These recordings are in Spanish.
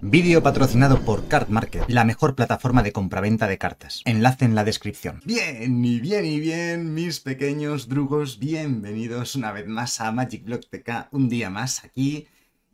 Vídeo patrocinado por Card Market, la mejor plataforma de compraventa de cartas. Enlace en la descripción. Bien, y bien, y bien, mis pequeños drugos, bienvenidos una vez más a Magic Block TK, un día más aquí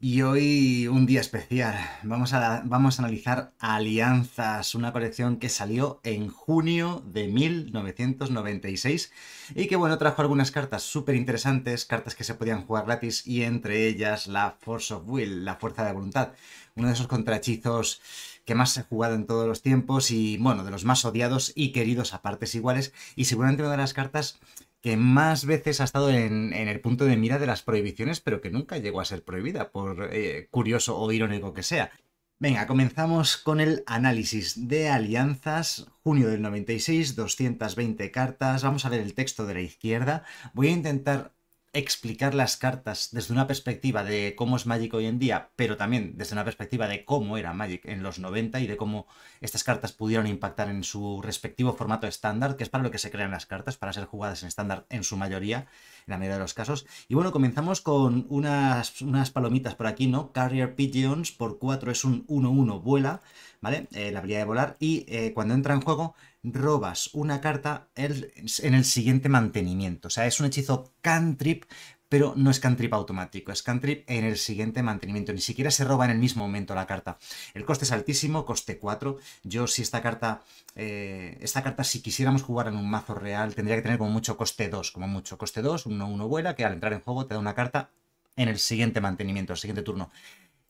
y hoy un día especial. Vamos a, vamos a analizar Alianzas, una colección que salió en junio de 1996 y que bueno, trajo algunas cartas súper interesantes, cartas que se podían jugar gratis y entre ellas la Force of Will, la Fuerza de Voluntad, uno de esos contrachizos que más se ha jugado en todos los tiempos y bueno, de los más odiados y queridos a partes iguales y seguramente una de las cartas que más veces ha estado en, el punto de mira de las prohibiciones, pero que nunca llegó a ser prohibida, por eh, curioso o irónico que sea. Venga, comenzamos con el análisis de alianzas, junio del 96, 220 cartas, vamos a ver el texto de la izquierda, voy a intentar explicar las cartas desde una perspectiva de cómo es Magic hoy en día, pero también desde una perspectiva de cómo era Magic en los 90 y de cómo estas cartas pudieron impactar en su respectivo formato estándar, que es para lo que se crean las cartas, para ser jugadas en estándar en su mayoría, en la mayoría de los casos. Y bueno, comenzamos con unas, unas palomitas por aquí, ¿no? Carrier Pigeons por 4 es un 1-1 vuela. ¿vale? Eh, la habilidad de volar. Y eh, cuando entra en juego, robas una carta en el siguiente mantenimiento. O sea, es un hechizo cantrip, pero no es cantrip automático, es cantrip en el siguiente mantenimiento. Ni siquiera se roba en el mismo momento la carta. El coste es altísimo, coste 4. Yo si esta carta, eh, esta carta si quisiéramos jugar en un mazo real, tendría que tener como mucho coste 2, como mucho coste 2, 1-1 vuela, que al entrar en juego te da una carta en el siguiente mantenimiento, el siguiente turno.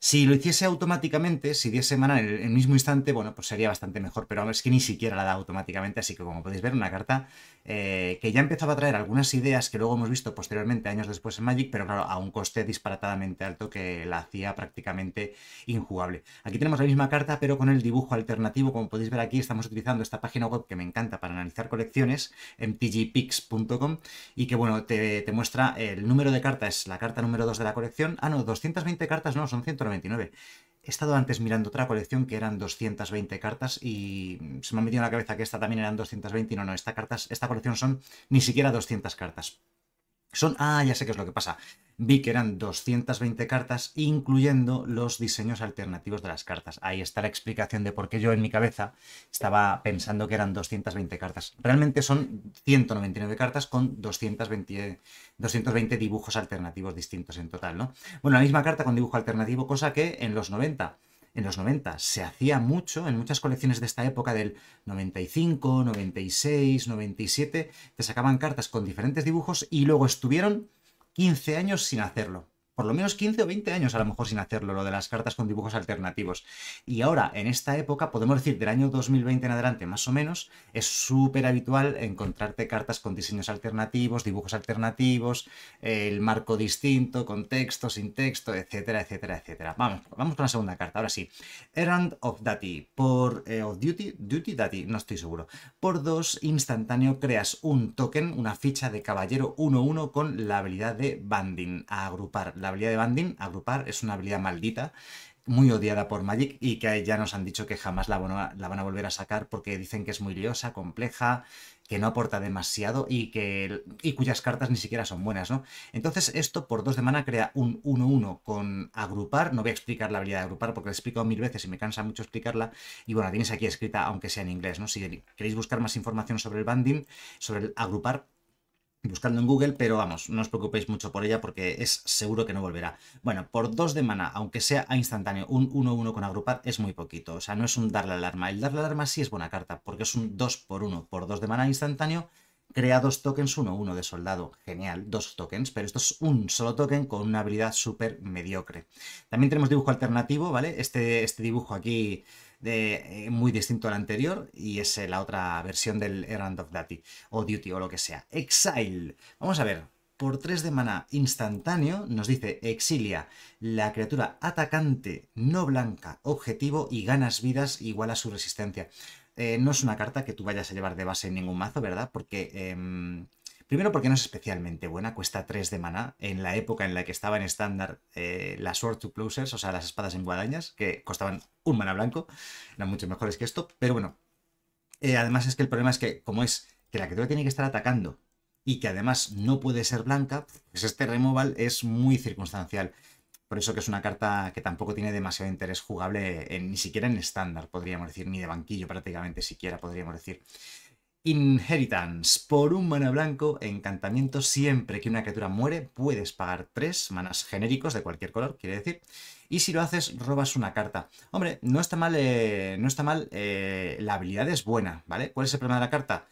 Si lo hiciese automáticamente, si diese mana en el mismo instante, bueno, pues sería bastante mejor, pero es que ni siquiera la da automáticamente, así que como podéis ver, una carta eh, que ya empezaba a traer algunas ideas que luego hemos visto posteriormente, años después en Magic, pero claro, a un coste disparatadamente alto que la hacía prácticamente injugable. Aquí tenemos la misma carta, pero con el dibujo alternativo, como podéis ver aquí, estamos utilizando esta página web que me encanta para analizar colecciones, mtgpix.com, y que bueno, te, te muestra el número de cartas, la carta número 2 de la colección, ah no, 220 cartas no, son 190 He estado antes mirando otra colección que eran 220 cartas y se me ha metido en la cabeza que esta también eran 220 y no, no, cartas, esta colección son ni siquiera 200 cartas. Son, ah, ya sé qué es lo que pasa. Vi que eran 220 cartas, incluyendo los diseños alternativos de las cartas. Ahí está la explicación de por qué yo en mi cabeza estaba pensando que eran 220 cartas. Realmente son 199 cartas con 220, 220 dibujos alternativos distintos en total, ¿no? Bueno, la misma carta con dibujo alternativo, cosa que en los 90 en los 90. Se hacía mucho en muchas colecciones de esta época del 95, 96, 97. Te sacaban cartas con diferentes dibujos y luego estuvieron 15 años sin hacerlo por lo menos 15 o 20 años a lo mejor sin hacerlo, lo de las cartas con dibujos alternativos. Y ahora, en esta época, podemos decir del año 2020 en adelante, más o menos, es súper habitual encontrarte cartas con diseños alternativos, dibujos alternativos, el marco distinto, con texto, sin texto, etcétera, etcétera, etcétera. Vamos, vamos con la segunda carta, ahora sí. Errand of Duty, por... Eh, of Duty, Duty, Duty, no estoy seguro. Por dos, instantáneo, creas un token, una ficha de caballero 1-1 con la habilidad de banding, a agrupar la habilidad de banding, agrupar, es una habilidad maldita muy odiada por Magic y que ya nos han dicho que jamás la, van a volver a sacar porque dicen que es muy liosa, compleja, que no aporta demasiado y, que, y cuyas cartas ni siquiera son buenas, ¿no? Entonces esto por dos de mana crea un 1-1 con agrupar, no voy a explicar la habilidad de agrupar porque la he explicado mil veces y me cansa mucho explicarla, y bueno, la tienes aquí escrita aunque sea en inglés, ¿no? Si queréis buscar más información sobre el banding, sobre el agrupar, buscando en Google, pero vamos, no os preocupéis mucho por ella porque es seguro que no volverá. Bueno, por 2 de mana, aunque sea a instantáneo, un 1-1 con agrupar es muy poquito, o sea, no es un darle alarma. El darle alarma sí es buena carta, porque es un 2 por 1 por 2 de mana instantáneo, crea dos tokens 1-1 de soldado, genial, dos tokens, pero esto es un solo token con una habilidad súper mediocre. También tenemos dibujo alternativo, ¿vale? Este, este dibujo aquí eh, muy distinto al anterior y es eh, la otra versión del Errand of Duty o Duty o lo que sea. Exile. Vamos a ver. Por 3 de mana instantáneo nos dice exilia la criatura atacante no blanca objetivo y ganas vidas igual a su resistencia. Eh, no es una carta que tú vayas a llevar de base en ningún mazo, ¿verdad? Porque em, Primero porque no es especialmente buena, cuesta 3 de maná. En la época en la que estaba en estándar eh, las Sword to Closers, o sea, las espadas en guadañas, que costaban un mana blanco, eran mucho mejores que esto, pero bueno. Eh, además es que el problema es que, como es que la criatura tiene que estar atacando y que además no puede ser blanca, pues este removal es muy circunstancial. Por eso que es una carta que tampoco tiene demasiado interés jugable en, ni siquiera en estándar, podríamos decir, ni de banquillo prácticamente siquiera, podríamos decir. Inheritance. Por un mana blanco, encantamiento, siempre que una criatura muere, puedes pagar tres manas genéricos de cualquier color, quiere decir. Y si lo haces, robas una carta. Hombre, no está mal, eh, no está mal, eh, la habilidad es buena, ¿vale? ¿Cuál es el problema de la carta?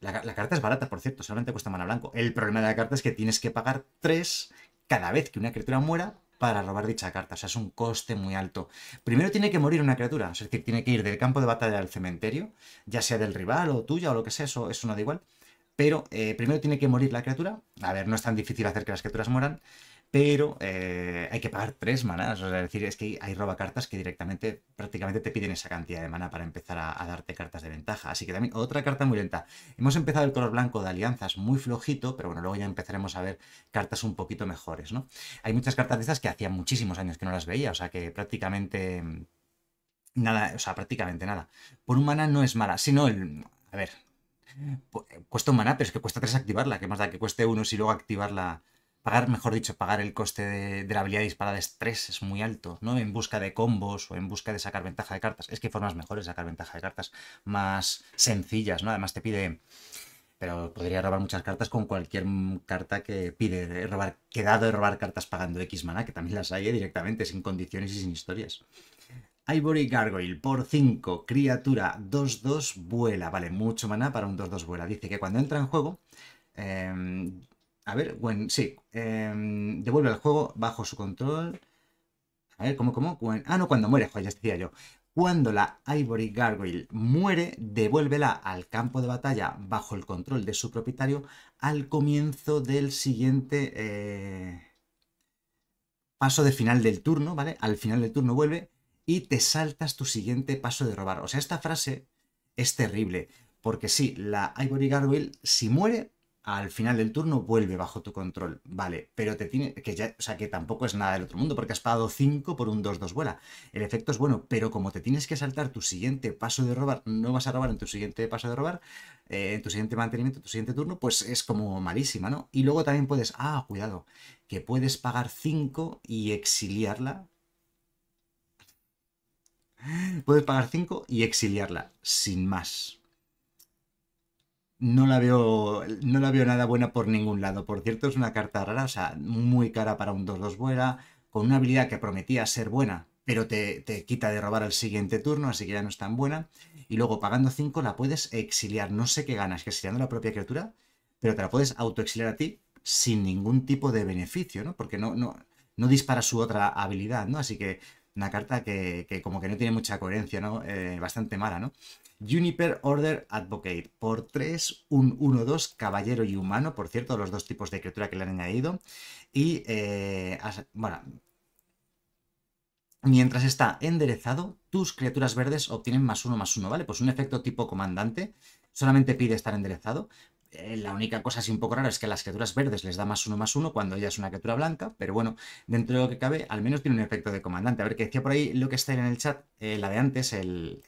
La, la carta es barata, por cierto, solamente cuesta mana blanco. El problema de la carta es que tienes que pagar tres cada vez que una criatura muera para robar dicha carta. O sea, es un coste muy alto. Primero tiene que morir una criatura, es decir, tiene que ir del campo de batalla al cementerio, ya sea del rival o tuya o lo que sea, eso, eso no da igual. Pero eh, primero tiene que morir la criatura. A ver, no es tan difícil hacer que las criaturas mueran pero eh, hay que pagar tres manas. es decir, es que hay cartas que directamente prácticamente te piden esa cantidad de mana para empezar a, darte cartas de ventaja. Así que también otra carta muy lenta. Hemos empezado el color blanco de alianzas muy flojito, pero bueno, luego ya empezaremos a ver cartas un poquito mejores, ¿no? Hay muchas cartas de estas que hacía muchísimos años que no las veía, o sea que prácticamente mm, nada, o sea, prácticamente nada. Por un mana no es mala, sino el... A ver, cuesta un mana, pero es que cuesta tres activarla, que más da que cueste uno si luego activarla pagar, mejor dicho, pagar el coste de, la habilidad disparada de estrés es muy alto, ¿no? En busca de combos o en busca de sacar ventaja de cartas. Es que hay formas mejores de sacar ventaja de cartas, más sencillas, ¿no? Además te pide... Pero podría robar muchas cartas con cualquier carta que pide robar, quedado de robar cartas pagando X mana, que también las hay ¿eh? directamente, sin condiciones y sin historias. Ivory Gargoyle por 5, criatura 2-2 vuela, vale, mucho maná para un 2-2 vuela. Dice que cuando entra en juego, em, a ver, sí. Em, devuelve al juego bajo su control. A ver, ¿cómo, cómo? ah, no, cuando muere, ya decía yo. Cuando la Ivory Gargoyle muere, devuélvela al campo de batalla bajo el control de su propietario al comienzo del siguiente eh, paso de final del turno, ¿vale? Al final del turno vuelve y te saltas tu siguiente paso de robar. O sea, esta frase es terrible, porque sí, la Ivory Gargoyle, si muere, al final del turno vuelve bajo tu control. Vale, pero te tiene. Que ya, o sea, que tampoco es nada del otro mundo, porque has pagado 5 por un 2-2 vuela. El efecto es bueno, pero como te tienes que saltar tu siguiente paso de robar, no vas a robar en tu siguiente paso de robar, eh, en tu siguiente mantenimiento, en tu siguiente turno, pues es como malísima, ¿no? Y luego también puedes. Ah, cuidado, que puedes pagar 5 y exiliarla. Puedes pagar 5 y exiliarla, sin más no la veo no la veo nada buena por ningún lado. Por cierto, es una carta rara, o sea, muy cara para un 2-2 buena, con una habilidad que prometía ser buena, pero te, te, quita de robar al siguiente turno, así que ya no es tan buena. Y luego pagando 5 la puedes exiliar, no sé qué ganas, que exiliando la propia criatura, pero te la puedes autoexiliar a ti sin ningún tipo de beneficio, ¿no? Porque no, no, no dispara su otra habilidad, ¿no? Así que una carta que, como que no tiene mucha coherencia, ¿no? Eh, bastante mala, ¿no? Juniper Order Advocate por 3, un 1-2, caballero y humano, por cierto, los dos tipos de criatura que le han añadido. Y, eh, bueno, mientras está enderezado, tus criaturas verdes obtienen más 1, más 1, ¿vale? Pues un efecto tipo comandante, solamente pide estar enderezado, eh, la única cosa así un poco rara es que a las criaturas verdes les da más uno más uno cuando ella es una criatura blanca, pero bueno, dentro de lo que cabe, al menos tiene un efecto de comandante. A ver, que decía por ahí lo que está en el chat, eh, la de antes, el,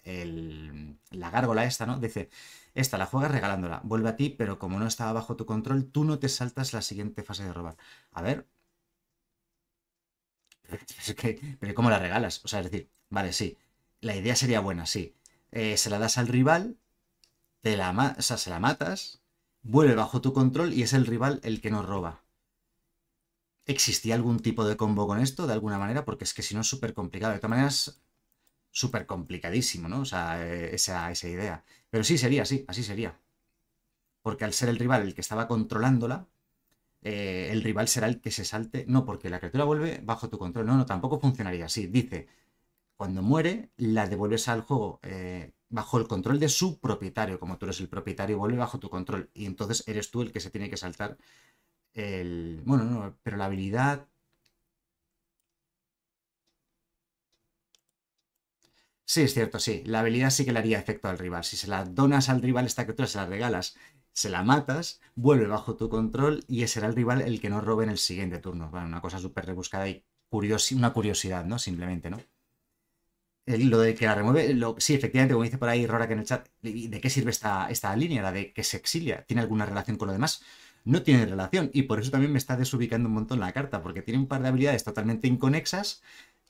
la gárgola esta, ¿no? Dice, esta la juegas regalándola, vuelve a ti, pero como no estaba bajo tu control, tú no te saltas la siguiente fase de robar. A ver... pero ¿cómo la regalas? O sea, es decir, vale, sí, la idea sería buena, sí. Eh, se la das al rival, te la, o sea, se la matas, vuelve bajo tu control y es el rival el que nos roba. ¿Existía algún tipo de combo con esto, de alguna manera? Porque es que si no es súper complicado. De todas maneras, súper complicadísimo, ¿no? O sea, eh, esa, esa idea. Pero sí sería así, así sería. Porque al ser el rival el que estaba controlándola, eh, el rival será el que se salte. No, porque la criatura vuelve bajo tu control. No, no, tampoco funcionaría así. Dice, cuando muere, la devuelves al juego eh, bajo el control de su propietario. Como tú eres el propietario, vuelve bajo tu control. Y entonces eres tú el que se tiene que saltar el... Bueno, no, pero la habilidad... Sí, es cierto, sí. La habilidad sí que le haría efecto al rival. Si se la donas al rival esta criatura, se la regalas, se la matas, vuelve bajo tu control y será el rival el que no robe en el siguiente turno. Bueno, una cosa súper rebuscada y una curiosidad, ¿no? Simplemente, ¿no? lo de que la remueve, lo, sí, efectivamente, como dice por ahí Rora que en el chat, ¿de qué sirve esta, esta línea? La de que se exilia, ¿tiene alguna relación con lo demás? No tiene relación, y por eso también me está desubicando un montón la carta, porque tiene un par de habilidades totalmente inconexas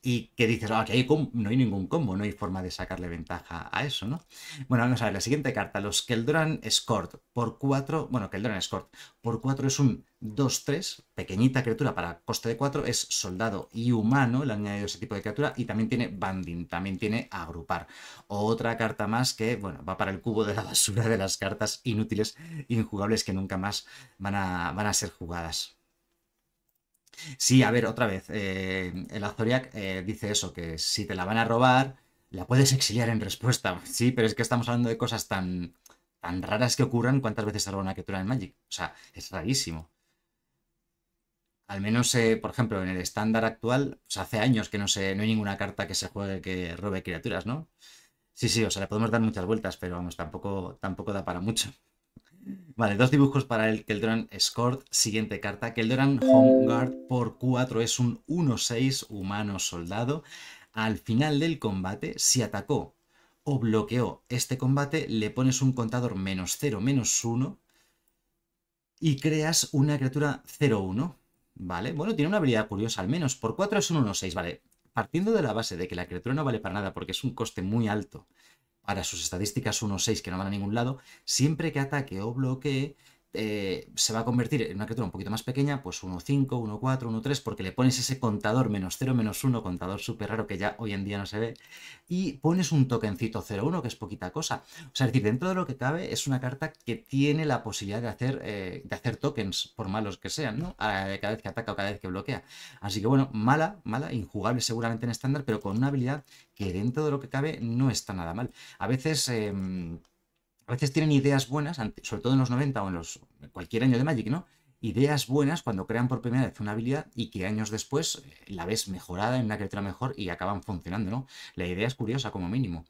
y que dices, ah, que hay no hay ningún combo, no hay forma de sacarle ventaja a eso, ¿no? Bueno, vamos a ver, la siguiente carta, los Keldran Escort, por 4, bueno, Keldran Escort, por 4 es un 2-3, pequeñita criatura para coste de 4, es soldado y humano, le han añadido ese tipo de criatura, y también tiene banding, también tiene agrupar. Otra carta más que, bueno, va para el cubo de la basura de las cartas inútiles, injugables, que nunca más van a, van a ser jugadas. Sí, a ver, otra vez, eh, el Azoriac eh, dice eso, que si te la van a robar, la puedes exiliar en respuesta. Sí, pero es que estamos hablando de cosas tan, tan raras que ocurran, ¿cuántas veces salva una criatura en Magic? O sea, es rarísimo al menos, eh, por ejemplo, en el estándar actual, hace años que no, se, no hay ninguna carta que se juegue que robe criaturas, ¿no? Sí, sí, o sea, le podemos dar muchas vueltas, pero vamos, tampoco, tampoco da para mucho. Vale, dos dibujos para el Keldoran Escort. Siguiente carta. Keldoran Home Guard por 4 es un 1-6 humano soldado. Al final del combate, si atacó o bloqueó este combate, le pones un contador menos 0, menos 1 y creas una criatura 0-1. Vale, bueno, tiene una habilidad curiosa al menos. Por 4 es un 1-6, vale. Partiendo de la base de que la criatura no vale para nada porque es un coste muy alto para sus estadísticas 1-6 que no van a ningún lado, siempre que ataque o bloquee, eh, se va a convertir en una criatura un poquito más pequeña, pues 1-4, 1-3 porque le pones ese contador menos 0, menos 1, contador súper raro que ya hoy en día no se ve, y pones un tokencito 0-1 que es poquita cosa. O sea, es decir, dentro de lo que cabe, es una carta que tiene la posibilidad de hacer, eh, de hacer tokens, por malos que sean, ¿no? Cada vez que ataca o cada vez que bloquea. Así que bueno, mala, mala, injugable seguramente en estándar, pero con una habilidad que dentro de lo que cabe no está nada mal. A veces... Em, a veces tienen ideas buenas, sobre todo en los 90 o en los cualquier año de Magic, ¿no? Ideas buenas cuando crean por primera vez una habilidad y que años después eh, la ves mejorada en una criatura mejor y acaban funcionando, ¿no? La idea es curiosa como mínimo.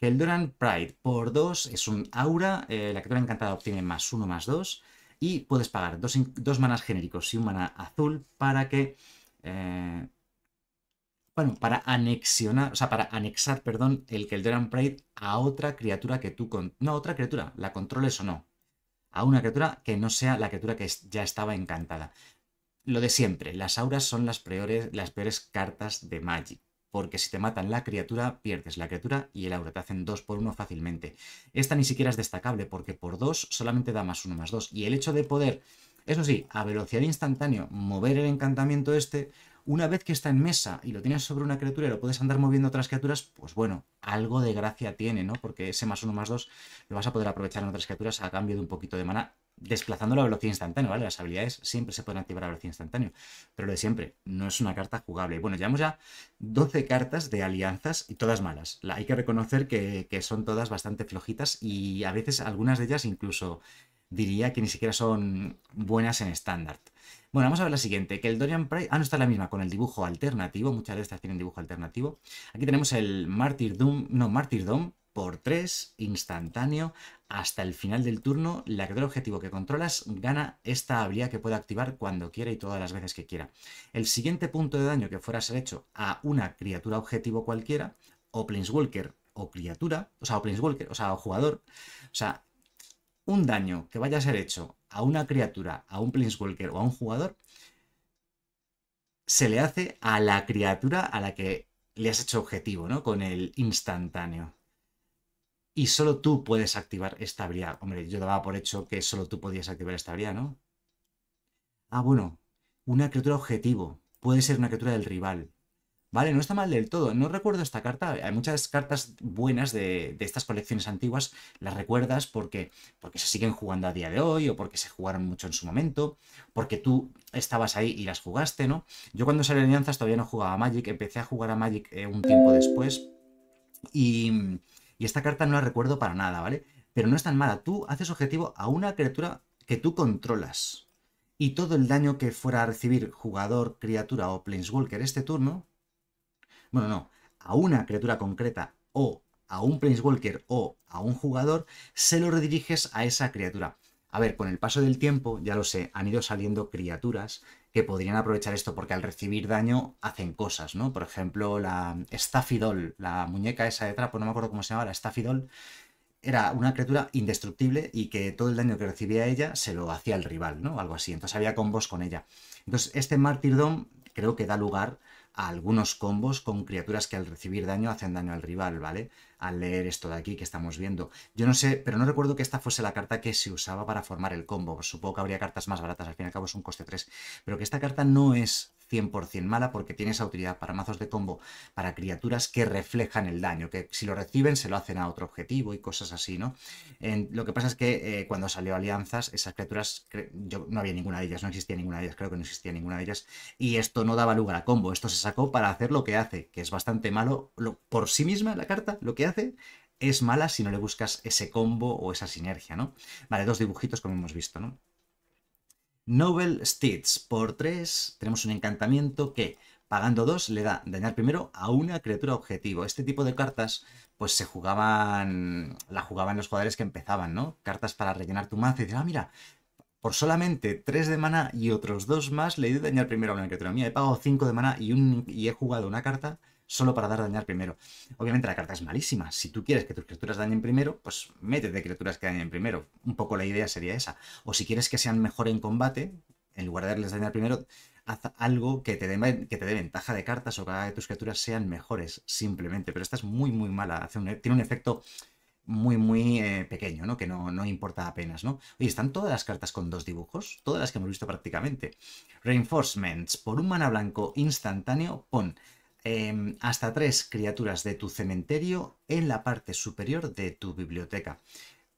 Keldoran Pride por 2 es un aura, eh, la criatura encantada obtiene más 1 más 2 y puedes pagar dos, dos manas genéricos y un mana azul para que eh, bueno, para anexionar, o sea, para anexar, perdón, el Keldoran Pride a otra criatura que tú, con, no, otra criatura, la controles o no, a una criatura que no sea la criatura que ya estaba encantada. Lo de siempre, las auras son las peores, las peores cartas de Magic, porque si te matan la criatura, pierdes la criatura y el aura, te hacen 2 por 1 fácilmente. Esta ni siquiera es destacable, porque por dos solamente da más 1 más 2, y el hecho de poder... Eso sí, a velocidad instantánea, mover el encantamiento este una vez que está en mesa y lo tienes sobre una criatura y lo puedes andar moviendo a otras criaturas, pues bueno, algo de gracia tiene, ¿no? Porque ese más uno más dos lo vas a poder aprovechar en otras criaturas a cambio de un poquito de mana, desplazándolo a velocidad instantánea, ¿vale? Las habilidades siempre se pueden activar a velocidad instantánea, pero lo de siempre, no es una carta jugable. Bueno, llevamos ya 12 cartas de alianzas y todas malas. hay que reconocer que son todas bastante flojitas y a veces algunas de ellas incluso diría que ni siquiera son buenas en estándar. Bueno, vamos a ver la siguiente, que el Dorian Pride... Ah, no está la misma, con el dibujo alternativo, muchas de estas tienen dibujo alternativo. Aquí tenemos el Doom, no, Martyrdom por 3, instantáneo, hasta el final del turno, la criatura objetivo que controlas gana esta habilidad que puede activar cuando quiera y todas las veces que quiera. El siguiente punto de daño que fuera a ser hecho a una criatura objetivo cualquiera, o Planeswalker o criatura, o sea, o Planeswalker, o sea, o jugador, o sea, un daño que vaya a ser hecho a una criatura, a un Planeswalker o a un jugador, se le hace a la criatura a la que le has hecho objetivo, ¿no? Con el instantáneo. Y solo tú puedes activar esta habilidad. Hombre, yo daba por hecho que solo tú podías activar esta habilidad, ¿no? Ah, bueno, una criatura objetivo. Puede ser una criatura del rival. Vale, no está mal del todo. No recuerdo esta carta. Hay muchas cartas buenas de, de, estas colecciones antiguas. Las recuerdas porque, porque se siguen jugando a día de hoy o porque se jugaron mucho en su momento, porque tú estabas ahí y las jugaste, ¿no? Yo cuando salí de Alianzas todavía no jugaba a Magic. Empecé a jugar a Magic eh, un tiempo después. Y, y esta carta no la recuerdo para nada, ¿vale? Pero no es tan mala. Tú haces objetivo a una criatura que tú controlas. Y todo el daño que fuera a recibir jugador, criatura o planeswalker este turno bueno, no, a una criatura concreta o a un Planeswalker o a un jugador, se lo rediriges a esa criatura. A ver, con el paso del tiempo, ya lo sé, han ido saliendo criaturas que podrían aprovechar esto porque al recibir daño hacen cosas, ¿no? Por ejemplo, la Staffidol, la muñeca esa de trapo, no me acuerdo cómo se llamaba, la Staffidol, era una criatura indestructible y que todo el daño que recibía ella se lo hacía el rival, ¿no? Algo así. Entonces había combos con ella. Entonces, este Martyrdom creo que da lugar algunos combos con criaturas que al recibir daño hacen daño al rival, ¿vale? Al leer esto de aquí que estamos viendo. Yo no sé, pero no recuerdo que esta fuese la carta que se usaba para formar el combo. Supongo que habría cartas más baratas, al fin y al cabo es un coste 3. Pero que esta carta no es 100% mala porque tiene esa utilidad para mazos de combo, para criaturas que reflejan el daño, que si lo reciben se lo hacen a otro objetivo y cosas así, ¿no? En, lo que pasa es que eh, cuando salió Alianzas, esas criaturas, yo no había ninguna de ellas, no existía ninguna de ellas, creo que no existía ninguna de ellas, y esto no daba lugar a combo, esto se sacó para hacer lo que hace, que es bastante malo por sí misma la carta, lo que hace es mala si no le buscas ese combo o esa sinergia, ¿no? Vale, dos dibujitos como hemos visto, ¿no? Noble Steeds. Por 3 tenemos un encantamiento que, pagando 2, le da dañar primero a una criatura objetivo. Este tipo de cartas, pues se jugaban, la jugaban los jugadores que empezaban, ¿no? Cartas para rellenar tu mazo y decir, ah, mira, por solamente 3 de mana y otros 2 más, le he dañar primero a una criatura mía. He pagado 5 de mana y, y he jugado una carta solo para dar dañar primero. Obviamente la carta es malísima. Si tú quieres que tus criaturas dañen primero, pues métete criaturas que dañen primero. Un poco la idea sería esa. O si quieres que sean mejor en combate, en lugar de darles dañar primero, haz algo que te dé, que te ventaja de cartas o que haga que tus criaturas sean mejores, simplemente. Pero esta es muy, muy mala. E, tiene un efecto muy, muy eh, pequeño, ¿no? Que no, no, importa apenas, ¿no? Oye, están todas las cartas con dos dibujos, todas las que hemos visto prácticamente. Reinforcements, por un mana blanco instantáneo, pon Em, hasta tres criaturas de tu cementerio en la parte superior de tu biblioteca.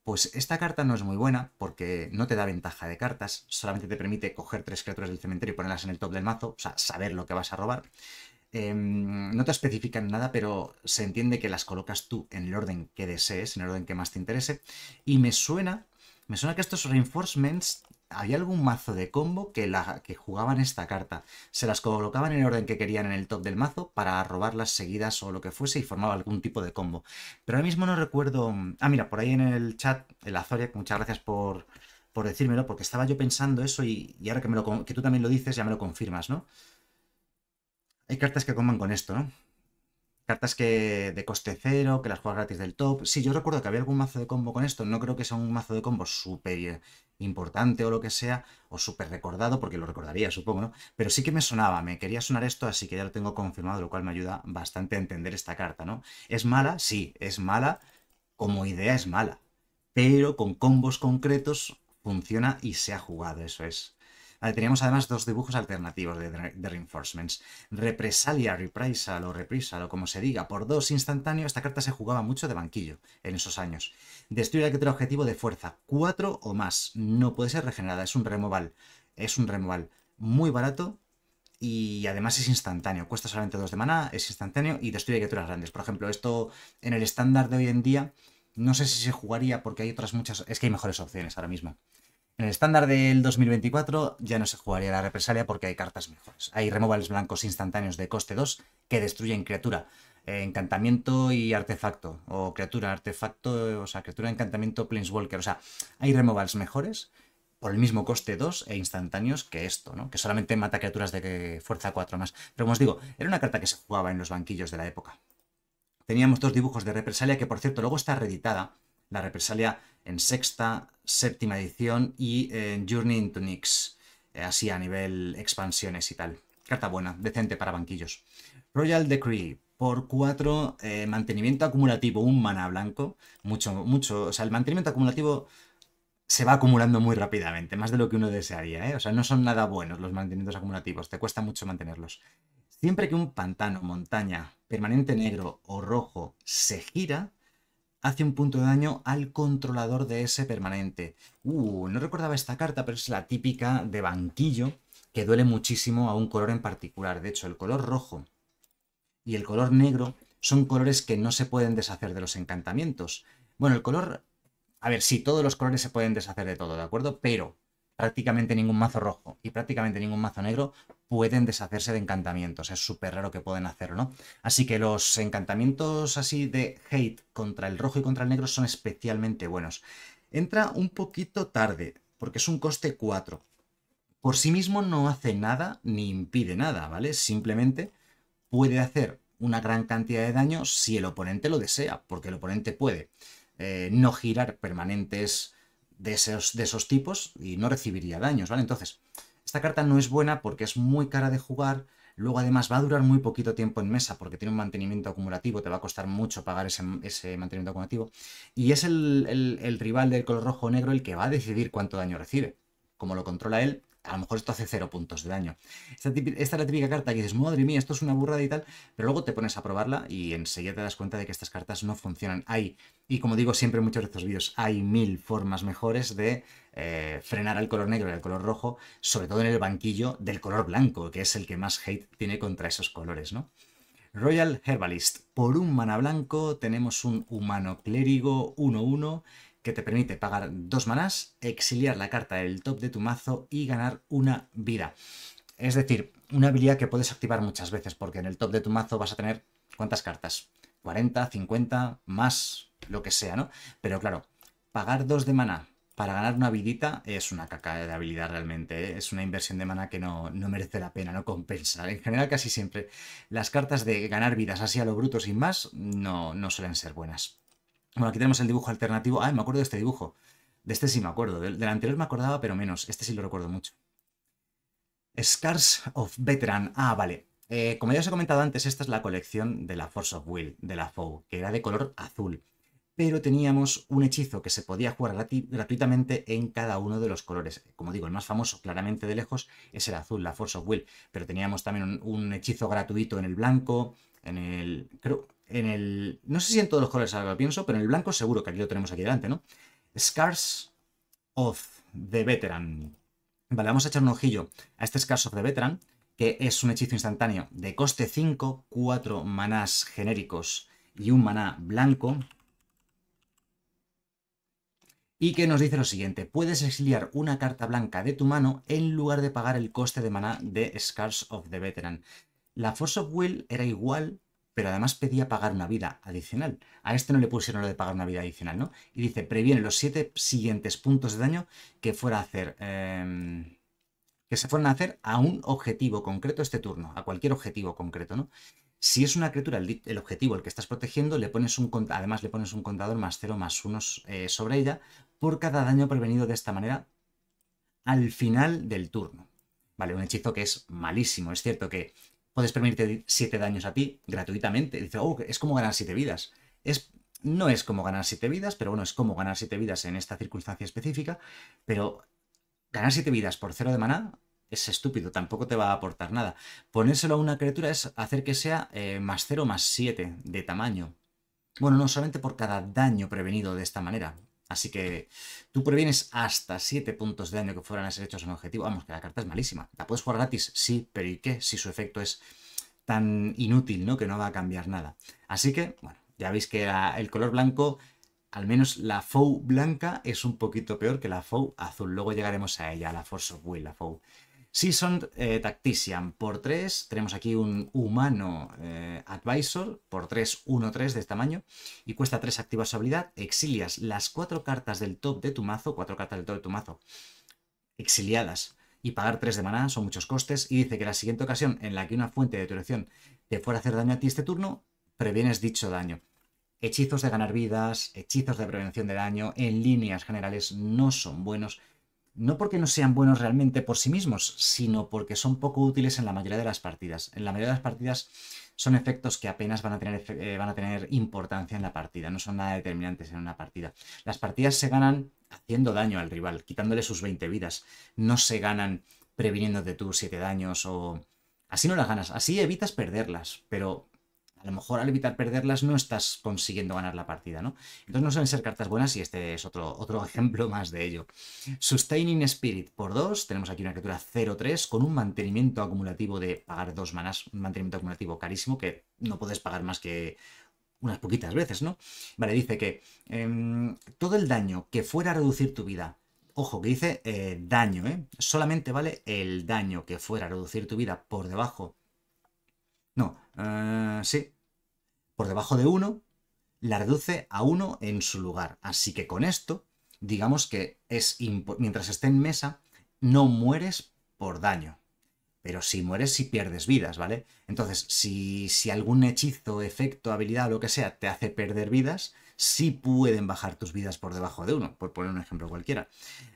Pues esta carta no es muy buena porque no te da ventaja de cartas, solamente te permite coger tres criaturas del cementerio y ponerlas en el top del mazo, o sea, saber lo que vas a robar. Em, no te especifican nada, pero se entiende que las colocas tú en el orden que desees, en el orden que más te interese. Y me suena, me suena que estos reinforcements había algún mazo de combo que, la, que jugaban esta carta. Se las colocaban en el orden que querían en el top del mazo para robarlas seguidas o lo que fuese y formaba algún tipo de combo. Pero ahora mismo no recuerdo... Ah, mira, por ahí en el chat, el Azoria, muchas gracias por, por decírmelo, porque estaba yo pensando eso y, ahora que, me lo, que tú también lo dices ya me lo confirmas, ¿no? Hay cartas que coman con esto, ¿no? Cartas que de coste cero, que las juegas gratis del top. Sí, yo recuerdo que había algún mazo de combo con esto. No creo que sea un mazo de combo súper importante o lo que sea, o súper recordado, porque lo recordaría, supongo, ¿no? Pero sí que me sonaba, me quería sonar esto, así que ya lo tengo confirmado, lo cual me ayuda bastante a entender esta carta, ¿no? ¿Es mala? Sí, es mala. Como idea es mala. Pero con combos concretos funciona y se ha jugado, eso es. Ah, teníamos además dos dibujos alternativos de, Reinforcements. Represalia, Reprisal o Reprisal o como se diga, por dos instantáneo, esta carta se jugaba mucho de banquillo en esos años. Destruir criatura objetivo de fuerza, cuatro o más. No puede ser regenerada, es un removal. Es un removal muy barato y además es instantáneo. Cuesta solamente 2 de maná, es instantáneo y destruye criaturas grandes. Por ejemplo, esto en el estándar de hoy en día no sé si se jugaría porque hay otras muchas... Es que hay mejores opciones ahora mismo. En el estándar del 2024 ya no se jugaría la represalia porque hay cartas mejores. Hay removals blancos instantáneos de coste 2 que destruyen criatura, eh, encantamiento y artefacto. O criatura, artefacto, o sea, criatura, encantamiento, planeswalker. O sea, hay removals mejores por el mismo coste 2 e instantáneos que esto, ¿no? Que solamente mata criaturas de fuerza 4 más. Pero como os digo, era una carta que se jugaba en los banquillos de la época. Teníamos dos dibujos de represalia que, por cierto, luego está reeditada la represalia en sexta, séptima edición y en Journey into Nix, eh, así a nivel expansiones y tal. Carta buena, decente para banquillos. Royal Decree, por 4, eh, mantenimiento acumulativo, un mana blanco. Mucho, mucho. O sea, el mantenimiento acumulativo se va acumulando muy rápidamente, más de lo que uno desearía, ¿eh? O sea, no son nada buenos los mantenimientos acumulativos, te cuesta mucho mantenerlos. Siempre que un pantano, montaña, permanente negro o rojo se gira, hace un punto de daño al controlador de ese permanente. Uh, no recordaba esta carta, pero es la típica de banquillo que duele muchísimo a un color en particular. De hecho, el color rojo y el color negro son colores que no se pueden deshacer de los encantamientos. Bueno, el color... A ver, sí, todos los colores se pueden deshacer de todo, ¿de acuerdo? Pero prácticamente ningún mazo rojo y prácticamente ningún mazo negro pueden deshacerse de encantamientos. Es súper raro que puedan hacerlo, ¿no? Así que los encantamientos así de hate contra el rojo y contra el negro son especialmente buenos. Entra un poquito tarde, porque es un coste 4. Por sí mismo no hace nada ni impide nada, ¿vale? Simplemente puede hacer una gran cantidad de daño si el oponente lo desea, porque el oponente puede eh, no girar permanentes de esos, tipos y no recibiría daños, ¿vale? Entonces, esta carta no es buena porque es muy cara de jugar, luego además va a durar muy poquito tiempo en mesa porque tiene un mantenimiento acumulativo, te va a costar mucho pagar ese, mantenimiento acumulativo, y es el, el rival del color rojo o negro el que va a decidir cuánto daño recibe. Como lo controla él, a lo mejor esto hace cero puntos de daño. Esta, es la típica carta que dices, madre mía, esto es una burrada y tal, pero luego te pones a probarla y enseguida te das cuenta de que estas cartas no funcionan. Hay, y como digo siempre en muchos de estos vídeos, hay mil formas mejores de eh, frenar al color negro y al color rojo, sobre todo en el banquillo del color blanco, que es el que más hate tiene contra esos colores, ¿no? Royal Herbalist. Por un mana blanco tenemos un humano clérigo 1-1 que te permite pagar dos manas, exiliar la carta del top de tu mazo y ganar una vida. Es decir, una habilidad que puedes activar muchas veces, porque en el top de tu mazo vas a tener cuántas cartas, 40, 50, más lo que sea, ¿no? Pero claro, pagar dos de mana para ganar una vidita es una caca de habilidad realmente. ¿eh? Es una inversión de mana que no, merece la pena, no compensa. En general, casi siempre las cartas de ganar vidas así a lo bruto sin más no, no suelen ser buenas. Bueno, aquí tenemos el dibujo alternativo. Ah, me acuerdo de este dibujo. De este sí me acuerdo. Del, anterior me acordaba, pero menos. Este sí lo recuerdo mucho. Scars of Veteran. Ah, vale. Eh, como ya os he comentado antes, esta es la colección de la Force of Will, de la FOU, que era de color azul. Pero teníamos un hechizo que se podía jugar gratuitamente en cada uno de los colores. Como digo, el más famoso claramente de lejos es el azul, la Force of Will. Pero teníamos también un, un hechizo gratuito en el blanco, en el... Creo, en el... No sé si en todos los colores ahora lo pienso, pero en el blanco seguro, que aquí lo tenemos aquí delante, ¿no? Scars of the Veteran. Vale, vamos a echar un ojillo a este Scars of the Veteran, que es un hechizo instantáneo de coste 5, 4 manás genéricos y un maná blanco. Y que nos dice lo siguiente, puedes exiliar una carta blanca de tu mano en lugar de pagar el coste de maná de Scars of the Veteran. La Force of Will era igual pero además pedía pagar una vida adicional. A este no le pusieron lo de pagar una vida adicional, ¿no? Y dice, previene los siete siguientes puntos de daño que fuera a hacer... Em, que se fueran a hacer a un objetivo concreto este turno, a cualquier objetivo concreto, ¿no? Si es una criatura, el, objetivo, el que estás protegiendo, le pones un, además le pones un contador más 0 más 1 eh, sobre ella por cada daño prevenido de esta manera al final del turno. Vale, un hechizo que es malísimo. Es cierto que Puedes permitirte 7 daños a ti gratuitamente. Dice, oh, es como ganar 7 vidas. Es, no es como ganar 7 vidas, pero bueno, es como ganar 7 vidas en esta circunstancia específica. Pero ganar 7 vidas por 0 de maná es estúpido, tampoco te va a aportar nada. Ponérselo a una criatura es hacer que sea eh, más 0 más 7 de tamaño. Bueno, no solamente por cada daño prevenido de esta manera, Así que tú previenes hasta 7 puntos de daño que fueran a ser hechos en un objetivo. Vamos, que la carta es malísima. ¿La puedes jugar gratis? Sí, pero ¿y qué? Si su efecto es tan inútil, ¿no? Que no va a cambiar nada. Así que, bueno, ya veis que el color blanco, al menos la Fou blanca, es un poquito peor que la Fou azul. Luego llegaremos a ella, a la Force of Will, la Fou Season eh, Tactician por 3. Tenemos aquí un humano eh, Advisor por 3, 1, 3 de este tamaño. Y cuesta 3 activas su habilidad. Exilias las 4 cartas del top de tu mazo. 4 cartas del top de tu mazo. Exiliadas. Y pagar 3 de maná son muchos costes. Y dice que la siguiente ocasión en la que una fuente de tu elección te fuera a hacer daño a ti este turno, previenes dicho daño hechizos de ganar vidas, hechizos de prevención de daño, en líneas generales no son buenos no porque no sean buenos realmente por sí mismos, sino porque son poco útiles en la mayoría de las partidas. En la mayoría de las partidas son efectos que apenas van a tener, eh, van a tener importancia en la partida, no son nada determinantes en una partida. Las partidas se ganan haciendo daño al rival, quitándole sus 20 vidas, no se ganan de tú 7 daños o... Así no las ganas, así evitas perderlas, pero a lo mejor al evitar perderlas no estás consiguiendo ganar la partida, ¿no? Entonces no suelen ser cartas buenas y este es otro, otro ejemplo más de ello. Sustaining Spirit por 2, tenemos aquí una criatura 0-3 con un mantenimiento acumulativo de pagar dos manas, un mantenimiento acumulativo carísimo que no puedes pagar más que unas poquitas veces, ¿no? Vale, dice que em, todo el daño que fuera a reducir tu vida ojo, que dice eh, daño, ¿eh? Solamente vale el daño que fuera a reducir tu vida por debajo no, eh, sí. Por debajo de uno la reduce a uno en su lugar. Así que con esto, digamos que es mientras esté en mesa, no mueres por daño. Pero si mueres, si pierdes vidas, ¿vale? Entonces, si, si algún hechizo, efecto, habilidad o lo que sea te hace perder vidas, sí pueden bajar tus vidas por debajo de uno, por poner un ejemplo cualquiera.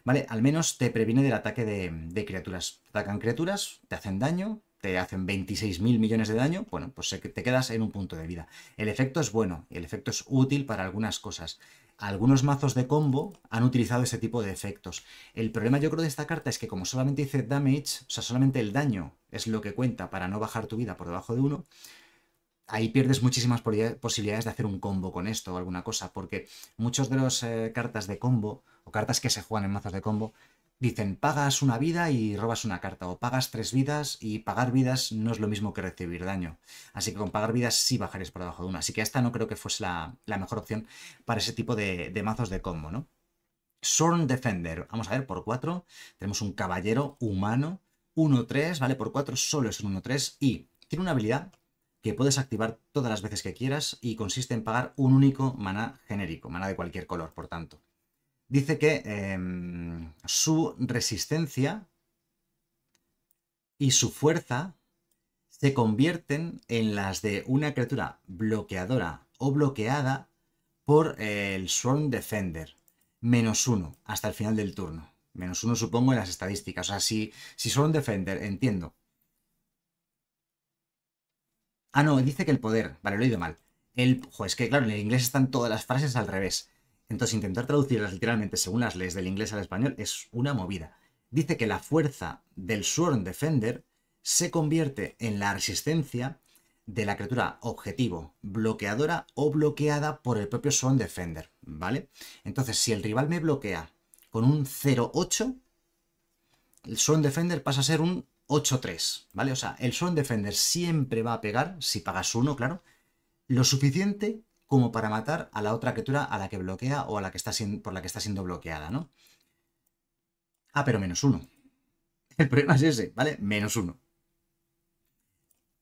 ¿Vale? Al menos te previene del ataque de, de criaturas. Atacan criaturas, te hacen daño, te hacen 26.000 millones de daño, bueno, pues te quedas en un punto de vida. El efecto es bueno, el efecto es útil para algunas cosas. Algunos mazos de combo han utilizado ese tipo de efectos. El problema yo creo de esta carta es que como solamente dice damage, o sea, solamente el daño es lo que cuenta para no bajar tu vida por debajo de uno, ahí pierdes muchísimas posibilidades de hacer un combo con esto o alguna cosa, porque muchos de las eh, cartas de combo o cartas que se juegan en mazos de combo Dicen, pagas una vida y robas una carta, o pagas tres vidas y pagar vidas no es lo mismo que recibir daño. Así que con pagar vidas sí bajarías por debajo de una. Así que esta no creo que fuese la, mejor opción para ese tipo de, mazos de combo, ¿no? Sorn Defender, vamos a ver, por cuatro tenemos un caballero humano, 1 tres, ¿vale? Por cuatro solo es un 1-3 y tiene una habilidad que puedes activar todas las veces que quieras y consiste en pagar un único mana genérico, mana de cualquier color, por tanto dice que em, su resistencia y su fuerza se convierten en las de una criatura bloqueadora o bloqueada por el Sworn Defender. Menos uno hasta el final del turno. Menos uno supongo en las estadísticas. O sea, si, si Defender, entiendo. Ah, no, dice que el poder. Vale, lo he oído mal. El, es que claro, en el inglés están todas las frases al revés. Entonces, intentar traducirlas literalmente según las leyes del inglés al español es una movida. Dice que la fuerza del Sworn Defender se convierte en la resistencia de la criatura objetivo, bloqueadora o bloqueada por el propio Sworn Defender, ¿vale? Entonces, si el rival me bloquea con un 0-8, el Sworn Defender pasa a ser un 8-3, ¿vale? O sea, el Sworn Defender siempre va a pegar, si pagas uno, claro, lo suficiente como para matar a la otra criatura a la que bloquea o a la que está por la que está siendo bloqueada, ¿no? Ah, pero menos uno. El problema es ese, ¿vale? Menos uno.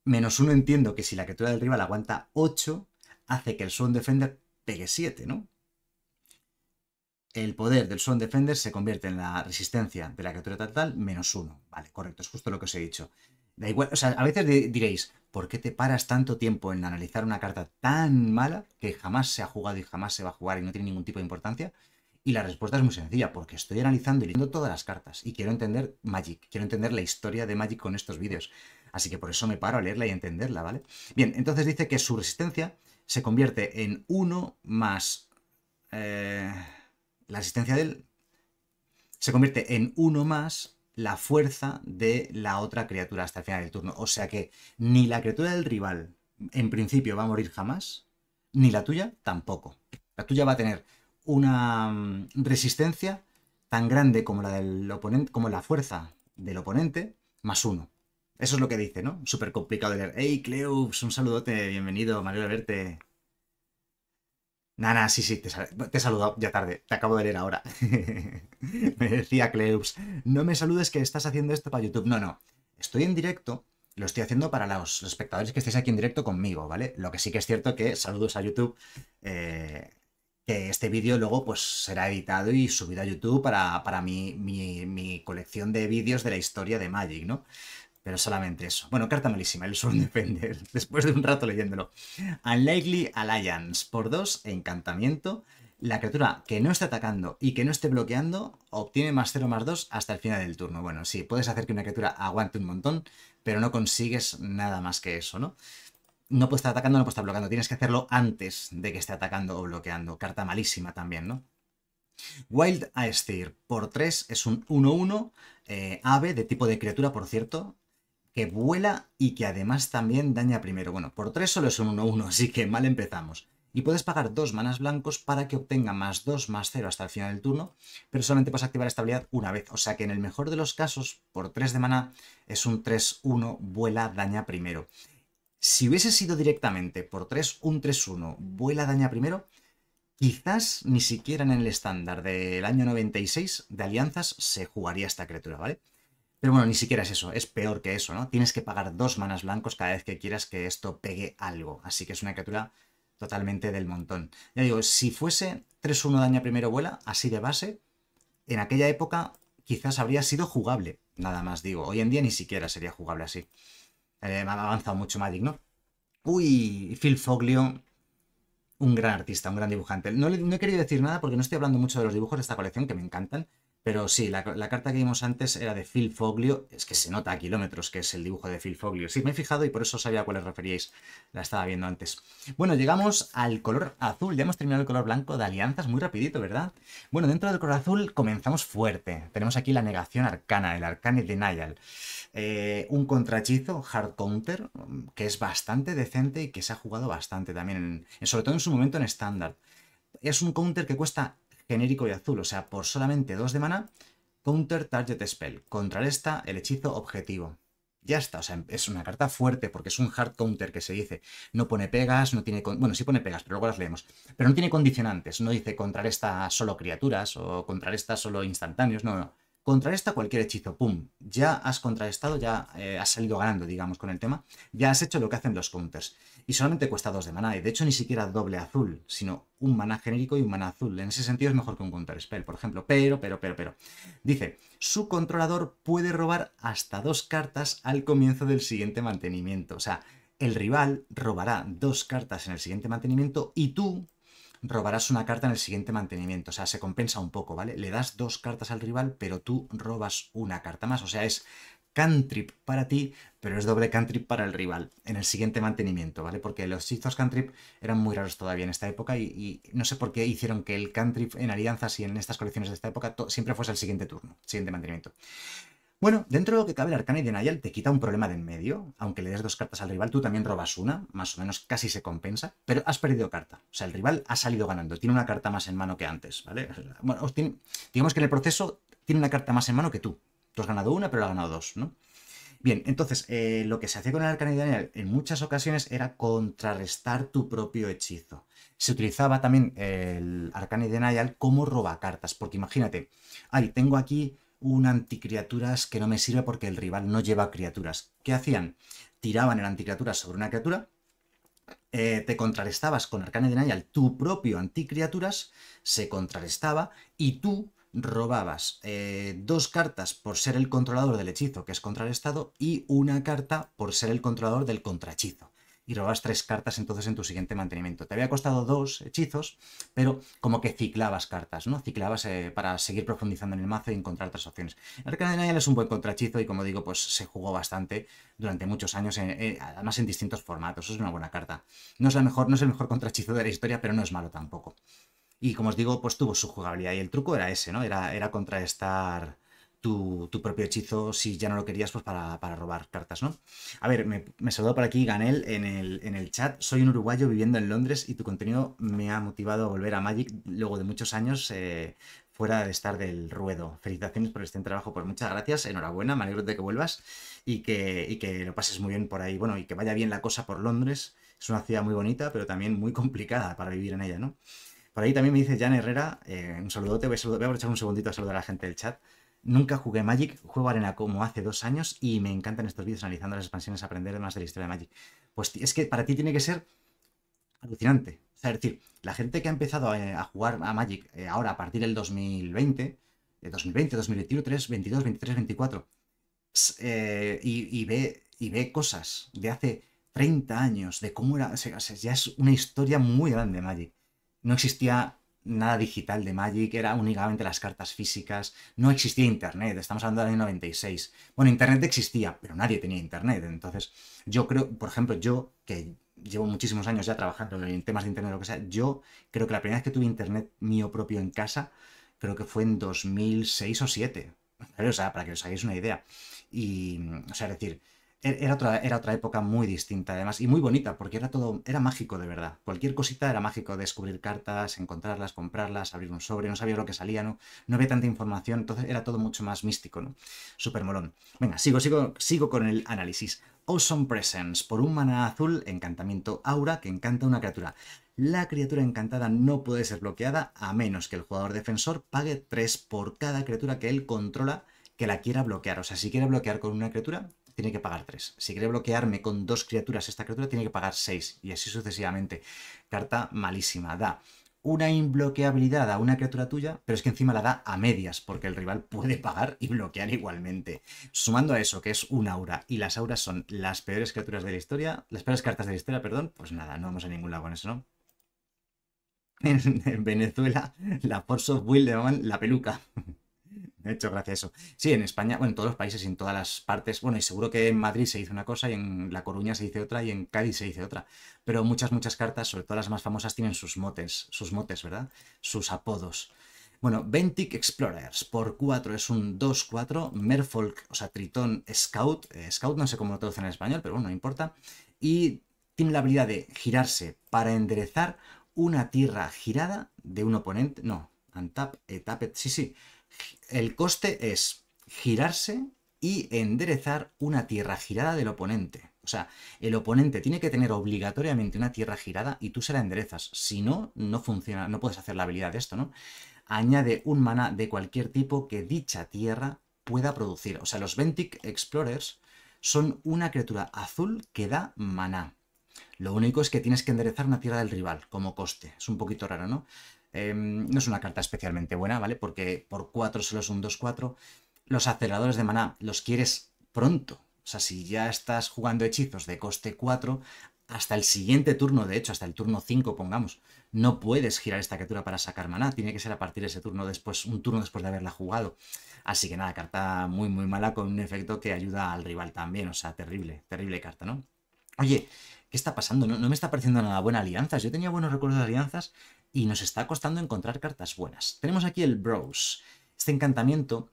Menos uno entiendo que si la criatura del rival aguanta 8, hace que el Swan Defender pegue 7, ¿no? El poder del Swan Defender se convierte en la resistencia de la criatura total menos uno. Vale, correcto, es justo lo que os he dicho. Da igual, o sea, a veces diréis, ¿por qué te paras tanto tiempo en analizar una carta tan mala que jamás se ha jugado y jamás se va a jugar y no tiene ningún tipo de importancia? Y la respuesta es muy sencilla, porque estoy analizando y leyendo todas las cartas y quiero entender Magic, quiero entender la historia de Magic con estos vídeos. Así que por eso me paro a leerla y entenderla, ¿vale? Bien, entonces dice que su resistencia se convierte en 1 más... Eh, la resistencia de él Se convierte en 1 más la fuerza de la otra criatura hasta el final del turno. O sea que ni la criatura del rival, en principio, va a morir jamás, ni la tuya tampoco. La tuya va a tener una mm, resistencia tan grande como la del oponente, como la fuerza del oponente, más uno. Eso es lo que dice, ¿no? Súper complicado de leer. Hey, Cleus, un saludote, bienvenido, Mario de verte. Nana, sí, sí, te, te, ya tarde, te acabo de leer ahora. me decía Cleus, no me saludes que estás haciendo esto para YouTube. No, no, estoy en directo, lo estoy haciendo para los, espectadores que estéis aquí en directo conmigo, ¿vale? Lo que sí que es cierto que saludos a YouTube, eh, que este vídeo luego pues será editado y subido a YouTube para, para mi, mi colección de vídeos de la historia de Magic, ¿no? Pero solamente eso. Bueno, carta malísima, el suelo depende. después de un rato leyéndolo. Unlikely Alliance, por 2, encantamiento. La criatura que no esté atacando y que no esté bloqueando obtiene más 0 más 2 hasta el final del turno. Bueno, sí, puedes hacer que una criatura aguante un montón, pero no consigues nada más que eso, ¿no? No puede estar atacando, no puede estar bloqueando. Tienes que hacerlo antes de que esté atacando o bloqueando. Carta malísima también, ¿no? Wild Aestir por 3 es un 1-1, eh, ave de tipo de criatura, por cierto, que vuela y que además también daña primero. Bueno, por 3 solo es un 1-1, así que mal empezamos. Y puedes pagar 2 manas blancos para que obtenga más 2, más 0 hasta el final del turno, pero solamente puedes activar esta habilidad una vez. O sea que en el mejor de los casos, por 3 de maná, es un 3-1, vuela, daña primero. Si hubiese sido directamente por 3, un 3-1, vuela, daña primero, quizás ni siquiera en el estándar del año 96 de alianzas se jugaría esta criatura, ¿vale? Pero bueno, ni siquiera es eso, es peor que eso, ¿no? Tienes que pagar dos manas blancos cada vez que quieras que esto pegue algo. Así que es una criatura totalmente del montón. Ya digo, si fuese 3-1 daña primero vuela, así de base, en aquella época quizás habría sido jugable, nada más digo. Hoy en día ni siquiera sería jugable así. Eh, ha avanzado mucho Magic, ¿no? Uy, Phil Foglio, un gran artista, un gran dibujante. No, no he querido decir nada porque no estoy hablando mucho de los dibujos de esta colección, que me encantan, pero sí, la, carta que vimos antes era de Phil Foglio. Es que se nota a kilómetros que es el dibujo de Phil Foglio. Sí, me he fijado y por eso sabía a cuáles referíais. La estaba viendo antes. Bueno, llegamos al color azul. Ya hemos terminado el color blanco de alianzas muy rapidito, ¿verdad? Bueno, dentro del color azul comenzamos fuerte. Tenemos aquí la negación arcana, el arcane Denial. Eh, un contrachizo, hard counter, que es bastante decente y que se ha jugado bastante también, sobre todo en su momento en estándar. Es un counter que cuesta genérico y azul, o sea, por solamente 2 de mana, Counter Target Spell. esta, el hechizo objetivo. Ya está, o sea, es una carta fuerte porque es un hard counter que se dice. No pone pegas, no tiene. Bueno, sí pone pegas, pero luego las leemos. Pero no tiene condicionantes, no dice esta solo criaturas o esta solo instantáneos, no, no esta cualquier hechizo, pum, ya has contrarrestado, ya eh, has salido ganando, digamos, con el tema, ya has hecho lo que hacen los counters. Y solamente cuesta dos de maná, y de hecho ni siquiera doble azul, sino un maná genérico y un maná azul. En ese sentido es mejor que un counter spell, por ejemplo, pero, pero, pero, pero. Dice, su controlador puede robar hasta dos cartas al comienzo del siguiente mantenimiento. O sea, el rival robará dos cartas en el siguiente mantenimiento y tú, robarás una carta en el siguiente mantenimiento. O sea, se compensa un poco, ¿vale? Le das dos cartas al rival, pero tú robas una carta más. O sea, es cantrip para ti, pero es doble cantrip para el rival en el siguiente mantenimiento, ¿vale? Porque los hechizos cantrip eran muy raros todavía en esta época y, y, no sé por qué hicieron que el cantrip en alianzas y en estas colecciones de esta época siempre fuese el siguiente turno, siguiente mantenimiento. Bueno, dentro de lo que cabe, el Arcane de Nayal, te quita un problema de en medio. Aunque le des dos cartas al rival, tú también robas una, más o menos casi se compensa, pero has perdido carta. O sea, el rival ha salido ganando, tiene una carta más en mano que antes, ¿vale? Bueno, digamos que en el proceso tiene una carta más en mano que tú. Tú has ganado una, pero él ha ganado dos, ¿no? Bien, entonces, eh, lo que se hacía con el Arcane de Nayal en muchas ocasiones era contrarrestar tu propio hechizo. Se utilizaba también el Arcane de Nayal como cartas, porque imagínate, ahí tengo aquí un anticriaturas que no me sirve porque el rival no lleva criaturas. ¿Qué hacían? Tiraban el anticriaturas sobre una criatura, eh, te contrarrestabas con Arcane Denial tu propio anticriaturas, se contrarrestaba y tú robabas eh, dos cartas por ser el controlador del hechizo que es contrarrestado y una carta por ser el controlador del contrahechizo y robabas tres cartas entonces en tu siguiente mantenimiento. Te había costado dos hechizos, pero como que ciclabas cartas, ¿no? Ciclabas eh, para seguir profundizando en el mazo y encontrar otras opciones. Arcana es un buen contrachizo y como digo, pues se jugó bastante durante muchos años, eh, además en distintos formatos. Es una buena carta. No es, la mejor, no es el mejor contrachizo de la historia, pero no es malo tampoco. Y como os digo, pues tuvo su jugabilidad y el truco era ese, ¿no? Era, era tu, propio hechizo si ya no lo querías pues para, robar cartas, ¿no? A ver, me, saludó por aquí Ganel en el, en el, chat. Soy un uruguayo viviendo en Londres y tu contenido me ha motivado a volver a Magic luego de muchos años eh, fuera de estar del ruedo. Felicitaciones por este trabajo, por pues, muchas gracias, enhorabuena, me alegro de que vuelvas y que, que lo pases muy bien por ahí. Bueno, y que vaya bien la cosa por Londres. Es una ciudad muy bonita, pero también muy complicada para vivir en ella, ¿no? Por ahí también me dice Jan Herrera, eh, un saludote, voy a, voy a, aprovechar un segundito a saludar a la gente del chat. Nunca jugué Magic, juego Arena como hace dos años y me encantan estos vídeos analizando las expansiones, aprender más de la historia de Magic. Pues es que para ti tiene que ser alucinante. es decir, la gente que ha empezado eh, a, jugar a Magic eh, ahora a partir del 2020, 2020, 2021, 2022, 22, 2024, y, ve, y ve cosas de hace 30 años, de cómo era, o sea, ya es una historia muy grande Magic. No existía nada digital de Magic, era únicamente las cartas físicas, no existía Internet, estamos hablando del año 96. Bueno, Internet existía, pero nadie tenía Internet, entonces yo creo, por ejemplo, yo que llevo muchísimos años ya trabajando en temas de Internet o lo que sea, yo creo que la primera vez que tuve Internet mío propio en casa, creo que fue en 2006 o 2007, o sea, para que os hagáis una idea. Y, o sea, decir, e-, era otra, era otra época muy distinta, además, y muy bonita, porque era todo, era mágico de verdad. Cualquier cosita era mágico, descubrir cartas, encontrarlas, comprarlas, abrir un sobre, no sabía lo que salía, no, no había tanta información, entonces era todo mucho más místico, ¿no? Súper molón. Venga, sigo, sigo, sigo con el análisis. Awesome Presence, por un mana azul, encantamiento aura, que encanta una criatura. La criatura encantada no puede ser bloqueada a menos que el jugador defensor pague 3 por cada criatura que él controla que la quiera bloquear. O sea, si quiere bloquear con una criatura, tiene que pagar 3. Si quiere bloquearme con dos criaturas esta criatura, tiene que pagar 6. Y así sucesivamente. Carta malísima. Da una inbloqueabilidad a una criatura tuya, pero es que encima la da a medias, porque el rival puede pagar y bloquear igualmente. Sumando a eso, que es un aura, y las auras son las peores criaturas de la historia, las peores cartas de la historia, perdón, pues nada, no vamos a ningún lado con eso, ¿no? En Venezuela, la Force of Wildeman, la peluca hecho, gracias a eso. Sí, en España, bueno, en todos los países y en todas las partes. Bueno, y seguro que en Madrid se dice una cosa y en La Coruña se dice otra y en Cádiz se dice otra. Pero muchas, muchas cartas, sobre todo las más famosas, tienen sus motes, sus motes, ¿verdad? Sus apodos. Bueno, Ventic Explorers por 4 es un 2-4, Merfolk, o sea, Tritón Scout, eh, Scout no sé cómo lo traducen en español, pero bueno, no importa. Y tiene la habilidad de girarse para enderezar una tierra girada de un oponente, no, untap, etapet, eh, sí, sí, el coste es girarse y enderezar una tierra girada del oponente. O sea, el oponente tiene que tener obligatoriamente una tierra girada y tú se la enderezas. Si no, no funciona, no puedes hacer la habilidad de esto, ¿no? Añade un maná de cualquier tipo que dicha tierra pueda producir. O sea, los Ventic Explorers son una criatura azul que da maná. Lo único es que tienes que enderezar una tierra del rival como coste. Es un poquito raro, ¿no? Em, no es una carta especialmente buena, ¿vale? Porque por 4 solo es un 2-4. Los aceleradores de maná los quieres pronto. O sea, si ya estás jugando hechizos de coste 4, hasta el siguiente turno, de hecho, hasta el turno 5, pongamos, no puedes girar esta criatura para sacar maná. Tiene que ser a partir de ese turno después, un turno después de haberla jugado. Así que nada, carta muy, muy mala con un efecto que ayuda al rival también. O sea, terrible, terrible carta, ¿no? Oye, ¿qué está pasando? No, no me está pareciendo nada buena alianzas. Yo tenía buenos recuerdos de alianzas y nos está costando encontrar cartas buenas. Tenemos aquí el Browse. Este encantamiento,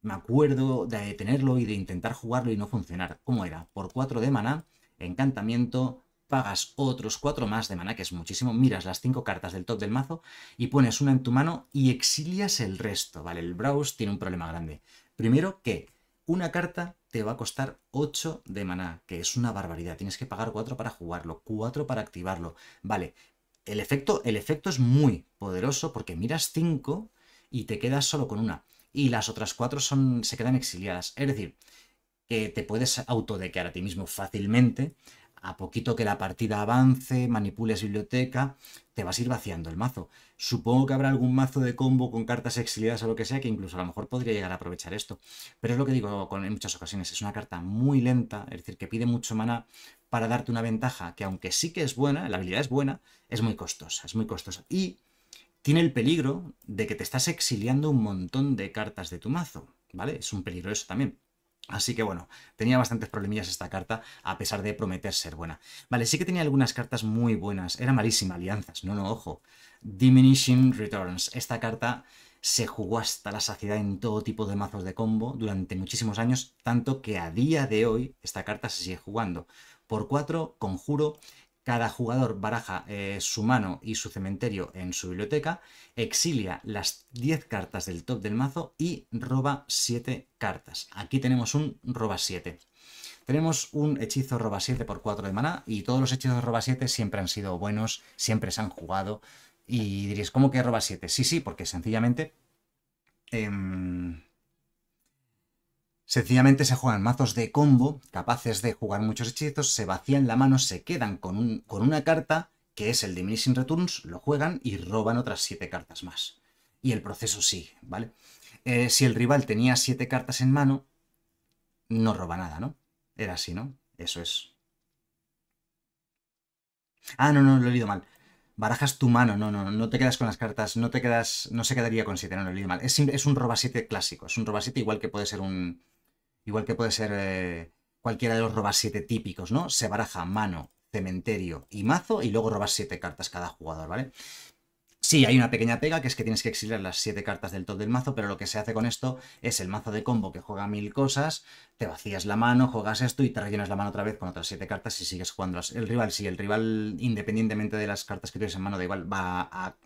me acuerdo de tenerlo y de intentar jugarlo y no funcionar. ¿Cómo era? Por 4 de maná, encantamiento, pagas otros 4 más de maná, que es muchísimo, miras las 5 cartas del top del mazo y pones una en tu mano y exilias el resto, ¿vale? El Browse tiene un problema grande. Primero que una carta te va a costar 8 de maná, que es una barbaridad. Tienes que pagar 4 para jugarlo, 4 para activarlo. Vale, el efecto, el efecto es muy poderoso porque miras 5 y te quedas solo con una. Y las otras cuatro son, se quedan exiliadas. Es decir, que te puedes autodequear a ti mismo fácilmente. A poquito que la partida avance, manipules biblioteca, te vas a ir vaciando el mazo. Supongo que habrá algún mazo de combo con cartas exiliadas o lo que sea que incluso a lo mejor podría llegar a aprovechar esto. Pero es lo que digo con, en muchas ocasiones, es una carta muy lenta, es decir, que pide mucho mana para darte una ventaja que aunque sí que es buena, la habilidad es buena, es muy costosa, es muy costosa. Y tiene el peligro de que te estás exiliando un montón de cartas de tu mazo, ¿vale? Es un peligro eso también. Así que bueno, tenía bastantes problemillas esta carta, a pesar de prometer ser buena. Vale, sí que tenía algunas cartas muy buenas. Era malísima, alianzas. No, no, ojo. Diminishing Returns. Esta carta se jugó hasta la saciedad en todo tipo de mazos de combo durante muchísimos años, tanto que a día de hoy esta carta se sigue jugando. Por 4, conjuro, cada jugador baraja eh, su mano y su cementerio en su biblioteca, exilia las 10 cartas del top del mazo y roba 7 cartas. Aquí tenemos un roba 7. Tenemos un hechizo roba 7 por 4 de maná y todos los hechizos roba 7 siempre han sido buenos, siempre se han jugado. Y dirías ¿cómo que roba 7? Sí, sí, porque sencillamente... Em, sencillamente se juegan mazos de combo, capaces de jugar muchos hechizos, se vacían la mano, se quedan con, un, con una carta, que es el Diminishing Returns, lo juegan y roban otras 7 cartas más. Y el proceso sigue, ¿vale? Eh, si el rival tenía 7 cartas en mano, no roba nada, ¿no? Era así, ¿no? Eso es. Ah, no, no, lo he leído mal barajas tu mano, no, no, no te quedas con las cartas, no te quedas, no se quedaría considerando el mal. Es, es, un 7 clásico, es un robasite igual que puede ser un, igual que puede ser eh, cualquiera de los 7 típicos, ¿no? Se baraja mano, cementerio y mazo y luego robas 7 cartas cada jugador, ¿vale? Sí, hay una pequeña pega, que es que tienes que exiliar las 7 cartas del top del mazo, pero lo que se hace con esto es el mazo de combo que juega mil cosas, te vacías la mano, juegas esto y te rellenas la mano otra vez con otras 7 cartas y sigues jugando. El rival, sí, el rival, independientemente de las cartas que tienes en mano, da igual, va a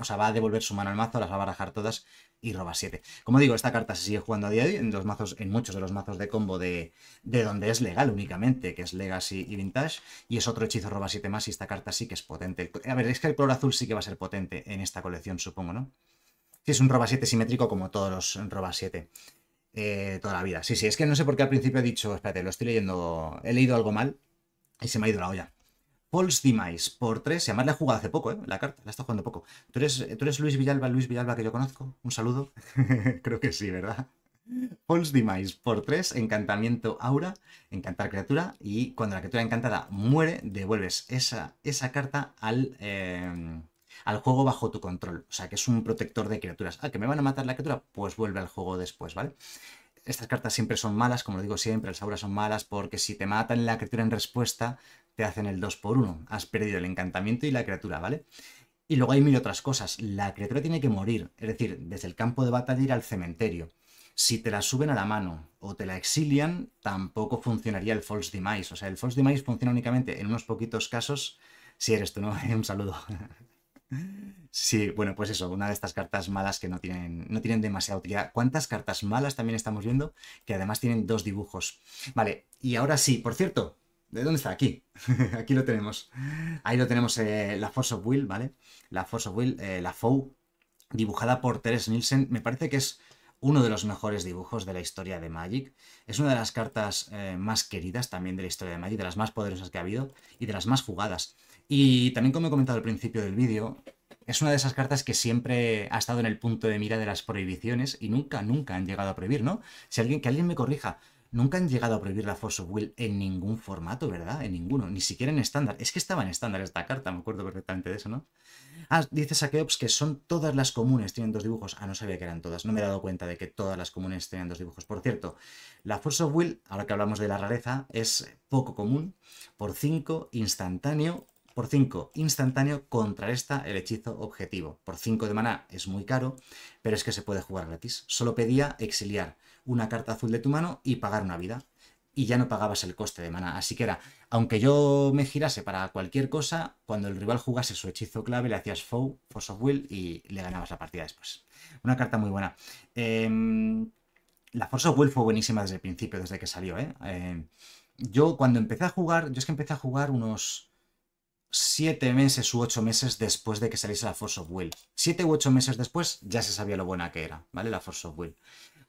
o sea, va a devolver su mano al mazo, las va a barajar todas y roba 7. Como digo, esta carta se sigue jugando a día de hoy en, los mazos, en muchos de los mazos de combo de, de donde es legal únicamente, que es Legacy y Vintage, y es otro hechizo roba 7 más y esta carta sí que es potente. A ver, es que el color azul sí que va a ser potente en esta colección, supongo, ¿no? Sí, es un roba 7 simétrico como todos los roba 7. Eh, toda la vida. Sí, sí, es que no sé por qué al principio he dicho, espérate, lo estoy leyendo, he leído algo mal y se me ha ido la olla. False Demise por 3. Y además la he jugado hace poco, ¿eh? La carta, la está jugando poco. ¿Tú eres, ¿Tú eres, Luis Villalba, Luis Villalba que yo conozco? Un saludo. Creo que sí, ¿verdad? False Demise por 3, encantamiento aura, encantar criatura. Y cuando la criatura encantada muere, devuelves esa, esa carta al. Eh, al juego bajo tu control, o sea que es un protector de criaturas. Ah, que me van a matar la criatura, pues vuelve al juego después, ¿vale? estas cartas siempre son malas, como lo digo siempre, las auras son malas porque si te matan la criatura en respuesta, te hacen el 2 por 1. Has perdido el encantamiento y la criatura, ¿vale? Y luego hay mil otras cosas. La criatura tiene que morir, es decir, desde el campo de batalla ir al cementerio. Si te la suben a la mano o te la exilian, tampoco funcionaría el False Demise. O sea, el False Demise funciona únicamente en unos poquitos casos. Si eres tú, ¿no? Un saludo. Sí, bueno, pues eso, una de estas cartas malas que no tienen, no tienen demasiada utilidad. ¿Cuántas cartas malas también estamos viendo? Que además tienen dos dibujos. Vale, y ahora sí, por cierto, ¿De dónde está? Aquí. Aquí lo tenemos. Ahí lo tenemos eh, la Force of Will, ¿vale? La Force of Will, eh, la FOU, dibujada por Teres Nielsen. Me parece que es uno de los mejores dibujos de la historia de Magic. Es una de las cartas eh, más queridas también de la historia de Magic, de las más poderosas que ha habido y de las más jugadas. Y también, como he comentado al principio del vídeo, es una de esas cartas que siempre ha estado en el punto de mira de las prohibiciones y nunca, nunca han llegado a prohibir, ¿no? Si alguien, que alguien me corrija. Nunca han llegado a prohibir la Force of Will en ningún formato, ¿verdad? En ninguno, ni siquiera en estándar. Es que estaba en estándar esta carta, me acuerdo perfectamente de eso, ¿no? Ah, dice Saqueops que son todas las comunes, tienen dos dibujos. Ah, no sabía que eran todas, no me he dado cuenta de que todas las comunes tenían dos dibujos. Por cierto, la Force of Will, ahora que hablamos de la rareza, es poco común, por 5, instantáneo, por 5, instantáneo, esta el hechizo objetivo. Por 5 de maná es muy caro, pero es que se puede jugar gratis. Solo pedía exiliar una carta azul de tu mano y pagar una vida. Y ya no pagabas el coste de mana. Así que era, aunque yo me girase para cualquier cosa, cuando el rival jugase su hechizo clave, le hacías Foe, Force of Will y le ganabas la partida después. Una carta muy buena. Em, la Force of Will fue buenísima desde el principio, desde que salió. ¿eh? Em, yo cuando empecé a jugar, yo es que empecé a jugar unos 7 meses u 8 meses después de que saliese la Force of Will. 7 u 8 meses después ya se sabía lo buena que era, ¿vale? La Force of Will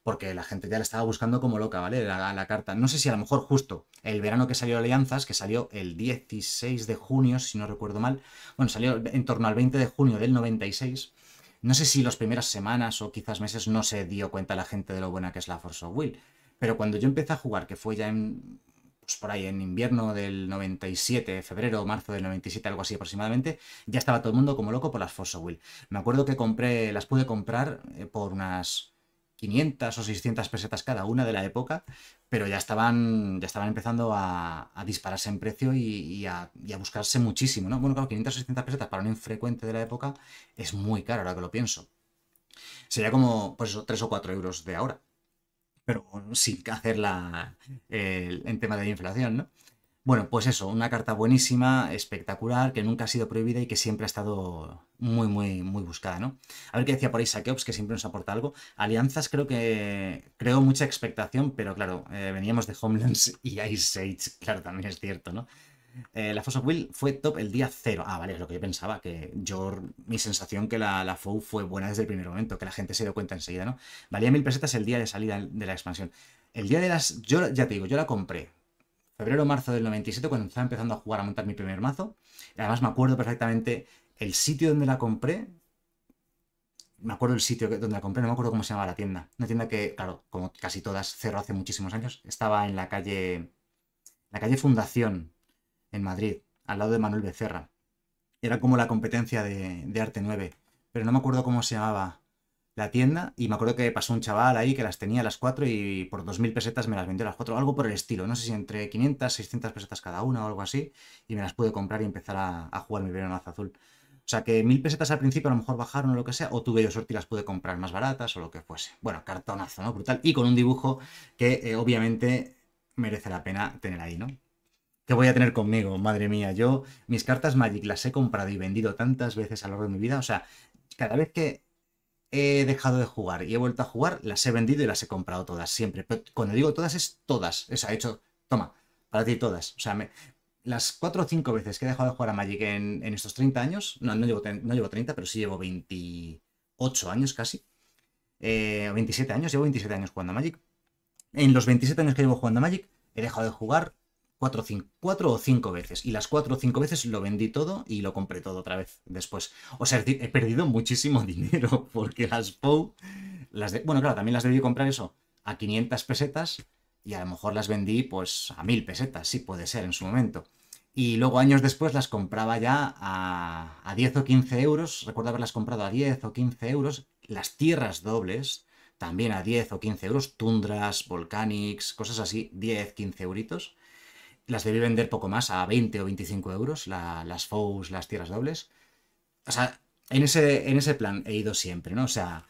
porque la gente ya la estaba buscando como loca, ¿vale? La, carta. No sé si a lo mejor justo el verano que salió Alianzas, que salió el 16 de junio, si no recuerdo mal, bueno, salió en torno al 20 de junio del 96. No sé si las primeras semanas o quizás meses no se dio cuenta la gente de lo buena que es la Force of Will, pero cuando yo empecé a jugar, que fue ya en pues por ahí en invierno del 97, febrero o marzo del 97, algo así aproximadamente, ya estaba todo el mundo como loco por las Force of Will. Me acuerdo que compré, las pude comprar eh, por unas 500 o 600 pesetas cada una de la época, pero ya estaban, ya estaban empezando a, dispararse en precio y, a, buscarse muchísimo, ¿no? Bueno, claro, 500 o 600 pesetas para un infrecuente de la época es muy caro, ahora que lo pienso. Sería como, pues eso, 3 o 4 euros de ahora, pero sin hacer el, en tema de inflación, ¿no? Bueno, pues eso, una carta buenísima, espectacular, que nunca ha sido prohibida y que siempre ha estado muy, muy, muy buscada, ¿no? A ver qué decía por ahí que siempre nos aporta algo. Alianzas creo que creo mucha expectación, pero claro, eh, veníamos de Homelands y Ice Age, claro, también es cierto, ¿no? Eh, la of Will fue top el día cero. Ah, vale, es lo que yo pensaba, que yo, mi sensación que la, la fue buena desde el primer momento, que la gente se dio cuenta enseguida, ¿no? Valía mil pesetas el día de salida de la expansión. El día de las... Yo ya te digo, yo la compré febrero-marzo del 97, cuando estaba empezando a jugar a montar mi primer mazo. Además me acuerdo perfectamente el sitio donde la compré. Me acuerdo el sitio donde la compré, no me acuerdo cómo se llamaba la tienda. Una tienda que, claro, como casi todas, cerró hace muchísimos años. Estaba en la calle, la calle Fundación, en Madrid, al lado de Manuel Becerra. Era como la competencia de, de Arte 9, pero no me acuerdo cómo se llamaba la tienda y me acuerdo que pasó un chaval ahí que las tenía las cuatro y por dos mil pesetas me las vendió las cuatro, algo por el estilo, no sé si entre 500, 600 pesetas cada una o algo así, y me las pude comprar y empezar a, jugar mi verano azul. O sea que mil pesetas al principio a lo mejor bajaron o lo que sea, o tuve yo suerte y las pude comprar más baratas o lo que fuese. Bueno, cartonazo, ¿no? Brutal. Y con un dibujo que eh, obviamente merece la pena tener ahí, ¿no? ¿Qué voy a tener conmigo? Madre mía, yo mis cartas Magic las he comprado y vendido tantas veces a lo largo de mi vida. O sea, cada vez que he dejado de jugar y he vuelto a jugar, las he vendido y las he comprado todas siempre. Pero cuando digo todas es todas. O sea, he hecho, toma, para ti todas. O sea, las cuatro o cinco veces que he dejado de jugar a Magic en, estos 30 años, no, no, llevo, 30, pero sí llevo 28 años casi, 27 eh, años, llevo 27 años jugando a Magic. En los 27 años que llevo jugando a Magic, he dejado de jugar cuatro, o cinco veces. Y las cuatro o cinco veces lo vendí todo y lo compré todo otra vez después. O sea, he perdido muchísimo dinero porque las POU, las de, bueno, claro, también las debí comprar eso a 500 pesetas y a lo mejor las vendí pues a 1000 pesetas, sí puede ser en su momento. Y luego años después las compraba ya a, a 10 o 15 euros. Recuerdo haberlas comprado a 10 o 15 euros. Las tierras dobles, también a 10 o 15 euros. Tundras, volcanics, cosas así, 10, 15 euritos las debí vender poco más, a 20 o 25 euros, las FOUs, las tierras dobles. O sea, en ese, en ese plan he ido siempre, ¿no? O sea,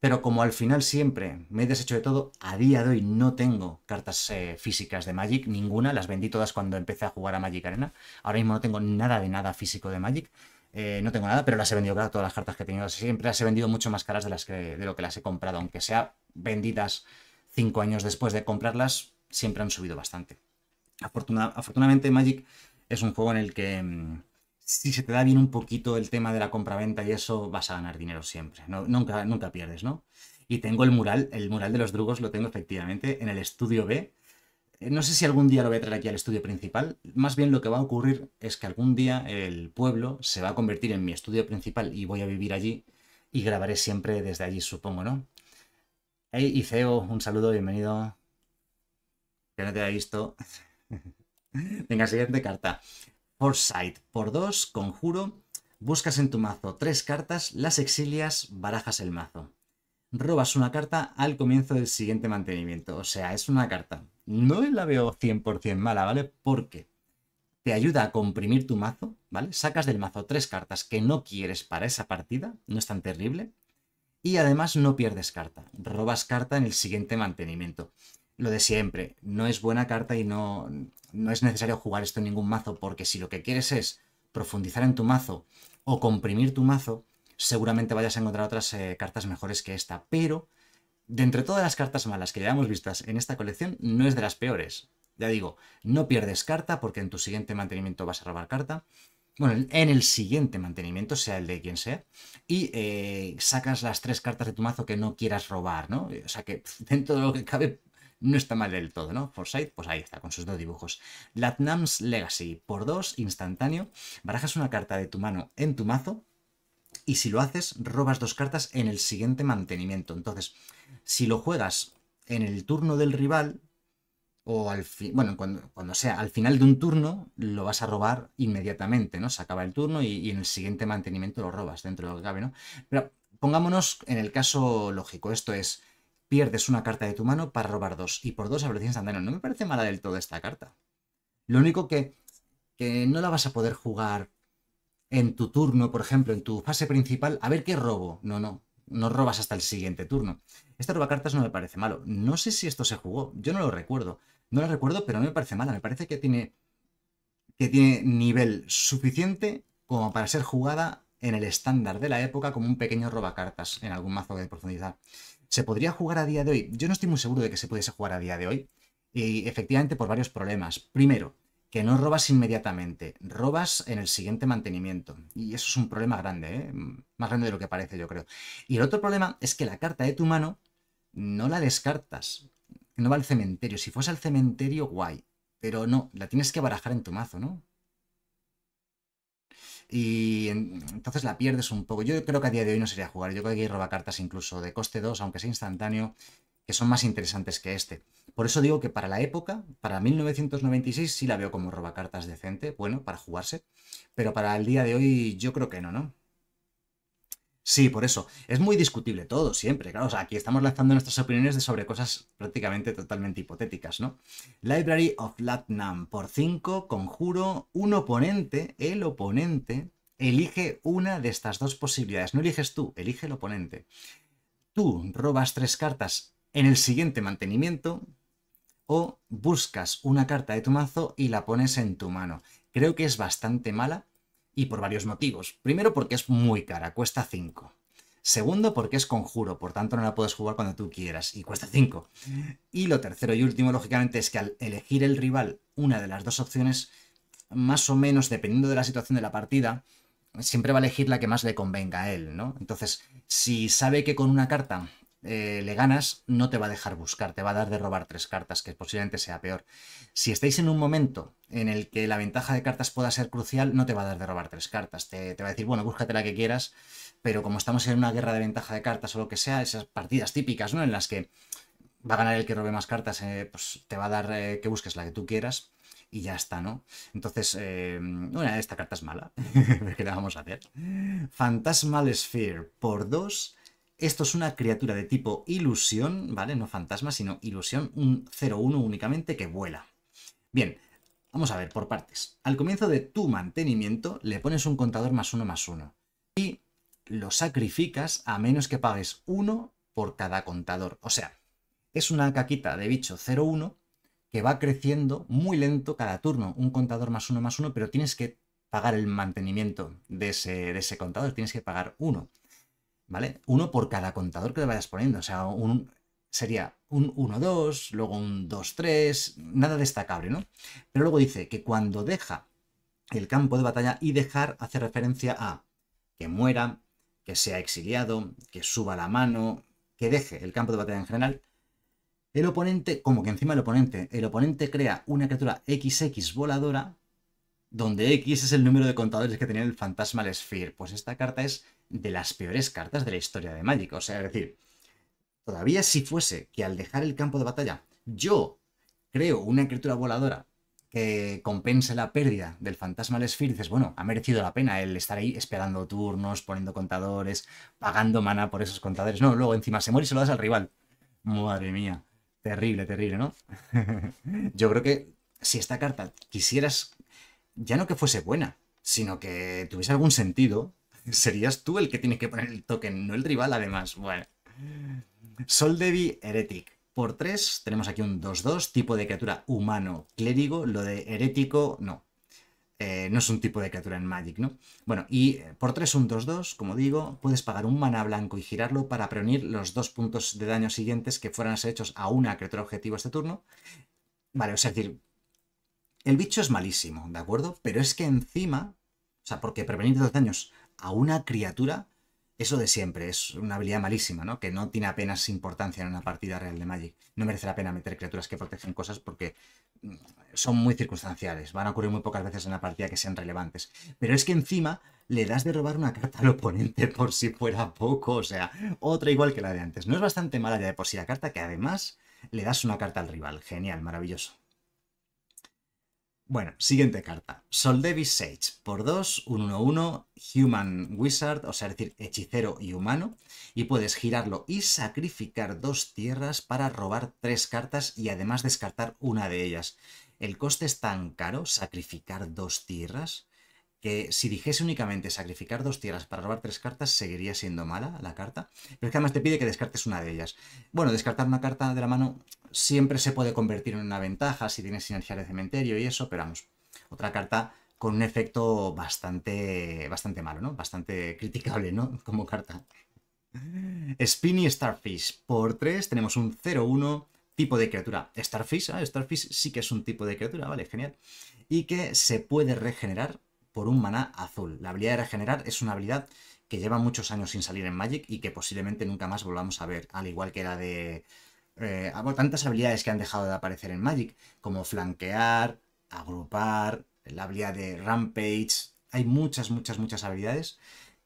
pero como al final siempre me he deshecho de todo, a día de hoy no tengo cartas eh, físicas de Magic, ninguna, las vendí todas cuando empecé a jugar a Magic Arena. Ahora mismo no tengo nada de nada físico de Magic. Eh, no tengo nada, pero las he vendido, todas las cartas que he tenido. Siempre las he vendido mucho más caras de, las que, de lo que las he comprado. Aunque sea vendidas cinco años después de comprarlas, siempre han subido bastante afortunadamente Magic es un juego en el que mm, si se te da bien un poquito el tema de la compra-venta y eso, vas a ganar dinero siempre. nunca, nunca pierdes, ¿no? Y tengo el mural, el mural de los drugos lo tengo efectivamente en el estudio B. Eh, no sé si algún día lo voy a traer aquí al estudio principal. Más bien lo que va a ocurrir es que algún día el pueblo se va a convertir en mi estudio principal y voy a vivir allí y grabaré siempre desde allí, supongo, ¿no? Hey, Iceo, un saludo, bienvenido. Que no te haya visto. Venga, siguiente carta. Foresight. Por 2, conjuro. Buscas en tu mazo tres cartas, las exilias, barajas el mazo. Robas una carta al comienzo del siguiente mantenimiento. O sea, es una carta. No la veo 100% mala, ¿vale? Porque te ayuda a comprimir tu mazo, ¿vale? Sacas del mazo tres cartas que no quieres para esa partida, no es tan terrible. Y además no pierdes carta, robas carta en el siguiente mantenimiento lo de siempre, no es buena carta y no, no es necesario jugar esto en ningún mazo, porque si lo que quieres es profundizar en tu mazo o comprimir tu mazo, seguramente vayas a encontrar otras eh, cartas mejores que esta, pero de entre todas las cartas malas que ya hemos vistas en esta colección, no es de las peores. Ya digo, no pierdes carta porque en tu siguiente mantenimiento vas a robar carta. Bueno, en el siguiente mantenimiento, sea el de quien sea, y eh, sacas las tres cartas de tu mazo que no quieras robar, ¿no? O sea que dentro de lo que cabe no está mal del todo, ¿no? Forsyth, pues ahí está, con sus dos dibujos. Latnam's Legacy, por dos, instantáneo, barajas una carta de tu mano en tu mazo, y si lo haces, robas dos cartas en el siguiente mantenimiento. Entonces, si lo juegas en el turno del rival, o al fin, bueno, cuando, cuando, sea al final de un turno, lo vas a robar inmediatamente, ¿no? Se acaba el turno y, y, en el siguiente mantenimiento lo robas dentro de lo que cabe, ¿no? Pero pongámonos en el caso lógico, esto es, pierdes una carta de tu mano para robar dos. Y por dos a velocidad No me parece mala del todo esta carta. Lo único que, que no la vas a poder jugar en tu turno, por ejemplo, en tu fase principal. A ver qué robo. No, no. No robas hasta el siguiente turno. esta roba cartas no me parece malo. No sé si esto se jugó. Yo no lo recuerdo. No lo recuerdo, pero no me parece mala. Me parece que tiene, que tiene nivel suficiente como para ser jugada en el estándar de la época como un pequeño roba cartas en algún mazo de profundidad. ¿Se podría jugar a día de hoy? Yo no estoy muy seguro de que se pudiese jugar a día de hoy. Y efectivamente por varios problemas. Primero, que no robas inmediatamente, robas en el siguiente mantenimiento. Y eso es un problema grande, ¿eh? más grande de lo que parece, yo creo. Y el otro problema es que la carta de tu mano no la descartas, no va al cementerio. Si fuese al cementerio, guay. Pero no, la tienes que barajar en tu mazo, ¿no? y entonces la pierdes un poco. Yo creo que a día de hoy no sería jugar, yo creo que hay cartas incluso de coste 2, aunque sea instantáneo, que son más interesantes que este. Por eso digo que para la época, para 1996 sí la veo como roba cartas decente, bueno, para jugarse, pero para el día de hoy yo creo que no, ¿no? Sí, por eso. Es muy discutible todo, siempre. Claro, o sea, aquí estamos lanzando nuestras opiniones de sobre cosas prácticamente totalmente hipotéticas, ¿no? Library of Latnam por 5, conjuro, un oponente, el oponente, elige una de estas dos posibilidades. No eliges tú, elige el oponente. Tú robas tres cartas en el siguiente mantenimiento o buscas una carta de tu mazo y la pones en tu mano. Creo que es bastante mala, y por varios motivos. Primero porque es muy cara, cuesta 5. Segundo, porque es conjuro, por tanto no la puedes jugar cuando tú quieras y cuesta 5. Y lo tercero y último, lógicamente, es que al elegir el rival una de las dos opciones, más o menos dependiendo de la situación de la partida, siempre va a elegir la que más le convenga a él, ¿no? Entonces, si sabe que con una carta eh, le ganas, no te va a dejar buscar, te va a dar de robar tres cartas, que posiblemente sea peor. Si estáis en un momento en el que la ventaja de cartas pueda ser crucial, no te va a dar de robar tres cartas, te, va a decir, bueno, búscate la que quieras, pero como estamos en una guerra de ventaja de cartas o lo que sea, esas partidas típicas, ¿no? En las que va a ganar el que robe más cartas, eh, pues te va a dar eh, que busques la que tú quieras y ya está, ¿no? Entonces, esta carta es mala. ¿Qué le vamos a hacer? Fantasmal Sphere por 2 esto es una criatura de tipo ilusión, ¿vale? No fantasma, sino ilusión, un 0-1 únicamente que vuela. Bien, vamos a ver por partes. Al comienzo de tu mantenimiento le pones un contador más uno más uno y lo sacrificas a menos que pagues uno por cada contador. O sea, es una caquita de bicho 0-1 que va creciendo muy lento cada turno, un contador más uno más uno, pero tienes que pagar el mantenimiento de ese, de ese contador, tienes que pagar uno. ¿vale? Uno por cada contador que le vayas poniendo, o sea, un, sería un 1-2, luego un 2-3, nada destacable, ¿no? Pero luego dice que cuando deja el campo de batalla y dejar hace referencia a que muera, que sea exiliado, que suba la mano, que deje el campo de batalla en general. El oponente, como que encima el oponente, el oponente crea una criatura XX voladora, donde X es el número de contadores que tenía el fantasma Sphere. Pues esta carta es de las peores cartas de la historia de Magic. O sea, es decir, todavía si fuese que al dejar el campo de batalla yo creo una criatura voladora que compense la pérdida del fantasma al dices, bueno, ha merecido la pena el estar ahí esperando turnos, poniendo contadores, pagando mana por esos contadores. No, luego encima se muere y se lo das al rival. Madre mía, terrible, terrible, ¿no? yo creo que si esta carta quisieras, ya no que fuese buena, sino que tuviese algún sentido, Serías tú el que tiene que poner el token, no el rival además. Bueno. Sol Heretic. Por 3 tenemos aquí un 2-2, tipo de criatura humano clérigo. Lo de herético, no. Eh, no es un tipo de criatura en Magic, ¿no? Bueno, y eh, por 3 un 2-2, como digo, puedes pagar un mana blanco y girarlo para prevenir los dos puntos de daño siguientes que fueran a ser hechos a una criatura objetivo este turno. Vale, o sea, es decir, el bicho es malísimo, ¿de acuerdo? Pero es que encima, o sea, porque prevenir dos daños a una criatura, eso de siempre, es una habilidad malísima, ¿no? Que no tiene apenas importancia en una partida real de Magic. No merece la pena meter criaturas que protegen cosas porque mm, son muy circunstanciales, van a ocurrir muy pocas veces en la partida que sean relevantes. Pero es que encima le das de robar una carta al oponente por si fuera poco, o sea, otra igual que la de antes. No es bastante mala ya de por sí la carta, que además le das una carta al rival. Genial, maravilloso. Bueno, siguiente carta. Soldevis Sage, por 2, 1-1, Human Wizard, o sea, decir, hechicero y humano, y puedes girarlo y sacrificar dos tierras para robar tres cartas y además descartar una de ellas. ¿El coste es tan caro sacrificar dos tierras? que si dijese únicamente sacrificar dos tierras para robar tres cartas, seguiría siendo mala la carta. Pero es que además te pide que descartes una de ellas. Bueno, descartar una carta de la mano siempre se puede convertir en una ventaja si tienes sinergia de cementerio y eso, pero vamos, otra carta con un efecto bastante, bastante malo, ¿no? Bastante criticable, ¿no? Como carta. Spinny Starfish. Por 3 tenemos un 0-1 tipo de criatura. Starfish, ¿eh? Starfish sí que es un tipo de criatura, vale, genial. Y que se puede regenerar por un maná azul. La habilidad de regenerar es una habilidad que lleva muchos años sin salir en Magic y que posiblemente nunca más volvamos a ver, al igual que la de... Eh, ah, tantas habilidades que han dejado de aparecer en Magic, como flanquear, agrupar, la habilidad de Rampage. Hay muchas, muchas, muchas habilidades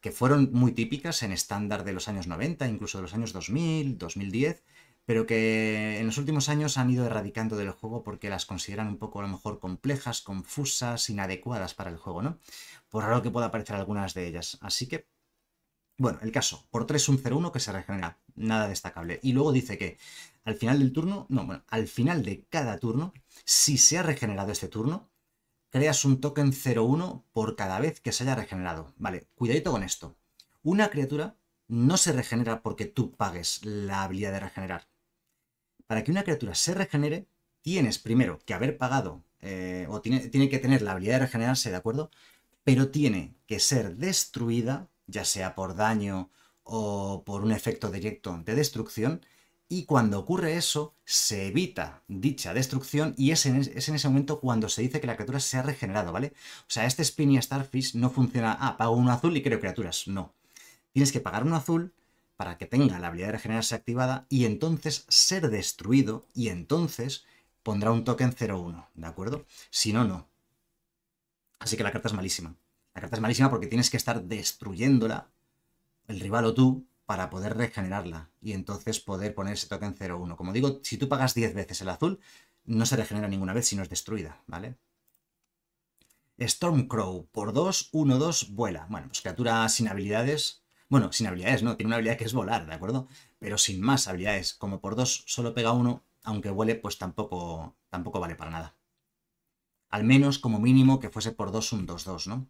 que fueron muy típicas en estándar de los años 90, incluso de los años 2000, 2010, pero que en los últimos años han ido erradicando del juego porque las consideran un poco a lo mejor complejas, confusas, inadecuadas para el juego, ¿no? Por raro que pueda aparecer algunas de ellas. Así que, bueno, el caso, por 3 un 0-1 que se regenera, nada destacable. Y luego dice que al final del turno, no, bueno, al final de cada turno, si se ha regenerado este turno, creas un token 0-1 por cada vez que se haya regenerado. Vale, cuidadito con esto. Una criatura no se regenera porque tú pagues la habilidad de regenerar para que una criatura se regenere, tienes primero que haber pagado, eh, o tiene, que tener la habilidad de regenerarse, ¿de acuerdo? Pero tiene que ser destruida, ya sea por daño o por un efecto directo de destrucción, y cuando ocurre eso, se evita dicha destrucción y es en, es en, ese momento cuando se dice que la criatura se ha regenerado, ¿vale? O sea, este Spinny Starfish no funciona, ah, pago uno azul y creo criaturas, no. Tienes que pagar uno azul, para que tenga la habilidad de regenerarse activada y entonces ser destruido y entonces pondrá un token 0-1, ¿de acuerdo? Si no, no. Así que la carta es malísima. La carta es malísima porque tienes que estar destruyéndola, el rival o tú, para poder regenerarla y entonces poder poner ese token 0-1. Como digo, si tú pagas 10 veces el azul, no se regenera ninguna vez si no es destruida, ¿vale? Stormcrow, por 2, 1, 2, vuela. Bueno, pues criatura sin habilidades, bueno, sin habilidades, no, tiene una habilidad que es volar, ¿de acuerdo? Pero sin más habilidades, como por dos solo pega uno, aunque vuele, pues tampoco, tampoco vale para nada. Al menos, como mínimo, que fuese por dos un 2-2, ¿no?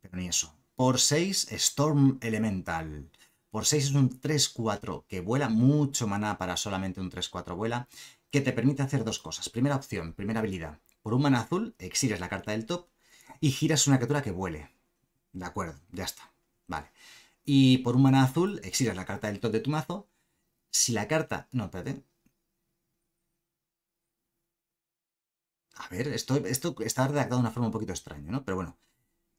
Pero ni eso. Por 6, Storm Elemental. Por 6 es un 3-4 que vuela mucho maná para solamente un 3-4 vuela, que te permite hacer dos cosas. Primera opción, primera habilidad. Por un maná azul, exiles la carta del top y giras una criatura que vuele. De acuerdo, ya está. Vale. Y por un maná azul, exilias la carta del top de tu mazo. Si la carta... No, espérate. A ver, esto, esto está redactado de una forma un poquito extraña, ¿no? Pero bueno.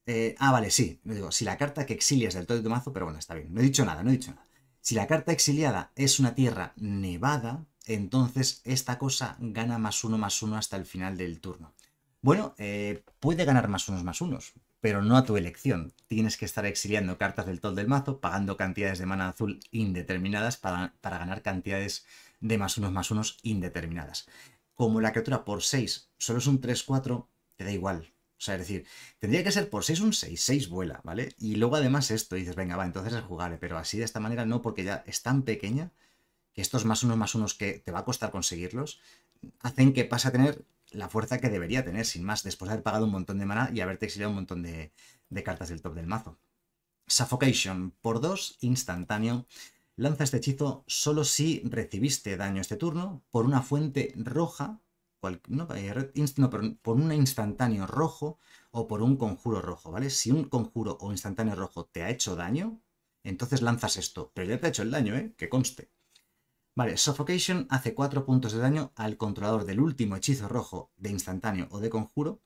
Eh, ah, vale, sí. Digo, si la carta que exilias del top de tu mazo... Pero bueno, está bien. No he dicho nada, no he dicho nada. Si la carta exiliada es una tierra nevada, entonces esta cosa gana más uno más uno hasta el final del turno. Bueno, eh, puede ganar más unos más unos, pero no a tu elección. Tienes que estar exiliando cartas del top del mazo, pagando cantidades de mana azul indeterminadas para, ganar cantidades de más unos más unos indeterminadas. Como la criatura por 6 solo es un 3-4, te da igual. O sea, es decir, tendría que ser por 6 un 6, 6 vuela, ¿vale? Y luego además esto, dices, venga, va, entonces es jugable, pero así de esta manera no, porque ya es tan pequeña que estos más unos más unos que te va a costar conseguirlos, hacen que pase a tener la fuerza que debería tener, sin más, después de haber pagado un montón de mana y haberte exiliado un montón de, cartas del top del mazo. Suffocation, por 2, instantáneo. Lanza este hechizo solo si recibiste daño este turno por una fuente roja, no, eh, por un instantáneo rojo o por un conjuro rojo, ¿vale? Si un conjuro o instantáneo rojo te ha hecho daño, entonces lanzas esto, pero ya te ha hecho el daño, ¿eh? Que conste. Vale, Suffocation hace 4 puntos de daño al controlador del último hechizo rojo de instantáneo o de conjuro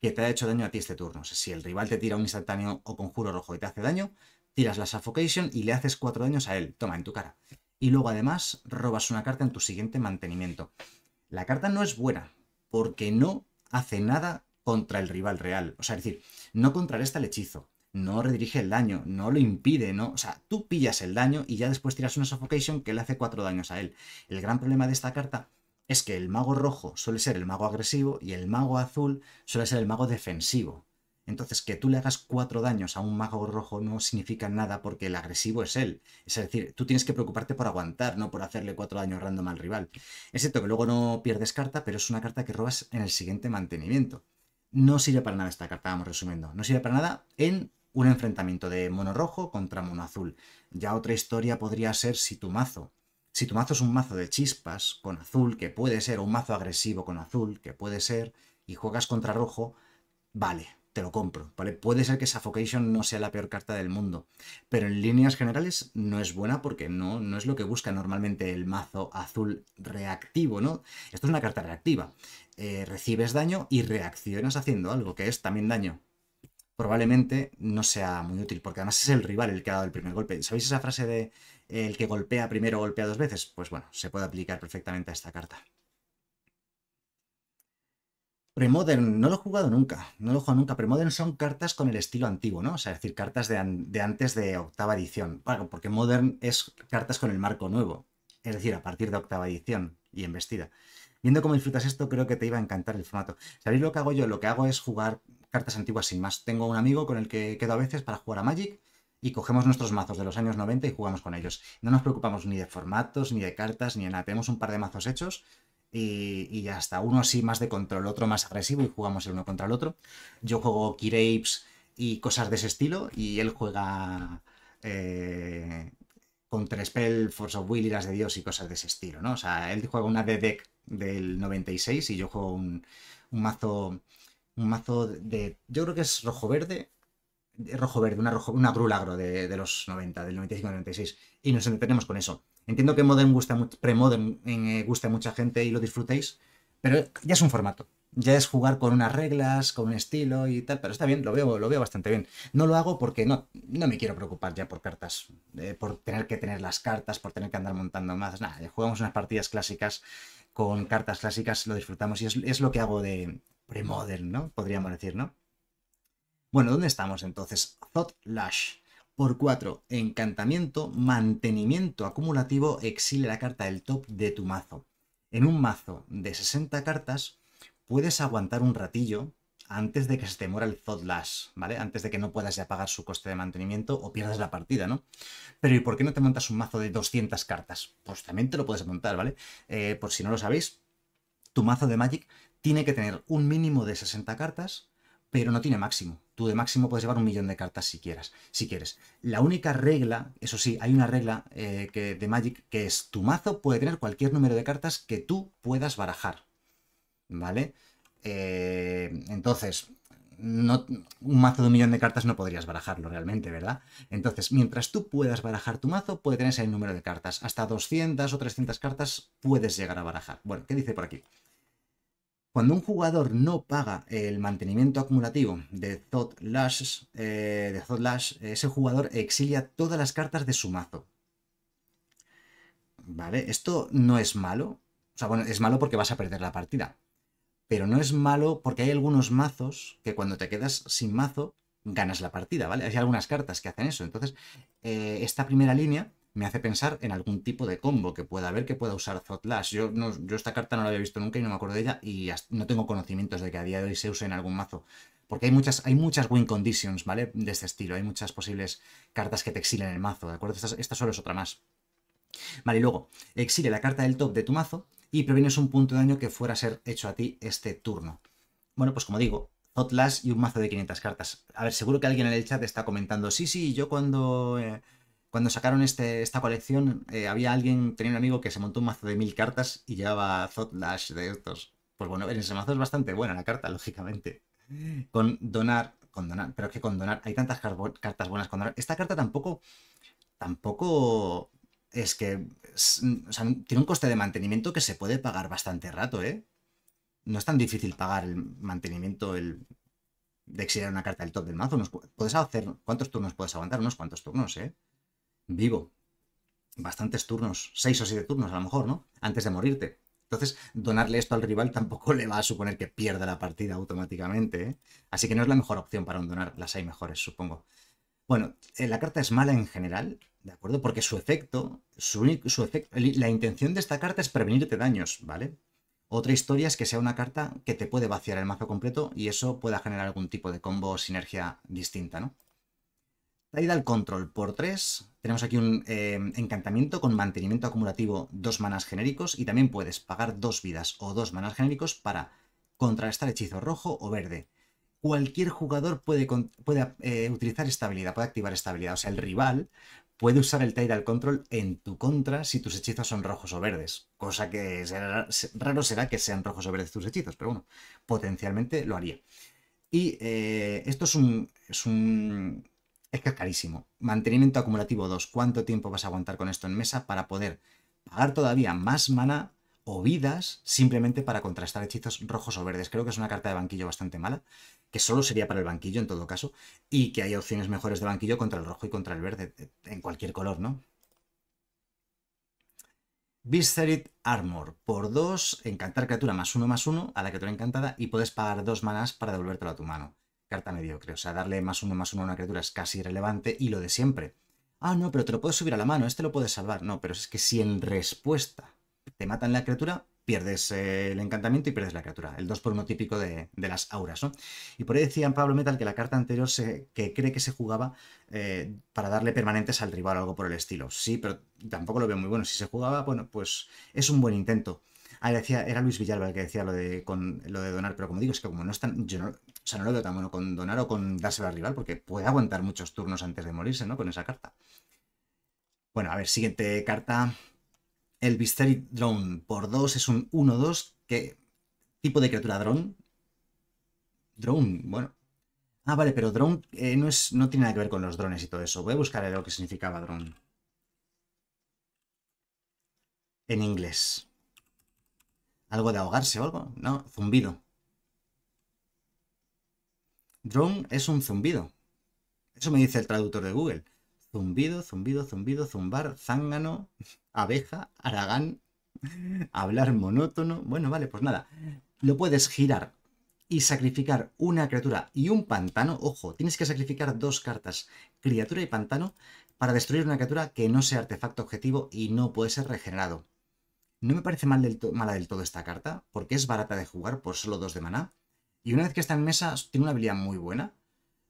que te ha hecho daño a ti este turno. si el rival te tira un instantáneo o conjuro rojo y te hace daño, tiras la Suffocation y le haces 4 daños a él. Toma, en tu cara. Y luego además robas una carta en tu siguiente mantenimiento. La carta no es buena porque no hace nada contra el rival real. O sea, es decir, no contrarresta el hechizo, no redirige el daño, no lo impide, ¿no? O sea, tú pillas el daño y ya después tiras una Suffocation que le hace cuatro daños a él. El gran problema de esta carta es que el mago rojo suele ser el mago agresivo y el mago azul suele ser el mago defensivo. Entonces, que tú le hagas cuatro daños a un mago rojo no significa nada porque el agresivo es él. Es decir, tú tienes que preocuparte por aguantar, no por hacerle cuatro daños random al rival. Es cierto que luego no pierdes carta, pero es una carta que robas en el siguiente mantenimiento. No sirve para nada esta carta, vamos resumiendo. No sirve para nada en un enfrentamiento de mono rojo contra mono azul. Ya otra historia podría ser si tu mazo. Si tu mazo es un mazo de chispas con azul, que puede ser, o un mazo agresivo con azul, que puede ser, y juegas contra rojo, vale, te lo compro, ¿vale? Puede ser que Suffocation no sea la peor carta del mundo, pero en líneas generales no es buena porque no, no es lo que busca normalmente el mazo azul reactivo, ¿no? Esto es una carta reactiva. Eh, recibes daño y reaccionas haciendo algo, que es también daño probablemente no sea muy útil, porque además es el rival el que ha dado el primer golpe. ¿Sabéis esa frase de el que golpea primero golpea dos veces? Pues bueno, se puede aplicar perfectamente a esta carta. Premodern, no lo he jugado nunca, no lo he jugado nunca. Premodern son cartas con el estilo antiguo, ¿no? O sea, es decir, cartas de, antes de octava edición. porque Modern es cartas con el marco nuevo, es decir, a partir de octava edición y embestida. vestida viendo cómo disfrutas esto, creo que te iba a encantar el formato. ¿Sabéis lo que hago yo? Lo que hago es jugar cartas antiguas sin más. Tengo un amigo con el que quedo a veces para jugar a Magic y cogemos nuestros mazos de los años 90 y jugamos con ellos. No nos preocupamos ni de formatos, ni de cartas, ni de nada. Tenemos un par de mazos hechos y, hasta uno así más de control, otro más agresivo y jugamos el uno contra el otro. Yo juego Kirapes y cosas de ese estilo y él juega... Eh, tres Spell, Force of Will, y las de Dios y cosas de ese estilo, ¿no? O sea, él juega una de deck del 96 y yo juego un, un mazo un mazo de yo creo que es rojo verde eh, rojo verde una rojo, una de, los 90 del 95 96 y nos entretenemos con eso entiendo que modern gusta pre modern eh, gusta a mucha gente y lo disfrutéis pero ya es un formato ya es jugar con unas reglas, con un estilo y tal, pero está bien, lo veo, lo veo bastante bien. No lo hago porque no, no me quiero preocupar ya por cartas, eh, por tener que tener las cartas, por tener que andar montando más nada, eh, jugamos unas partidas clásicas con cartas clásicas, lo disfrutamos y es, lo que hago de premodern, ¿no? Podríamos decir, ¿no? Bueno, ¿dónde estamos entonces? zot Lash. Por 4, encantamiento, mantenimiento acumulativo, exile la carta del top de tu mazo. En un mazo de 60 cartas, puedes aguantar un ratillo antes de que se te muera el Zodlash, ¿vale? Antes de que no puedas ya pagar su coste de mantenimiento o pierdas la partida, ¿no? Pero ¿y por qué no te montas un mazo de 200 cartas? Pues también te lo puedes montar, ¿vale? Eh, por si no lo sabéis, tu mazo de Magic tiene que tener un mínimo de 60 cartas, pero no tiene máximo. Tú de máximo puedes llevar un millón de cartas si quieras, si quieres. La única regla, eso sí, hay una regla eh, que, de Magic que es tu mazo puede tener cualquier número de cartas que tú puedas barajar. ¿vale? Eh, entonces, no, un mazo de un millón de cartas no podrías barajarlo realmente, ¿verdad? Entonces, mientras tú puedas barajar tu mazo, puede tener ese número de cartas. Hasta 200 o 300 cartas puedes llegar a barajar. Bueno, ¿qué dice por aquí? Cuando un jugador no paga el mantenimiento acumulativo de Thoughtlash eh, de ese jugador exilia todas las cartas de su mazo. ¿Vale? Esto no es malo. O sea, bueno, es malo porque vas a perder la partida pero no es malo porque hay algunos mazos que cuando te quedas sin mazo ganas la partida, ¿vale? Hay algunas cartas que hacen eso. Entonces, eh, esta primera línea me hace pensar en algún tipo de combo que pueda haber que pueda usar Zotlash. Yo, no, yo esta carta no la había visto nunca y no me acuerdo de ella y no tengo conocimientos de que a día de hoy se use en algún mazo. Porque hay muchas, hay muchas win conditions, ¿vale? De este estilo. Hay muchas posibles cartas que te exilen el mazo, ¿de acuerdo? Esta, esta solo es otra más. Vale, y luego, exile la carta del top de tu mazo y previenes un punto de daño que fuera a ser hecho a ti este turno. Bueno, pues como digo, Zotlash y un mazo de 500 cartas. A ver, seguro que alguien en el chat está comentando, sí, sí, yo cuando, eh, cuando sacaron este, esta colección eh, había alguien, tenía un amigo que se montó un mazo de 1000 cartas y llevaba Zotlash de estos. Pues bueno, en ese mazo es bastante buena la carta, lógicamente. Con donar, con donar, pero es que con donar, hay tantas cartas buenas con donar. Esta carta tampoco, tampoco es que o sea, tiene un coste de mantenimiento que se puede pagar bastante rato, ¿eh? No es tan difícil pagar el mantenimiento el, de exiliar una carta del top del mazo. puedes hacer, ¿Cuántos turnos puedes aguantar? Unos cuantos turnos, ¿eh? Vivo. Bastantes turnos. Seis o siete turnos a lo mejor, ¿no? Antes de morirte. Entonces, donarle esto al rival tampoco le va a suponer que pierda la partida automáticamente. ¿eh? Así que no es la mejor opción para un donar. Las hay mejores, supongo. Bueno, eh, la carta es mala en general, ¿de acuerdo? Porque su efecto, su, efecto, la intención de esta carta es prevenirte daños, ¿vale? Otra historia es que sea una carta que te puede vaciar el mazo completo y eso pueda generar algún tipo de combo o sinergia distinta, ¿no? al Control por 3. Tenemos aquí un eh, encantamiento con mantenimiento acumulativo, dos manas genéricos y también puedes pagar dos vidas o dos manas genéricos para contrarrestar hechizo rojo o verde cualquier jugador puede, eh, utilizar esta habilidad, puede activar esta habilidad. O sea, el rival puede usar el Tidal Control en tu contra si tus hechizos son rojos o verdes. Cosa que raro será que sean rojos o verdes tus hechizos, pero bueno, potencialmente lo haría. Y eh, esto es un, es un... Es que carísimo. Mantenimiento acumulativo 2. ¿Cuánto tiempo vas a aguantar con esto en mesa para poder pagar todavía más mana o vidas simplemente para contrastar hechizos rojos o verdes? Creo que es una carta de banquillo bastante mala que solo sería para el banquillo en todo caso, y que hay opciones mejores de banquillo contra el rojo y contra el verde, eh, en cualquier color, ¿no? Viscerit Armor, por 2, encantar criatura más 1 más 1 a la criatura encantada y puedes pagar dos manas para devolvértelo a tu mano. Carta mediocre, o sea, darle más 1 más 1 a una criatura es casi irrelevante y lo de siempre. Ah, no, pero te lo puedes subir a la mano, este lo puedes salvar. No, pero es que si en respuesta te matan la criatura, pierdes eh, el encantamiento y pierdes la criatura, el 2 por uno típico de, las auras. ¿no? Y por ahí decían Pablo Metal que la carta anterior se, que cree que se jugaba eh, para darle permanentes al rival o algo por el estilo. Sí, pero tampoco lo veo muy bueno. Si se jugaba, bueno, pues es un buen intento. Ah, decía, era Luis Villalba el que decía lo de, con, lo de donar, pero como digo, es que como no es tan. Yo no, o sea, no lo veo tan bueno con donar o con dárselo al rival, porque puede aguantar muchos turnos antes de morirse, ¿no? Con esa carta. Bueno, a ver, siguiente carta el Bisteri Drone por 2 es un 1-2. ¿Qué tipo de criatura drone? Drone, bueno. Ah, vale, pero drone eh, no, es, no tiene nada que ver con los drones y todo eso. Voy a buscar lo que significaba drone. En inglés. ¿Algo de ahogarse o algo? No, zumbido. Drone es un zumbido. Eso me dice el traductor de Google. Zumbido, zumbido, zumbido, zumbar, zángano abeja, aragán, hablar monótono. Bueno, vale, pues nada. Lo puedes girar y sacrificar una criatura y un pantano. Ojo, tienes que sacrificar dos cartas, criatura y pantano, para destruir una criatura que no sea artefacto objetivo y no puede ser regenerado. No me parece mal del mala del todo esta carta, porque es barata de jugar por solo dos de maná. Y una vez que está en mesa, tiene una habilidad muy buena.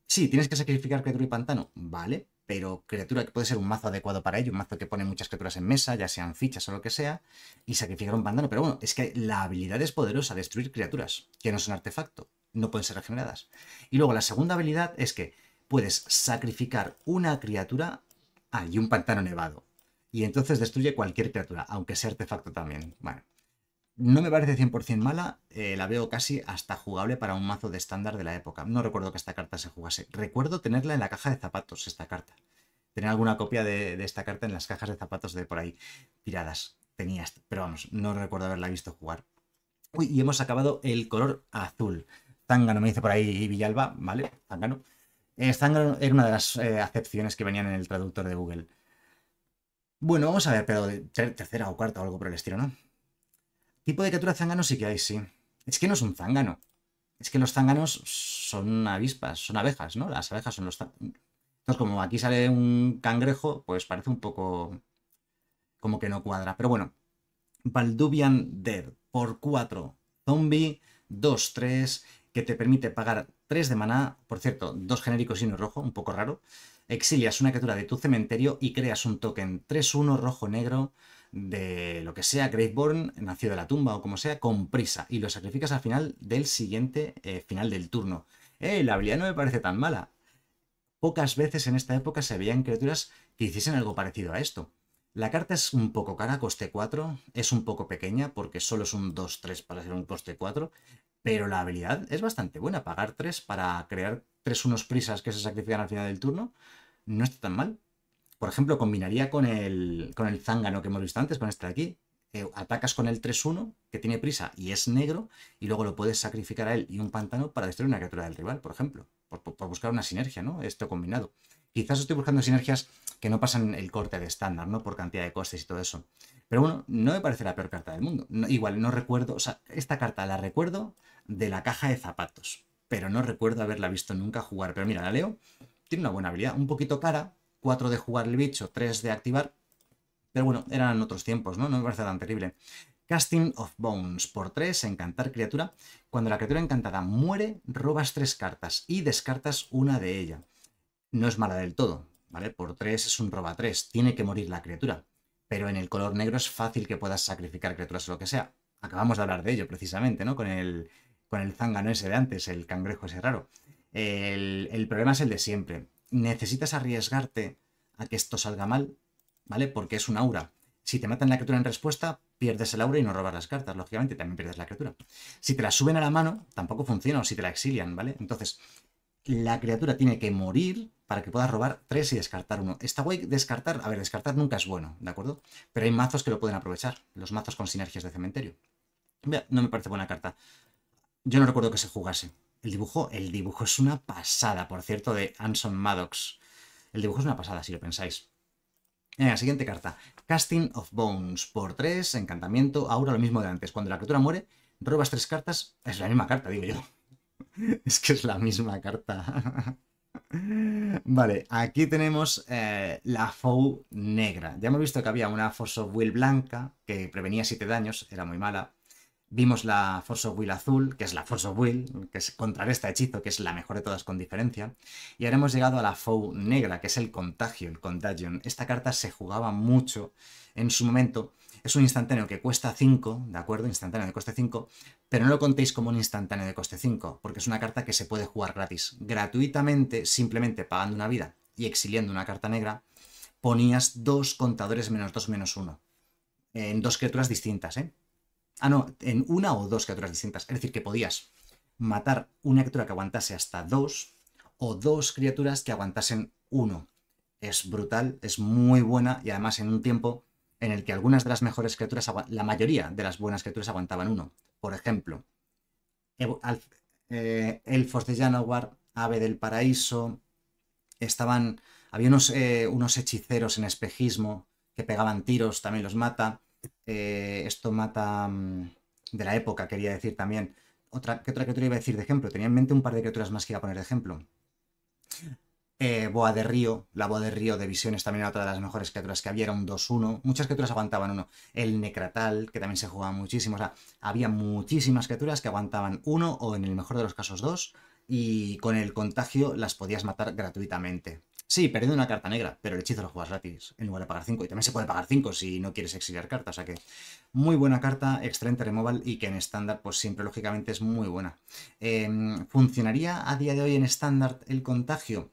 Sí, tienes que sacrificar criatura y pantano, vale pero criatura que puede ser un mazo adecuado para ello, un mazo que pone muchas criaturas en mesa, ya sean fichas o lo que sea, y sacrificar un pantano. Pero bueno, es que la habilidad es poderosa, destruir criaturas, que no son artefacto, no pueden ser regeneradas. Y luego la segunda habilidad es que puedes sacrificar una criatura y un pantano nevado. Y entonces destruye cualquier criatura, aunque sea artefacto también. Bueno, no me parece 100% mala, eh, la veo casi hasta jugable para un mazo de estándar de la época. No recuerdo que esta carta se jugase. Recuerdo tenerla en la caja de zapatos, esta carta. Tener alguna copia de, esta carta en las cajas de zapatos de por ahí tiradas. Tenías, pero vamos, no recuerdo haberla visto jugar. Uy, y hemos acabado el color azul. Zangano me dice por ahí Villalba, ¿vale? Zangano. Eh, era una de las eh, acepciones que venían en el traductor de Google. Bueno, vamos a ver, pero tercera o cuarta o algo por el estilo, ¿no? Tipo de criatura zángano sí que hay, sí. Es que no es un zángano. Es que los zánganos son avispas, son abejas, ¿no? Las abejas son los zánganos. Entonces, como aquí sale un cangrejo, pues parece un poco... como que no cuadra. Pero bueno. Valdubian Dead por 4. Zombie 2-3 que te permite pagar 3 de maná. Por cierto, dos genéricos y uno rojo, un poco raro. Exilias una criatura de tu cementerio y creas un token 3-1 rojo-negro de lo que sea, Graveborn, nació de la tumba o como sea, con prisa y lo sacrificas al final del siguiente eh, final del turno. Eh, la habilidad no me parece tan mala. Pocas veces en esta época se veían criaturas que hiciesen algo parecido a esto. La carta es un poco cara, coste 4, es un poco pequeña porque solo es un 2-3 para ser un coste 4, pero la habilidad es bastante buena. Pagar 3 para crear 3 unos prisas que se sacrifican al final del turno no está tan mal por ejemplo, combinaría con el, con el zángano que hemos visto antes, con este de aquí. Eh, atacas con el 3-1, que tiene prisa y es negro, y luego lo puedes sacrificar a él y un pantano para destruir una criatura del rival, por ejemplo, por, buscar una sinergia, ¿no? Esto combinado. Quizás estoy buscando sinergias que no pasan el corte de estándar, ¿no? Por cantidad de costes y todo eso. Pero bueno, no me parece la peor carta del mundo. igual, no recuerdo, o sea, esta carta la recuerdo de la caja de zapatos, pero no recuerdo haberla visto nunca jugar. Pero mira, la leo, tiene una buena habilidad, un poquito cara, 4 de jugar el bicho, 3 de activar. Pero bueno, eran otros tiempos, ¿no? No me parece tan terrible. Casting of Bones por 3, encantar criatura. Cuando la criatura encantada muere, robas 3 cartas y descartas una de ella. No es mala del todo, ¿vale? Por 3 es un roba 3, tiene que morir la criatura. Pero en el color negro es fácil que puedas sacrificar criaturas o lo que sea. Acabamos de hablar de ello precisamente, ¿no? Con el, con el zángano ese de antes, el cangrejo ese raro. El, el problema es el de siempre necesitas arriesgarte a que esto salga mal, ¿vale? Porque es un aura. Si te matan la criatura en respuesta, pierdes el aura y no robas las cartas, lógicamente, también pierdes la criatura. Si te la suben a la mano, tampoco funciona, o si te la exilian, ¿vale? Entonces, la criatura tiene que morir para que puedas robar tres y descartar uno. Está guay descartar, a ver, descartar nunca es bueno, ¿de acuerdo? Pero hay mazos que lo pueden aprovechar, los mazos con sinergias de cementerio. No me parece buena carta. Yo no recuerdo que se jugase, el dibujo, el dibujo es una pasada, por cierto, de Anson Maddox. El dibujo es una pasada, si lo pensáis. Venga, la siguiente carta, Casting of Bones, por 3, Encantamiento, Aura, lo mismo de antes. Cuando la criatura muere, robas tres cartas, es la misma carta, digo yo. es que es la misma carta. vale, aquí tenemos eh, la Fou negra. Ya hemos visto que había una Force of Will blanca que prevenía 7 daños, era muy mala. Vimos la Force of Will azul, que es la Force of Will, que es este hechizo, que es la mejor de todas con diferencia. Y ahora hemos llegado a la Foe negra, que es el contagio, el contagion. Esta carta se jugaba mucho en su momento. Es un instantáneo que cuesta 5, ¿de acuerdo? Instantáneo de coste 5, pero no lo contéis como un instantáneo de coste 5, porque es una carta que se puede jugar gratis. Gratuitamente, simplemente pagando una vida y exiliando una carta negra, ponías dos contadores menos 2 menos 1 en dos criaturas distintas, ¿eh? Ah, no, en una o dos criaturas distintas. Es decir, que podías matar una criatura que aguantase hasta dos o dos criaturas que aguantasen uno. Es brutal, es muy buena y además en un tiempo en el que algunas de las mejores criaturas, la mayoría de las buenas criaturas aguantaban uno. Por ejemplo, eh, Elfos de Janowar, Ave del Paraíso, estaban, había unos, eh, unos hechiceros en espejismo que pegaban tiros, también los mata. Eh, esto mata mm, de la época, quería decir también. Otra, ¿Qué otra criatura iba a decir de ejemplo? Tenía en mente un par de criaturas más que iba a poner de ejemplo. Eh, boa de Río, la Boa de Río de Visiones también era otra de las mejores criaturas que había, era un 2-1. Muchas criaturas aguantaban uno. El Necratal, que también se jugaba muchísimo. O sea, había muchísimas criaturas que aguantaban uno o en el mejor de los casos dos. Y con el contagio las podías matar gratuitamente. Sí, perdiendo una carta negra, pero el hechizo lo juegas gratis en lugar de pagar 5. Y también se puede pagar 5 si no quieres exiliar cartas. O sea que muy buena carta, excelente removal y que en estándar pues siempre lógicamente es muy buena. Em, ¿Funcionaría a día de hoy en estándar el contagio?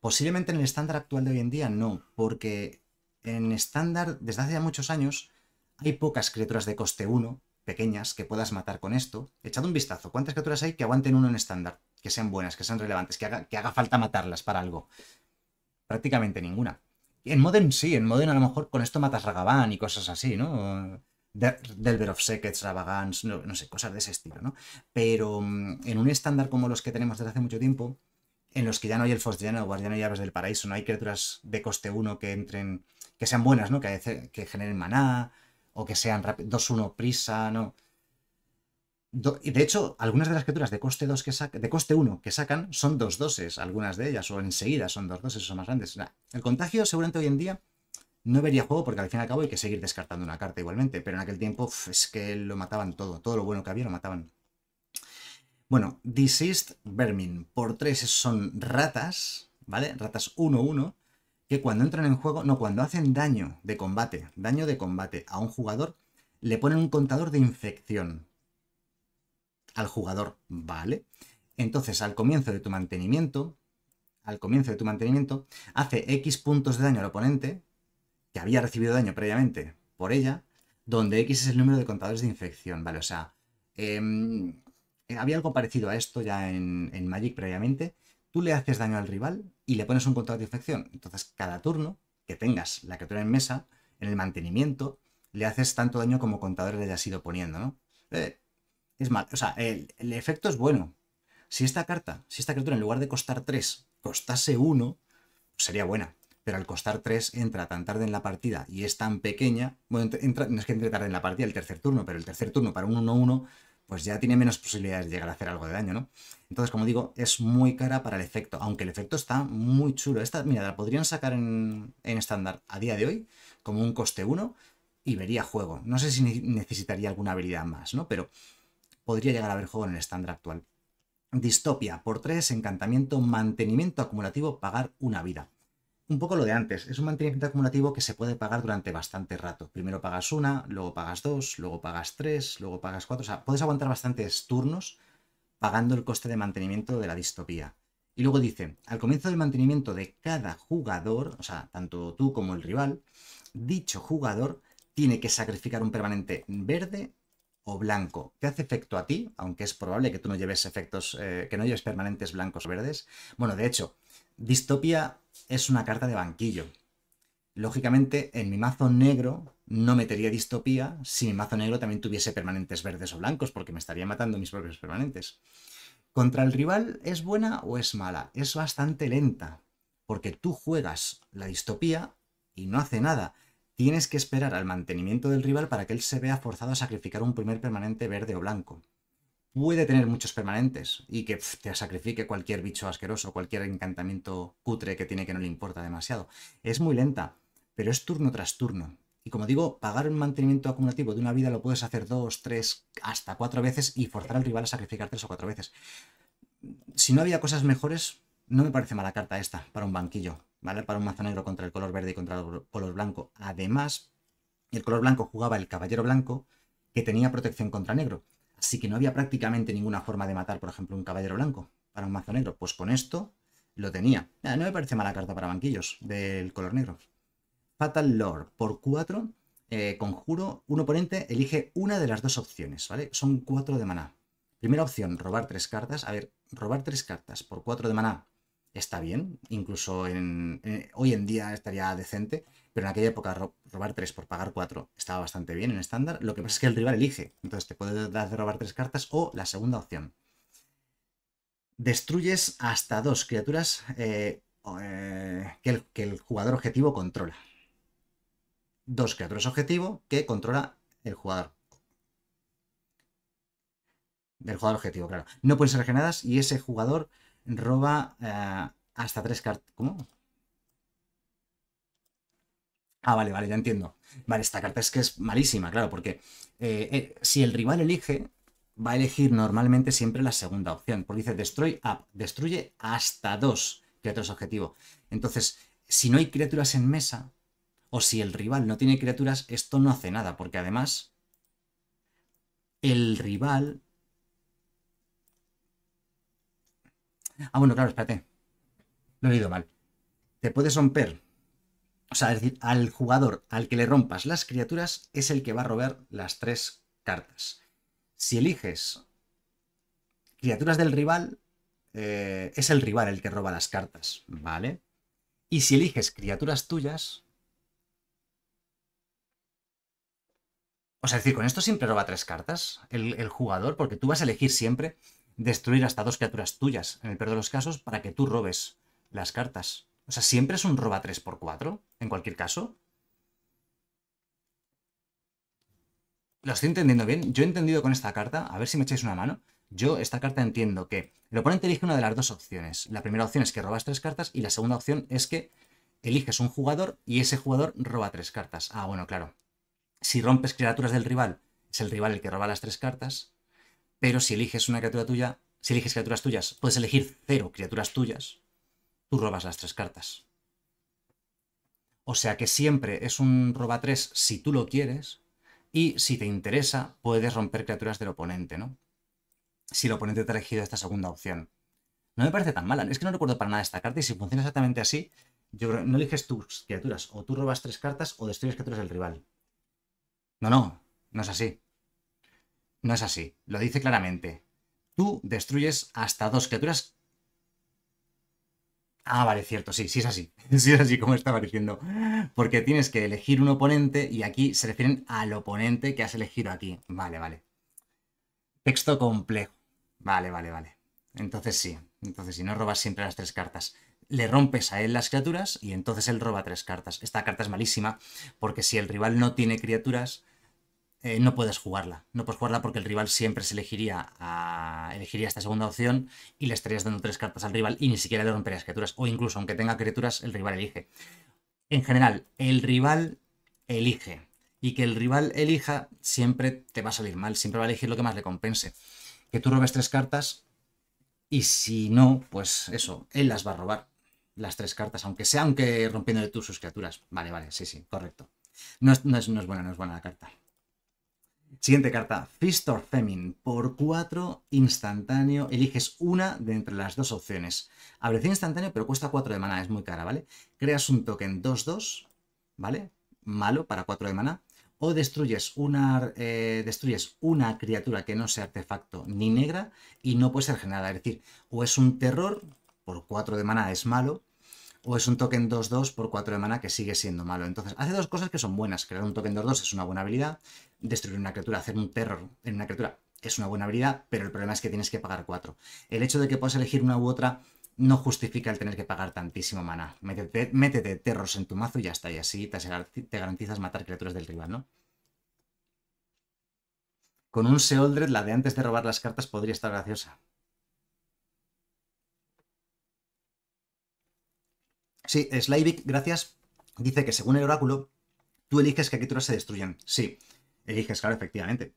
Posiblemente en el estándar actual de hoy en día no, porque en estándar desde hace ya muchos años hay pocas criaturas de coste 1 pequeñas que puedas matar con esto. Echad un vistazo, ¿cuántas criaturas hay que aguanten uno en estándar? Que sean buenas, que sean relevantes, que haga, que haga falta matarlas para algo prácticamente ninguna. En Modern sí, en Modern a lo mejor con esto matas Ragavan y cosas así, ¿no? Delver of Secrets, Ravagans, no, no, sé, cosas de ese estilo, ¿no? Pero mm, en un estándar como los que tenemos desde hace mucho tiempo, en los que ya no hay el llenos, o ya no hay aves del paraíso, no hay criaturas de coste 1 que entren, que sean buenas, ¿no? Que, que generen maná, o que sean 2-1 prisa, ¿no? de hecho, algunas de las criaturas de coste 2 que saca, de coste 1 que sacan son dos doses, algunas de ellas, o enseguida son dos doses son más grandes. el contagio seguramente hoy en día no vería juego porque al fin y al cabo hay que seguir descartando una carta igualmente, pero en aquel tiempo es que lo mataban todo, todo lo bueno que había lo mataban. Bueno, Deceased Vermin, por 3 son ratas, ¿vale? Ratas 1-1, que cuando entran en juego, no, cuando hacen daño de combate, daño de combate a un jugador, le ponen un contador de infección, al jugador, ¿vale? Entonces, al comienzo de tu mantenimiento, al comienzo de tu mantenimiento, hace X puntos de daño al oponente, que había recibido daño previamente por ella, donde X es el número de contadores de infección, ¿vale? O sea, em, eh, había algo parecido a esto ya en, Magic previamente. Tú le haces daño al rival y le pones un contador de infección. Entonces, cada turno que tengas la criatura en mesa, en el mantenimiento, le haces tanto daño como contadores le hayas ido poniendo, ¿no? Eh, es mal. O sea, el, efecto es bueno. Si esta carta, si esta criatura en lugar de costar 3, costase 1, sería buena. Pero al costar 3 entra tan tarde en la partida y es tan pequeña. Bueno, entra, no es que entre tarde en la partida el tercer turno, pero el tercer turno para un 1-1, pues ya tiene menos posibilidades de llegar a hacer algo de daño, ¿no? Entonces, como digo, es muy cara para el efecto, aunque el efecto está muy chulo. Esta, mira, la podrían sacar en estándar a día de hoy como un coste 1 y vería juego. No sé si necesitaría alguna habilidad más, ¿no? Pero podría llegar a haber juego en el estándar actual. Distopia, por 3, encantamiento, mantenimiento acumulativo, pagar una vida. Un poco lo de antes, es un mantenimiento acumulativo que se puede pagar durante bastante rato. Primero pagas una, luego pagas dos, luego pagas tres, luego pagas cuatro. O sea, puedes aguantar bastantes turnos pagando el coste de mantenimiento de la distopía. Y luego dice, al comienzo del mantenimiento de cada jugador, o sea, tanto tú como el rival, dicho jugador tiene que sacrificar un permanente verde o blanco. que hace efecto a ti? Aunque es probable que tú no lleves efectos, eh, que no lleves permanentes blancos o verdes. Bueno, de hecho, Distopia es una carta de banquillo. Lógicamente, en mi mazo negro no metería distopía si mi mazo negro también tuviese permanentes verdes o blancos, porque me estaría matando mis propios permanentes. ¿Contra el rival es buena o es mala? Es bastante lenta, porque tú juegas la distopía y no hace nada tienes que esperar al mantenimiento del rival para que él se vea forzado a sacrificar un primer permanente verde o blanco. Puede tener muchos permanentes y que te sacrifique cualquier bicho asqueroso, cualquier encantamiento cutre que tiene que no le importa demasiado. Es muy lenta, pero es turno tras turno. Y como digo, pagar un mantenimiento acumulativo de una vida lo puedes hacer dos, tres, hasta cuatro veces y forzar al rival a sacrificar tres o cuatro veces. Si no había cosas mejores, no me parece mala carta esta para un banquillo. ¿vale? Para un mazo negro contra el color verde y contra el color blanco. Además, el color blanco jugaba el caballero blanco, que tenía protección contra negro. Así que no había prácticamente ninguna forma de matar, por ejemplo, un caballero blanco para un mazo negro. Pues con esto lo tenía. Ah, no me parece mala carta para banquillos del color negro. Fatal lord Por 4, eh, conjuro, un oponente elige una de las dos opciones, ¿vale? Son 4 de maná. Primera opción, robar 3 cartas. A ver, robar 3 cartas por 4 de maná está bien, incluso en, eh, hoy en día estaría decente, pero en aquella época robar 3 por pagar 4 estaba bastante bien en estándar. Lo que pasa es que el rival elige, entonces te puede dar de robar 3 cartas o la segunda opción. Destruyes hasta dos criaturas eh, eh, que, el, jugador objetivo controla. Dos criaturas objetivo que controla el jugador del jugador objetivo, claro. No pueden ser regeneradas y ese jugador roba eh, hasta tres cartas. ¿Cómo? Ah, vale, vale, ya entiendo. Vale, esta carta es que es malísima, claro, porque eh, eh, si el rival elige, va a elegir normalmente siempre la segunda opción, porque dice destroy up, destruye hasta dos criaturas objetivo. Entonces, si no hay criaturas en mesa, o si el rival no tiene criaturas, esto no hace nada, porque además el rival Ah, bueno, claro, espérate. Lo he oído mal. Te puedes romper. O sea, es decir, al jugador al que le rompas las criaturas es el que va a robar las tres cartas. Si eliges criaturas del rival, eh, es el rival el que roba las cartas, ¿vale? Y si eliges criaturas tuyas... O sea, es decir, con esto siempre roba tres cartas el jugador, porque tú vas a elegir siempre destruir hasta dos criaturas tuyas, en el peor de los casos, para que tú robes las cartas. O sea, siempre es un roba 3x4, en cualquier caso. Lo estoy entendiendo bien. Yo he entendido con esta carta, a ver si me echáis una mano. Yo esta carta entiendo que el oponente elige una de las dos opciones. La primera opción es que robas tres cartas y la segunda opción es que eliges un jugador y ese jugador roba tres cartas. Ah, bueno, claro. Si rompes criaturas del rival, es el rival el que roba las tres cartas. Pero si eliges una criatura tuya, si eliges criaturas tuyas, puedes elegir cero criaturas tuyas, tú robas las tres cartas. O sea que siempre es un roba tres si tú lo quieres y si te interesa puedes romper criaturas del oponente, ¿no? Si el oponente te ha elegido esta segunda opción. No me parece tan mala, es que no recuerdo para nada esta carta y si funciona exactamente así, yo no eliges tus criaturas, o tú robas tres cartas o destruyes criaturas del rival. No, no, no es así. No es así, lo dice claramente. Tú destruyes hasta dos criaturas. Ah, vale, cierto, sí, sí es así. Sí es así como estaba diciendo. Porque tienes que elegir un oponente y aquí se refieren al oponente que has elegido aquí. Vale, vale. Texto complejo. Vale, vale, vale. Entonces sí, entonces si no robas siempre las tres cartas le rompes a él las criaturas y entonces él roba tres cartas. Esta carta es malísima porque si el rival no tiene criaturas, eh, no puedes jugarla. No puedes jugarla porque el rival siempre se elegiría a, elegiría esta segunda opción y le estarías dando tres cartas al rival y ni siquiera le romperías criaturas. O incluso, aunque tenga criaturas, el rival elige. En general, el rival elige. Y que el rival elija siempre te va a salir mal. Siempre va a elegir lo que más le compense. Que tú robes tres cartas y si no, pues eso, él las va a robar. Las tres cartas, aunque sea, aunque rompiéndole tú sus criaturas. Vale, vale, sí, sí, correcto. No es, no no es buena, no es buena la carta. Siguiente carta, Fistor Femin. Por 4, instantáneo. Eliges una de entre las dos opciones. cien instantáneo, pero cuesta 4 de mana, es muy cara, ¿vale? Creas un token 2-2, ¿vale? Malo para 4 de mana. O destruyes una, eh, destruyes una criatura que no sea artefacto ni negra y no puede ser generada. Es decir, o es un terror, por 4 de mana es malo, o es un token 2-2 por 4 de mana que sigue siendo malo. Entonces, hace dos cosas que son buenas. Crear un token 2-2 es una buena habilidad. Destruir una criatura, hacer un terror en una criatura es una buena habilidad, pero el problema es que tienes que pagar 4. El hecho de que puedas elegir una u otra no justifica el tener que pagar tantísimo mana. Métete, métete terros en tu mazo y ya está. Y así te garantizas matar criaturas del rival, ¿no? Con un Seoldred, la de antes de robar las cartas podría estar graciosa. Sí, Slavic, gracias. Dice que según el oráculo, tú eliges que criaturas se destruyen. Sí, eliges, claro, efectivamente.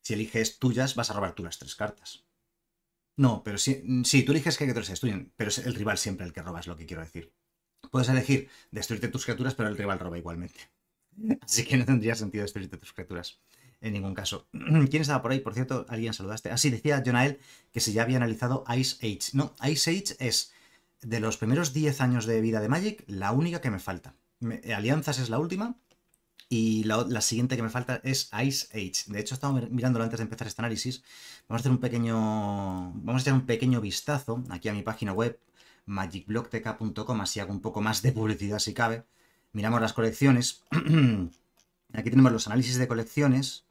Si eliges tuyas, vas a robar tú las tres cartas. No, pero sí, tú eliges que criaturas se destruyen, pero es el rival siempre el que roba, es lo que quiero decir. Puedes elegir destruirte tus criaturas, pero el rival roba igualmente. Así que no tendría sentido destruirte tus criaturas en ningún caso. ¿Quién estaba por ahí? Por cierto, alguien saludaste. Ah, sí, decía Jonael que si ya había analizado Ice Age. No, Ice Age es de los primeros 10 años de vida de Magic, la única que me falta. Alianzas es la última. Y la, siguiente que me falta es Ice Age. De hecho, estaba mirándolo antes de empezar este análisis. Vamos a hacer un pequeño. Vamos a hacer un pequeño vistazo aquí a mi página web, magicblogtk.com, así hago un poco más de publicidad si cabe. Miramos las colecciones. aquí tenemos los análisis de colecciones.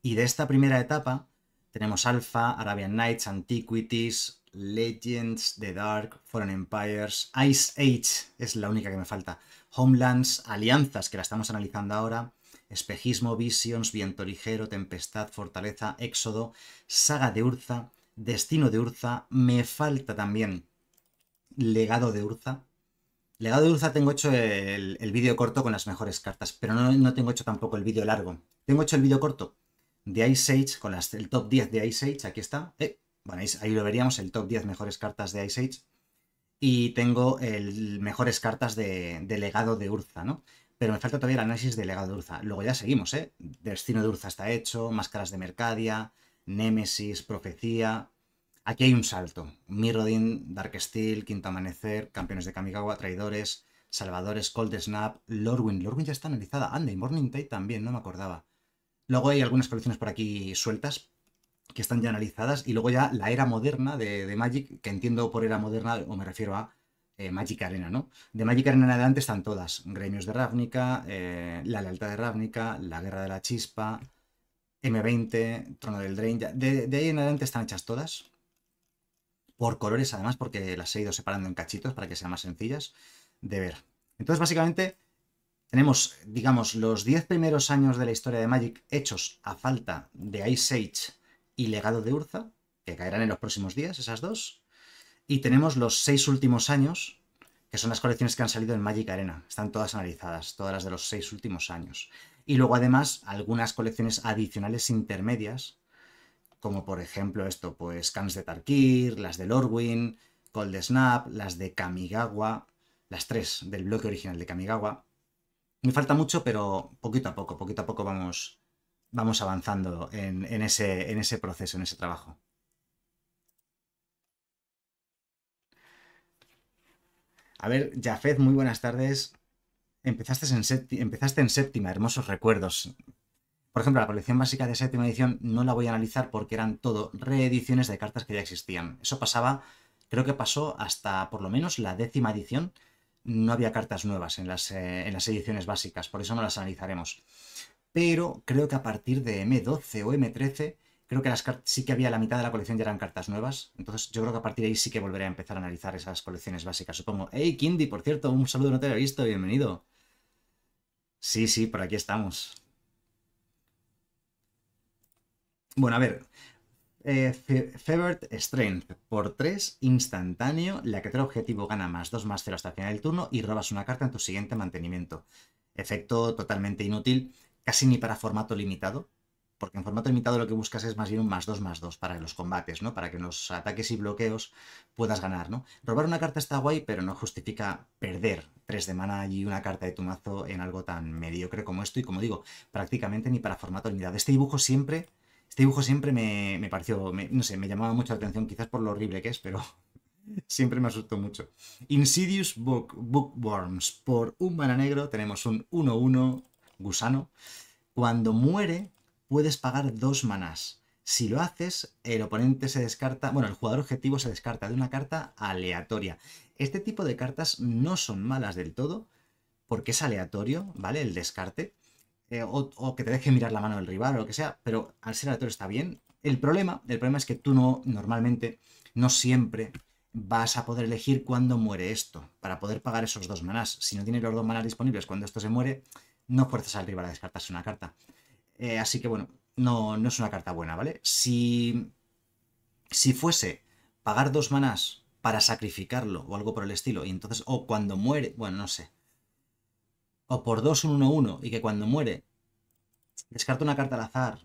Y de esta primera etapa tenemos Alpha, Arabian Nights, Antiquities, Legends, The Dark, Foreign Empires, Ice Age es la única que me falta, Homelands, Alianzas, que la estamos analizando ahora, Espejismo, Visions, Viento Ligero, Tempestad, Fortaleza, Éxodo, Saga de Urza, Destino de Urza, me falta también Legado de Urza. Legado de Urza tengo hecho el, vídeo corto con las mejores cartas, pero no, tengo hecho tampoco el vídeo largo. Tengo hecho el vídeo corto de Ice Age, con el top 10 de Ice Age, aquí está. Eh, bueno, ahí lo veríamos, el top 10 mejores cartas de Ice Age. Y tengo el mejores cartas de, de legado de Urza, ¿no? Pero me falta todavía el análisis de legado de Urza. Luego ya seguimos, ¿eh? Destino de Urza está hecho, Máscaras de Mercadia, Némesis, Profecía. Aquí hay un salto. Mirrodin, Dark Steel, Quinto Amanecer, Campeones de Kamigawa, Traidores, Salvadores, Cold Snap, Lorwyn. Lorwin ya está analizada. andy ah, Morning Tide también, no me acordaba. Luego hay algunas colecciones por aquí sueltas, que están ya analizadas, y luego ya la era moderna de, Magic, que entiendo por era moderna, o me refiero a eh, Magic Arena, ¿no? De Magic Arena en adelante están todas, Gremios de Ravnica, eh, La Lealtad de Ravnica, La Guerra de la Chispa, M20, Trono del Drain, de, de, ahí en adelante están hechas todas, por colores además, porque las he ido separando en cachitos para que sean más sencillas de ver. Entonces, básicamente, tenemos, digamos, los 10 primeros años de la historia de Magic hechos a falta de Ice Age, y Legado de Urza, que caerán en los próximos días, esas dos. Y tenemos los seis últimos años, que son las colecciones que han salido en Magic Arena. Están todas analizadas, todas las de los seis últimos años. Y luego además algunas colecciones adicionales intermedias, como por ejemplo esto, pues Cans de Tarkir, las de Lorwin, Cold Snap, las de Kamigawa, las tres del bloque original de Kamigawa. Me falta mucho, pero poquito a poco, poquito a poco vamos, vamos avanzando en, ese, proceso, en ese trabajo. A ver, Jafet, muy buenas tardes. Empezaste en, séptima, hermosos recuerdos. Por ejemplo, la colección básica de séptima edición no la voy a analizar porque eran todo reediciones de cartas que ya existían. Eso pasaba, creo que pasó hasta por lo menos la décima edición. No había cartas nuevas en las eh, ediciones básicas, por eso no las analizaremos pero creo que a partir de M12 o M13, creo que las sí que había la mitad de la colección ya eran cartas nuevas, entonces yo creo que a partir de ahí sí que volveré a empezar a analizar esas colecciones básicas, supongo. ¡Hey, Kindy, por cierto! Un saludo, no te había visto, bienvenido. Sí, sí, por aquí estamos. Bueno, a ver, eh, Strength por 3, instantáneo, la que trae objetivo gana más 2 más 0 hasta el final del turno y robas una carta en tu siguiente mantenimiento. Efecto totalmente inútil casi ni para formato limitado, porque en formato limitado lo que buscas es más bien un más 2 más 2 para los combates, ¿no? Para que en los ataques y bloqueos puedas ganar, ¿no? Robar una carta está guay, pero no justifica perder 3 de mana y una carta de tu mazo en algo tan mediocre como esto, y como digo, prácticamente ni para formato limitado. Este dibujo siempre. Este dibujo siempre me, pareció, no sé, me llamaba mucho la atención, quizás por lo horrible que es, pero Siempre me asustó mucho. Insidious Book, Bookworms. Por un mana negro tenemos un 1-1 gusano, cuando muere puedes pagar dos manás. Si lo haces, el oponente se descarta, bueno, el jugador objetivo se descarta de una carta aleatoria. Este tipo de cartas no son malas del todo, porque es aleatorio, ¿vale? El descarte. Eh, o, que te deje mirar la mano del rival o lo que sea, pero al ser aleatorio está bien. El problema, el problema es que tú no, normalmente, no siempre vas a poder elegir cuándo muere esto, para poder pagar esos dos manás. Si no tienes los dos manás disponibles cuando esto se muere, no fuerzas al rival a descartarse una carta. Eh, así que bueno, no, no es una carta buena, ¿vale? Si, si fuese pagar dos manás para sacrificarlo o algo por el estilo, y entonces, o cuando muere, bueno, no sé. O por dos un 1-1 y que cuando muere descarta una carta al azar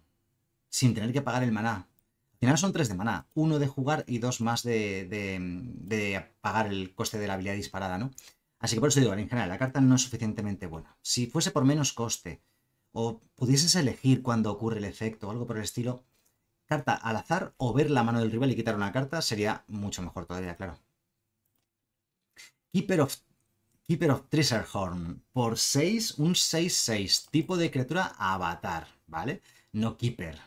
sin tener que pagar el maná. Al final son tres de maná, uno de jugar y dos más de, de, de pagar el coste de la habilidad disparada, ¿no? Así que por eso digo, en general, la carta no es suficientemente buena. Si fuese por menos coste, o pudieses elegir cuando ocurre el efecto o algo por el estilo, carta al azar o ver la mano del rival y quitar una carta sería mucho mejor todavía, claro. Keeper of, Keeper por 6, un 6-6, tipo de criatura avatar, ¿vale? No Keeper.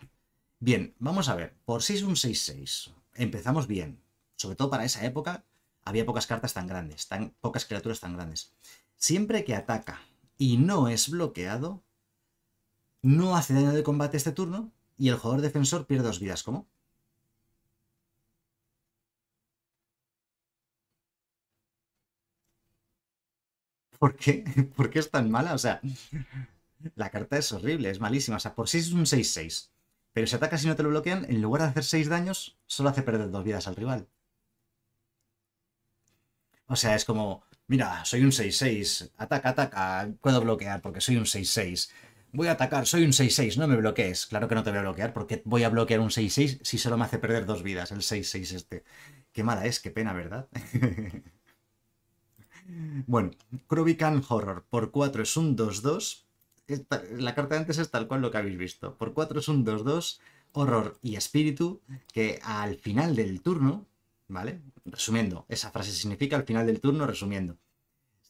Bien, vamos a ver, por 6 un 6-6. Empezamos bien, sobre todo para esa época había pocas cartas tan grandes, tan, pocas criaturas tan grandes. Siempre que ataca y no es bloqueado, no hace daño de combate este turno y el jugador defensor pierde dos vidas. ¿Cómo? ¿Por qué? ¿Por qué es tan mala? O sea, la carta es horrible, es malísima. O sea, por sí es un 6-6. Pero si ataca y no te lo bloquean, en lugar de hacer 6 daños, solo hace perder dos vidas al rival. O sea, es como, mira, soy un 6-6, ataca, ataca, puedo bloquear porque soy un 6-6. Voy a atacar, soy un 6-6, no me bloquees. Claro que no te voy a bloquear porque voy a bloquear un 6-6 si solo me hace perder dos vidas el 6-6 este. Qué mala es, qué pena, ¿verdad? bueno, Crobican Horror por 4 es un 2-2. La carta de antes es tal cual lo que habéis visto. Por 4 es un 2-2, horror y espíritu, que al final del turno ¿vale? Resumiendo, esa frase significa al final del turno, resumiendo.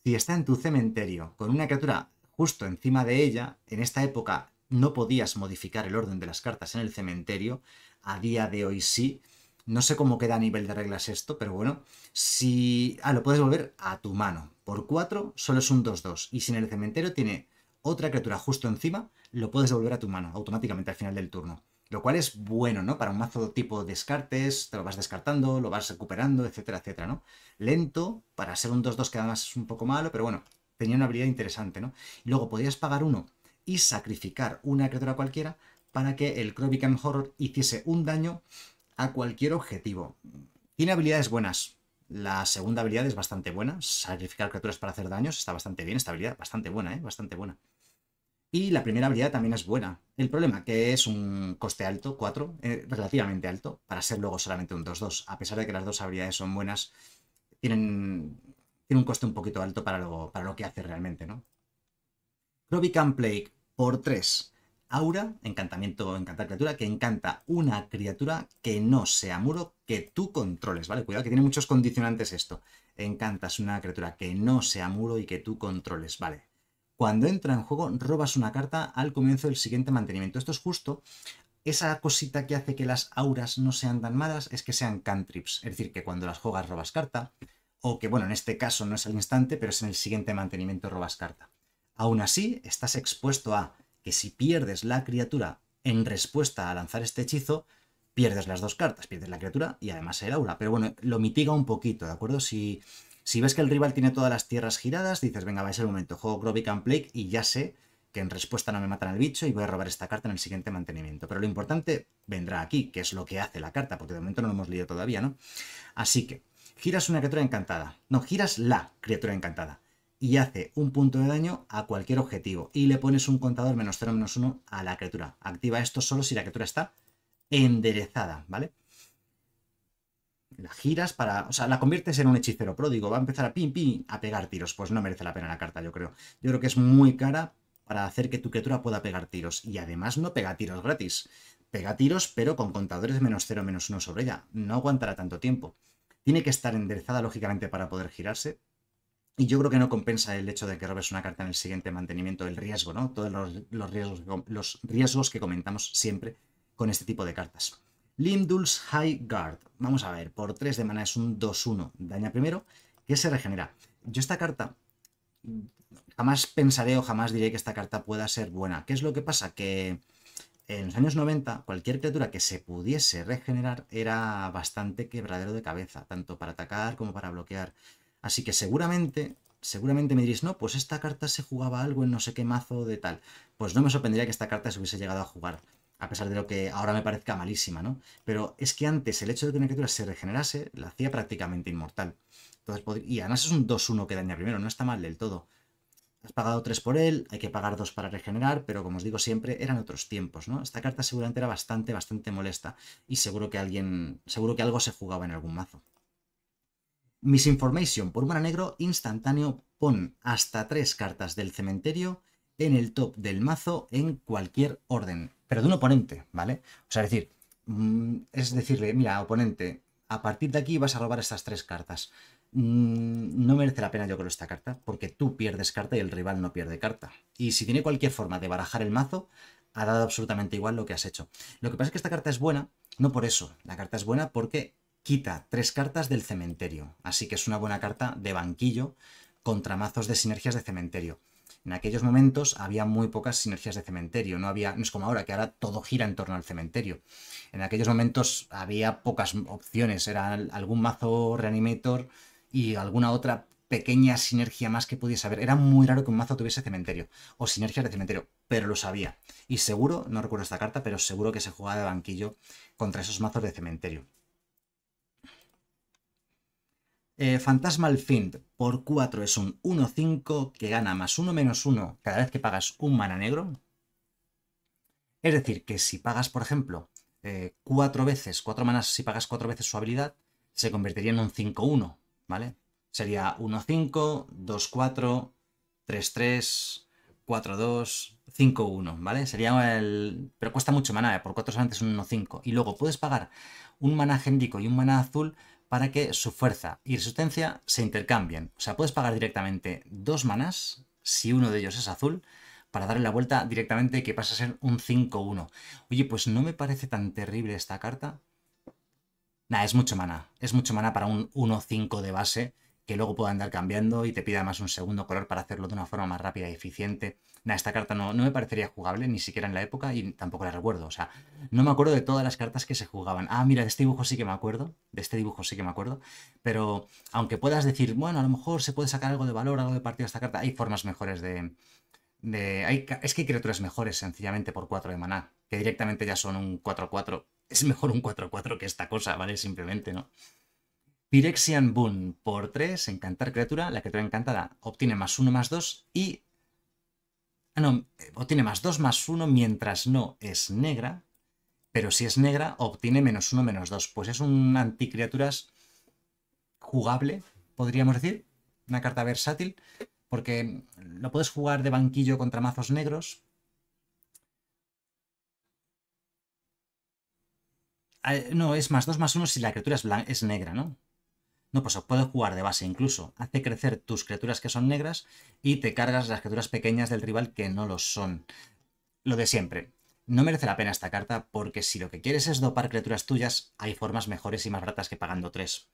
Si está en tu cementerio con una criatura justo encima de ella, en esta época no podías modificar el orden de las cartas en el cementerio, a día de hoy sí. No sé cómo queda a nivel de reglas esto, pero bueno, si... Ah, lo puedes volver a tu mano. Por 4 solo es un 2-2. Y si en el cementerio tiene otra criatura justo encima, lo puedes devolver a tu mano automáticamente al final del turno. Lo cual es bueno, ¿no? Para un mazo tipo descartes, te lo vas descartando, lo vas recuperando, etcétera, etcétera, ¿no? Lento, para ser un 2-2 que además es un poco malo, pero bueno, tenía una habilidad interesante, ¿no? Y luego podías pagar uno y sacrificar una criatura cualquiera para que el Crobicam Horror hiciese un daño a cualquier objetivo. Tiene habilidades buenas. La segunda habilidad es bastante buena. Sacrificar criaturas para hacer daños está bastante bien. Esta habilidad bastante buena, ¿eh? Bastante buena. Y la primera habilidad también es buena. El problema que es un coste alto, 4, eh, relativamente alto, para ser luego solamente un 2-2. A pesar de que las dos habilidades son buenas, tienen, un coste un poquito alto para lo, que hace realmente, ¿no? Crowby Plague por 3. Aura, encantamiento, encantar criatura, que encanta una criatura que no sea muro que tú controles, ¿vale? Cuidado que tiene muchos condicionantes esto. Encantas una criatura que no sea muro y que tú controles, ¿vale? Cuando entra en juego, robas una carta al comienzo del siguiente mantenimiento. Esto es justo. Esa cosita que hace que las auras no sean tan malas es que sean cantrips, es decir, que cuando las juegas robas carta, o que, bueno, en este caso no es al instante, pero es en el siguiente mantenimiento robas carta. Aún así, estás expuesto a que si pierdes la criatura en respuesta a lanzar este hechizo, pierdes las dos cartas, pierdes la criatura y además el aura. Pero bueno, lo mitiga un poquito, ¿de acuerdo? Si, si ves que el rival tiene todas las tierras giradas, dices, venga, va, ser el momento, juego Grobic and Plague y ya sé que en respuesta no me matan al bicho y voy a robar esta carta en el siguiente mantenimiento. Pero lo importante vendrá aquí, que es lo que hace la carta, porque de momento no lo hemos leído todavía, ¿no? Así que, giras una criatura encantada. No, giras la criatura encantada. Y hace un punto de daño a cualquier objetivo. Y le pones un contador menos 0, menos 1 a la criatura. Activa esto solo si la criatura está enderezada, ¿vale? la giras para. O sea, la conviertes en un hechicero pródigo. Va a empezar a pim, pim, a pegar tiros. Pues no merece la pena la carta, yo creo. Yo creo que es muy cara para hacer que tu criatura pueda pegar tiros. Y además no pega tiros gratis. Pega tiros, pero con contadores de menos 0, menos 1 sobre ella. No aguantará tanto tiempo. Tiene que estar enderezada, lógicamente, para poder girarse. Y yo creo que no compensa el hecho de que robes una carta en el siguiente mantenimiento, el riesgo, ¿no? Todos los riesgos, los riesgos que comentamos siempre con este tipo de cartas. Limdul's High Guard. Vamos a ver, por 3 de mana es un 2-1. Daña primero, que se regenera. Yo esta carta jamás pensaré o jamás diré que esta carta pueda ser buena. ¿Qué es lo que pasa? Que en los años 90 cualquier criatura que se pudiese regenerar era bastante quebradero de cabeza, tanto para atacar como para bloquear. Así que seguramente, seguramente me diréis, no, pues esta carta se jugaba algo en no sé qué mazo de tal. Pues no me sorprendería que esta carta se hubiese llegado a jugar a pesar de lo que ahora me parezca malísima, ¿no? Pero es que antes el hecho de que una criatura se regenerase la hacía prácticamente inmortal. Entonces, y además es un 2-1 que daña primero, no está mal del todo. Has pagado 3 por él, hay que pagar 2 para regenerar, pero como os digo siempre, eran otros tiempos, ¿no? Esta carta seguramente era bastante, bastante molesta y seguro que alguien, seguro que algo se jugaba en algún mazo. Misinformation, por un negro instantáneo, pon hasta 3 cartas del cementerio en el top del mazo en cualquier orden, pero de un oponente, ¿vale? O sea, decir, mm, es decirle, mira, oponente, a partir de aquí vas a robar estas tres cartas. Mm, no merece la pena yo con esta carta, porque tú pierdes carta y el rival no pierde carta. Y si tiene cualquier forma de barajar el mazo, ha dado absolutamente igual lo que has hecho. Lo que pasa es que esta carta es buena, no por eso. La carta es buena porque quita tres cartas del cementerio. Así que es una buena carta de banquillo contra mazos de sinergias de cementerio. En aquellos momentos había muy pocas sinergias de cementerio, no, había, no es como ahora, que ahora todo gira en torno al cementerio. En aquellos momentos había pocas opciones, era algún mazo reanimator y alguna otra pequeña sinergia más que pudiese haber. Era muy raro que un mazo tuviese cementerio o sinergias de cementerio, pero lo sabía. Y seguro, no recuerdo esta carta, pero seguro que se jugaba de banquillo contra esos mazos de cementerio. Eh, Phantasmal Fiend por 4 es un 1-5 que gana más 1 menos 1 cada vez que pagas un mana negro. Es decir, que si pagas, por ejemplo, 4 eh, veces, manas, si pagas 4 veces su habilidad, se convertiría en un 5-1, ¿vale? Sería 1-5, 2-4, 3-3, 4-2, 5-1, ¿vale? Sería el... Pero cuesta mucho mana, eh, por 4 solamente es un 1-5. Y luego puedes pagar un mana géndico y un mana azul para que su fuerza y resistencia se intercambien. O sea, puedes pagar directamente dos manas, si uno de ellos es azul, para darle la vuelta directamente que pasa a ser un 5-1. Oye, pues no me parece tan terrible esta carta. Nah, es mucho mana. Es mucho mana para un 1-5 de base que luego pueda andar cambiando y te pida más un segundo color para hacerlo de una forma más rápida y eficiente. nada, esta carta no, no me parecería jugable ni siquiera en la época y tampoco la recuerdo. O sea, no me acuerdo de todas las cartas que se jugaban. Ah, mira, de este dibujo sí que me acuerdo. De este dibujo sí que me acuerdo. Pero aunque puedas decir, bueno, a lo mejor se puede sacar algo de valor, algo de partido a esta carta, hay formas mejores de... de es que hay criaturas mejores, sencillamente, por 4 de maná, que directamente ya son un 4-4. Es mejor un 4-4 que esta cosa, ¿vale? Simplemente, ¿no? Pyrexian Boon por 3, encantar criatura, la criatura encantada obtiene más 1 más 2 y... Ah, no, eh, obtiene más 2 más 1 mientras no es negra, pero si es negra obtiene menos 1 menos 2. Pues es un anticriaturas jugable, podríamos decir, una carta versátil, porque lo puedes jugar de banquillo contra mazos negros. Ah, no, es más 2 más 1 si la criatura es, es negra, ¿no? No, pues puedo jugar de base incluso. Hace crecer tus criaturas que son negras y te cargas las criaturas pequeñas del rival que no lo son. Lo de siempre. No merece la pena esta carta porque si lo que quieres es dopar criaturas tuyas, hay formas mejores y más baratas que pagando 3.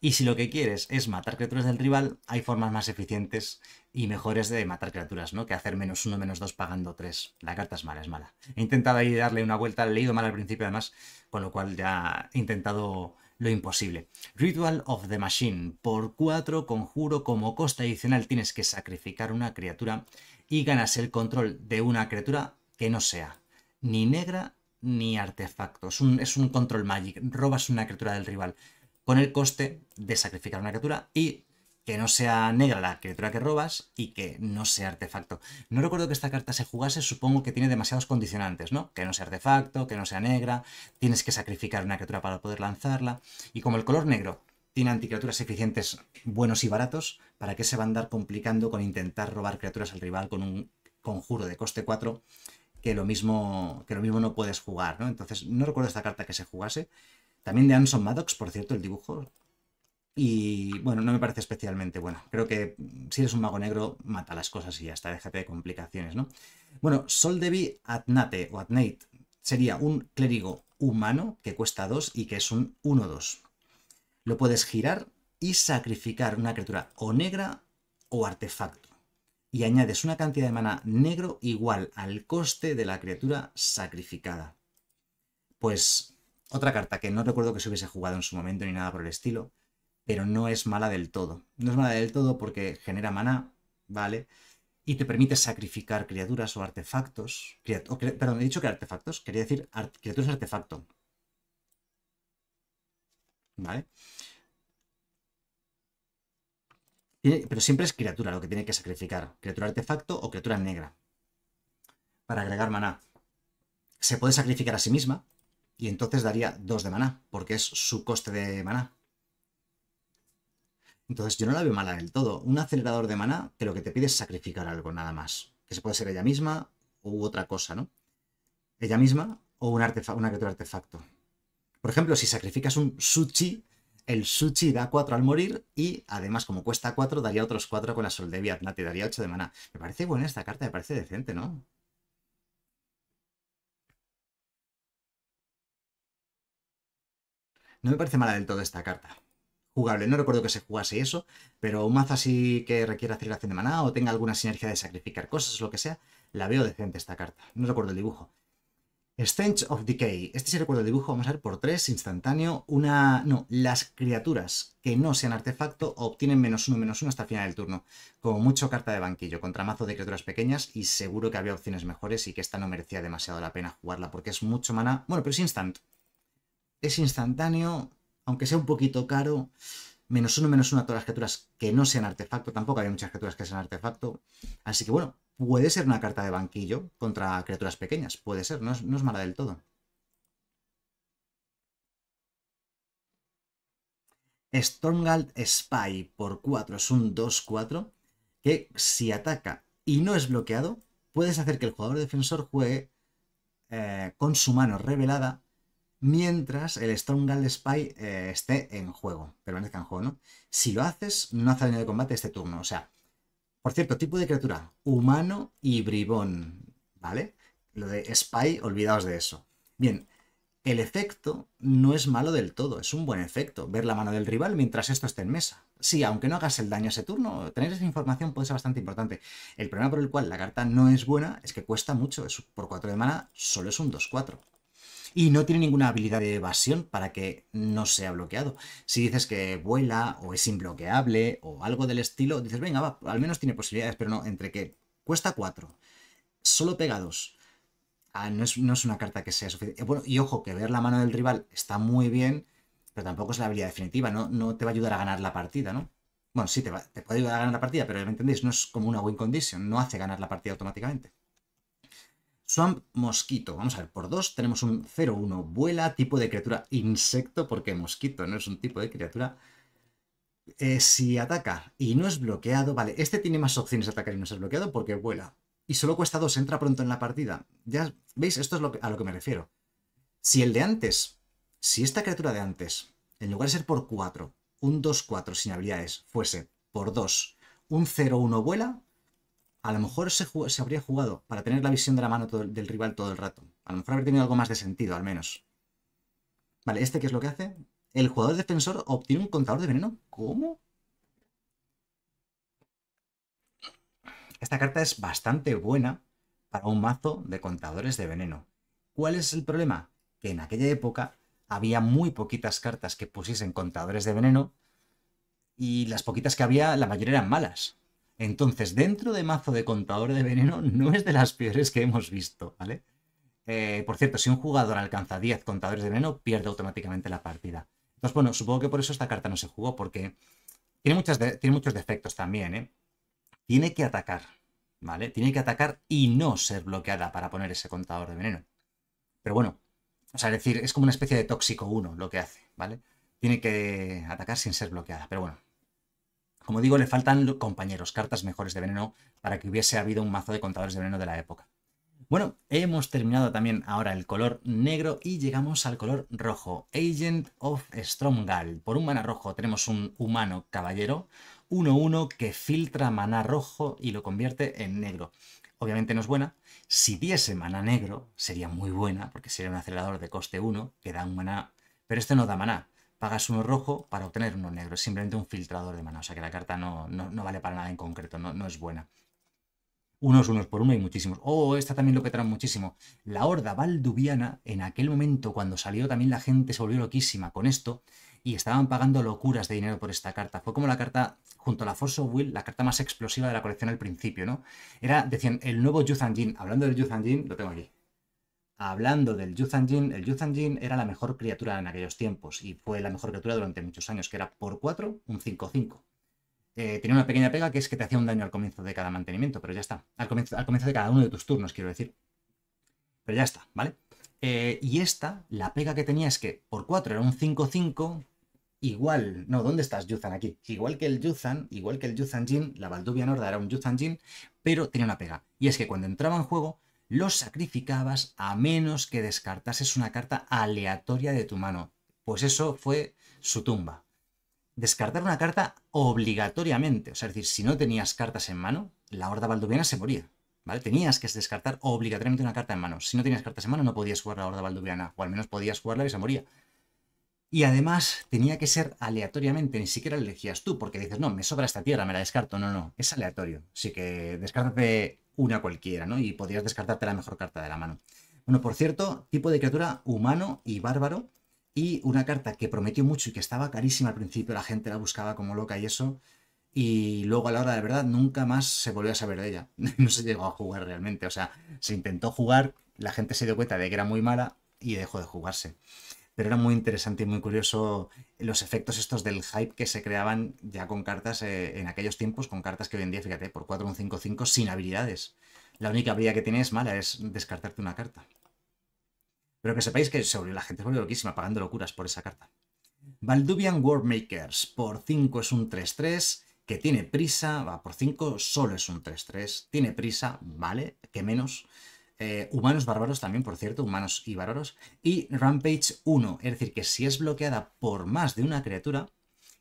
Y si lo que quieres es matar criaturas del rival, hay formas más eficientes y mejores de matar criaturas, ¿no? Que hacer menos uno, menos dos pagando tres. La carta es mala, es mala. He intentado ahí darle una vuelta, le he leído mal al principio además, con lo cual ya he intentado lo imposible. Ritual of the Machine. Por 4 conjuro como coste adicional tienes que sacrificar una criatura y ganas el control de una criatura que no sea ni negra ni artefacto. Es un, es un control magic. Robas una criatura del rival con el coste de sacrificar una criatura y que no sea negra la criatura que robas y que no sea artefacto. No recuerdo que esta carta se jugase, supongo que tiene demasiados condicionantes, ¿no? Que no sea artefacto, que no sea negra, tienes que sacrificar una criatura para poder lanzarla. Y como el color negro tiene anticriaturas eficientes buenos y baratos, ¿para qué se va a andar complicando con intentar robar criaturas al rival con un conjuro de coste 4 que lo mismo, que lo mismo no puedes jugar, ¿no? Entonces, no recuerdo esta carta que se jugase. También de Anson Maddox, por cierto, el dibujo y bueno, no me parece especialmente bueno. Creo que mm, si eres un mago negro, mata las cosas y hasta déjate de complicaciones, ¿no? Bueno, Soldevi Atnate o adnate sería un clérigo humano que cuesta 2 y que es un 1-2. Lo puedes girar y sacrificar una criatura o negra o artefacto. Y añades una cantidad de mana negro igual al coste de la criatura sacrificada. Pues otra carta que no recuerdo que se hubiese jugado en su momento ni nada por el estilo, pero no es mala del todo. No es mala del todo porque genera maná, ¿vale? Y te permite sacrificar criaturas o artefactos. perdón, he dicho que artefactos, quería decir criaturas artefacto. ¿Vale? pero siempre es criatura lo que tiene que sacrificar. Criatura artefacto o criatura negra. Para agregar maná. Se puede sacrificar a sí misma y entonces daría 2 de maná, porque es su coste de maná. Entonces yo no la veo mala del todo. Un acelerador de maná, lo que te pide es sacrificar algo, nada más. Que se puede ser ella misma u otra cosa, ¿no? Ella misma o un una criatura artefacto. Por ejemplo, si sacrificas un sushi, el sushi da 4 al morir y además como cuesta 4 daría otros 4 con la soldevia Atna, te daría 8 de mana. Me parece buena esta carta, me parece decente, ¿no? No me parece mala del todo esta carta jugable. No recuerdo que se jugase eso, pero un mazo así que requiera aceleración de maná o tenga alguna sinergia de sacrificar cosas, lo que sea, la veo decente esta carta. No recuerdo el dibujo. Stench of Decay. Este sí recuerdo el dibujo, vamos a ver, por 3, instantáneo, una... No, las criaturas que no sean artefacto obtienen menos 1, menos 1 hasta el final del turno. Como mucho carta de banquillo, contra mazo de criaturas pequeñas y seguro que había opciones mejores y que esta no merecía demasiado la pena jugarla porque es mucho maná. Bueno, pero es instant. Es instantáneo, aunque sea un poquito caro, menos uno, menos uno a todas las criaturas que no sean artefacto. Tampoco hay muchas criaturas que sean artefacto. Así que bueno, puede ser una carta de banquillo contra criaturas pequeñas. Puede ser, no es, mala del todo. Stormgald Spy por 4 es un 2-4 que si ataca y no es bloqueado, puedes hacer que el jugador defensor juegue eh, con su mano revelada mientras el Stronghold Spy eh, esté en juego, permanezca en juego, ¿no? Si lo haces, no hace daño de combate este turno. O sea, por cierto, tipo de criatura, humano y bribón, ¿vale? Lo de Spy, olvidaos de eso. Bien, el efecto no es malo del todo, es un buen efecto, ver la mano del rival mientras esto esté en mesa. Sí, aunque no hagas el daño ese turno, tener esa información puede ser bastante importante. El problema por el cual la carta no es buena es que cuesta mucho, por 4 de mana solo es un 2-4 y no tiene ninguna habilidad de evasión para que no sea bloqueado. Si dices que vuela o es imbloqueable o algo del estilo, dices, venga, va, al menos tiene posibilidades, pero no, entre que cuesta 4, solo pega 2. Ah, no, es, una carta que sea suficiente. y ojo, que ver la mano del rival está muy bien, pero tampoco es la habilidad definitiva, no, no te va a ayudar a ganar la partida, ¿no? Bueno, sí, te, te puede ayudar a ganar la partida, pero me entendéis, no es como una win condition, no hace ganar la partida automáticamente. Swamp Mosquito. Vamos a ver, por 2 tenemos un 0-1. Vuela, tipo de criatura insecto, porque mosquito no es un tipo de criatura. Eh, si ataca y no es bloqueado, vale, este tiene más opciones de atacar y no ser bloqueado porque vuela. Y solo cuesta 2, entra pronto en la partida. Ya veis, esto es lo a lo que me refiero. Si el de antes, si esta criatura de antes, en lugar de ser por 4, un 2-4 sin habilidades, fuese por 2, un 0-1 vuela, a lo mejor se, habría jugado para tener la visión de la mano del rival todo el rato. A lo mejor habría tenido algo más de sentido, al menos. Vale, ¿este qué es lo que hace? El jugador defensor obtiene un contador de veneno. ¿Cómo? Esta carta es bastante buena para un mazo de contadores de veneno. ¿Cuál es el problema? Que en aquella época había muy poquitas cartas que pusiesen contadores de veneno y las poquitas que había, la mayoría eran malas. Entonces, dentro de mazo de contador de veneno no es de las peores que hemos visto, ¿vale? Eh, por cierto, si un jugador alcanza 10 contadores de veneno, pierde automáticamente la partida. Entonces, bueno, supongo que por eso esta carta no se jugó, porque tiene, muchas tiene muchos defectos también, ¿eh? Tiene que atacar, ¿vale? Tiene que atacar y no ser bloqueada para poner ese contador de veneno. Pero bueno, o sea, es decir, es como una especie de tóxico uno lo que hace, ¿vale? Tiene que atacar sin ser bloqueada, pero bueno, como digo, le faltan compañeros, cartas mejores de veneno para que hubiese habido un mazo de contadores de veneno de la época. Bueno, hemos terminado también ahora el color negro y llegamos al color rojo. Agent of Stromgal. Por un mana rojo tenemos un humano caballero 1-1 que filtra maná rojo y lo convierte en negro. Obviamente no es buena. Si diese maná negro, sería muy buena, porque sería un acelerador de coste 1 que da un maná. Pero este no da maná pagas uno rojo para obtener uno negro. Es simplemente un filtrador de mana. O sea que la carta no, no, vale para nada en concreto, no, no, es buena. Unos, unos por uno y muchísimos. Oh, esta también lo petaron muchísimo. La horda valduviana, en aquel momento cuando salió también la gente se volvió loquísima con esto y estaban pagando locuras de dinero por esta carta. Fue como la carta, junto a la Force of Will, la carta más explosiva de la colección al principio, ¿no? Era, decían, el nuevo Yuzhan Hablando del Yuzhan lo tengo aquí hablando del Yuzanjin, el Yuzanjin era la mejor criatura en aquellos tiempos y fue la mejor criatura durante muchos años, que era por 4, un 5-5. Eh, tenía una pequeña pega que es que te hacía un daño al comienzo de cada mantenimiento, pero ya está. Al comienzo, de cada uno de tus turnos, quiero decir. Pero ya está, ¿vale? Eh, y esta, la pega que tenía es que por 4 era un 5-5, igual, no, ¿dónde estás Yuzan aquí? Igual que el Yuzan, igual que el Yuzan la Valdubia Norda era un Yuzan pero tenía una pega. Y es que cuando entraba en juego, lo sacrificabas a menos que descartases una carta aleatoria de tu mano. Pues eso fue su tumba. Descartar una carta obligatoriamente, o sea, es decir, si no tenías cartas en mano, la horda Valduviana se moría. Tenías que descartar obligatoriamente una carta en mano. Si no tenías cartas en mano, no podías jugar la horda Valduviana o al menos podías jugarla y se moría. Y además tenía que ser aleatoriamente, ni siquiera elegías tú, porque dices, no, me sobra esta tierra, me la descarto. No, no, es aleatorio. Así que descártate una cualquiera, ¿no? Y podrías descartarte la mejor carta de la mano. Bueno, por cierto, tipo de criatura humano y bárbaro. Y una carta que prometió mucho y que estaba carísima al principio, la gente la buscaba como loca y eso. Y luego a la hora de verdad nunca más se volvió a saber de ella. No se llegó a jugar realmente. O sea, se intentó jugar, la gente se dio cuenta de que era muy mala y dejó de jugarse pero era muy interesante y muy curioso los efectos estos del hype que se creaban ya con cartas eh, en aquellos tiempos, con cartas que vendía fíjate, por 4, un 5, 5 sin habilidades. La única habilidad que tienes mala, es descartarte una carta. Pero que sepáis que la gente se volvió loquísima pagando locuras por esa carta. Valdubian Warmakers por 5 es un 3-3, que tiene prisa, va por 5, solo es un 3-3, tiene prisa, vale, que menos. Eh, humanos Bárbaros también, por cierto, Humanos y Bárbaros, y Rampage 1, es decir, que si es bloqueada por más de una criatura,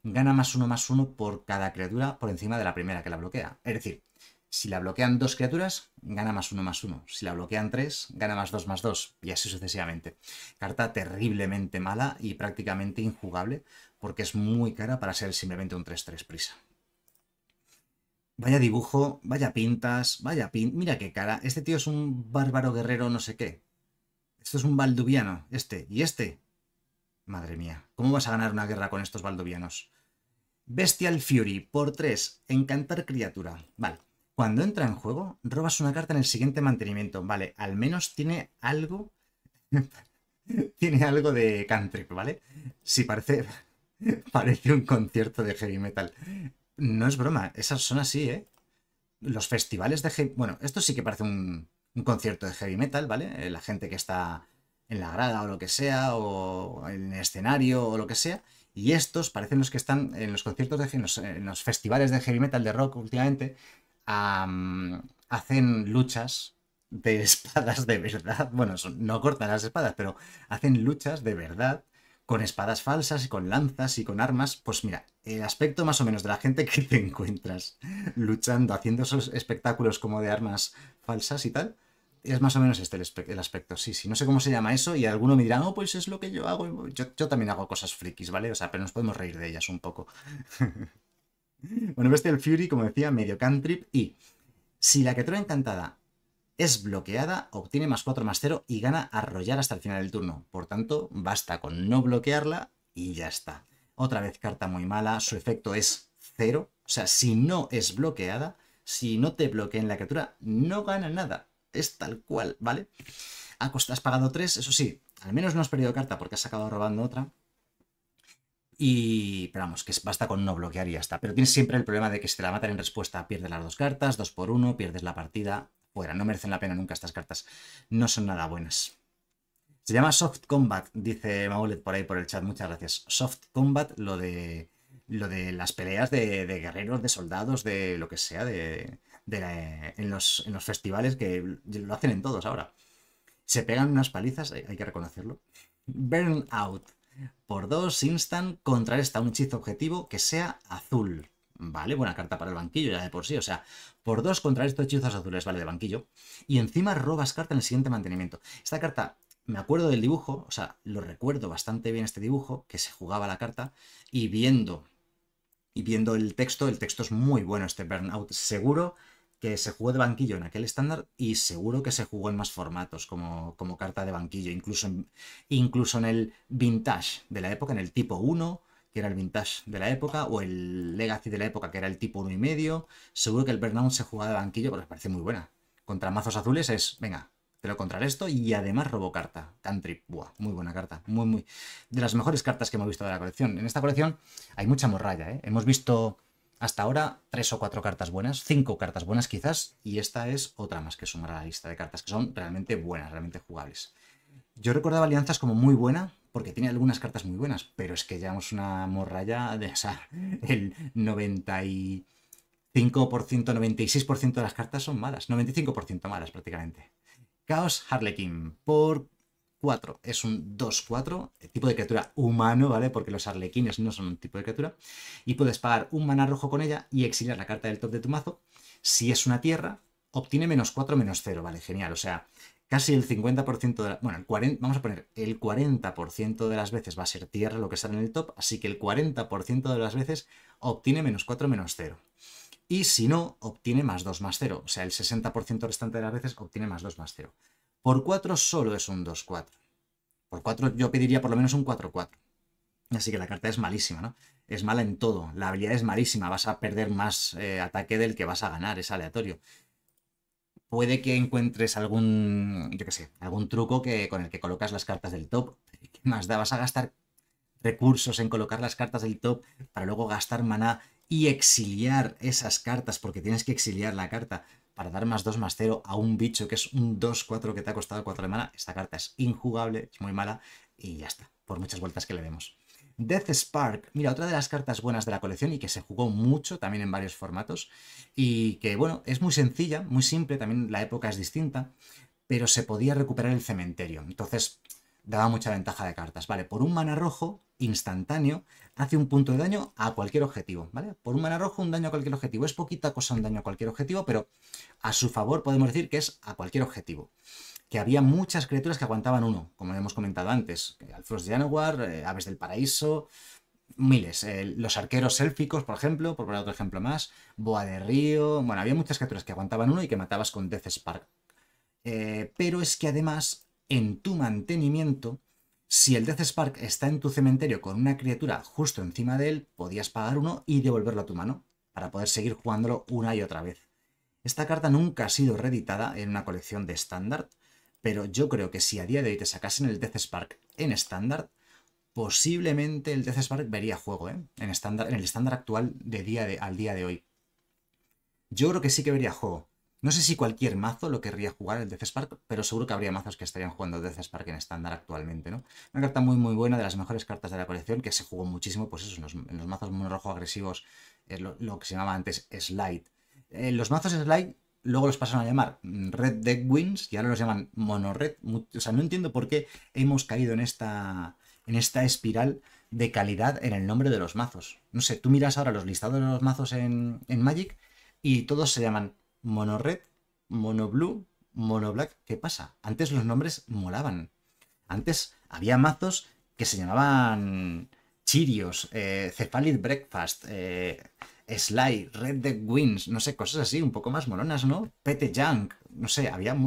gana más uno más uno por cada criatura por encima de la primera que la bloquea. Es decir, si la bloquean dos criaturas, gana más uno más uno. Si la bloquean tres, gana más dos más dos, y así sucesivamente. Carta terriblemente mala y prácticamente injugable, porque es muy cara para ser simplemente un 3-3 prisa. Vaya dibujo, vaya pintas, vaya pin... Mira qué cara. Este tío es un bárbaro guerrero no sé qué. Esto es un balduviano. este. ¿Y este? Madre mía, ¿cómo vas a ganar una guerra con estos balduvianos? Bestial Fury, por 3, encantar criatura. Vale, cuando entra en juego, robas una carta en el siguiente mantenimiento. Vale, al menos tiene algo... tiene algo de cantrip, ¿vale? Sí, parece... parece un concierto de heavy metal. No es broma, esas son así, ¿eh? Los festivales de heavy... Bueno, esto sí que parece un, concierto de heavy metal, ¿vale? Eh, la gente que está en la grada o lo que sea, o en el escenario o lo que sea. Y estos parecen los que están en los conciertos, de, en, los, festivales de heavy metal, de rock últimamente, hacen luchas de espadas de verdad. Bueno, no cortan las espadas, pero hacen luchas de verdad con espadas falsas y con lanzas y con armas, pues mira, el aspecto más o menos de la gente que te encuentras luchando, haciendo esos espectáculos como de armas falsas y tal, es más o menos este el, aspecto. Sí, sí, no sé cómo se llama eso y alguno me dirá, no, oh, pues es lo que yo hago. Yo, también hago cosas frikis, ¿vale? O sea, pero nos podemos reír de ellas un poco. bueno, Bestial Fury, como decía, medio cantrip y si la que trae encantada es bloqueada, obtiene más 4 más 0 y gana arrollar hasta el final del turno. Por tanto, basta con no bloquearla y ya está. Otra vez carta muy mala, su efecto es 0. O sea, si no es bloqueada, si no te en la criatura, no gana nada. Es tal cual, ¿vale? Has pagado 3, eso sí, al menos no has perdido carta porque has acabado robando otra. Y, pero vamos, que basta con no bloquear y ya está. Pero tienes siempre el problema de que si te la matan en respuesta, pierdes las dos cartas, dos por uno, pierdes la partida, no merecen la pena nunca estas cartas. No son nada buenas. Se llama Soft Combat, dice Maulet por ahí por el chat, muchas gracias. Soft Combat, lo de, lo de las peleas de, guerreros, de soldados, de lo que sea, de, en, los, en los festivales que lo hacen en todos ahora. Se pegan unas palizas, hay que reconocerlo. Burnout, por dos instant, contrarresta un hechizo objetivo que sea azul. Vale, buena carta para el banquillo ya de por sí. O sea, por dos contra estos hechizos azules, vale, de banquillo. Y encima robas carta en el siguiente mantenimiento. Esta carta, me acuerdo del dibujo, o sea, lo recuerdo bastante bien este dibujo, que se jugaba la carta, y viendo, y viendo el texto, el texto es muy bueno este Burnout. Seguro que se jugó de banquillo en aquel estándar y seguro que se jugó en más formatos como, como carta de banquillo, incluso incluso en el vintage de la época, en el tipo 1 que era el vintage de la época, o el legacy de la época, que era el tipo 1 y medio. Seguro que el Burnout se jugaba de banquillo, pero me parece muy buena. Contra mazos azules es, venga, te lo esto. y además robo carta. Cantrip, buah, muy buena carta, muy, muy. De las mejores cartas que hemos visto de la colección. En esta colección hay mucha morralla, ¿eh? Hemos visto hasta ahora tres o cuatro cartas buenas, cinco cartas buenas quizás, y esta es otra más que sumar a la lista de cartas que son realmente buenas, realmente jugables. Yo recordaba alianzas como muy buena, porque tiene algunas cartas muy buenas, pero es que llevamos una morralla de, o sea, el 95%, 96% de las cartas son malas, 95% malas prácticamente. Chaos Harlequin, por 4, es un 2-4, tipo de criatura humano, ¿vale? Porque los harlequines no son un tipo de criatura. Y puedes pagar un mana rojo con ella y exiliar la carta del top de tu mazo. Si es una tierra, obtiene menos 4, menos 0, ¿vale? Genial, o sea, casi el 50% de bueno, vamos a poner, el 40% de las veces va a ser tierra lo que sale en el top, así que el 40% de las veces obtiene menos 4 menos 0. Y si no, obtiene más 2 más 0, o sea, el 60% restante de las veces obtiene más 2 más 0. Por 4 solo es un 2-4. Por 4 yo pediría por lo menos un 4-4. Así que la carta es malísima, ¿no? Es mala en todo. La habilidad es malísima. Vas a perder más eh, ataque del que vas a ganar. Es aleatorio puede que encuentres algún, yo qué sé, algún truco que, con el que colocas las cartas del top. Eh, ¿Qué más da? Vas a gastar recursos en colocar las cartas del top para luego gastar maná y exiliar esas cartas, porque tienes que exiliar la carta para dar más 2 más 0 a un bicho que es un 2-4 que te ha costado 4 de maná. Esta carta es injugable, es muy mala y ya está, por muchas vueltas que le demos. Death Spark, mira, otra de las cartas buenas de la colección y que se jugó mucho también en varios formatos y que, bueno, es muy sencilla, muy simple, también la época es distinta, pero se podía recuperar el cementerio. Entonces, daba mucha ventaja de cartas. Vale, por un mana rojo instantáneo, hace un punto de daño a cualquier objetivo, ¿vale? Por un mana rojo, un daño a cualquier objetivo. Es poquita cosa un daño a cualquier objetivo, pero a su favor podemos decir que es a cualquier objetivo que había muchas criaturas que aguantaban uno, como hemos comentado antes. Eh, Alfros de Anowar, eh, Aves del Paraíso, miles. Eh, los arqueros élficos, por ejemplo, por poner otro ejemplo más. Boa de Río. Bueno, había muchas criaturas que aguantaban uno y que matabas con Death Spark. pero es que además, en tu mantenimiento, si el Death Spark está en tu cementerio con una criatura justo encima de él, podías pagar uno y devolverlo a tu mano para poder seguir jugándolo una y otra vez. Esta carta nunca ha sido reeditada en una colección de estándar, pero yo creo que si a día de hoy te sacasen el Death Spark en estándar, posiblemente el Death Spark vería juego, ¿eh? En, estándar, en el estándar actual de día de, al día de hoy. Yo creo que sí que vería juego. No sé si cualquier mazo lo querría jugar el Death Spark, pero seguro que habría mazos que estarían jugando Death Spark en estándar actualmente, ¿no? Una carta muy muy buena, de las mejores cartas de la colección, que se jugó muchísimo, pues eso, en los, mazos muy rojo agresivos, eh, lo, que se llamaba antes Slide. En eh, los mazos Slide luego los pasaron a llamar mm, Red Deck Wings y ahora los llaman Red. O sea, no entiendo por qué hemos caído en esta, en esta espiral de calidad en el nombre de los mazos. No sé, tú miras ahora los listados de los mazos en, Magic y todos se llaman Mono Red, Mono Blue, Mono Black. ¿Qué pasa? Antes los nombres molaban. Antes había mazos que se llamaban Chirios, eh, Breakfast, eh, Sly, Red Dead Wins, no sé, cosas así, un poco más molonas, ¿no? Pete Junk, no sé, había...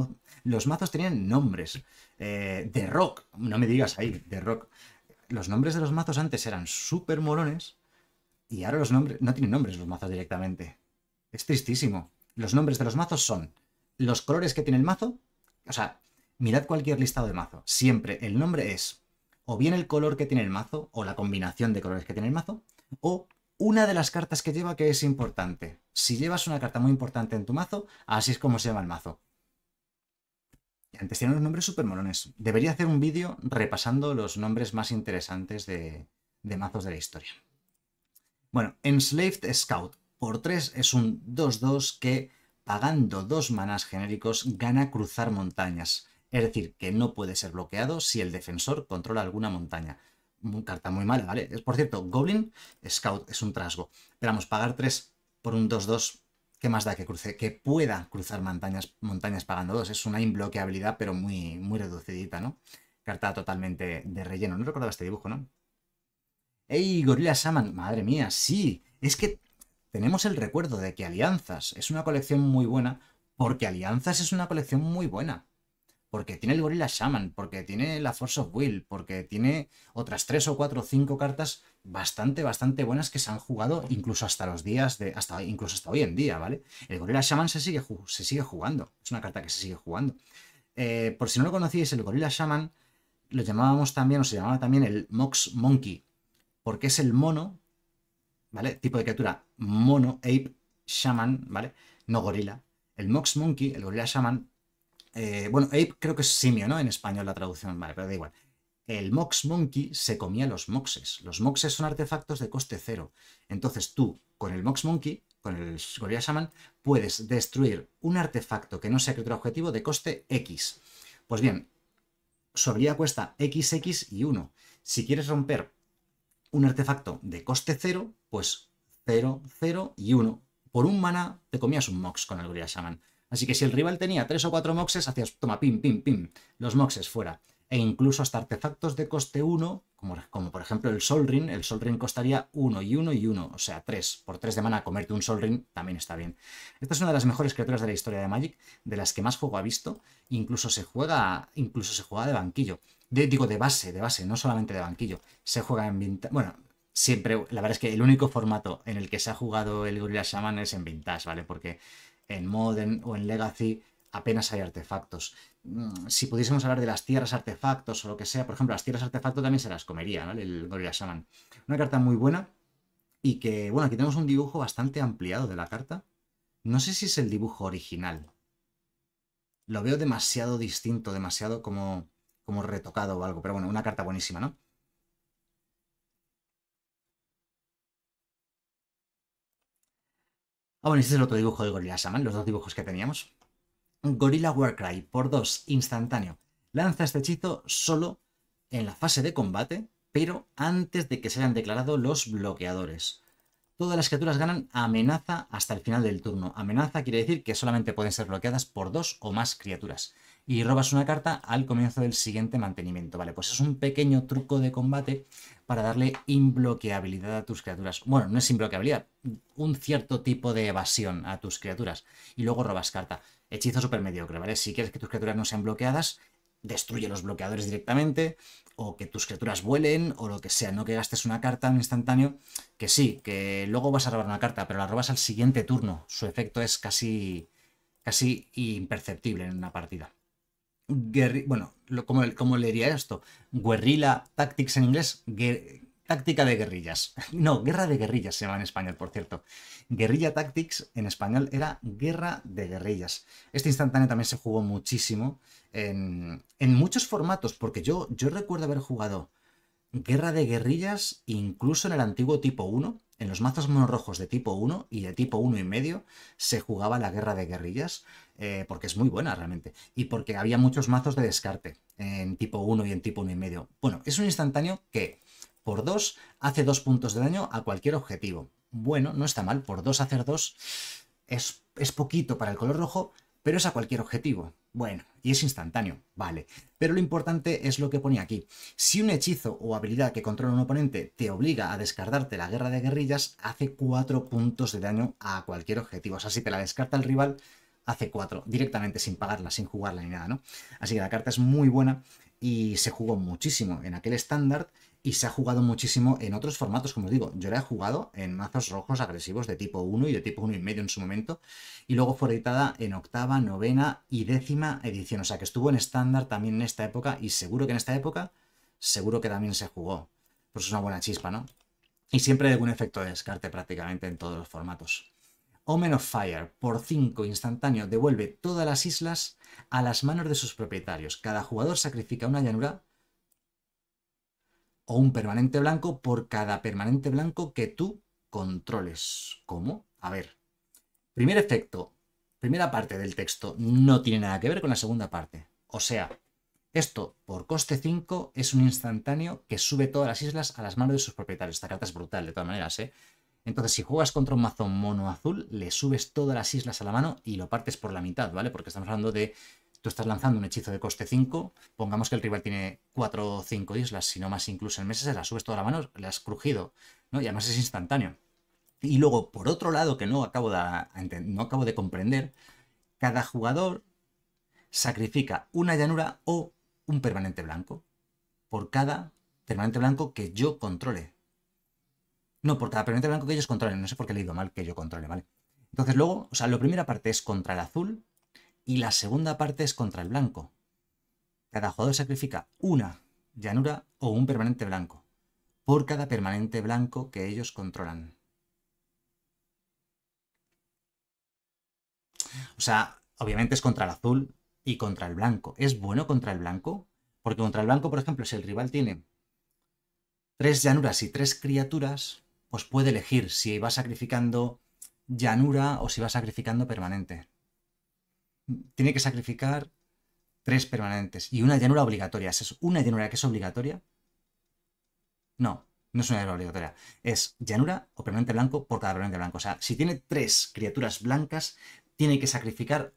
Los mazos tenían nombres. Eh, The Rock, no me digas ahí, The Rock. Los nombres de los mazos antes eran súper molones y ahora los nombres... No tienen nombres los mazos directamente. Es tristísimo. Los nombres de los mazos son los colores que tiene el mazo. O sea, mirad cualquier listado de mazo. Siempre el nombre es o bien el color que tiene el mazo o la combinación de colores que tiene el mazo o una de las cartas que lleva que es importante. Si llevas una carta muy importante en tu mazo, así es como se llama el mazo. Antes tienen los nombres súper molones. Debería hacer un vídeo repasando los nombres más interesantes de, de mazos de la historia. Bueno, Enslaved Scout por 3 es un 2-2 que, pagando dos manas genéricos, gana cruzar montañas. Es decir, que no puede ser bloqueado si el defensor controla alguna montaña carta muy mala, ¿vale? Por cierto, Goblin Scout es un trasgo. Esperamos pagar 3 por un 2-2, ¿qué más da que cruce? Que pueda cruzar montañas, montañas pagando 2. Es una imbloqueabilidad, pero muy, muy reducidita, ¿no? Carta totalmente de relleno. No recordaba este dibujo, ¿no? ¡Ey, Gorilla Shaman! ¡Madre mía, sí! Es que tenemos el recuerdo de que Alianzas es una colección muy buena, porque Alianzas es una colección muy buena porque tiene el Gorilla Shaman, porque tiene la Force of Will, porque tiene otras 3 o 4 o 5 cartas bastante, bastante buenas que se han jugado incluso hasta los días de. hasta incluso hasta hoy en día, ¿vale? El Gorilla Shaman se sigue, se sigue jugando. Es una carta que se sigue jugando. Eh, por si no lo conocíais, el Gorilla Shaman lo llamábamos también, o se llamaba también el Mox Monkey, porque es el mono, ¿vale? Tipo de criatura, mono, ape, shaman, ¿vale? No gorila. El Mox Monkey, el Gorilla Shaman, eh, bueno, ape creo que es simio, ¿no? En español la traducción, vale, pero da igual. El Mox Monkey se comía los Moxes. Los Moxes son artefactos de coste cero. Entonces tú, con el Mox Monkey, con el gorilla Shaman, puedes destruir un artefacto que no sea criatura objetivo de coste X. Pues bien, su habilidad cuesta XX y 1. Si quieres romper un artefacto de coste 0, pues 0, 0 y 1. Por un mana te comías un Mox con el gorilla Shaman. Así que si el rival tenía tres o cuatro moxes, hacías, toma, pim, pim, pim, los moxes fuera. E incluso hasta artefactos de coste 1, como, como, por ejemplo el Sol Ring, el Sol Ring costaría 1 y 1 y 1, o sea, 3. Por 3 de mana comerte un Sol Ring también está bien. Esta es una de las mejores criaturas de la historia de Magic, de las que más juego ha visto, incluso se juega, incluso se juega de banquillo. digo, de base, de base, no solamente de banquillo. Se juega en vintage. Bueno, siempre. La verdad es que el único formato en el que se ha jugado el Gorilla Shaman es en vintage, ¿vale? Porque en Modern o en Legacy apenas hay artefactos. Mm, si pudiésemos hablar de las tierras artefactos o lo que sea, por ejemplo, las tierras artefactos también se las comería, no El Gorilla Shaman. Una carta muy buena y que, bueno, aquí tenemos un dibujo bastante ampliado de la carta. No sé si es el dibujo original. Lo veo demasiado distinto, demasiado como, como retocado o algo, pero bueno, una carta buenísima, ¿no? Ah, bueno, este es el otro dibujo de Gorilla Shaman, los dos dibujos que teníamos. Gorilla Warcry por dos, instantáneo. Lanza este hechizo solo en la fase de combate, pero antes de que se hayan declarado los bloqueadores. Todas las criaturas ganan amenaza hasta el final del turno. Amenaza quiere decir que solamente pueden ser bloqueadas por dos o más criaturas. Y robas una carta al comienzo del siguiente mantenimiento. Vale, pues es un pequeño truco de combate para darle imbloqueabilidad a tus criaturas. Bueno, no es imbloqueabilidad, un cierto tipo de evasión a tus criaturas. Y luego robas carta. Hechizo súper mediocre, ¿vale? Si quieres que tus criaturas no sean bloqueadas, destruye los bloqueadores directamente, o que tus criaturas vuelen, o lo que sea, no que gastes una carta, un instantáneo, que sí, que luego vas a robar una carta, pero la robas al siguiente turno. Su efecto es casi, casi imperceptible en una partida bueno, ¿cómo como, leería esto? Guerrilla Tactics en inglés, táctica de guerrillas. No, guerra de guerrillas se llama en español, por cierto. Guerrilla Tactics en español era guerra de guerrillas. Este instantáneo también se jugó muchísimo en, muchos formatos, porque yo recuerdo haber jugado guerra de guerrillas incluso en el antiguo tipo 1, en los mazos monorrojos de tipo 1 y de tipo 1 y medio se jugaba la guerra de guerrillas eh, porque es muy buena realmente y porque había muchos mazos de descarte en tipo 1 y en tipo 1 y medio. Bueno, es un instantáneo que por 2 hace 2 puntos de daño a cualquier objetivo. Bueno, no está mal, por 2 hacer 2 es poquito para el color rojo, pero es a cualquier objetivo. Bueno, y es instantáneo, vale. Pero lo importante es lo que ponía aquí. Si un hechizo o habilidad que controla un oponente te obliga a descartarte la guerra de guerrillas, hace 4 puntos de daño a cualquier objetivo. O sea, si te la descarta el rival, hace 4, directamente, sin pagarla, sin jugarla ni nada, ¿no? Así que la carta es muy buena y se jugó muchísimo en aquel estándar y se ha jugado muchísimo en otros formatos, como os digo. Yo la he jugado en mazos rojos agresivos de tipo 1 y de tipo 1 y medio en su momento, y luego fue editada en octava, novena y décima edición. O sea que estuvo en estándar también en esta época, y seguro que en esta época, seguro que también se jugó. Pues es una buena chispa, ¿no? Y siempre hay algún efecto de descarte prácticamente en todos los formatos. Omen of Fire, por 5 instantáneo, devuelve todas las islas a las manos de sus propietarios. Cada jugador sacrifica una llanura o un permanente blanco por cada permanente blanco que tú controles. ¿Cómo? A ver. Primer efecto, primera parte del texto no tiene nada que ver con la segunda parte. O sea, esto por coste 5 es un instantáneo que sube todas las islas a las manos de sus propietarios. Esta carta es brutal, de todas maneras, ¿eh? Entonces, si juegas contra un mazo mono azul, le subes todas las islas a la mano y lo partes por la mitad, ¿vale? Porque estamos hablando de tú estás lanzando un hechizo de coste 5, pongamos que el rival tiene 4 o 5 islas, si no más incluso en meses, se las subes toda la mano, Le has crujido, ¿no? Y además es instantáneo. Y luego, por otro lado, que no acabo de, no acabo de comprender, cada jugador sacrifica una llanura o un permanente blanco por cada permanente blanco que yo controle. No, por cada permanente blanco que ellos controlen. No sé por qué he leído mal que yo controle, ¿vale? Entonces luego, o sea, la primera parte es contra el azul, y la segunda parte es contra el blanco. Cada jugador sacrifica una llanura o un permanente blanco por cada permanente blanco que ellos controlan. O sea, obviamente es contra el azul y contra el blanco. ¿Es bueno contra el blanco? Porque contra el blanco, por ejemplo, si el rival tiene tres llanuras y tres criaturas, pues puede elegir si va sacrificando llanura o si va sacrificando permanente tiene que sacrificar tres permanentes y una llanura obligatoria. ¿Es una llanura que es obligatoria? No, no es una llanura obligatoria. Es llanura o permanente blanco por cada permanente blanco. O sea, si tiene tres criaturas blancas, tiene que sacrificar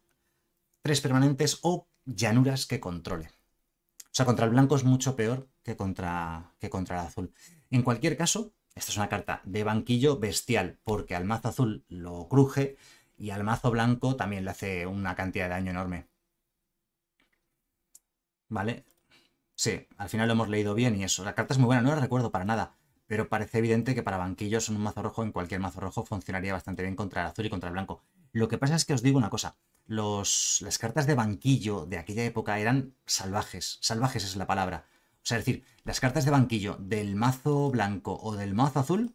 tres permanentes o llanuras que controle. O sea, contra el blanco es mucho peor que contra, que contra el azul. En cualquier caso, esta es una carta de banquillo bestial, porque al mazo azul lo cruje, y al mazo blanco también le hace una cantidad de daño enorme. ¿Vale? Sí, al final lo hemos leído bien y eso. La carta es muy buena, no la recuerdo para nada. Pero parece evidente que para banquillos en un mazo rojo, en cualquier mazo rojo, funcionaría bastante bien contra el azul y contra el blanco. Lo que pasa es que os digo una cosa. Los, las cartas de banquillo de aquella época eran salvajes. Salvajes es la palabra. O sea, es decir, las cartas de banquillo del mazo blanco o del mazo azul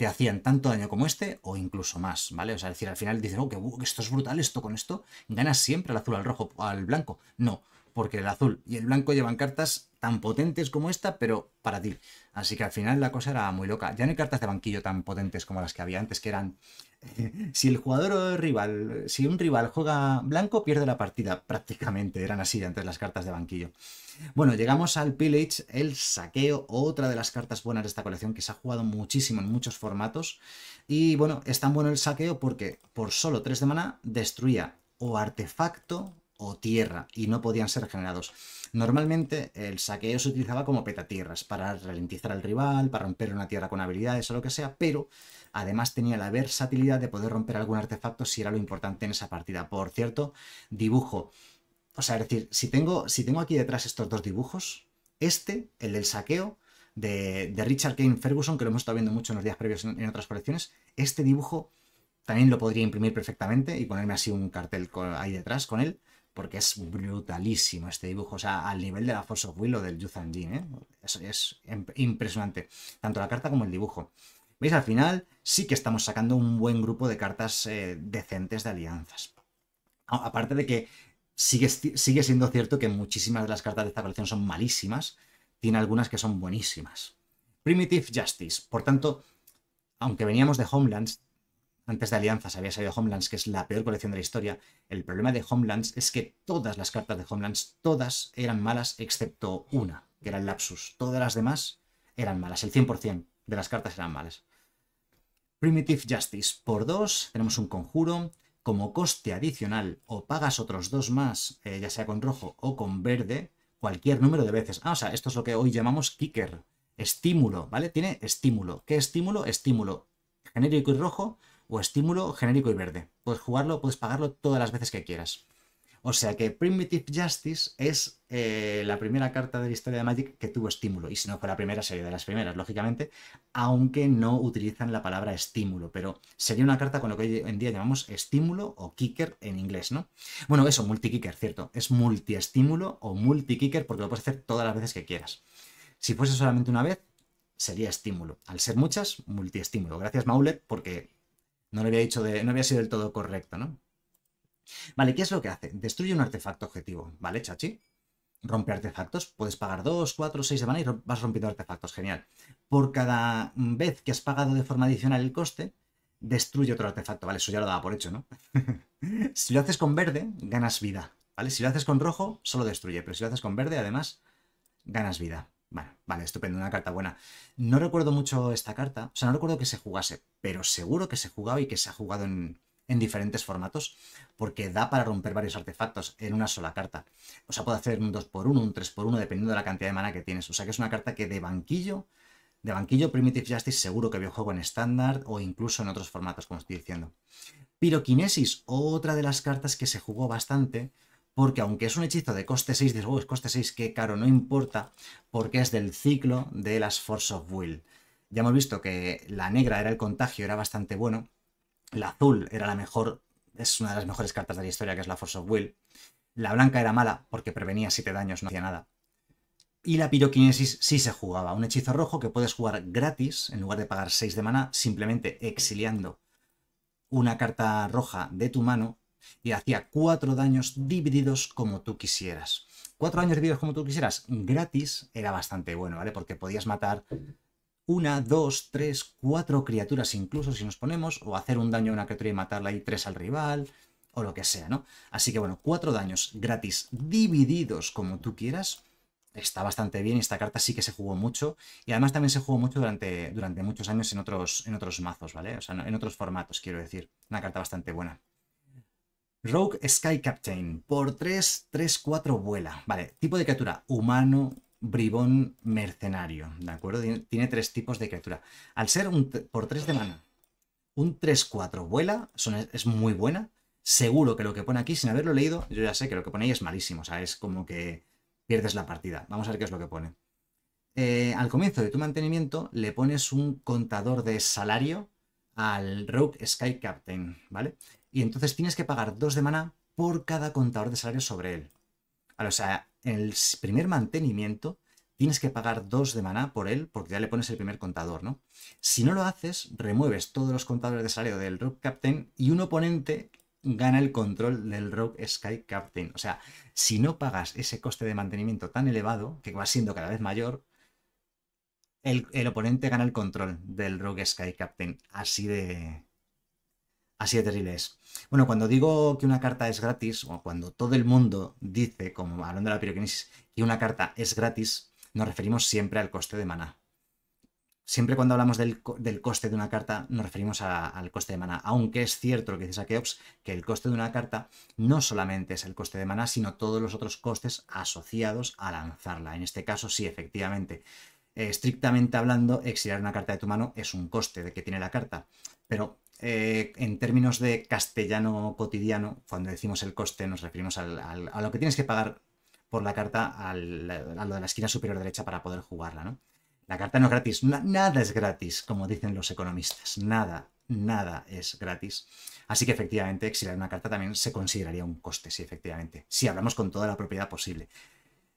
te hacían tanto daño como este o incluso más, ¿vale? O sea, decir, al final dicen, oh, que, esto es brutal, esto con esto, ganas siempre al azul, al rojo, al blanco. No, porque el azul y el blanco llevan cartas tan potentes como esta, pero para ti. Así que al final la cosa era muy loca. Ya no hay cartas de banquillo tan potentes como las que había antes, que eran, si el jugador o rival, si un rival juega blanco, pierde la partida, prácticamente. Eran así antes las cartas de banquillo. Bueno, llegamos al Pillage, el saqueo, otra de las cartas buenas de esta colección que se ha jugado muchísimo en muchos formatos. Y bueno, es tan bueno el saqueo porque por solo 3 de maná destruía o artefacto o tierra y no podían ser generados. Normalmente el saqueo se utilizaba como petatierras para ralentizar al rival, para romper una tierra con habilidades o lo que sea, pero además tenía la versatilidad de poder romper algún artefacto si era lo importante en esa partida. Por cierto, dibujo o sea, es decir, si tengo, si tengo aquí detrás estos dos dibujos, este, el del saqueo, de, Richard Kane Ferguson, que lo hemos estado viendo mucho en los días previos en, otras colecciones, este dibujo también lo podría imprimir perfectamente y ponerme así un cartel ahí detrás con él, porque es brutalísimo este dibujo, o sea, al nivel de la Force of Will o del Youth Jin, ¿eh? es, es impresionante, tanto la carta como el dibujo. ¿Veis? Al final sí que estamos sacando un buen grupo de cartas eh, decentes de alianzas. Aparte de que sigue, siendo cierto que muchísimas de las cartas de esta colección son malísimas, tiene algunas que son buenísimas. Primitive Justice, por tanto, aunque veníamos de Homelands, antes de Alianzas había salido Homelands, que es la peor colección de la historia, el problema de Homelands es que todas las cartas de Homelands, todas eran malas excepto una, que era el lapsus. Todas las demás eran malas, el 100% de las cartas eran malas. Primitive Justice por dos tenemos un conjuro, como coste adicional o pagas otros dos más, eh, ya sea con rojo o con verde, cualquier número de veces. Ah, o sea, esto es lo que hoy llamamos kicker, estímulo, ¿vale? Tiene estímulo. ¿Qué estímulo? Estímulo genérico y rojo o estímulo genérico y verde. Puedes jugarlo, puedes pagarlo todas las veces que quieras. O sea que Primitive Justice es eh, la primera carta de la historia de Magic que tuvo estímulo, y si no fue la primera, sería de las primeras, lógicamente, aunque no utilizan la palabra estímulo, pero sería una carta con lo que hoy en día llamamos estímulo o kicker en inglés, ¿no? Bueno, eso, multi-kicker, cierto, es multi-estímulo o multi-kicker porque lo puedes hacer todas las veces que quieras. Si fuese solamente una vez, sería estímulo. Al ser muchas, multiestímulo. Gracias, Maulet, porque no lo había dicho de, no había sido del todo correcto, ¿no? Vale, ¿qué es lo que hace? Destruye un artefacto objetivo, ¿vale, chachi? Rompe artefactos, puedes pagar 2, 4, 6 de mana y vas rompiendo artefactos, genial. Por cada vez que has pagado de forma adicional el coste, destruye otro artefacto, ¿vale? Eso ya lo daba por hecho, ¿no? si lo haces con verde, ganas vida, ¿vale? Si lo haces con rojo, solo destruye, pero si lo haces con verde, además, ganas vida. vale, estupendo, una carta buena. No recuerdo mucho esta carta, o sea, no recuerdo que se jugase, pero seguro que se jugaba y que se ha jugado en, en diferentes formatos, porque da para romper varios artefactos en una sola carta. O sea, puede hacer un 2x1, un 3x1, dependiendo de la cantidad de mana que tienes. O sea, que es una carta que de banquillo, de banquillo Primitive Justice seguro que vio juego en estándar o incluso en otros formatos, como estoy diciendo. Piroquinesis, otra de las cartas que se jugó bastante, porque aunque es un hechizo de coste 6, dices, oh, es coste 6, qué caro, no importa, porque es del ciclo de las Force of Will. Ya hemos visto que la negra era el contagio, era bastante bueno, la azul era la mejor, es una de las mejores cartas de la historia, que es la Force of Will. La blanca era mala porque prevenía 7 daños, no hacía nada. Y la piroquinesis sí se jugaba, un hechizo rojo que puedes jugar gratis, en lugar de pagar 6 de mana, simplemente exiliando una carta roja de tu mano y hacía 4 daños divididos como tú quisieras. 4 daños divididos como tú quisieras, gratis, era bastante bueno, ¿vale? Porque podías matar una, dos, tres, cuatro criaturas incluso si nos ponemos, o hacer un daño a una criatura y matarla y tres al rival, o lo que sea, ¿no? Así que bueno, cuatro daños gratis divididos como tú quieras. Está bastante bien y esta carta sí que se jugó mucho. Y además también se jugó mucho durante, durante muchos años en otros, en otros mazos, ¿vale? O sea, en otros formatos, quiero decir. Una carta bastante buena. Rogue Sky Captain. Por 3, 3, 4 vuela. Vale, tipo de criatura. Humano, bribón mercenario, ¿de acuerdo? Tiene, tres tipos de criatura. Al ser un, por 3 de mana, un 3-4 vuela, son, es muy buena. Seguro que lo que pone aquí, sin haberlo leído, yo ya sé que lo que pone ahí es malísimo, o sea, es como que pierdes la partida. Vamos a ver qué es lo que pone. Eh, al comienzo de tu mantenimiento le pones un contador de salario al Rogue Sky Captain, ¿vale? Y entonces tienes que pagar 2 de mana por cada contador de salario sobre él. o sea, en el primer mantenimiento tienes que pagar 2 de maná por él porque ya le pones el primer contador, ¿no? Si no lo haces, remueves todos los contadores de salario del Rogue Captain y un oponente gana el control del Rogue Sky Captain. O sea, si no pagas ese coste de mantenimiento tan elevado, que va siendo cada vez mayor, el, el oponente gana el control del Rogue Sky Captain. Así de, Así de terrible es. Bueno, cuando digo que una carta es gratis, o cuando todo el mundo dice, como hablando de la piroquinesis, que una carta es gratis, nos referimos siempre al coste de maná. Siempre cuando hablamos del, coste de una carta, nos referimos al coste de maná. Aunque es cierto lo que dice Saqueops, que el coste de una carta no solamente es el coste de maná, sino todos los otros costes asociados a lanzarla. En este caso, sí, efectivamente. Eh, estrictamente hablando, exiliar una carta de tu mano es un coste de que tiene la carta. Pero eh, en términos de castellano cotidiano, cuando decimos el coste nos referimos a lo que tienes que pagar por la carta a lo de la esquina superior derecha para poder jugarla, ¿no? La carta no es gratis, nada es gratis, como dicen los economistas, nada, nada es gratis. Así que efectivamente exiliar una carta también se consideraría un coste, sí, efectivamente, si hablamos con toda la propiedad posible.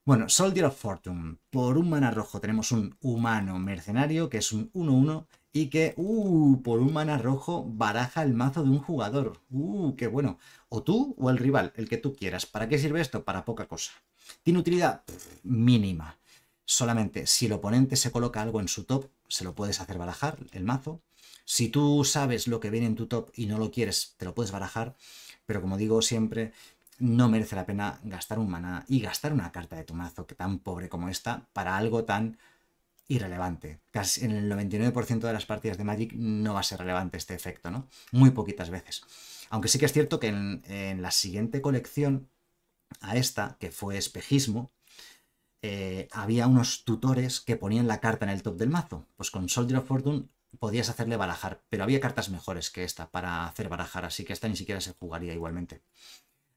Bueno, Soldier of Fortune. Por un mana rojo tenemos un humano mercenario que es un 1-1 y que, uh, por un mana rojo baraja el mazo de un jugador. Uh, qué bueno. O tú o el rival, el que tú quieras. ¿Para qué sirve esto? Para poca cosa. Tiene utilidad mínima. Solamente si el oponente se coloca algo en su top, se lo puedes hacer barajar el mazo. Si tú sabes lo que viene en tu top y no lo quieres, te lo puedes barajar. Pero como digo siempre, no merece la pena gastar un maná y gastar una carta de tu mazo que tan pobre como esta para algo tan irrelevante. Casi en el 99% de las partidas de Magic no va a ser relevante este efecto, ¿no? Muy poquitas veces. Aunque sí que es cierto que en, la siguiente colección, a esta, que fue espejismo, eh, había unos tutores que ponían la carta en el top del mazo. Pues con Soldier of Fortune podías hacerle barajar, pero había cartas mejores que esta para hacer barajar, así que esta ni siquiera se jugaría igualmente.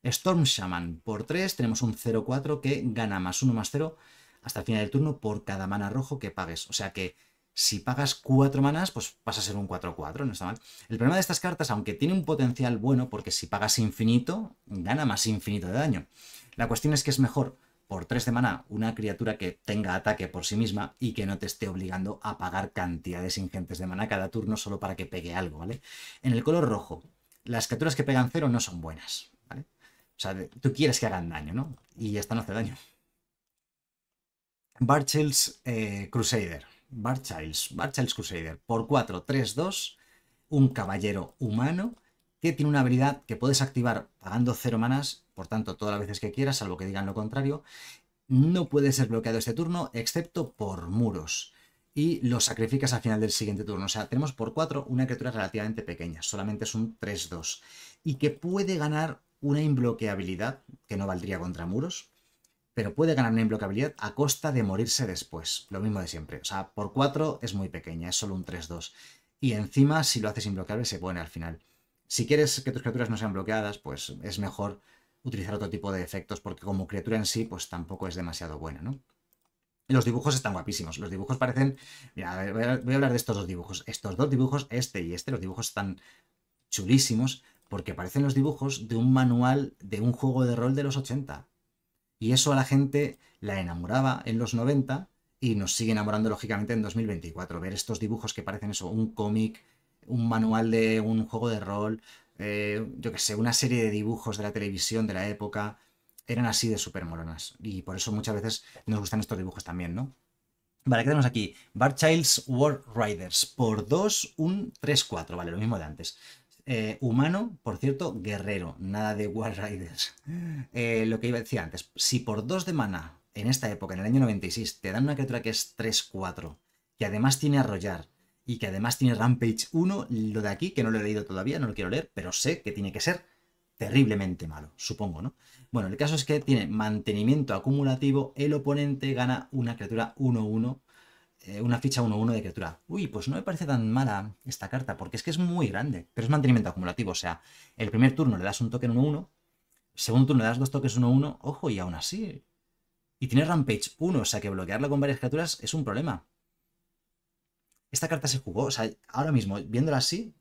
Storm Shaman por 3, tenemos un 0-4 que gana más 1 más 0 hasta el final del turno por cada mana rojo que pagues. O sea que si pagas 4 manas, pues vas a ser un 4-4, no está mal. El problema de estas cartas, aunque tiene un potencial bueno, porque si pagas infinito, gana más infinito de daño. La cuestión es que es mejor por 3 de mana una criatura que tenga ataque por sí misma y que no te esté obligando a pagar cantidades ingentes de mana cada turno solo para que pegue algo, ¿vale? En el color rojo, las criaturas que pegan cero no son buenas, ¿vale? O sea, tú quieres que hagan daño, ¿no? Y esta no hace daño. Barchels eh, Crusader. Barchels, Crusader. Por 4, 3, 2. Un caballero humano que tiene una habilidad que puedes activar pagando 0 manas, por tanto, todas las veces que quieras, salvo que digan lo contrario. No puede ser bloqueado este turno, excepto por muros. Y lo sacrificas al final del siguiente turno. O sea, tenemos por 4 una criatura relativamente pequeña, solamente es un 3-2. Y que puede ganar una imbloqueabilidad, que no valdría contra muros, pero puede ganar una imbloqueabilidad a costa de morirse después. Lo mismo de siempre. O sea, por 4 es muy pequeña, es solo un 3-2. Y encima, si lo haces imbloqueable, se pone al final. Si quieres que tus criaturas no sean bloqueadas, pues es mejor utilizar otro tipo de efectos, porque como criatura en sí, pues tampoco es demasiado buena, ¿no? Los dibujos están guapísimos. Los dibujos parecen. Mira, voy a, voy a hablar de estos dos dibujos. Estos dos dibujos, este y este, los dibujos están chulísimos, porque parecen los dibujos de un manual de un juego de rol de los 80. Y eso a la gente la enamoraba en los 90 y nos sigue enamorando lógicamente en 2024. Ver estos dibujos que parecen eso, un cómic, un manual de un juego de rol, eh, yo que sé, una serie de dibujos de la televisión de la época, eran así de súper moronas. Y por eso muchas veces nos gustan estos dibujos también, ¿no? Vale, ¿qué tenemos aquí? Bar Child's War Riders. Por 2, un 3-4, vale, lo mismo de antes. Eh, humano, por cierto, guerrero, nada de War Riders. Eh, lo que iba a decir antes, si por 2 de mana, en esta época, en el año 96, te dan una criatura que es 3-4, que además tiene arrollar y que además tiene Rampage 1, lo de aquí, que no lo he leído todavía, no lo quiero leer, pero sé que tiene que ser terriblemente malo, supongo, ¿no? Bueno, el caso es que tiene mantenimiento acumulativo, el oponente gana una criatura 1-1 eh, una ficha 1-1 de criatura. Uy, pues no me parece tan mala esta carta, porque es que es muy grande, pero es mantenimiento acumulativo. O sea, el primer turno le das un en 1-1, segundo turno le das dos toques 1-1, ojo, y aún así. Y tiene Rampage 1, o sea que bloquearla con varias criaturas es un problema. Esta carta se jugó, o sea, ahora mismo, viéndola así,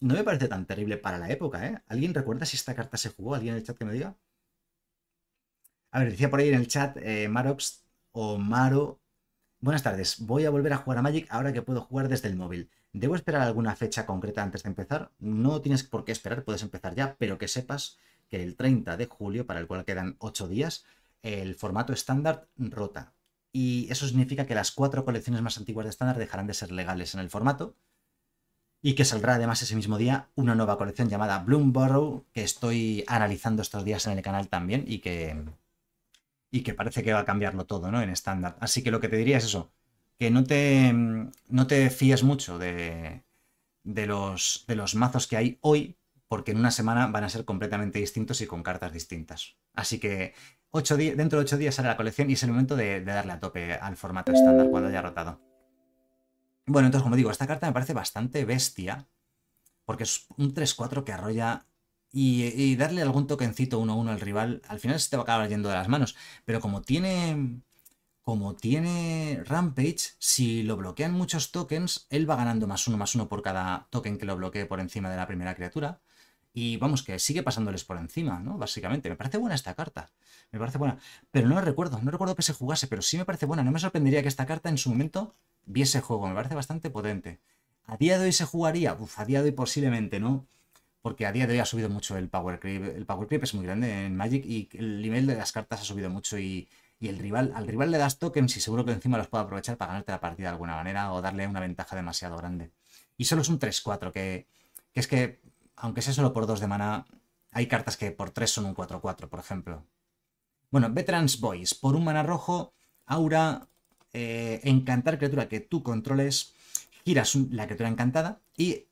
no me parece tan terrible para la época, ¿eh? ¿Alguien recuerda si esta carta se jugó? ¿Alguien en el chat que me diga? A ver, decía por ahí en el chat eh, Marox o Maro Buenas tardes, voy a volver a jugar a Magic ahora que puedo jugar desde el móvil. ¿Debo esperar alguna fecha concreta antes de empezar? No tienes por qué esperar, puedes empezar ya, pero que sepas que el 30 de julio, para el cual quedan 8 días, el formato estándar rota. Y eso significa que las cuatro colecciones más antiguas de estándar dejarán de ser legales en el formato. Y que saldrá además ese mismo día una nueva colección llamada Bloomborough, que estoy analizando estos días en el canal también y que y que parece que va a cambiarlo todo, ¿no? En estándar. Así que lo que te diría es eso, que no te, mm, te fíes mucho de, de, los, de los mazos que hay hoy, porque en una semana van a ser completamente distintos y con cartas distintas. Así que dentro de ocho días sale la colección y es el momento de, de darle a tope al formato estándar cuando haya rotado. Bueno, entonces como digo, esta carta me parece bastante bestia, porque es un 3-4 que arrolla y, darle algún tokencito uno a uno al rival, al final se te va a acabar yendo de las manos. Pero como tiene. Como tiene Rampage, si lo bloquean muchos tokens, él va ganando más uno más uno por cada token que lo bloquee por encima de la primera criatura. Y vamos, que sigue pasándoles por encima, ¿no? Básicamente. Me parece buena esta carta. Me parece buena. Pero no me recuerdo, no recuerdo que se jugase, pero sí me parece buena. No me sorprendería que esta carta en su momento viese juego. Me parece bastante potente. A día de hoy se jugaría, Uf, a día de hoy posiblemente, ¿no? porque a día de hoy ha subido mucho el power creep. El power creep es muy grande en Magic y el nivel de las cartas ha subido mucho y, el rival, al rival le das tokens y seguro que encima los puede aprovechar para ganarte la partida de alguna manera o darle una ventaja demasiado grande. Y solo es un 3-4, que, es que, aunque sea solo por 2 de mana, hay cartas que por 3 son un 4-4, por ejemplo. Bueno, Veterans Boys, por un mana rojo, aura, eh, encantar criatura que tú controles, giras la criatura encantada y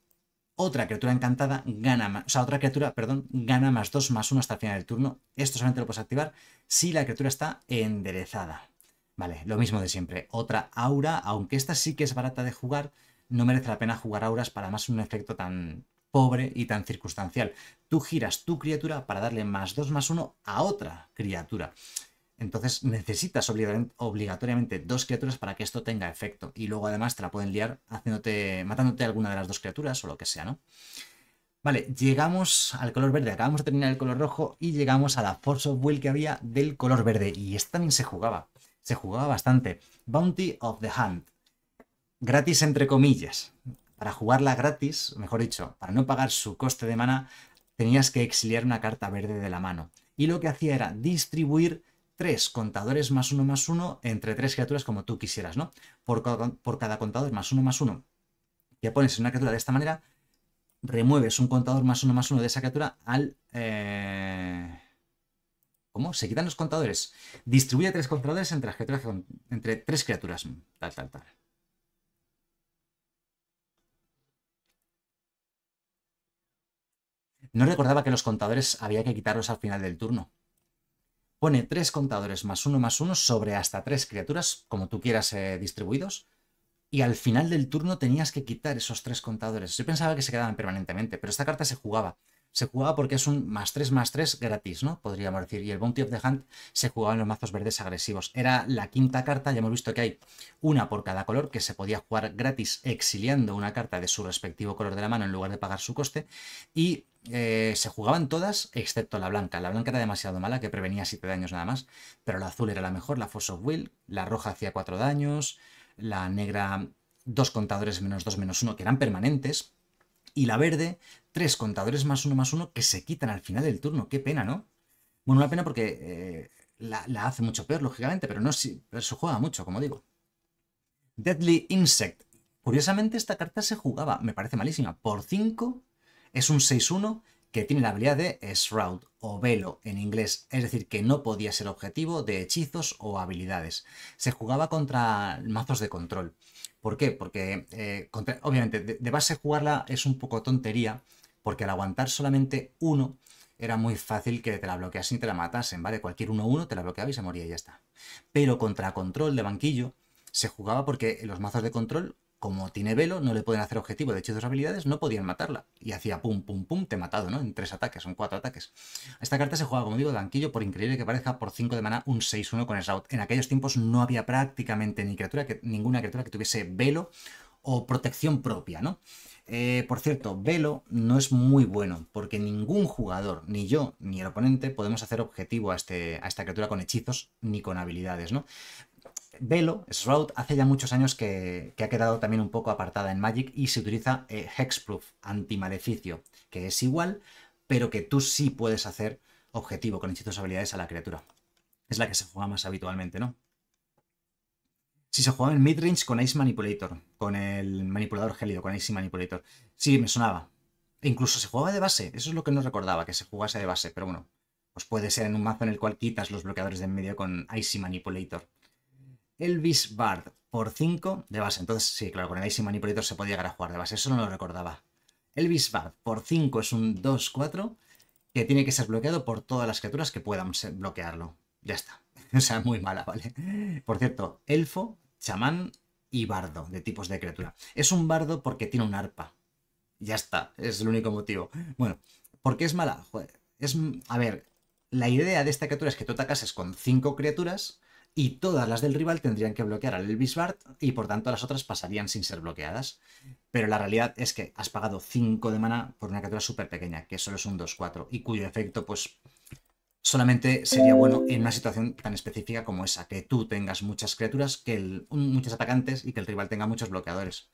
otra criatura encantada gana más, o sea, otra criatura, perdón, gana más 2 más 1 hasta el final del turno. Esto solamente lo puedes activar si la criatura está enderezada. Vale, lo mismo de siempre. Otra aura, aunque esta sí que es barata de jugar, no merece la pena jugar auras para más un efecto tan pobre y tan circunstancial. Tú giras tu criatura para darle más 2 más 1 a otra criatura. Entonces necesitas obligatoriamente dos criaturas para que esto tenga efecto. Y luego además te la pueden liar haciéndote, matándote alguna de las dos criaturas o lo que sea, ¿no? Vale, llegamos al color verde, acabamos de terminar el color rojo y llegamos a la Force of Will que había del color verde. Y esta también se jugaba, se jugaba bastante. Bounty of the Hunt. Gratis entre comillas. Para jugarla gratis, mejor dicho, para no pagar su coste de mana, tenías que exiliar una carta verde de la mano. Y lo que hacía era distribuir tres contadores más uno más uno entre tres criaturas como tú quisieras, ¿no? Por, por cada contador más uno más uno que pones en una criatura de esta manera, remueves un contador más uno más uno de esa criatura al... Eh, ¿Cómo? Se quitan los contadores. Distribuye tres contadores entre, las entre tres criaturas. Tal, tal, tal. No recordaba que los contadores había que quitarlos al final del turno pone tres contadores más uno más uno sobre hasta tres criaturas, como tú quieras eh, distribuidos, y al final del turno tenías que quitar esos tres contadores. Yo pensaba que se quedaban permanentemente, pero esta carta se jugaba se jugaba porque es un más 3 más 3 gratis, ¿no? Podríamos decir. Y el Bounty of the Hunt se jugaba en los mazos verdes agresivos. Era la quinta carta, ya hemos visto que hay una por cada color que se podía jugar gratis exiliando una carta de su respectivo color de la mano en lugar de pagar su coste. Y eh, se jugaban todas excepto la blanca. La blanca era demasiado mala, que prevenía 7 daños nada más. Pero la azul era la mejor, la Force of Will. La roja hacía 4 daños. La negra, dos contadores menos 2 menos 1, que eran permanentes y la verde, tres contadores más uno más uno que se quitan al final del turno. Qué pena, ¿no? Bueno, una pena porque eh, la, hace mucho peor, lógicamente, pero no se juega mucho, como digo. Deadly Insect. Curiosamente, esta carta se jugaba, me parece malísima, por 5. Es un 6-1 que tiene la habilidad de Shroud o velo en inglés, es decir, que no podía ser objetivo de hechizos o habilidades. Se jugaba contra mazos de control. ¿Por qué? Porque, eh, obviamente, de, base jugarla es un poco tontería, porque al aguantar solamente uno era muy fácil que te la bloqueasen y te la matasen, ¿vale? Cualquier uno uno te la bloqueaba y se moría y ya está. Pero contra control de banquillo se jugaba porque los mazos de control como tiene velo, no le pueden hacer objetivo de hechizos habilidades, no podían matarla. Y hacía pum, pum, pum, te he matado, ¿no? En tres ataques, en cuatro ataques. Esta carta se juega, como digo, de banquillo, por increíble que parezca, por 5 de mana, un 6-1 con Shroud. En aquellos tiempos no había prácticamente ninguna criatura que tuviese velo o protección propia, ¿no? Eh, por cierto, velo no es muy bueno, porque ningún jugador, ni yo, ni el oponente, podemos hacer objetivo a este, esta criatura con hechizos ni con habilidades, ¿no? Velo, Shroud, hace ya muchos años que, ha quedado también un poco apartada en Magic y se utiliza eh, Hexproof, antimaleficio, que es igual, pero que tú sí puedes hacer objetivo con hechizos habilidades a la criatura. Es la que se juega más habitualmente, ¿no? Si se jugaba en midrange con Ice Manipulator, con el manipulador gélido, con Ice Manipulator. Sí, me sonaba. E incluso se jugaba de base, eso es lo que no recordaba, que se jugase de base, pero bueno. Pues puede ser en un mazo en el cual quitas los bloqueadores de en medio con Ice Manipulator. Elvis Bard por 5 de base. Entonces, sí, claro, con el Ice Manipulator se podía llegar a jugar de base. Eso no lo recordaba. Elvis Bard por 5 es un 2-4 que tiene que ser bloqueado por todas las criaturas que puedan bloquearlo. Ya está. o sea, muy mala, ¿vale? Por cierto, elfo, chamán y bardo, de tipos de criatura. Es un bardo porque tiene un arpa. Ya está, es el único motivo. Bueno, ¿por qué es mala? es... A ver, la idea de esta criatura es que tú atacases con 5 criaturas y todas las del rival tendrían que bloquear al Elvis y por tanto las otras pasarían sin ser bloqueadas. Pero la realidad es que has pagado 5 de mana por una criatura súper pequeña, que solo es un 2-4 y cuyo efecto pues solamente sería bueno en una situación tan específica como esa, que tú tengas muchas criaturas, que muchos atacantes y que el rival tenga muchos bloqueadores.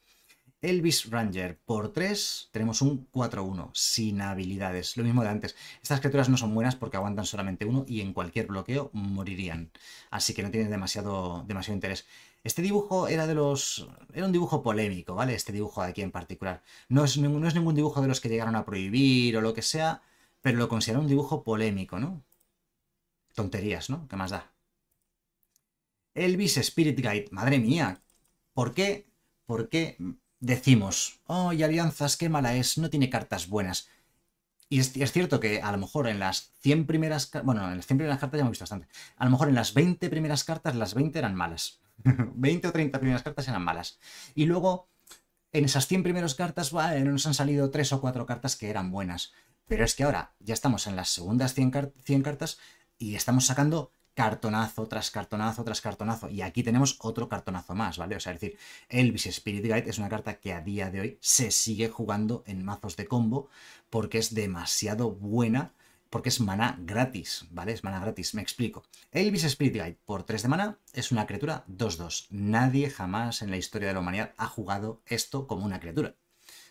Elvis Ranger por 3 tenemos un 4-1 sin habilidades, lo mismo de antes. Estas criaturas no son buenas porque aguantan solamente uno y en cualquier bloqueo morirían, así que no tienen demasiado, demasiado interés. Este dibujo era de los... era un dibujo polémico, ¿vale? Este dibujo de aquí en particular. No es, no es ningún dibujo de los que llegaron a prohibir o lo que sea, pero lo considero un dibujo polémico, ¿no? Tonterías, ¿no? ¿Qué más da? Elvis Spirit Guide, madre mía, ¿por qué? ¿Por qué decimos, oh, y alianzas, qué mala es, no tiene cartas buenas. Y es, cierto que a lo mejor en las 100 primeras, cartas, bueno, en las 100 primeras cartas ya hemos visto bastante. A lo mejor en las 20 primeras cartas, las 20 eran malas. 20 o 30 primeras cartas eran malas. Y luego, en esas 100 primeras cartas, nos han salido 3 o 4 cartas que eran buenas. Pero es que ahora ya estamos en las segundas 100 cartas y estamos sacando cartonazo tras cartonazo tras cartonazo. Y aquí tenemos otro cartonazo más, ¿vale? O sea, es decir, Elvis Spirit Guide es una carta que a día de hoy se sigue jugando en mazos de combo porque es demasiado buena porque es maná gratis, ¿vale? Es mana gratis, me explico. Elvis Spirit Guide por 3 de maná es una criatura 2-2. Nadie jamás en la historia de la humanidad ha jugado esto como una criatura.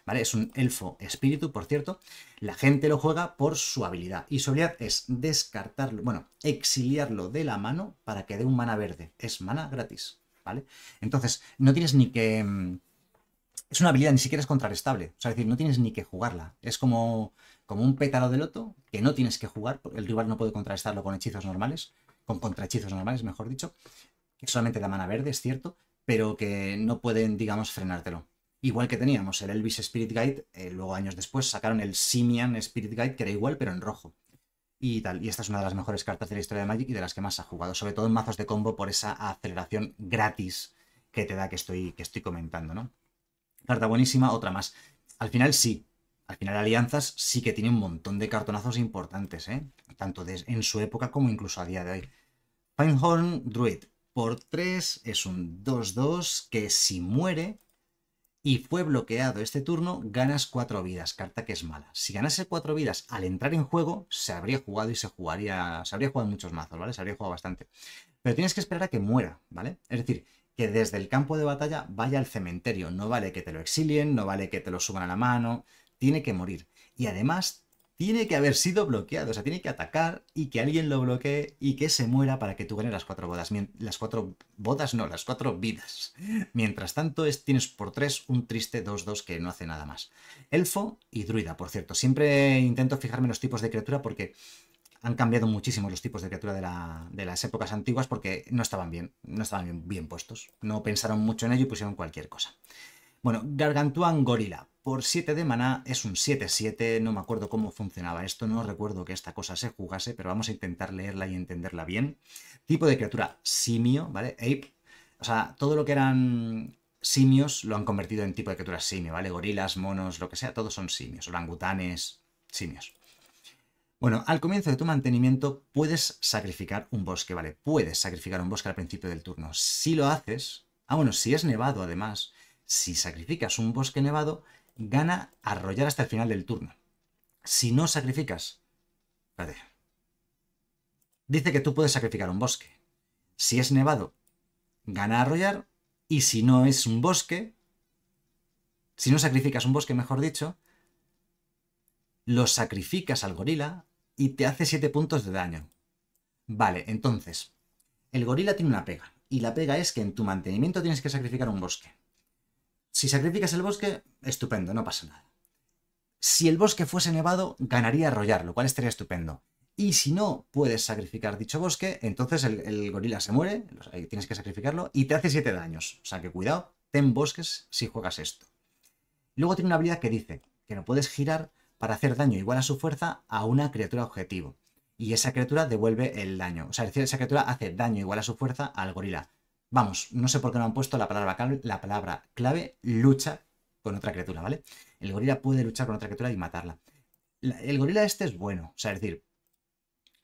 ¿vale? Es un elfo espíritu, por cierto. La gente lo juega por su habilidad. Y su habilidad es descartarlo, bueno, exiliarlo de la mano para que dé un mana verde. Es mana gratis, ¿vale? Entonces, no tienes ni que... Mm, es una habilidad, ni siquiera es contrarrestable. O sea, es decir, no tienes ni que jugarla. Es como, como un pétalo de loto que no tienes que jugar. El rival no puede contrarrestarlo con hechizos normales. Con contrahechizos normales, mejor dicho. Que solamente da mana verde, es cierto. Pero que no pueden, digamos, frenártelo. Igual que teníamos el Elvis Spirit Guide, eh, luego años después sacaron el Simian Spirit Guide, que era igual, pero en rojo. Y tal, y esta es una de las mejores cartas de la historia de Magic y de las que más ha jugado, sobre todo en mazos de combo por esa aceleración gratis que te da que estoy, que estoy comentando, ¿no? Carta buenísima, otra más. Al final sí, al final Alianzas sí que tiene un montón de cartonazos importantes, ¿eh? Tanto en su época como incluso a día de hoy. Pinehorn Druid, por 3 es un 2-2 que si muere y fue bloqueado este turno, ganas 4 vidas, carta que es mala. Si ganase 4 vidas al entrar en juego, se habría jugado y se jugaría, se habría jugado muchos mazos, ¿vale? Se habría jugado bastante. Pero tienes que esperar a que muera, ¿vale? Es decir, que desde el campo de batalla vaya al cementerio. No vale que te lo exilien, no vale que te lo suban a la mano, tiene que morir. Y además tiene que haber sido bloqueado, o sea, tiene que atacar y que alguien lo bloquee y que se muera para que tú ganes las cuatro bodas. Las cuatro bodas no, las cuatro vidas. Mientras tanto, es, tienes por tres un triste 2-2 que no hace nada más. Elfo y druida, por cierto. Siempre intento fijarme en los tipos de criatura porque han cambiado muchísimo los tipos de criatura de, las épocas antiguas porque no estaban bien, no estaban bien, puestos. No pensaron mucho en ello y pusieron cualquier cosa. Bueno, Gargantuan Gorila por 7 de maná es un 7-7, no me acuerdo cómo funcionaba esto, no recuerdo que esta cosa se jugase, pero vamos a intentar leerla y entenderla bien. Tipo de criatura, simio, ¿vale? Ape. O sea, todo lo que eran simios lo han convertido en tipo de criatura simio, ¿vale? Gorilas, monos, lo que sea, todos son simios, orangutanes, simios. Bueno, al comienzo de tu mantenimiento puedes sacrificar un bosque, ¿vale? Puedes sacrificar un bosque al principio del turno. Si lo haces, ah bueno, si es nevado además, si sacrificas un bosque nevado, gana arrollar hasta el final del turno. Si no sacrificas... Dice que tú puedes sacrificar un bosque. Si es nevado, gana arrollar. Y si no es un bosque... Si no sacrificas un bosque, mejor dicho, lo sacrificas al gorila y te hace 7 puntos de daño. Vale, entonces, el gorila tiene una pega. Y la pega es que en tu mantenimiento tienes que sacrificar un bosque. Si sacrificas el bosque, estupendo, no pasa nada. Si el bosque fuese nevado, ganaría arrollarlo, lo cual estaría estupendo. Y si no puedes sacrificar dicho bosque, entonces el, gorila se muere, eh, tienes que sacrificarlo, y te hace 7 daños. O sea que cuidado, ten bosques si juegas esto. Luego tiene una habilidad que dice que no puedes girar para hacer daño igual a su fuerza a una criatura objetivo. Y esa criatura devuelve el daño. O sea, esa criatura hace daño igual a su fuerza al gorila. Vamos, no sé por qué no han puesto la palabra, clave, la palabra clave lucha con otra criatura, ¿vale? El gorila puede luchar con otra criatura y matarla. el gorila este es bueno, o sea, es decir,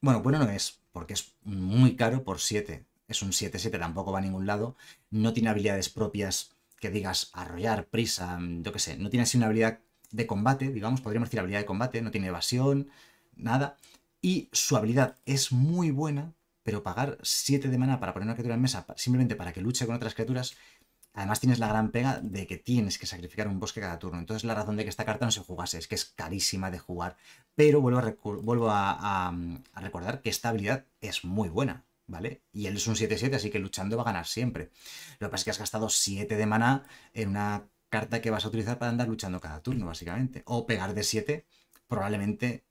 bueno, bueno no es, porque es muy caro por 7. Es un 7-7, tampoco va a ningún lado. No tiene habilidades propias que digas arrollar, prisa, mm, yo qué sé. No tiene así una habilidad de combate, digamos, podríamos decir habilidad de combate, no tiene evasión, nada. Y su habilidad es muy buena pero pagar 7 de mana para poner una criatura en mesa simplemente para que luche con otras criaturas, además tienes la gran pega de que tienes que sacrificar un bosque cada turno. Entonces la razón de que esta carta no se jugase es que es carísima de jugar, pero vuelvo a, vuelvo a, recordar que esta habilidad es muy buena. ¿Vale? Y él es un 7-7, así que luchando va a ganar siempre. Lo que pasa es que has gastado 7 de mana en una carta que vas a utilizar para andar luchando cada turno, básicamente. O pegar de 7 probablemente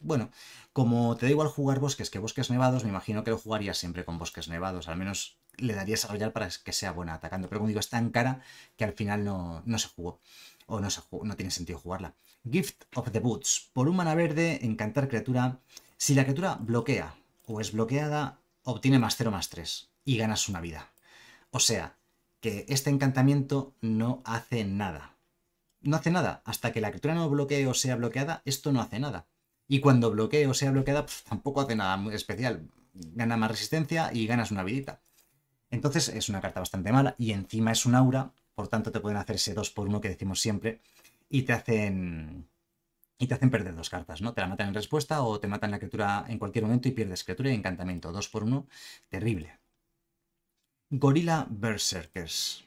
bueno, como te da igual jugar bosques que bosques nevados, me imagino que lo jugaría siempre con bosques nevados, al menos le daría a desarrollar para que sea buena atacando, pero como digo, es tan cara que al final no, se jugó, o no, no tiene sentido jugarla. Gift of the Boots, por un mana verde, encantar criatura, si la criatura bloquea o es bloqueada, obtiene más 0 más 3 y ganas una vida. O sea, que este encantamiento no hace nada. No hace nada. Hasta que la criatura no bloquee o sea bloqueada, esto no hace nada. Y cuando bloquee o sea bloqueada, pues tampoco hace nada muy especial. Gana más resistencia y ganas una vidita. Entonces es una carta bastante mala y encima es un aura, por tanto te pueden hacer ese 2 por 1 que decimos siempre y te hacen y te hacen perder dos cartas, ¿no? Te la matan en respuesta o te matan la criatura en cualquier momento y pierdes criatura y encantamiento. 2 por 1, terrible. Gorilla Berserkers.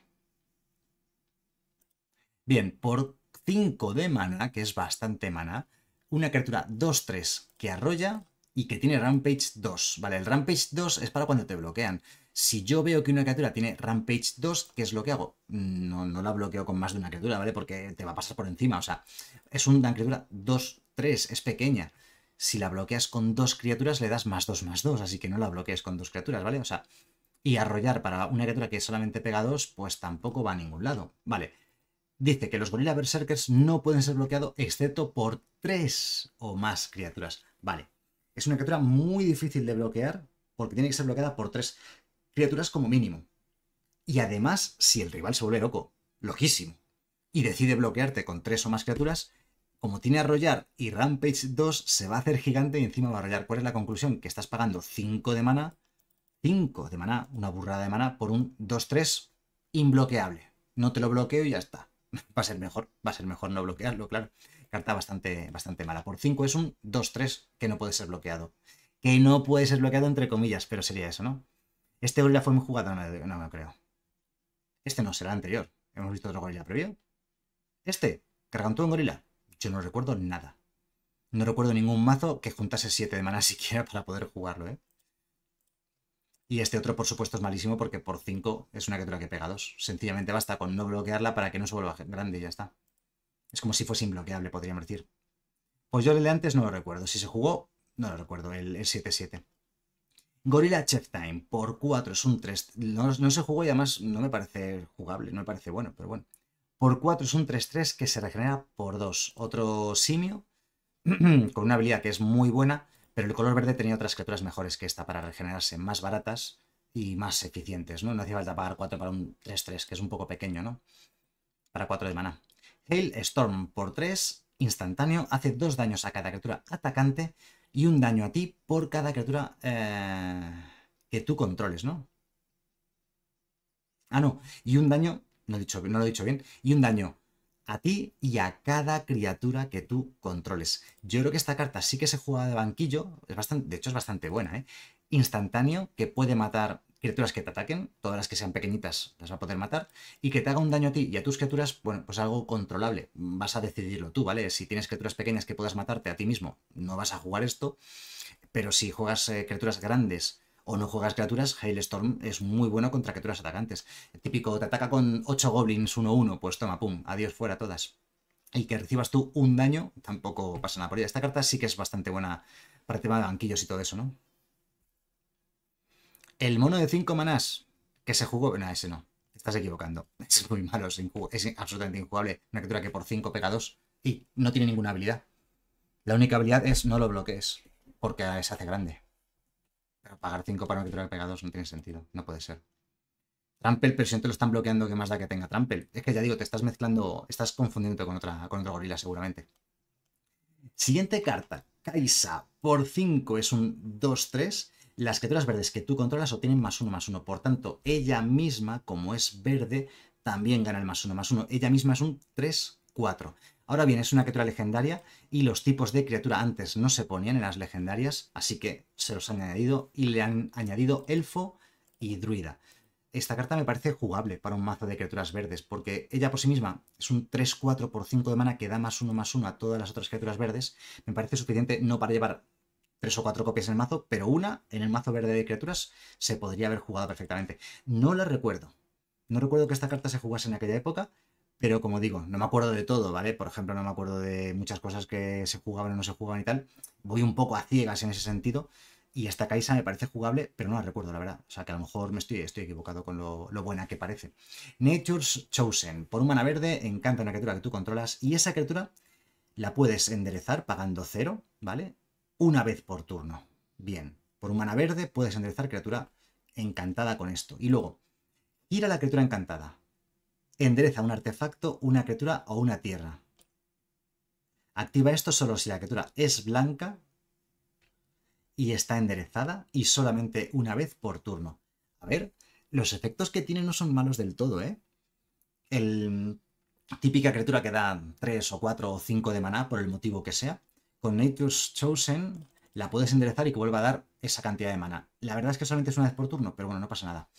Bien, por 5 de mana, que es bastante mana, una criatura 2-3 que arrolla y que tiene Rampage 2, ¿vale? El Rampage 2 es para cuando te bloquean. Si yo veo que una criatura tiene Rampage 2, ¿qué es lo que hago? Mm, no, no la bloqueo con más de una criatura, ¿vale? Porque te va a pasar por encima, o sea, es una criatura 2-3, es pequeña. Si la bloqueas con dos criaturas, le das más 2, más 2, así que no la bloquees con dos criaturas, ¿vale? O sea, y arrollar para una criatura que solamente pega 2, pues tampoco va a ningún lado, ¿vale? dice que los Gorilla Berserkers no pueden ser bloqueados excepto por tres o más criaturas. Vale, es una criatura muy difícil de bloquear porque tiene que ser bloqueada por tres criaturas como mínimo. Y además, si el rival se vuelve loco, loquísimo, y decide bloquearte con tres o más criaturas, como tiene Arrollar y Rampage 2, se va a hacer gigante y encima va a arrollar. ¿Cuál es la conclusión? Que estás pagando 5 de mana, 5 de mana, una burrada de mana, por un 2-3 imbloqueable. No te lo bloqueo y ya está. va a ser mejor, va a ser mejor no bloquearlo, claro. Carta bastante, bastante mala. Por 5 es un 2-3 que no puede ser bloqueado. Que no puede ser bloqueado entre comillas, pero sería eso, ¿no? Este gorila fue muy jugado, no, me creo. Este no, será anterior. Hemos visto otro gorila previo. Este, Cargantú en gorila. Yo no recuerdo nada. No recuerdo ningún mazo que juntase 7 de mana siquiera para poder jugarlo, ¿eh? Y este otro, por supuesto, es malísimo porque por 5 es una criatura que pega 2. Sencillamente basta con no bloquearla para que no se vuelva grande y ya está. Es como si fuese imbloqueable, podríamos decir. Pues yo le de antes no lo recuerdo. Si se jugó, no lo recuerdo, el 7-7. Gorilla Chef Time, por 4, es un 3. No, no, se jugó y además no me parece jugable, no me parece bueno, pero bueno. Por 4 es un 3-3 que se regenera por 2. Otro simio con una habilidad que es muy buena, pero el color verde tenía otras criaturas mejores que esta para regenerarse, más baratas y más eficientes, ¿no? No hacía falta pagar 4 para un 3-3, que es un poco pequeño, ¿no? Para 4 de maná. Hail Storm por 3, instantáneo, hace 2 daños a cada criatura atacante y un daño a ti por cada criatura eh, que tú controles, ¿no? Ah, no, y un daño, no lo he dicho bien, y un daño a ti y a cada criatura que tú controles. Yo creo que esta carta sí que se juega de banquillo, es bastante, de hecho es bastante buena, ¿eh? instantáneo, que puede matar criaturas que te ataquen, todas las que sean pequeñitas las va a poder matar, y que te haga un daño a ti y a tus criaturas, bueno, pues algo controlable, vas a decidirlo tú, ¿vale? Si tienes criaturas pequeñas que puedas matarte a ti mismo, no vas a jugar esto, pero si juegas eh, criaturas grandes o no juegas criaturas, Hailstorm es muy bueno contra criaturas atacantes. El típico, te ataca con 8 goblins 1-1, pues toma, pum, adiós fuera todas. Y que recibas tú un daño, tampoco pasa nada por ella. Esta carta sí que es bastante buena para el tema de banquillos y todo eso, ¿no? El mono de 5 manás que se jugó... No, ese no. Estás equivocando. Es muy malo, es, absolutamente injugable. Una criatura que por 5 pega 2 y no tiene ninguna habilidad. La única habilidad es no lo bloquees, porque se hace grande pagar 5 para una criatura pegada 2 no tiene sentido. No puede ser. Trampel, pero si no te lo están bloqueando, ¿qué más da que tenga Trampel? Es que ya digo, te estás mezclando, estás confundiéndote con, otra, con otro gorila seguramente. Siguiente carta, Kaisa, por 5 es un 2-3. Las criaturas verdes que tú controlas obtienen más 1 más 1. Por tanto, ella misma, como es verde, también gana el más 1 más 1. Ella misma es un 3-4. Ahora bien, es una criatura legendaria y los tipos de criatura antes no se ponían en las legendarias, así que se los han añadido y le han añadido elfo y druida. Esta carta me parece jugable para un mazo de criaturas verdes, porque ella por sí misma es un 3-4 por 5 de mana que da más 1 más 1 a todas las otras criaturas verdes. Me parece suficiente no para llevar 3 o 4 copias en el mazo, pero una en el mazo verde de criaturas se podría haber jugado perfectamente. No la recuerdo. No recuerdo que esta carta se jugase en aquella época, pero como digo, no me acuerdo de todo, ¿vale? Por ejemplo, no me acuerdo de muchas cosas que se jugaban o no se jugaban y tal. Voy un poco a ciegas en ese sentido. Y esta Kaisa me parece jugable, pero no la recuerdo, la verdad. O sea, que a lo mejor me estoy, estoy equivocado con lo, buena que parece. Nature's Chosen. Por humana verde, encanta una criatura que tú controlas. Y esa criatura la puedes enderezar pagando cero, ¿vale? Una vez por turno. Bien. Por humana verde puedes enderezar criatura encantada con esto. Y luego, ir a la criatura encantada endereza un artefacto, una criatura o una tierra. Activa esto solo si la criatura es blanca y está enderezada y solamente una vez por turno. A ver, los efectos que tiene no son malos del todo, ¿eh? El típica criatura que da 3 o 4 o 5 de maná por el motivo que sea, con Nature's Chosen la puedes enderezar y que vuelva a dar esa cantidad de maná. La verdad es que solamente es una vez por turno, pero bueno, no pasa nada.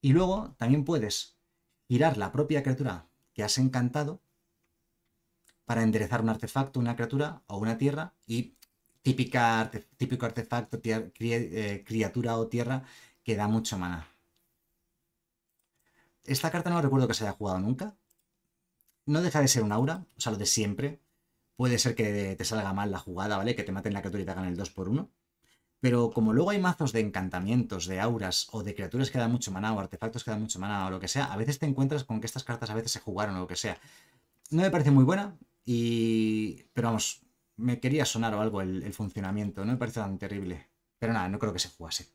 Y luego también puedes girar la propia criatura que has encantado para enderezar un artefacto, una criatura o una tierra y típico artefacto, eh, criatura o tierra que da mucho maná. Esta carta no recuerdo que se haya jugado nunca. No deja de ser un aura, o sea, lo de siempre. Puede ser que te salga mal la jugada, ¿vale? Que te maten la criatura y te hagan el 2 por 1 pero como luego hay mazos de encantamientos, de auras o de criaturas que dan mucho maná o artefactos que dan mucho maná o lo que sea, a veces te encuentras con que estas cartas a veces se jugaron o lo que sea. No me parece muy buena y... Pero vamos, me quería sonar o algo el, funcionamiento, no me parece tan terrible. Pero nada, no creo que se jugase.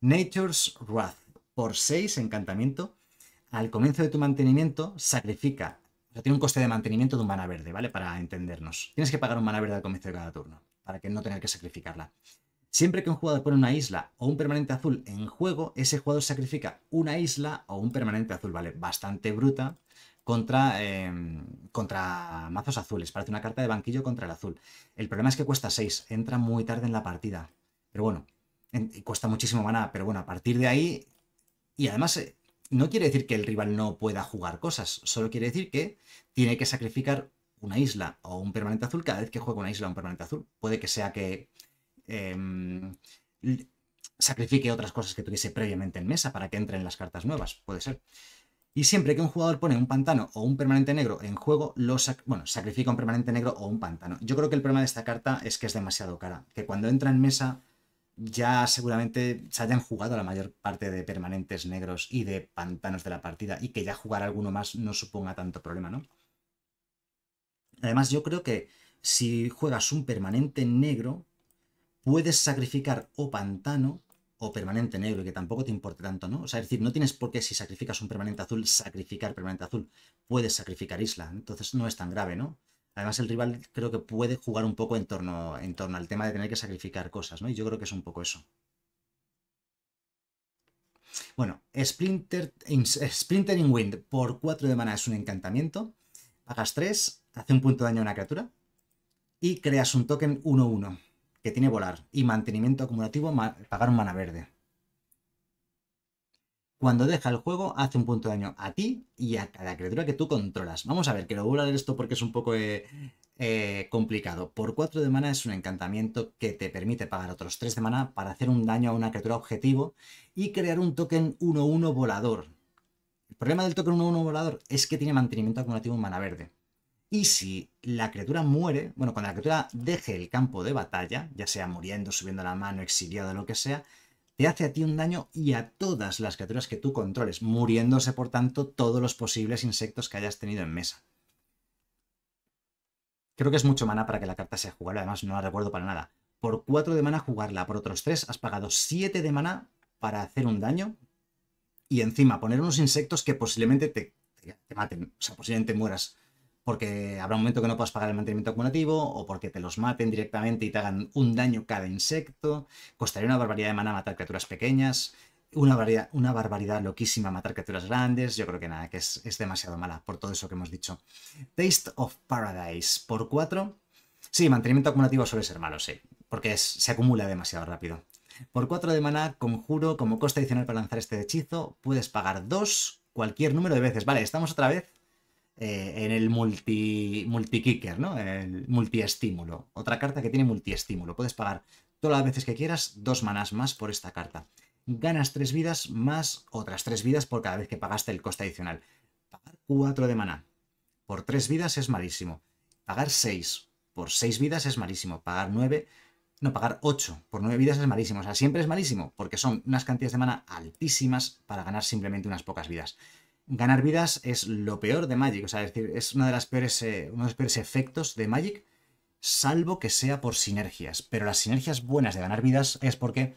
Nature's Wrath. Por 6, encantamiento. Al comienzo de tu mantenimiento, sacrifica. O sea, tiene un coste de mantenimiento de un mana verde, ¿vale? Para entendernos. Tienes que pagar un mana verde al comienzo de cada turno, para que no tengas que sacrificarla. Siempre que un jugador pone una isla o un permanente azul en juego, ese jugador sacrifica una isla o un permanente azul, ¿vale? Bastante bruta contra, em, contra mazos azules. Parece una carta de banquillo contra el azul. El problema es que cuesta 6, entra muy tarde en la partida. Pero bueno, cuesta muchísimo maná, pero bueno, a partir de ahí... Y además, eh, no quiere decir que el rival no pueda jugar cosas, solo quiere decir que tiene que sacrificar una isla o un permanente azul cada vez que juega una isla o un permanente azul. Puede que sea que Em, sacrifique otras cosas que tuviese previamente en mesa para que entren las cartas nuevas, puede ser. Y siempre que un jugador pone un pantano o un permanente negro en juego, bueno, sacrifica un permanente negro o un pantano. Yo creo que el problema de esta carta es que es demasiado cara, que cuando entra en mesa ya seguramente se hayan jugado la mayor parte de permanentes negros y de pantanos de la partida y que ya jugar alguno más no suponga tanto problema, ¿no? Además, yo creo que si juegas un permanente negro, puedes sacrificar o pantano o permanente negro, que tampoco te importa tanto, ¿no? O sea, es decir, no tienes por qué si sacrificas un permanente azul, sacrificar permanente azul. Puedes sacrificar isla, entonces no es tan grave, ¿no? Además, el rival creo que puede jugar un poco en torno, al tema de tener que sacrificar cosas, ¿no? Y yo creo que es un poco eso. Bueno, Splinter Splintering Wind por 4 de mana es un encantamiento. Hagas 3, hace un punto de daño a una criatura y creas un token 1-1 que tiene volar y mantenimiento acumulativo pagar un mana verde. Cuando deja el juego, hace un punto de daño a ti y a cada criatura que tú controlas. Vamos a ver, que lo voy a esto porque es un poco eh, eh, complicado. Por 4 de mana es un encantamiento que te permite pagar otros 3 de mana para hacer un daño a una criatura objetivo y crear un token 1-1 volador. El problema del token 1-1 volador es que tiene mantenimiento acumulativo en mana verde. Y si la criatura muere, bueno, cuando la criatura deje el campo de batalla, ya sea muriendo, subiendo la mano, exiliado, lo que sea, te hace a ti un daño y a todas las criaturas que tú controles, muriéndose, por tanto, todos los posibles insectos que hayas tenido en mesa. Creo que es mucho mana para que la carta sea jugable, además no la recuerdo para nada. Por 4 de mana jugarla, por otros 3 has pagado 7 de mana para hacer un daño y encima poner unos insectos que posiblemente te maten, o sea, posiblemente mueras porque habrá un momento que no puedas pagar el mantenimiento acumulativo, o porque te los maten directamente y te hagan un daño cada insecto. Costaría una barbaridad de mana matar criaturas pequeñas. Una barbaridad, una barbaridad loquísima matar criaturas grandes. Yo creo que nada, que es, demasiado mala por todo eso que hemos dicho. Taste of Paradise por 4. Sí, mantenimiento acumulativo suele ser malo, sí, porque se acumula demasiado rápido. Por 4 de mana conjuro como coste adicional para lanzar este hechizo, puedes pagar 2 cualquier número de veces. Vale, estamos otra vez eh, en el multi, multi kicker, ¿no? El multiestímulo. Otra carta que tiene multiestímulo. Puedes pagar todas las veces que quieras dos manas más por esta carta. Ganas tres vidas más otras tres vidas por cada vez que pagaste el coste adicional. Pagar cuatro de maná por tres vidas es malísimo. Pagar seis por seis vidas es malísimo. Pagar nueve, no, pagar ocho por nueve vidas es malísimo. O sea, siempre es malísimo porque son unas cantidades de mana altísimas para ganar simplemente unas pocas vidas ganar vidas es lo peor de Magic. O sea, es decir, es una de las peores, eh, uno de los peores efectos de Magic, salvo que sea por sinergias. Pero las sinergias buenas de ganar vidas es porque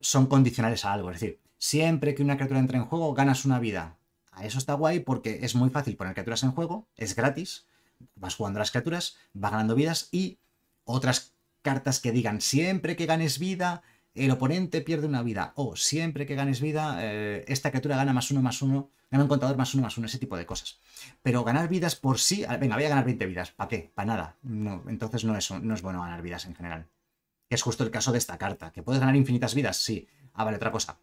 son condicionales a algo. Es decir, siempre que una criatura entra en juego, ganas una vida. A eso está guay porque es muy fácil poner criaturas en juego, es gratis, vas jugando a las criaturas, vas ganando vidas y otras cartas que digan siempre que ganes vida, el oponente pierde una vida. O siempre que ganes vida, eh, esta criatura gana más uno, más uno, gana un contador más uno, más uno, ese tipo de cosas. Pero ganar vidas por sí, venga, voy a ganar 20 vidas. ¿Para qué? Para nada. entonces no es, no es bueno ganar vidas en general. Es justo el caso de esta carta. ¿Que puedes ganar infinitas vidas? Sí. Ah, vale, otra cosa.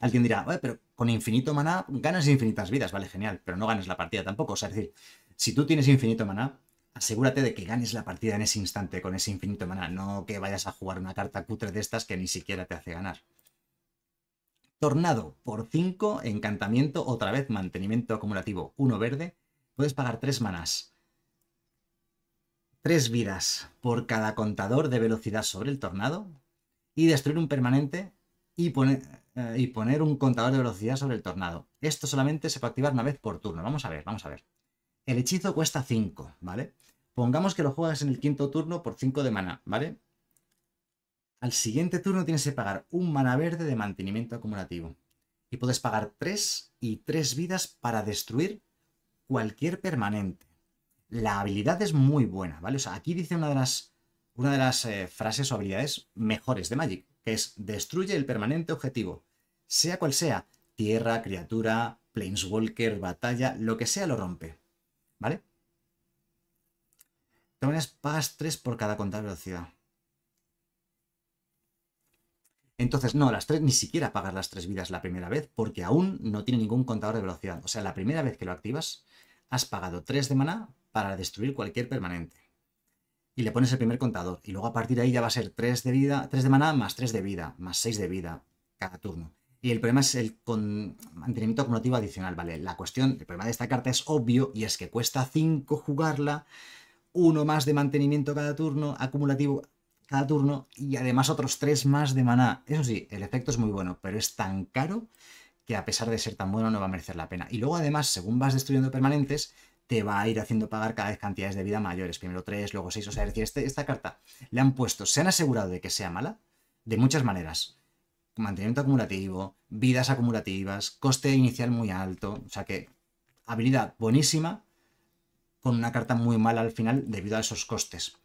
Alguien dirá, pero con infinito maná ganas infinitas vidas, vale, genial, pero no ganas la partida tampoco. O sea, es decir, si tú tienes infinito maná, asegúrate de que ganes la partida en ese instante con ese infinito maná, no que vayas a jugar una carta cutre de estas que ni siquiera te hace ganar. Tornado por 5, encantamiento, otra vez mantenimiento acumulativo 1 verde. Puedes pagar 3 manas 3 vidas por cada contador de velocidad sobre el tornado. Y destruir un permanente y poner, eh, y poner un contador de velocidad sobre el tornado. Esto solamente se puede activar una vez por turno. Vamos a ver, vamos a ver. El hechizo cuesta 5, ¿vale? Pongamos que lo juegas en el quinto turno por 5 de mana, ¿vale? Al siguiente turno tienes que pagar un mana verde de mantenimiento acumulativo. Y puedes pagar 3 y 3 vidas para destruir cualquier permanente. La habilidad es muy buena, ¿vale? O sea, aquí dice una de las, una de las eh, frases o habilidades mejores de Magic, que es destruye el permanente objetivo, sea cual sea, tierra, criatura, planeswalker, batalla, lo que sea lo rompe. ¿Vale? pagas 3 por cada contador de velocidad. Entonces, no, las tres ni siquiera pagas las tres vidas la primera vez porque aún no tiene ningún contador de velocidad. O sea, la primera vez que lo activas, has pagado 3 de maná para destruir cualquier permanente. Y le pones el primer contador. Y luego a partir de ahí ya va a ser 3 de vida, 3 de maná más 3 de vida, más 6 de vida cada turno. Y el problema es el mantenimiento acumulativo adicional, ¿vale? La cuestión, el problema de esta carta es obvio y es que cuesta 5 jugarla, uno más de mantenimiento cada turno, acumulativo cada turno y además otros 3 más de maná. Eso sí, el efecto es muy bueno, pero es tan caro que a pesar de ser tan bueno no va a merecer la pena. Y luego además, según vas destruyendo permanentes, te va a ir haciendo pagar cada vez cantidades de vida mayores, primero 3, luego 6, o sea, es decir, este, esta carta le han puesto, se han asegurado de que sea mala de muchas maneras mantenimiento acumulativo, vidas acumulativas, coste inicial muy alto, o sea que habilidad buenísima con una carta muy mala al final debido a esos costes.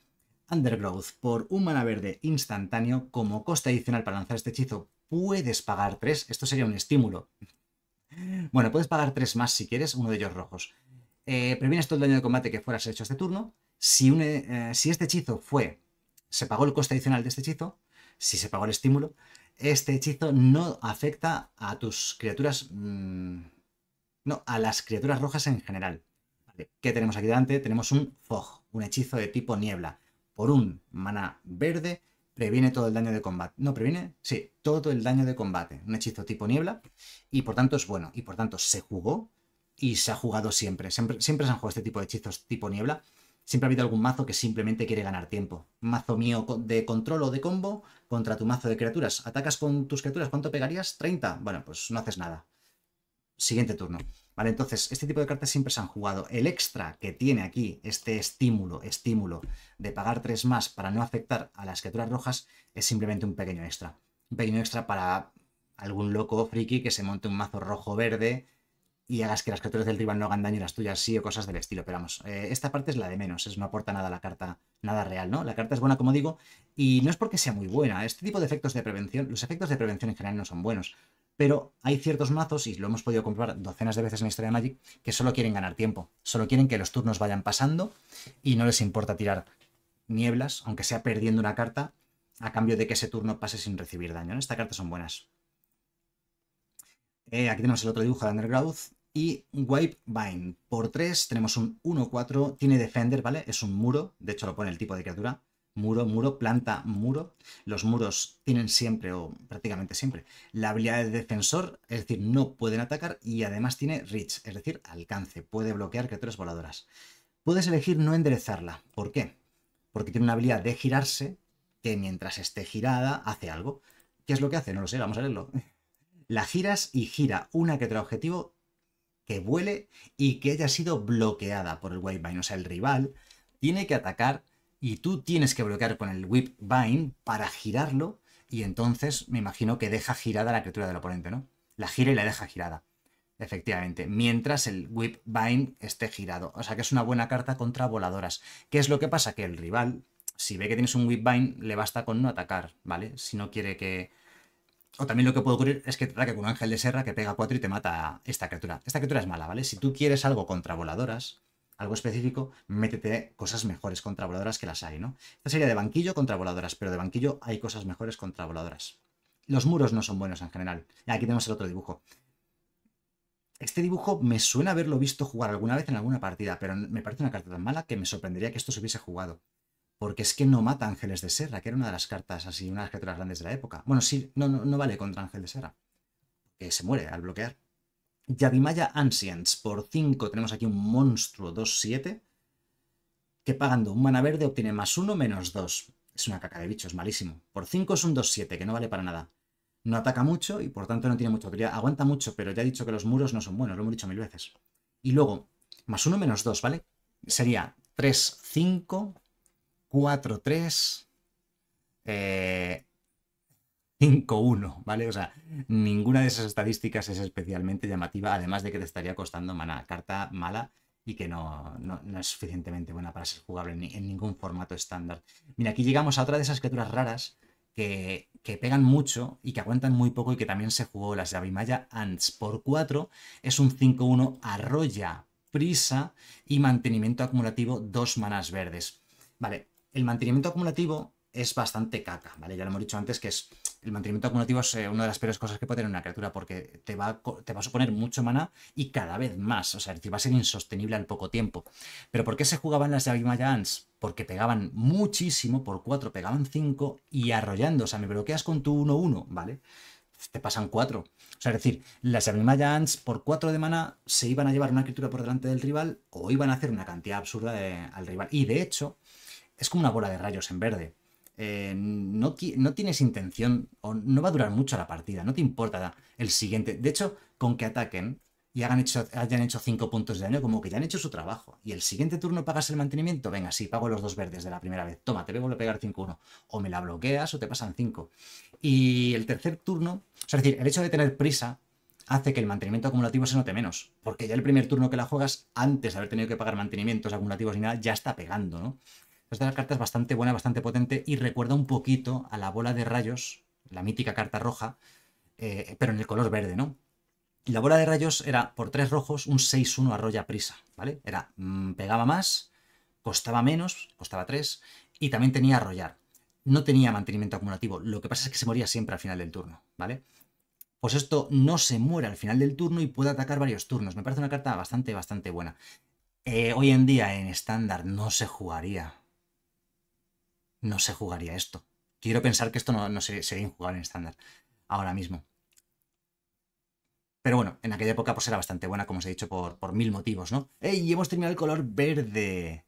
Undergrowth por un mana verde instantáneo como coste adicional para lanzar este hechizo puedes pagar 3, esto sería un estímulo. Bueno, puedes pagar 3 más si quieres, uno de ellos rojos. Eh, previenes todo el daño de combate que fueras hecho este turno. Si, eh, si este hechizo fue, se pagó el coste adicional de este hechizo, si se pagó el estímulo, este hechizo no afecta a tus criaturas... Mm, no, a las criaturas rojas en general. ¿Qué tenemos aquí delante? Tenemos un Fog, un hechizo de tipo niebla. Por un mana verde previene todo el daño de combate. No, previene, sí, todo el daño de combate. Un hechizo tipo niebla y por tanto es bueno. Y por tanto se jugó y se ha jugado siempre. Siempre, siempre se han jugado este tipo de hechizos tipo niebla Siempre ha habido algún mazo que simplemente quiere ganar tiempo. Mazo mío de control o de combo contra tu mazo de criaturas. Atacas con tus criaturas, ¿cuánto pegarías? 30. Bueno, pues no haces nada. Siguiente turno. Vale, entonces, este tipo de cartas siempre se han jugado. El extra que tiene aquí, este estímulo, estímulo de pagar 3 más para no afectar a las criaturas rojas, es simplemente un pequeño extra. Un pequeño extra para algún loco friki que se monte un mazo rojo-verde y hagas que las criaturas del rival no hagan daño y las tuyas sí o cosas del estilo. Pero vamos, eh, esta parte es la de menos, es, no aporta nada la carta, nada real, ¿no? La carta es buena, como digo, y no es porque sea muy buena. Este tipo de efectos de prevención, los efectos de prevención en general no son buenos. Pero hay ciertos mazos, y lo hemos podido comprobar docenas de veces en la historia de Magic, que solo quieren ganar tiempo. Solo quieren que los turnos vayan pasando y no les importa tirar nieblas, aunque sea perdiendo una carta, a cambio de que ese turno pase sin recibir daño. en Estas cartas son buenas. Eh, aquí tenemos el otro dibujo de Undergrowth y Vine, por 3, tenemos un 1-4, tiene Defender, ¿vale? Es un muro, de hecho lo pone el tipo de criatura, muro, muro, planta, muro. Los muros tienen siempre o prácticamente siempre la habilidad de defensor, es decir, no pueden atacar y además tiene reach, es decir, alcance, puede bloquear criaturas voladoras. Puedes elegir no enderezarla, ¿por qué? Porque tiene una habilidad de girarse que mientras esté girada hace algo. ¿Qué es lo que hace? No lo sé, vamos a leerlo. La giras y gira una criatura objetivo que vuele y que haya sido bloqueada por el whipvine O sea, el rival tiene que atacar y tú tienes que bloquear con el Whipvine para girarlo y entonces me imagino que deja girada la criatura del oponente, ¿no? La gira y la deja girada. Efectivamente, mientras el Whipvine esté girado. O sea que es una buena carta contra voladoras. ¿Qué es lo que pasa? Que el rival, si ve que tienes un Whipvine, le basta con no atacar, ¿vale? Si no quiere que, o también lo que puede ocurrir es que te con un ángel de serra que pega 4 y te mata esta criatura. Esta criatura es mala, ¿vale? Si tú quieres algo contra voladoras, algo específico, métete cosas mejores contra voladoras que las hay, ¿no? Esta sería de banquillo contra voladoras, pero de banquillo hay cosas mejores contra voladoras. Los muros no son buenos en general. Aquí tenemos el otro dibujo. Este dibujo me suena haberlo visto jugar alguna vez en alguna partida, pero me parece una carta tan mala que me sorprendería que esto se hubiese jugado porque es que no mata Ángeles de Serra, que era una de las cartas así, una de las criaturas grandes de la época. Bueno, sí, no, no, vale contra Ángel de Serra, que se muere al bloquear. Yavimaya Ancients, por 5 tenemos aquí un monstruo 2-7, que pagando un mana verde obtiene más 1, menos 2. Es una caca de bicho, es malísimo. Por 5 es un 2-7, que no vale para nada. No ataca mucho y por tanto no tiene mucha autoridad. Aguanta mucho, pero ya he dicho que los muros no son buenos, lo hemos dicho mil veces. Y luego, más 1, menos 2, ¿vale? Sería 3, 5, 4-3, 5-1, eh, ¿vale? O sea, ninguna de esas estadísticas es especialmente llamativa, además de que te estaría costando mana, carta mala y que no, es suficientemente buena para ser jugable en, en, ningún formato estándar. Mira, aquí llegamos a otra de esas criaturas raras que, pegan mucho y que aguantan muy poco y que también se jugó las de antes Ants por 4. Es un 5-1 arroya, prisa y mantenimiento acumulativo dos manas verdes. Vale, el mantenimiento acumulativo es bastante caca, ¿vale? Ya lo hemos dicho antes que es el mantenimiento acumulativo es eh, una de las peores cosas que puede tener una criatura porque te va, te a suponer mucho maná y cada vez más, o sea, es va a ser insostenible al poco tiempo. ¿Pero por qué se jugaban las de Ants? Porque pegaban muchísimo, por 4 pegaban 5 y arrollando, o sea, me bloqueas con tu 1-1, ¿vale? Te pasan 4. O sea, es decir, las Ants por 4 de mana se iban a llevar una criatura por delante del rival o iban a hacer una cantidad absurda al rival. Y de hecho, es como una bola de rayos en verde. Eh, no, tienes intención o no va a durar mucho la partida, no te importa el siguiente. De hecho, con que ataquen y hecho, hayan hecho 5 puntos de daño, como que ya han hecho su trabajo. Y el siguiente turno pagas el mantenimiento, venga, sí, pago los dos verdes de la primera vez. Toma, te vuelvo a pegar 5-1. O me la bloqueas o te pasan 5. Y el tercer turno, o sea, es decir, el hecho de tener prisa hace que el mantenimiento acumulativo se note menos, porque ya el primer turno que la juegas, antes de haber tenido que pagar mantenimientos acumulativos ni nada, ya está pegando, ¿no? esta carta es bastante buena, bastante potente y recuerda un poquito a la bola de rayos, la mítica carta roja, eh, pero en el color verde, ¿no? Y la bola de rayos era por tres rojos un 6-1 arrolla prisa, ¿vale? Era mm, pegaba más, costaba menos, costaba 3, y también tenía arrollar. No tenía mantenimiento acumulativo, lo que pasa es que se moría siempre al final del turno, ¿vale? Pues esto no se muere al final del turno y puede atacar varios turnos. Me parece una carta bastante, bastante buena. Eh, hoy en día en estándar no se jugaría, no se jugaría esto. Quiero pensar que esto no, no sería, injugable en estándar ahora mismo. Pero bueno, en aquella época pues era bastante buena, como os he dicho, por, por mil motivos, ¿no? ¡Ey! Hemos terminado el color verde.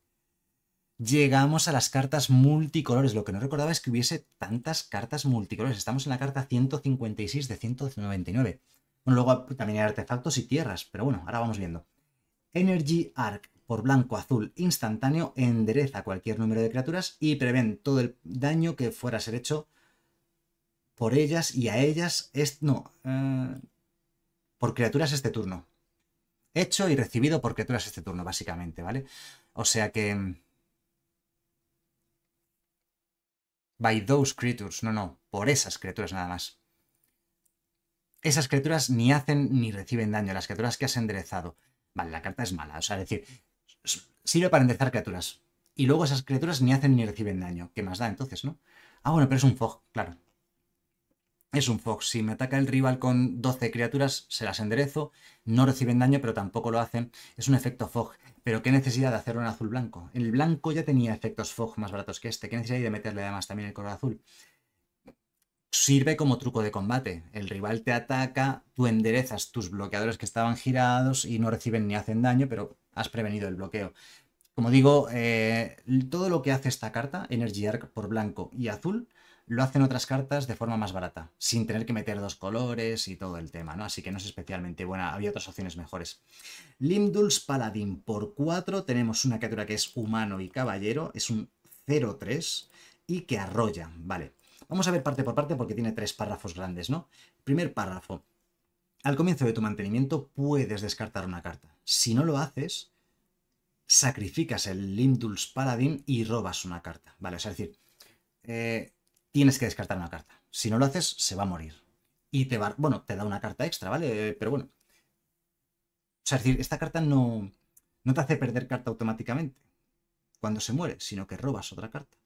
Llegamos a las cartas multicolores. Lo que no recordaba es que hubiese tantas cartas multicolores. Estamos en la carta 156 de 199. Bueno, luego también hay artefactos y tierras, pero bueno, ahora vamos viendo. Energy Arc, por blanco-azul instantáneo, endereza cualquier número de criaturas y prevén todo el daño que fuera a ser hecho por ellas y a ellas, es, no, eh, por criaturas este turno. Hecho y recibido por criaturas este turno, básicamente, ¿vale? O sea que... Mm, by those creatures, no, no, por esas criaturas nada más. Esas criaturas ni hacen ni reciben daño, las criaturas que has enderezado. Vale, la carta es mala, o sea, decir, sirve para enderezar criaturas. Y luego esas criaturas ni hacen ni reciben daño. ¿Qué más da entonces, no? Ah, bueno, pero es un fog, claro. Es un fog. Si me ataca el rival con 12 criaturas, se las enderezo. No reciben daño, pero tampoco lo hacen. Es un efecto fog. Pero qué necesidad de hacerlo en azul blanco. El blanco ya tenía efectos fog más baratos que este. ¿Qué necesidad hay de meterle además también el color azul? sirve como truco de combate. El rival te ataca, tú enderezas tus bloqueadores que estaban girados y no reciben ni hacen daño, pero has prevenido el bloqueo. Como digo, eh, todo lo que hace esta carta, Energy Arc por blanco y azul, lo hacen otras cartas de forma más barata, sin tener que meter dos colores y todo el tema, ¿no? Así que no es especialmente buena, había otras opciones mejores. Limdul's Paladin por 4, tenemos una criatura que es humano y caballero, es un 0-3 y que arrolla, vale. Vamos a ver parte por parte porque tiene tres párrafos grandes, ¿no? Primer párrafo. Al comienzo de tu mantenimiento puedes descartar una carta. Si no lo haces, sacrificas el Limdul's Paladin y robas una carta. Vale, o sea, es decir, eh, tienes que descartar una carta. Si no lo haces, se va a morir. Y te va, bueno, te da una carta extra, ¿vale? Eh, pero bueno. O sea, es decir, esta carta no, no te hace perder carta automáticamente cuando se muere, sino que robas otra carta.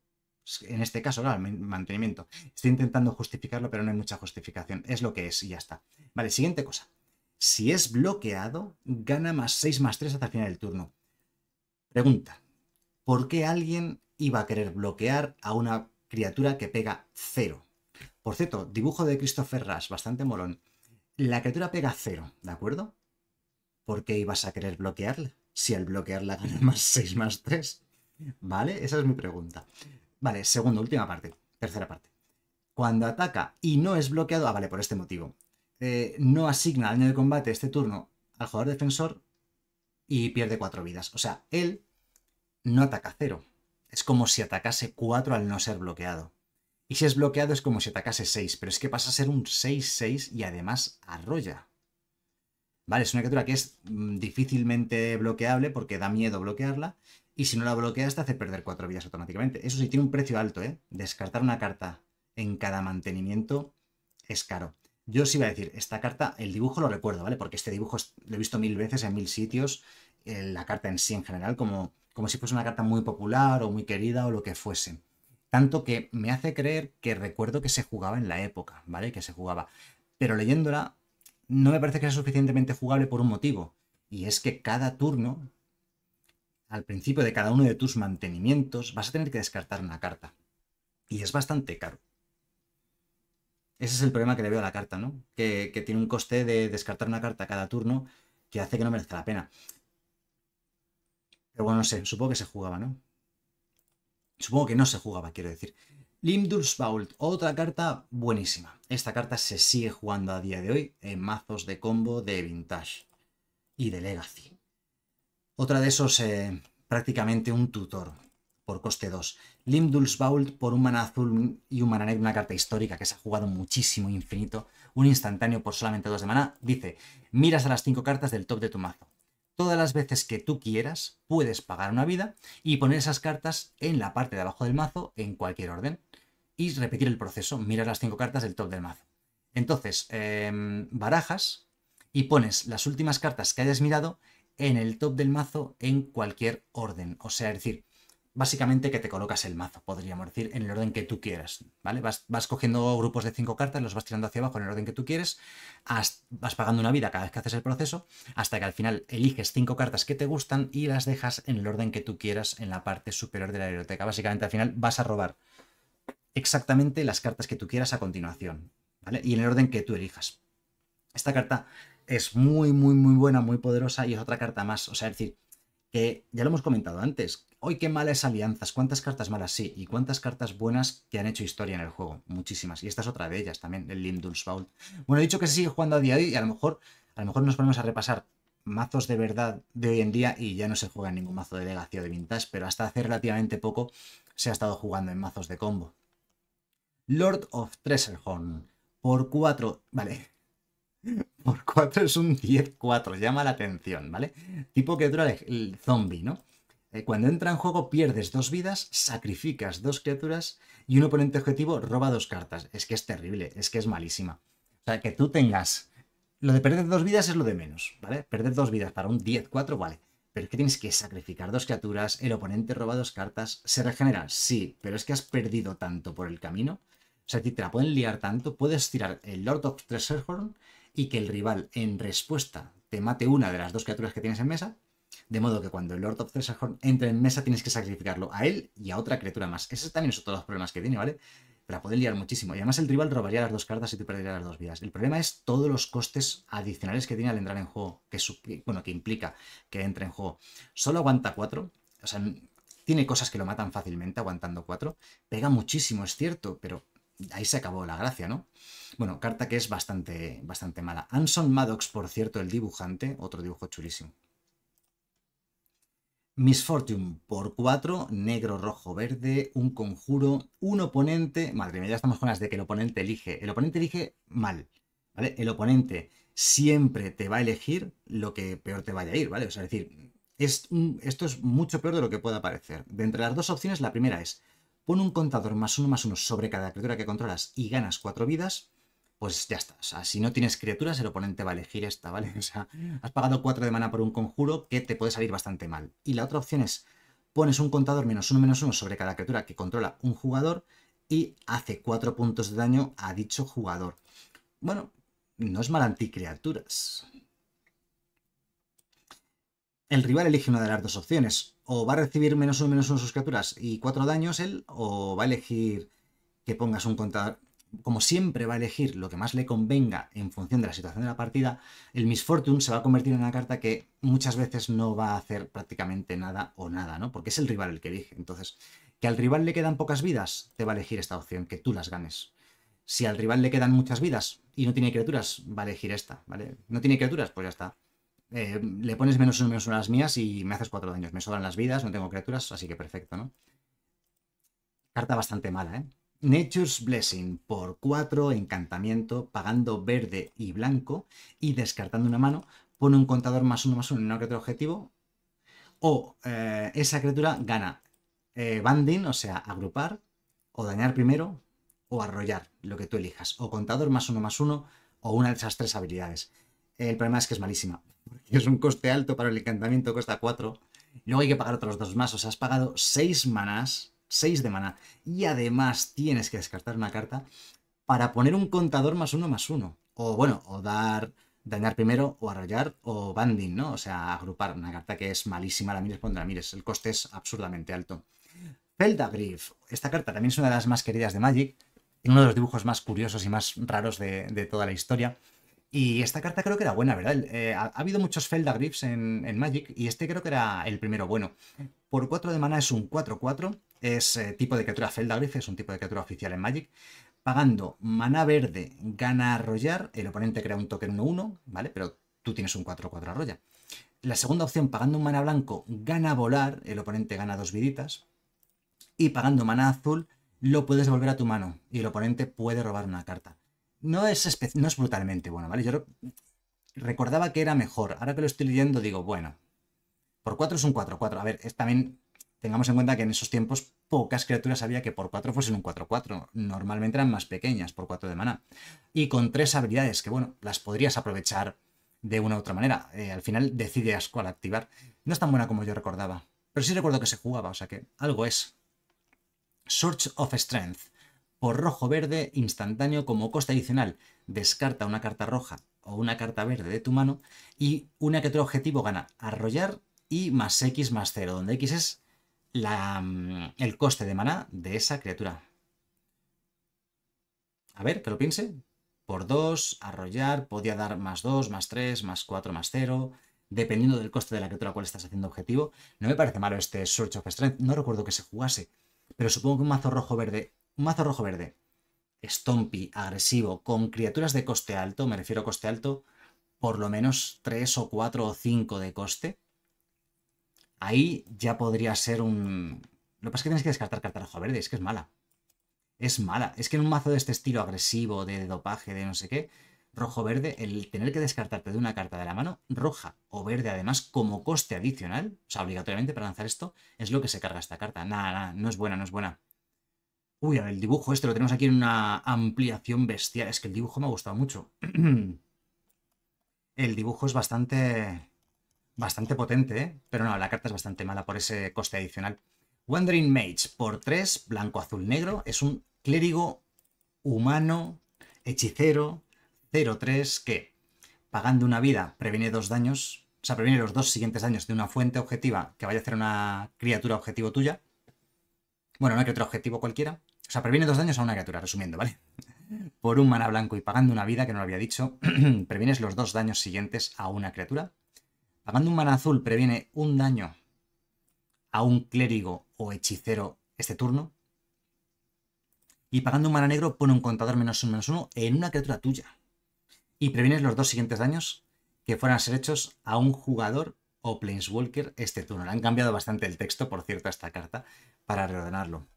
Pues, en este caso, claro, mantenimiento. Estoy intentando justificarlo, pero no hay mucha justificación. Es lo que es y ya está. Vale, siguiente cosa. Si es bloqueado, gana más 6 más 3 hasta el final del turno. Pregunta. ¿Por qué alguien iba a querer bloquear a una criatura que pega 0? Por cierto, dibujo de Christopher Rush, bastante molón. La criatura pega 0, ¿de acuerdo? ¿Por qué ibas a querer bloquearla? Si al bloquearla gana más 6 más 3. ¿Vale? Esa es mi pregunta. Vale, segunda, última parte. Tercera parte. Cuando ataca y no es bloqueado, ah, vale, por este motivo. Eh, no asigna daño de combate este turno al jugador defensor y pierde cuatro vidas. O sea, él no ataca cero. Es como si atacase 4 al no ser bloqueado. Y si es bloqueado es como si atacase 6, pero es que pasa a ser un 6-6 y además arrolla. Vale, es una criatura que es mm, difícilmente bloqueable porque da miedo bloquearla, y si no la bloqueas, te hace perder cuatro vidas automáticamente. Eso sí, tiene un precio alto, ¿eh? Descartar una carta en cada mantenimiento es caro. Yo os iba a decir, esta carta, el dibujo lo recuerdo, ¿vale? Porque este dibujo lo he visto mil veces en mil sitios, eh, la carta en sí en general, como, como si fuese una carta muy popular o muy querida o lo que fuese. Tanto que me hace creer que recuerdo que se jugaba en la época, ¿vale? Que se jugaba. Pero leyéndola, no me parece que sea suficientemente jugable por un motivo. Y es que cada turno al principio de cada uno de tus mantenimientos vas a tener que descartar una carta. Y es bastante caro. Ese es el problema que le veo a la carta, ¿no? Que, tiene un coste de descartar una carta cada turno que hace que no merezca la pena. Pero bueno, no sé, supongo que se jugaba, ¿no? Supongo que no se jugaba, quiero decir. Vault, otra carta buenísima. Esta carta se sigue jugando a día de hoy en mazos de combo de Vintage y de Legacy. Otra de esos, eh, prácticamente un tutor, por coste 2. Limdul's por un mana azul y un mana negro, una carta histórica que se ha jugado muchísimo, infinito. Un instantáneo por solamente 2 de mana. Dice, miras a las 5 cartas del top de tu mazo. Todas las veces que tú quieras, puedes pagar una vida y poner esas cartas en la parte de abajo del mazo en cualquier orden. Y repetir el proceso, miras las 5 cartas del top del mazo. Entonces, em, barajas y pones las últimas cartas que hayas mirado en el top del mazo en cualquier orden. O sea, decir, básicamente que te colocas el mazo, podríamos decir, en el orden que tú quieras, ¿vale? Vas, vas cogiendo grupos de cinco cartas, los vas tirando hacia abajo en el orden que tú quieres, vas pagando una vida cada vez que haces el proceso, hasta que al final eliges cinco cartas que te gustan y las dejas en el orden que tú quieras en la parte superior de la biblioteca. Básicamente al final vas a robar exactamente las cartas que tú quieras a continuación, ¿vale? Y en el orden que tú elijas. Esta carta es muy, muy, muy buena, muy poderosa y es otra carta más. O sea, es decir, que ya lo hemos comentado antes. Hoy qué malas alianzas, cuántas cartas malas sí y cuántas cartas buenas que han hecho historia en el juego. Muchísimas. Y esta es otra de ellas también, el Lindul's Vault. Bueno, he dicho que se sigue jugando a día de hoy y a lo mejor, a lo mejor nos ponemos a repasar mazos de verdad de hoy en día y ya no se juega en ningún mazo de Legacy de Vintage, pero hasta hace relativamente poco se ha estado jugando en mazos de combo. Lord of Treasurehorn. Por 4, vale, por 4 es un 10-4, llama la atención, ¿vale? Tipo criatura el zombie, ¿no? Eh, cuando entra en juego pierdes dos vidas, sacrificas dos criaturas y un oponente objetivo roba dos cartas. Es que es terrible, es que es malísima. O sea, que tú tengas... Lo de perder dos vidas es lo de menos, ¿vale? Perder dos vidas para un 10-4, vale. Pero es que tienes que sacrificar dos criaturas, el oponente roba dos cartas, se regenera, sí, pero es que has perdido tanto por el camino. O sea, te la pueden liar tanto, puedes tirar el Lord of Treasurehorn y que el rival en respuesta te mate una de las dos criaturas que tienes en mesa, de modo que cuando el Lord of Threshold entre en mesa tienes que sacrificarlo a él y a otra criatura más. Ese también es otro de los problemas que tiene, ¿vale? Para la liar muchísimo. Y además el rival robaría las dos cartas y te perderías las dos vidas. El problema es todos los costes adicionales que tiene al entrar en juego, que bueno, que implica que entre en juego. Solo aguanta cuatro. o sea, tiene cosas que lo matan fácilmente aguantando cuatro. Pega muchísimo, es cierto, pero ahí se acabó la gracia, ¿no? Bueno, carta que es bastante, bastante mala. Anson Maddox, por cierto, el dibujante, otro dibujo chulísimo. Misfortune por 4, negro, rojo, verde, un conjuro, un oponente. Madre mía, ya estamos con las de que el oponente elige. El oponente elige mal, ¿vale? El oponente siempre te va a elegir lo que peor te vaya a ir, ¿vale? O sea, es decir, esto es mucho peor de lo que pueda parecer. De entre las dos opciones, la primera es pon un contador más uno más uno sobre cada criatura que controlas y ganas cuatro vidas, pues ya está. O sea, si no tienes criaturas, el oponente va a elegir esta, ¿vale? O sea, has pagado cuatro de mana por un conjuro que te puede salir bastante mal. Y la otra opción es, pones un contador menos uno menos uno sobre cada criatura que controla un jugador y hace cuatro puntos de daño a dicho jugador. Bueno, no es mal anticriaturas. El rival elige una de las dos opciones, o va a recibir menos uno menos uno sus criaturas y cuatro daños él, o va a elegir que pongas un contador. Como siempre va a elegir lo que más le convenga en función de la situación de la partida, el Misfortune se va a convertir en una carta que muchas veces no va a hacer prácticamente nada o nada, ¿no? Porque es el rival el que elige. Entonces, que al rival le quedan pocas vidas, te va a elegir esta opción, que tú las ganes. Si al rival le quedan muchas vidas y no tiene criaturas, va a elegir esta, ¿vale? No tiene criaturas, pues ya está. Eh, le pones menos uno menos uno a las mías y me haces cuatro daños. Me sobran las vidas, no tengo criaturas, así que perfecto, ¿no? Carta bastante mala, ¿eh? Nature's Blessing por 4, encantamiento, pagando verde y blanco y descartando una mano, pone un contador más uno más uno en una criatura objetivo o eh, esa criatura gana eh, banding, o sea, agrupar o dañar primero o arrollar, lo que tú elijas, o contador más uno más uno o una de esas tres habilidades. El problema es que es malísima porque es un coste alto para el encantamiento, cuesta 4. Luego hay que pagar otros dos más, o sea, has pagado 6 manas, 6 de maná, y además tienes que descartar una carta para poner un contador más uno más uno. O bueno, o dar dañar primero, o arrollar, o banding, ¿no? O sea, agrupar una carta que es malísima, la mires pondrá, mires, el coste es absurdamente alto. Feldagriff, esta carta también es una de las más queridas de Magic, uno de los dibujos más curiosos y más raros de toda la historia. Y esta carta creo que era buena, ¿verdad? Eh, ha, habido muchos Feldagriffs en, Magic y este creo que era el primero bueno. Por 4 de mana es un 4-4, es eh, tipo de criatura Feldagriff, es un tipo de criatura oficial en Magic. Pagando mana verde, gana arrollar, el oponente crea un token 1-1, ¿vale? Pero tú tienes un 4-4 arrolla. La segunda opción, pagando un mana blanco, gana volar, el oponente gana dos viditas. Y pagando mana azul, lo puedes devolver a tu mano y el oponente puede robar una carta. No es, no es brutalmente bueno, ¿vale? Yo recordaba que era mejor. Ahora que lo estoy leyendo digo, bueno, por 4 es un 4-4. A ver, también tengamos en cuenta que en esos tiempos pocas criaturas había que por 4 fuesen un 4-4. Normalmente eran más pequeñas, por 4 de mana. Y con tres habilidades que, bueno, las podrías aprovechar de una u otra manera. Eh, al final decides cuál activar. No es tan buena como yo recordaba. Pero sí recuerdo que se jugaba, o sea que algo es. Search of Strength rojo-verde instantáneo como coste adicional. Descarta una carta roja o una carta verde de tu mano y una criatura objetivo gana arrollar y más X más 0, donde X es la, mm, el coste de maná de esa criatura. A ver, que lo piense. Por 2, arrollar, podía dar más 2, más 3, más 4, más 0, dependiendo del coste de la criatura a cual estás haciendo objetivo. No me parece malo este Search of Strength, no recuerdo que se jugase, pero supongo que un mazo rojo-verde un mazo rojo-verde. Stompy, agresivo, con criaturas de coste alto, me refiero a coste alto, por lo menos 3 o 4 o 5 de coste. Ahí ya podría ser un... Lo que pasa es que tienes que descartar carta rojo-verde, es que es mala. Es mala. Es que en un mazo de este estilo agresivo, de dopaje, de no sé qué, rojo-verde, el tener que descartarte de una carta de la mano, roja o verde además, como coste adicional, o sea, obligatoriamente para lanzar esto, es lo que se carga esta carta. Nada, nada, no es buena, no es buena. Uy, el dibujo este lo tenemos aquí en una ampliación bestial. Es que el dibujo me ha gustado mucho. el dibujo es bastante, bastante potente, ¿eh? pero no, la carta es bastante mala por ese coste adicional. Wandering Mage por 3, blanco, azul, negro. Es un clérigo humano, hechicero, 0-3, que pagando una vida previene dos daños, o sea, previene los dos siguientes daños de una fuente objetiva que vaya a hacer una criatura objetivo tuya. Bueno, no hay que otro objetivo cualquiera. O sea, previene dos daños a una criatura, resumiendo, ¿vale? Por un mana blanco y pagando una vida, que no lo había dicho, previenes los dos daños siguientes a una criatura. Pagando un mana azul, previene un daño a un clérigo o hechicero este turno. Y pagando un mana negro, pone un contador menos uno menos uno en una criatura tuya. Y previenes los dos siguientes daños que fueran a ser hechos a un jugador o Planeswalker este turno. Le han cambiado bastante el texto, por cierto, a esta carta para reordenarlo.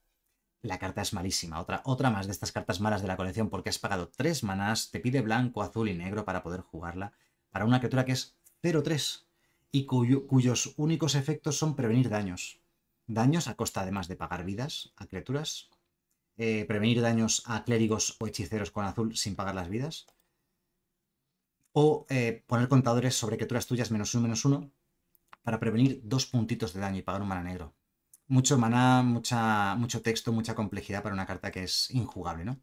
La carta es malísima, otra, otra más de estas cartas malas de la colección porque has pagado 3 manás, te pide blanco, azul y negro para poder jugarla, para una criatura que es 0-3 y cuyos únicos efectos son prevenir daños. Daños a costa además de pagar vidas a criaturas, eh, prevenir daños a clérigos o hechiceros con azul sin pagar las vidas, o eh, poner contadores sobre criaturas tuyas menos 1-1 para prevenir dos puntitos de daño y pagar un mana negro mucho maná, mucha, mucho texto, mucha complejidad para una carta que es injugable, ¿no?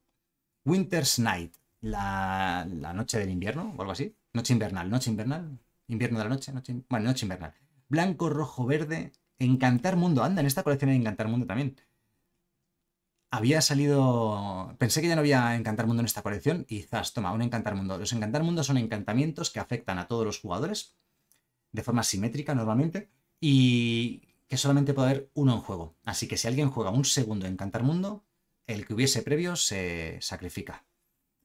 Winter's Night, la, la noche del invierno o algo así. Noche invernal, noche invernal, invierno de la noche, noche, bueno, noche invernal. Blanco, rojo, verde, Encantar Mundo. Anda, en esta colección hay Encantar Mundo también. Había salido. Pensé que ya no había Encantar Mundo en esta colección y zas, toma, un Encantar Mundo. Los Encantar mundos son encantamientos que afectan a todos los jugadores de forma simétrica normalmente y que solamente puede haber uno en juego. Así que si alguien juega un segundo en Cantar Mundo, el que hubiese previo se sacrifica.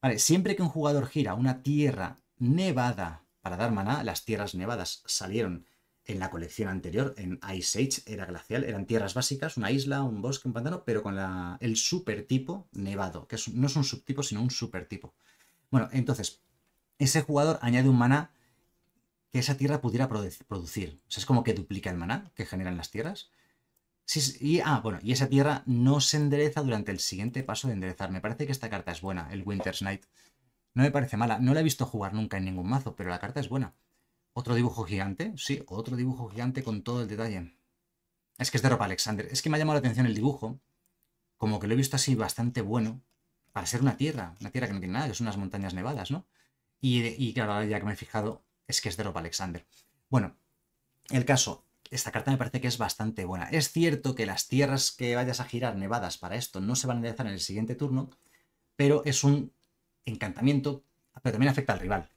Vale, siempre que un jugador gira una tierra nevada para dar maná, las tierras nevadas salieron en la colección anterior, en Ice Age, era glacial, eran tierras básicas, una isla, un bosque, un pantano, pero con la, el supertipo nevado, que no es un subtipo, sino un supertipo. Bueno, entonces, ese jugador añade un maná que esa tierra pudiera producir. O sea, es como que duplica el maná que generan las tierras. Sí, y, ah, bueno, y esa tierra no se endereza durante el siguiente paso de enderezar. Me parece que esta carta es buena, el Winter's Night. No me parece mala. No la he visto jugar nunca en ningún mazo, pero la carta es buena. Otro dibujo gigante, sí, otro dibujo gigante con todo el detalle. Es que es de ropa Alexander. Es que me ha llamado la atención el dibujo. Como que lo he visto así bastante bueno. Para ser una tierra. Una tierra que no tiene nada, que son unas montañas nevadas, ¿no? Y, y claro, ya que me he fijado, es que es de Rob Alexander. Bueno, el caso, esta carta me parece que es bastante buena. Es cierto que las tierras que vayas a girar nevadas para esto no se van a realizar en el siguiente turno, pero es un encantamiento, pero también afecta al rival.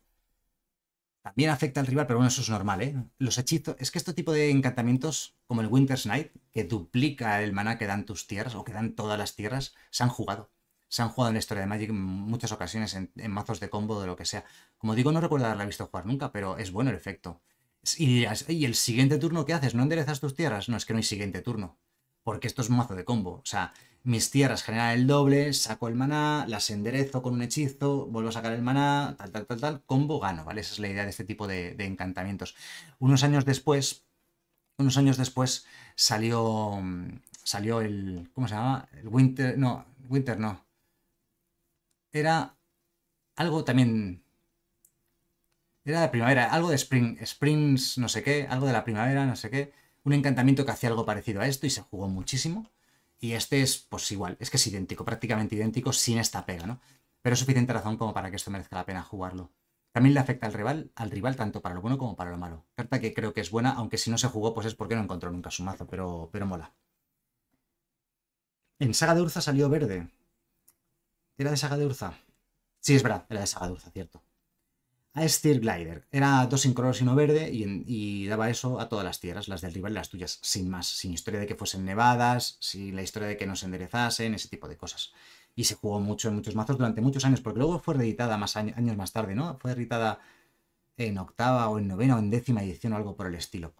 También afecta al rival, pero bueno, eso es normal, ¿eh? Los hechizos. Es que este tipo de encantamientos, como el Winter's Night, que duplica el maná que dan tus tierras o que dan todas las tierras, se han jugado se han jugado en la historia de Magic en muchas ocasiones, en, mazos de combo, de lo que sea. Como digo, no recuerdo haberla visto jugar nunca, pero es bueno el efecto. Y, y, el siguiente turno que haces, ¿no enderezas tus tierras? No, es que no hay siguiente turno. Porque esto es un mazo de combo. O sea, mis tierras generan el doble, saco el maná, las enderezo con un hechizo, vuelvo a sacar el maná, tal, tal, tal, tal. Combo gano, ¿vale? Esa es la idea de este tipo de, de encantamientos. Unos años después, unos años después salió, salió el, ¿cómo se llama? El Winter, no, Winter no era algo también... Era de primavera, algo de Spring, Springs no sé qué, algo de la primavera no sé qué. Un encantamiento que hacía algo parecido a esto y se jugó muchísimo. Y este es pues igual, es que es idéntico, prácticamente idéntico sin esta pega, ¿no? Pero es suficiente razón como para que esto merezca la pena jugarlo. También le afecta al rival, al rival tanto para lo bueno como para lo malo. Carta que creo que es buena, aunque si no se jugó pues es porque no encontró nunca su mazo, pero, pero mola. En Saga de Urza salió verde, ¿Era de saga de Urza? Sí, es verdad, era de saga de Urza, cierto. A Steel Glider. Era dos sin color, sino verde, y, daba eso a todas las tierras, las del rival y las tuyas, sin más, sin historia de que fuesen nevadas, sin la historia de que nos enderezasen, ese tipo de cosas. Y se jugó mucho en muchos mazos durante muchos años, porque luego fue reeditada más años más tarde, ¿no? Fue editada en octava o en novena o en décima edición o algo por el estilo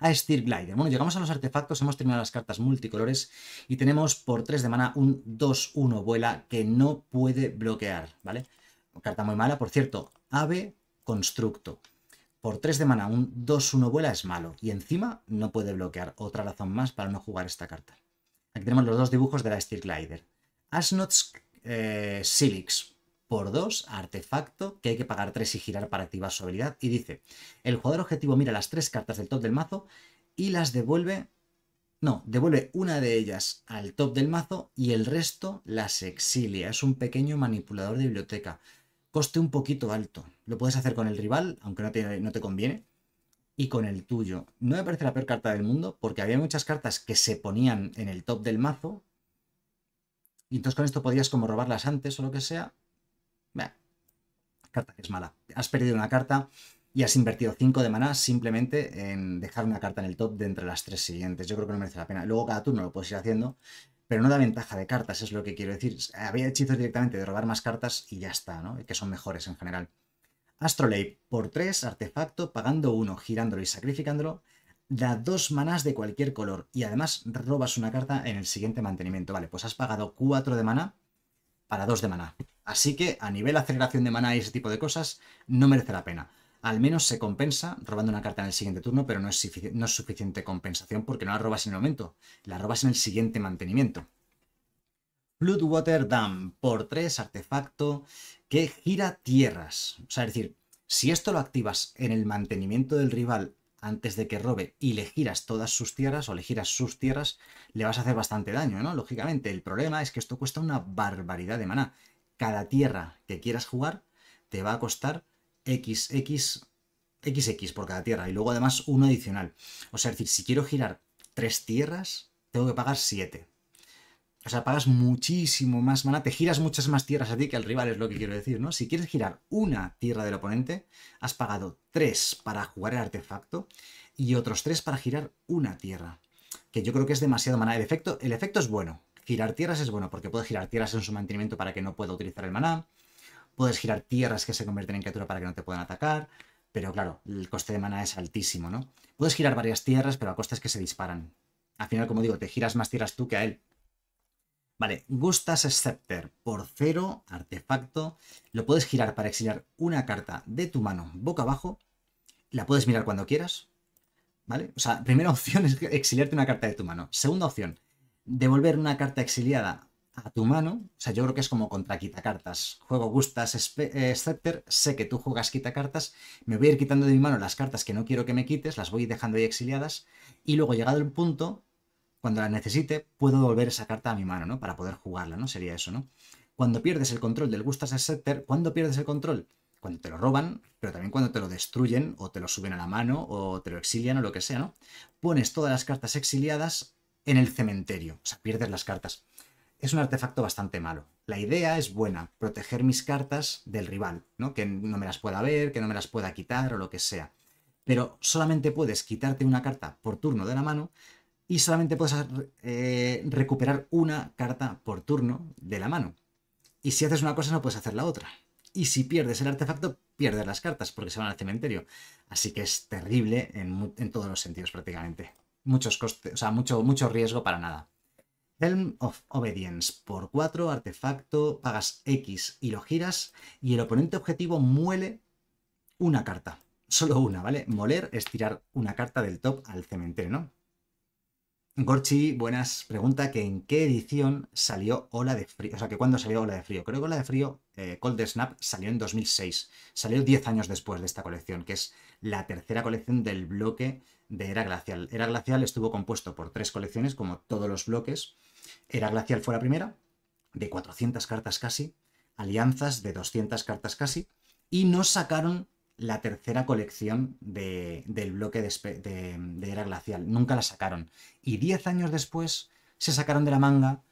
a Steer Glider. Bueno, llegamos a los artefactos, hemos terminado las cartas multicolores y tenemos por 3 de mana un 2-1 vuela que no puede bloquear, ¿vale? Carta muy mala, por cierto, ave constructo. Por 3 de mana un 2-1 vuela es malo y encima no puede bloquear. Otra razón más para no jugar esta carta. Aquí tenemos los dos dibujos de la Steer Glider. Asnot's eh, Silix por dos, artefacto que hay que pagar tres y girar para activar su habilidad. Y dice, el jugador objetivo mira las tres cartas del top del mazo y las devuelve... No, devuelve una de ellas al top del mazo y el resto las exilia. Es un pequeño manipulador de biblioteca. Coste un poquito alto. Lo puedes hacer con el rival, aunque no te, no te conviene. Y con el tuyo. No me parece la peor carta del mundo porque había muchas cartas que se ponían en el top del mazo. Y entonces con esto podías como robarlas antes o lo que sea carta que es mala. Has perdido una carta y has invertido 5 de maná simplemente en dejar una carta en el top de entre las tres siguientes. Yo creo que no merece la pena. Luego cada turno lo puedes ir haciendo, pero no da ventaja de cartas, es lo que quiero decir. Había hechizos directamente de robar más cartas y ya está, ¿no? Que son mejores en general. Astrolabe por 3, artefacto, pagando 1, girándolo y sacrificándolo, da 2 manas de cualquier color y además robas una carta en el siguiente mantenimiento. Vale, pues has pagado 4 de maná para 2 de maná. Así que a nivel aceleración de maná y ese tipo de cosas, no merece la pena. Al menos se compensa robando una carta en el siguiente turno, pero no es, suficiente compensación porque no la robas en el momento, la robas en el siguiente mantenimiento. Bloodwater Dam por 3, artefacto que gira tierras. O sea, es decir, si esto lo activas en el mantenimiento del rival antes de que robe y le giras todas sus tierras o le giras sus tierras, le vas a hacer bastante daño, ¿no? Lógicamente, el problema es que esto cuesta una barbaridad de maná. Cada tierra que quieras jugar te va a costar XX, por cada tierra y luego además uno adicional. O sea, es decir, si quiero girar tres tierras, tengo que pagar siete. O sea, pagas muchísimo más mana, te giras muchas más tierras a ti que al rival, es lo que quiero decir, ¿no? Si quieres girar una tierra del oponente, has pagado tres para jugar el artefacto y otros tres para girar una tierra. Que yo creo que es demasiado maná. El efecto, el efecto es bueno. Girar tierras es bueno porque puedes girar tierras en su mantenimiento para que no pueda utilizar el maná. Puedes girar tierras que se convierten en criatura para que no te puedan atacar. Pero claro, el coste de mana es altísimo, ¿no? Puedes girar varias tierras, pero a costes que se disparan. Al final, como digo, te giras más tierras tú que a él Vale, Gustas Scepter por cero artefacto. Lo puedes girar para exiliar una carta de tu mano boca abajo. La puedes mirar cuando quieras. ¿Vale? O sea, primera opción es exiliarte una carta de tu mano. Segunda opción, devolver una carta exiliada a tu mano. O sea, yo creo que es como contra quitacartas. Juego Gustas eh, Scepter, sé que tú juegas quitacartas, me voy a ir quitando de mi mano las cartas que no quiero que me quites, las voy dejando ahí exiliadas. Y luego, llegado el punto, cuando la necesite, puedo volver esa carta a mi mano, ¿no? Para poder jugarla, ¿no? Sería eso, ¿no? Cuando pierdes el control del Gustas Scepter, ¿cuándo pierdes el control? Cuando te lo roban, pero también cuando te lo destruyen o te lo suben a la mano o te lo exilian o lo que sea, ¿no? Pones todas las cartas exiliadas en el cementerio, o sea, pierdes las cartas. Es un artefacto bastante malo. La idea es buena, proteger mis cartas del rival, ¿no? Que no me las pueda ver, que no me las pueda quitar o lo que sea pero solamente puedes quitarte una carta por turno de la mano y solamente puedes eh, recuperar una carta por turno de la mano. Y si haces una cosa no puedes hacer la otra. Y si pierdes el artefacto, pierdes las cartas porque se van al cementerio. Así que es terrible en, todos los sentidos prácticamente. Muchos costes, o sea, mucho, mucho riesgo para nada. Helm of Obedience. Por 4, artefacto, pagas X y lo giras y el oponente objetivo muele una carta. Solo una, ¿vale? Moler es tirar una carta del top al cementerio, ¿no? Gorchi, buenas, pregunta que en qué edición salió Ola de Frío, o sea, que cuándo salió Ola de Frío. Creo que Ola de Frío, eh, Cold Snap, salió en 2006, salió 10 años después de esta colección, que es la tercera colección del bloque de Era Glacial. Era Glacial estuvo compuesto por tres colecciones, como todos los bloques. Era Glacial fue la primera, de 400 cartas casi, Alianzas de 200 cartas casi, y no sacaron la tercera colección del bloque de, Era Glacial. Nunca la sacaron. Y diez años después se sacaron de la manga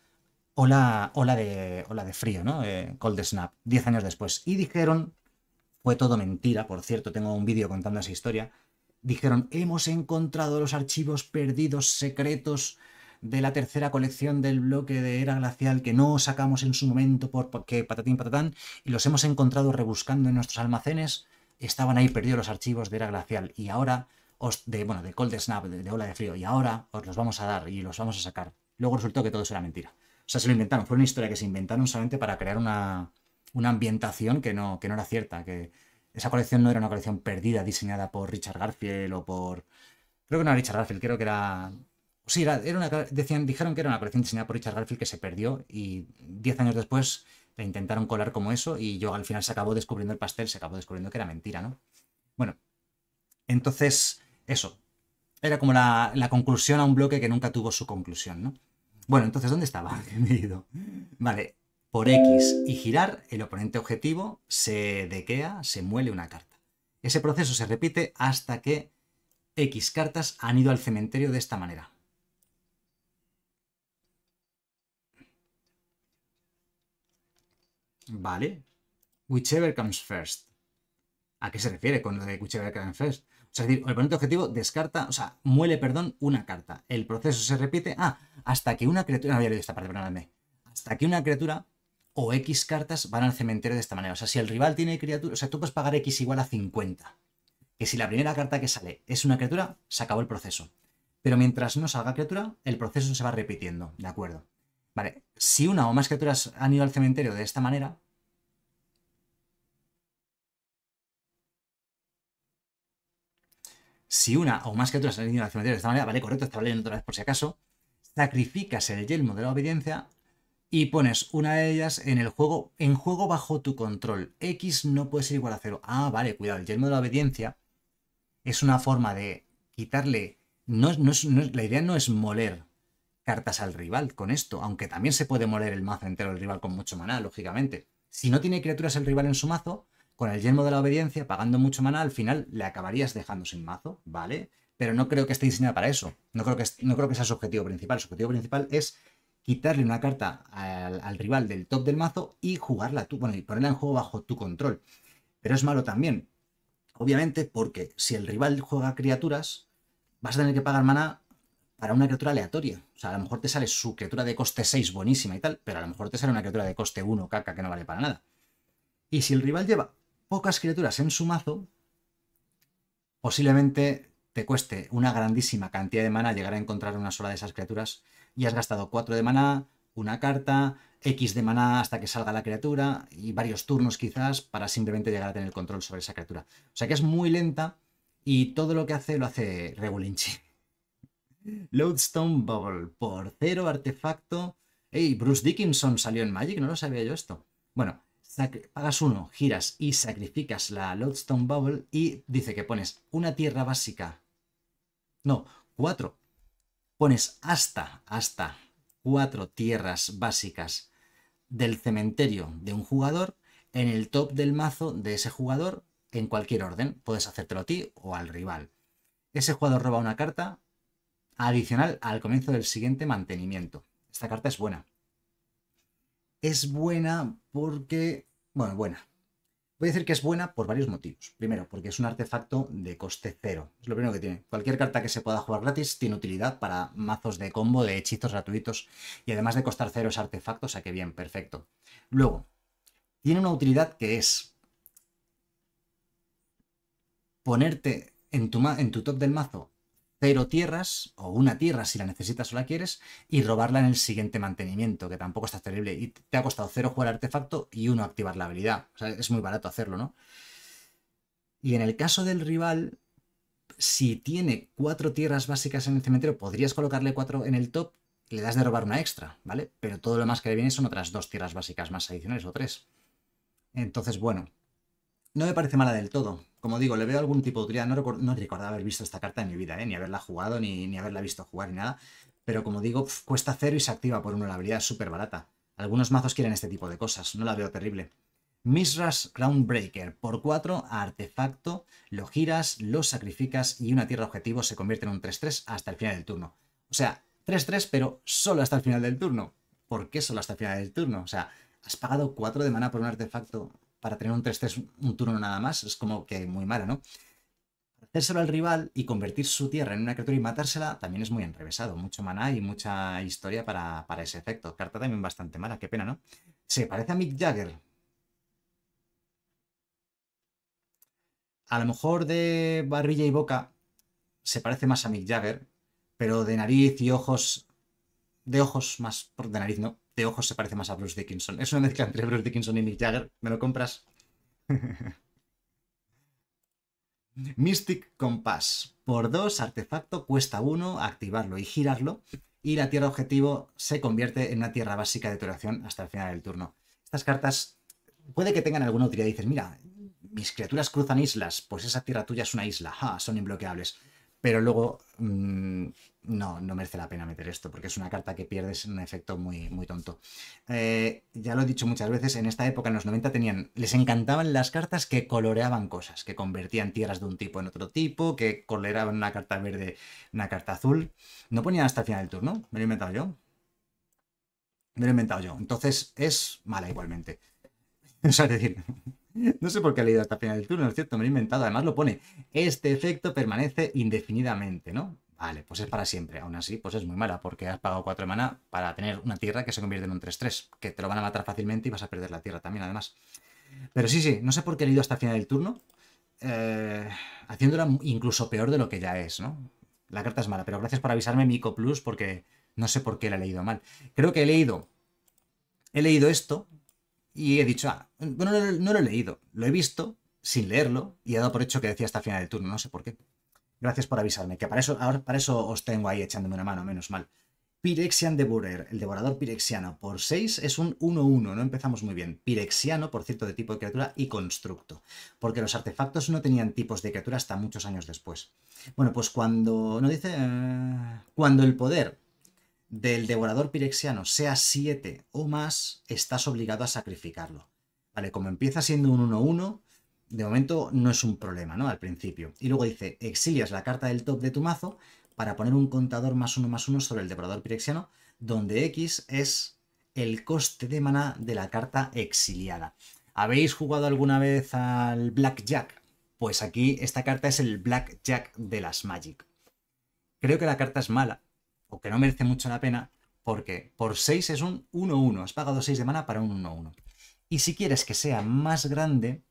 Ola, la de, de Frío, ¿no? Eh, Cold Snap. diez años después. Y dijeron, fue todo mentira, por cierto, tengo un vídeo contando esa historia. Dijeron, hemos encontrado los archivos perdidos secretos de la tercera colección del bloque de Era Glacial que no sacamos en su momento porque patatín patatán y los hemos encontrado rebuscando en nuestros almacenes estaban ahí perdidos los archivos de Era Glacial y ahora, os, de, bueno, de Cold Snap, de, Ola de Frío, y ahora os los vamos a dar y los vamos a sacar. Luego resultó que todo eso era mentira. O sea, se lo inventaron, fue una historia que se inventaron solamente para crear una, una ambientación que no, que no era cierta, que esa colección no era una colección perdida diseñada por Richard Garfield o por... Creo que no era Richard Garfield, creo que era Sí, era, una, decían, dijeron que era una colección diseñada por Richard Garfield que se perdió y 10 años después intentaron colar como eso y yo al final se acabó descubriendo el pastel, se acabó descubriendo que era mentira, ¿no? Bueno, entonces, eso. Era como la, conclusión a un bloque que nunca tuvo su conclusión, ¿no? Bueno, entonces, ¿dónde estaba? Vale, por X y girar, el oponente objetivo se dequea, se muele una carta. Ese proceso se repite hasta que X cartas han ido al cementerio de esta manera. Vale. Whichever comes first. ¿A qué se refiere con lo whichever comes first? O sea, el oponente objetivo descarta, o sea, muele, perdón, una carta. El proceso se repite, ah, hasta que una criatura, no había leído esta parte, Hasta que una criatura o X cartas van al cementerio de esta manera. O sea, si el rival tiene criatura, o sea, tú puedes pagar X igual a 50. Que si la primera carta que sale es una criatura, se acabó el proceso. Pero mientras no salga criatura, el proceso se va repitiendo, ¿de acuerdo? si una o más criaturas han ido al cementerio de esta manera, si una o más criaturas han ido al cementerio de esta manera, vale, correcto, estaba otra vez por si acaso, sacrificas el yelmo de la obediencia y pones una de ellas en el juego, en juego bajo tu control. X no puede ser igual a cero. Ah, vale, cuidado, el yelmo de la obediencia es una forma de quitarle, no, la idea no es moler cartas al rival con esto, aunque también se puede moler el mazo entero del rival con mucho maná, lógicamente. Si no tiene criaturas el rival en su mazo, con el yelmo de la obediencia, pagando mucho maná, al final le acabarías dejando sin mazo, ¿vale? Pero no creo que esté diseñada para eso. No creo que, no creo que sea su objetivo principal. Su objetivo principal es quitarle una carta al, rival del top del mazo y jugarla tú, bueno, y ponerla en juego bajo tu control. Pero es malo también, obviamente, porque si el rival juega criaturas, vas a tener que pagar maná para una criatura aleatoria. O sea, a lo mejor te sale su criatura de coste 6 buenísima y tal, pero a lo mejor te sale una criatura de coste 1 caca que no vale para nada. Y si el rival lleva pocas criaturas en su mazo, posiblemente te cueste una grandísima cantidad de mana llegar a encontrar una sola de esas criaturas y has gastado 4 de mana, una carta, X de maná hasta que salga la criatura y varios turnos quizás para simplemente llegar a tener control sobre esa criatura. O sea que es muy lenta y todo lo que hace lo hace Regulinchi. Lodestone Bubble por cero artefacto. ¡Ey! Bruce Dickinson salió en Magic, no lo sabía yo esto. Bueno, pagas uno, giras y sacrificas la Lodestone Bubble y dice que pones una tierra básica. No, cuatro. Pones hasta, hasta cuatro tierras básicas del cementerio de un jugador en el top del mazo de ese jugador en cualquier orden. Puedes hacértelo a ti o al rival. Ese jugador roba una carta, adicional al comienzo del siguiente mantenimiento. Esta carta es buena. Es buena porque... Bueno, buena. Voy a decir que es buena por varios motivos. Primero, porque es un artefacto de coste cero. Es lo primero que tiene. Cualquier carta que se pueda jugar gratis tiene utilidad para mazos de combo, de hechizos gratuitos. Y además de costar cero es artefacto, o sea que bien, perfecto. Luego, tiene una utilidad que es ponerte en tu, en tu top del mazo cero tierras o una tierra si la necesitas o la quieres y robarla en el siguiente mantenimiento, que tampoco está terrible. Y te ha costado cero jugar artefacto y uno activar la habilidad. O sea, es muy barato hacerlo, ¿no? Y en el caso del rival, si tiene cuatro tierras básicas en el cementerio, podrías colocarle cuatro en el top, le das de robar una extra, ¿vale? Pero todo lo más que le viene son otras dos tierras básicas más adicionales o tres. Entonces, bueno, no me parece mala del todo como digo, le veo algún tipo de utilidad. No, recuerdo haber visto esta carta en mi vida, ¿eh? ni haberla jugado, ni, haberla visto jugar, ni nada. Pero como digo, cuesta cero y se activa por una La habilidad súper barata. Algunos mazos quieren este tipo de cosas, no la veo terrible. Misras Groundbreaker, por 4 artefacto, lo giras, lo sacrificas y una tierra objetivo se convierte en un 3-3 hasta el final del turno. O sea, 3-3 pero solo hasta el final del turno. ¿Por qué solo hasta el final del turno? O sea, has pagado 4 de mana por un artefacto para tener un 3-3 un turno nada más, es como que muy mala, ¿no? Hacérselo al rival y convertir su tierra en una criatura y matársela también es muy enrevesado. Mucho maná y mucha historia para, para ese efecto. Carta también bastante mala, qué pena, ¿no? Se parece a Mick Jagger. A lo mejor de barrilla y boca se parece más a Mick Jagger, pero de nariz y ojos... De ojos más... De nariz no, ojos se parece más a Bruce Dickinson. Es una mezcla entre Bruce Dickinson y Mick Jagger. ¿Me lo compras? Mystic Compass. Por dos, artefacto, cuesta uno activarlo y girarlo. Y la tierra objetivo se convierte en una tierra básica de duración hasta el final del turno. Estas cartas puede que tengan alguna utilidad. Dices, mira, mis criaturas cruzan islas, pues esa tierra tuya es una isla, son imbloqueables. Pero luego mm, no, no merece la pena meter esto, porque es una carta que pierdes en un efecto muy, muy tonto. Eh, ya lo he dicho muchas veces, en esta época, en los 90, tenían, les encantaban las cartas que coloreaban cosas, que convertían tierras de un tipo en otro tipo, que coloreaban una carta verde, una carta azul. No ponían hasta el final del turno, me lo he inventado yo. Me lo he inventado yo. Entonces es mala igualmente. O sea, es decir, no sé por qué he leído hasta el final del turno, es cierto, me lo he inventado. Además lo pone, este efecto permanece indefinidamente, ¿no? Vale, pues es para siempre. Aún así, pues es muy mala, porque has pagado 4 mana para tener una tierra que se convierte en un 3-3, que te lo van a matar fácilmente y vas a perder la tierra también, además. Pero sí, sí, no sé por qué he leído hasta el final del turno, eh, haciéndola incluso peor de lo que ya es, ¿no? La carta es mala, pero gracias por avisarme, Mico Plus, porque no sé por qué la he leído mal. Creo que he leído, he leído esto y he dicho, ah, bueno, no, no lo he leído, lo he visto sin leerlo y he dado por hecho que decía hasta el final del turno, no sé por qué. Gracias por avisarme, que para eso, para eso os tengo ahí echándome una mano, menos mal. Pirexian Devourer, el devorador pirexiano, por 6 es un 1-1, no empezamos muy bien. Pirexiano, por cierto, de tipo de criatura y constructo, porque los artefactos no tenían tipos de criatura hasta muchos años después. Bueno, pues cuando, no dice, eh, cuando el poder del devorador pirexiano sea 7 o más, estás obligado a sacrificarlo. Vale, como empieza siendo un 1-1, de momento no es un problema, ¿no? Al principio. Y luego dice, exilias la carta del top de tu mazo para poner un contador más uno más uno sobre el depredador pirexiano, donde X es el coste de mana de la carta exiliada. ¿Habéis jugado alguna vez al Blackjack? Pues aquí esta carta es el Blackjack de las Magic. Creo que la carta es mala, o que no merece mucho la pena, porque por 6 es un 1-1, has pagado 6 de mana para un 1-1. Y si quieres que sea más grande,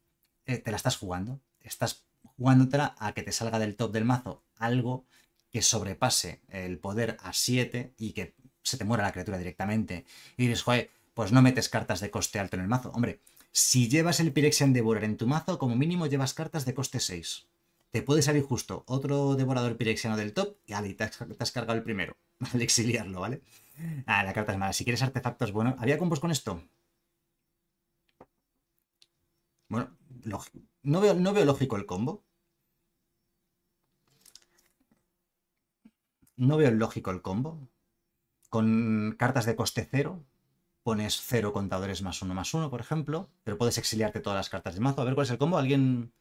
eh, te la estás jugando. Estás jugándotela a que te salga del top del mazo algo que sobrepase el poder a 7 y que se te muera la criatura directamente. Y dices, joder, pues no metes cartas de coste alto en el mazo. Hombre, si llevas el Pirexian Devorer en tu mazo, como mínimo llevas cartas de coste 6. Te puede salir justo otro devorador pirexiano del top y te has, cargado el primero al exiliarlo, ¿vale? Ah, la carta es mala. Si quieres artefactos, bueno. ¿Había combos con esto? Bueno, no veo, no veo lógico el combo. No veo lógico el combo. Con cartas de coste cero, pones cero contadores más uno más uno, por ejemplo, pero puedes exiliarte todas las cartas de mazo. A ver cuál es el combo. Alguien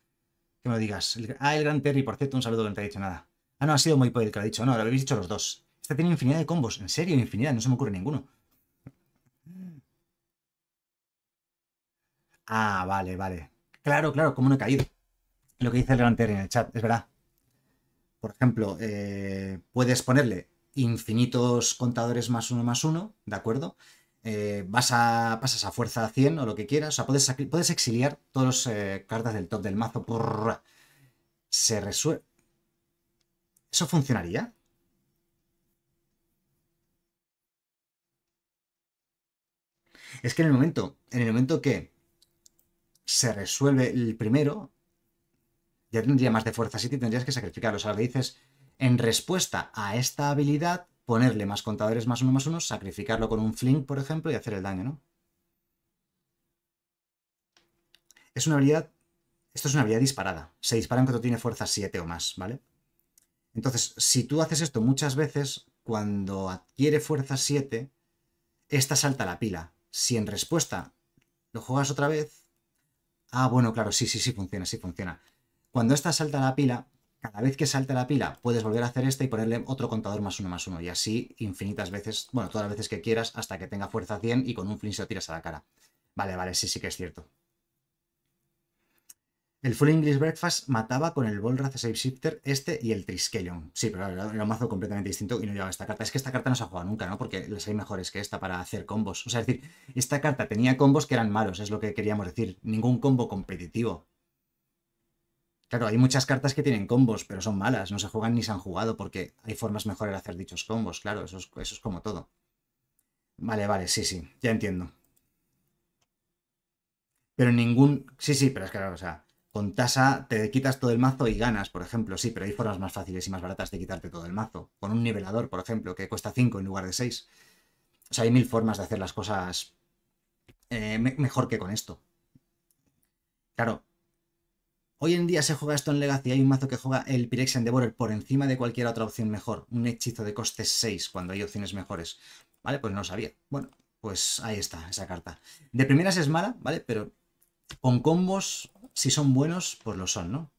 que me lo digas. Ah, el gran Terry, por cierto, un saludo no te ha dicho nada. Ah, no, ha sido muy poder que lo ha dicho. No, lo habéis dicho los dos. Este tiene infinidad de combos. En serio, infinidad. No se me ocurre ninguno. Ah, vale, vale. Claro, claro, como no he caído. Lo que dice el delantero en el chat, es verdad. Por ejemplo, eh, puedes ponerle infinitos contadores más uno más uno, ¿de acuerdo? Eh, vas a, pasas a fuerza a 100 o lo que quieras. O sea, puedes, exiliar todas las eh, cartas del top del mazo. se resuelve. ¿Eso funcionaría? Es que en el momento, en el momento que se resuelve el primero, ya tendría más de fuerza 7 y tendrías que sacrificarlo. O sea, le dices, en respuesta a esta habilidad, ponerle más contadores más uno más uno, sacrificarlo con un fling, por ejemplo, y hacer el daño, ¿no? Es una habilidad... Esto es una habilidad disparada. Se dispara en cuanto tiene fuerza 7 o más, ¿vale? Entonces, si tú haces esto muchas veces, cuando adquiere fuerza 7, esta salta la pila. Si en respuesta lo juegas otra vez, Ah, bueno, claro, sí, sí, sí funciona, sí funciona. Cuando esta salta la pila, cada vez que salta la pila, puedes volver a hacer esta y ponerle otro contador más uno más uno. Y así infinitas veces, bueno, todas las veces que quieras, hasta que tenga fuerza 100 y con un se lo tiras a la cara. Vale, vale, sí, sí que es cierto. El Full English Breakfast mataba con el Volrath Shifter este y el Triskelion. Sí, pero era un mazo completamente distinto y no llevaba esta carta. Es que esta carta no se ha jugado nunca, ¿no? Porque las hay mejores que esta para hacer combos. O sea, es decir, esta carta tenía combos que eran malos, es lo que queríamos decir. Ningún combo competitivo. Claro, hay muchas cartas que tienen combos, pero son malas, no se juegan ni se han jugado porque hay formas mejores de hacer dichos combos, claro, eso es, como todo. Vale, vale, sí, sí, ya entiendo. Pero ningún... Sí, sí, pero es que o sea, con tasa te quitas todo el mazo y ganas, por ejemplo. Sí, pero hay formas más fáciles y más baratas de quitarte todo el mazo. Con un nivelador, por ejemplo, que cuesta 5 en lugar de 6. O sea, hay mil formas de hacer las cosas eh, mejor que con esto. Claro, Hoy en día se juega esto en Legacy, hay un mazo que juega el Pyrexian Devourer por encima de cualquier otra opción mejor, un hechizo de coste 6 cuando hay opciones mejores. ¿Vale? Pues no lo sabía. Bueno, pues ahí está esa carta. De primeras es mala, ¿vale? Pero con combos si son buenos, pues lo son, ¿no?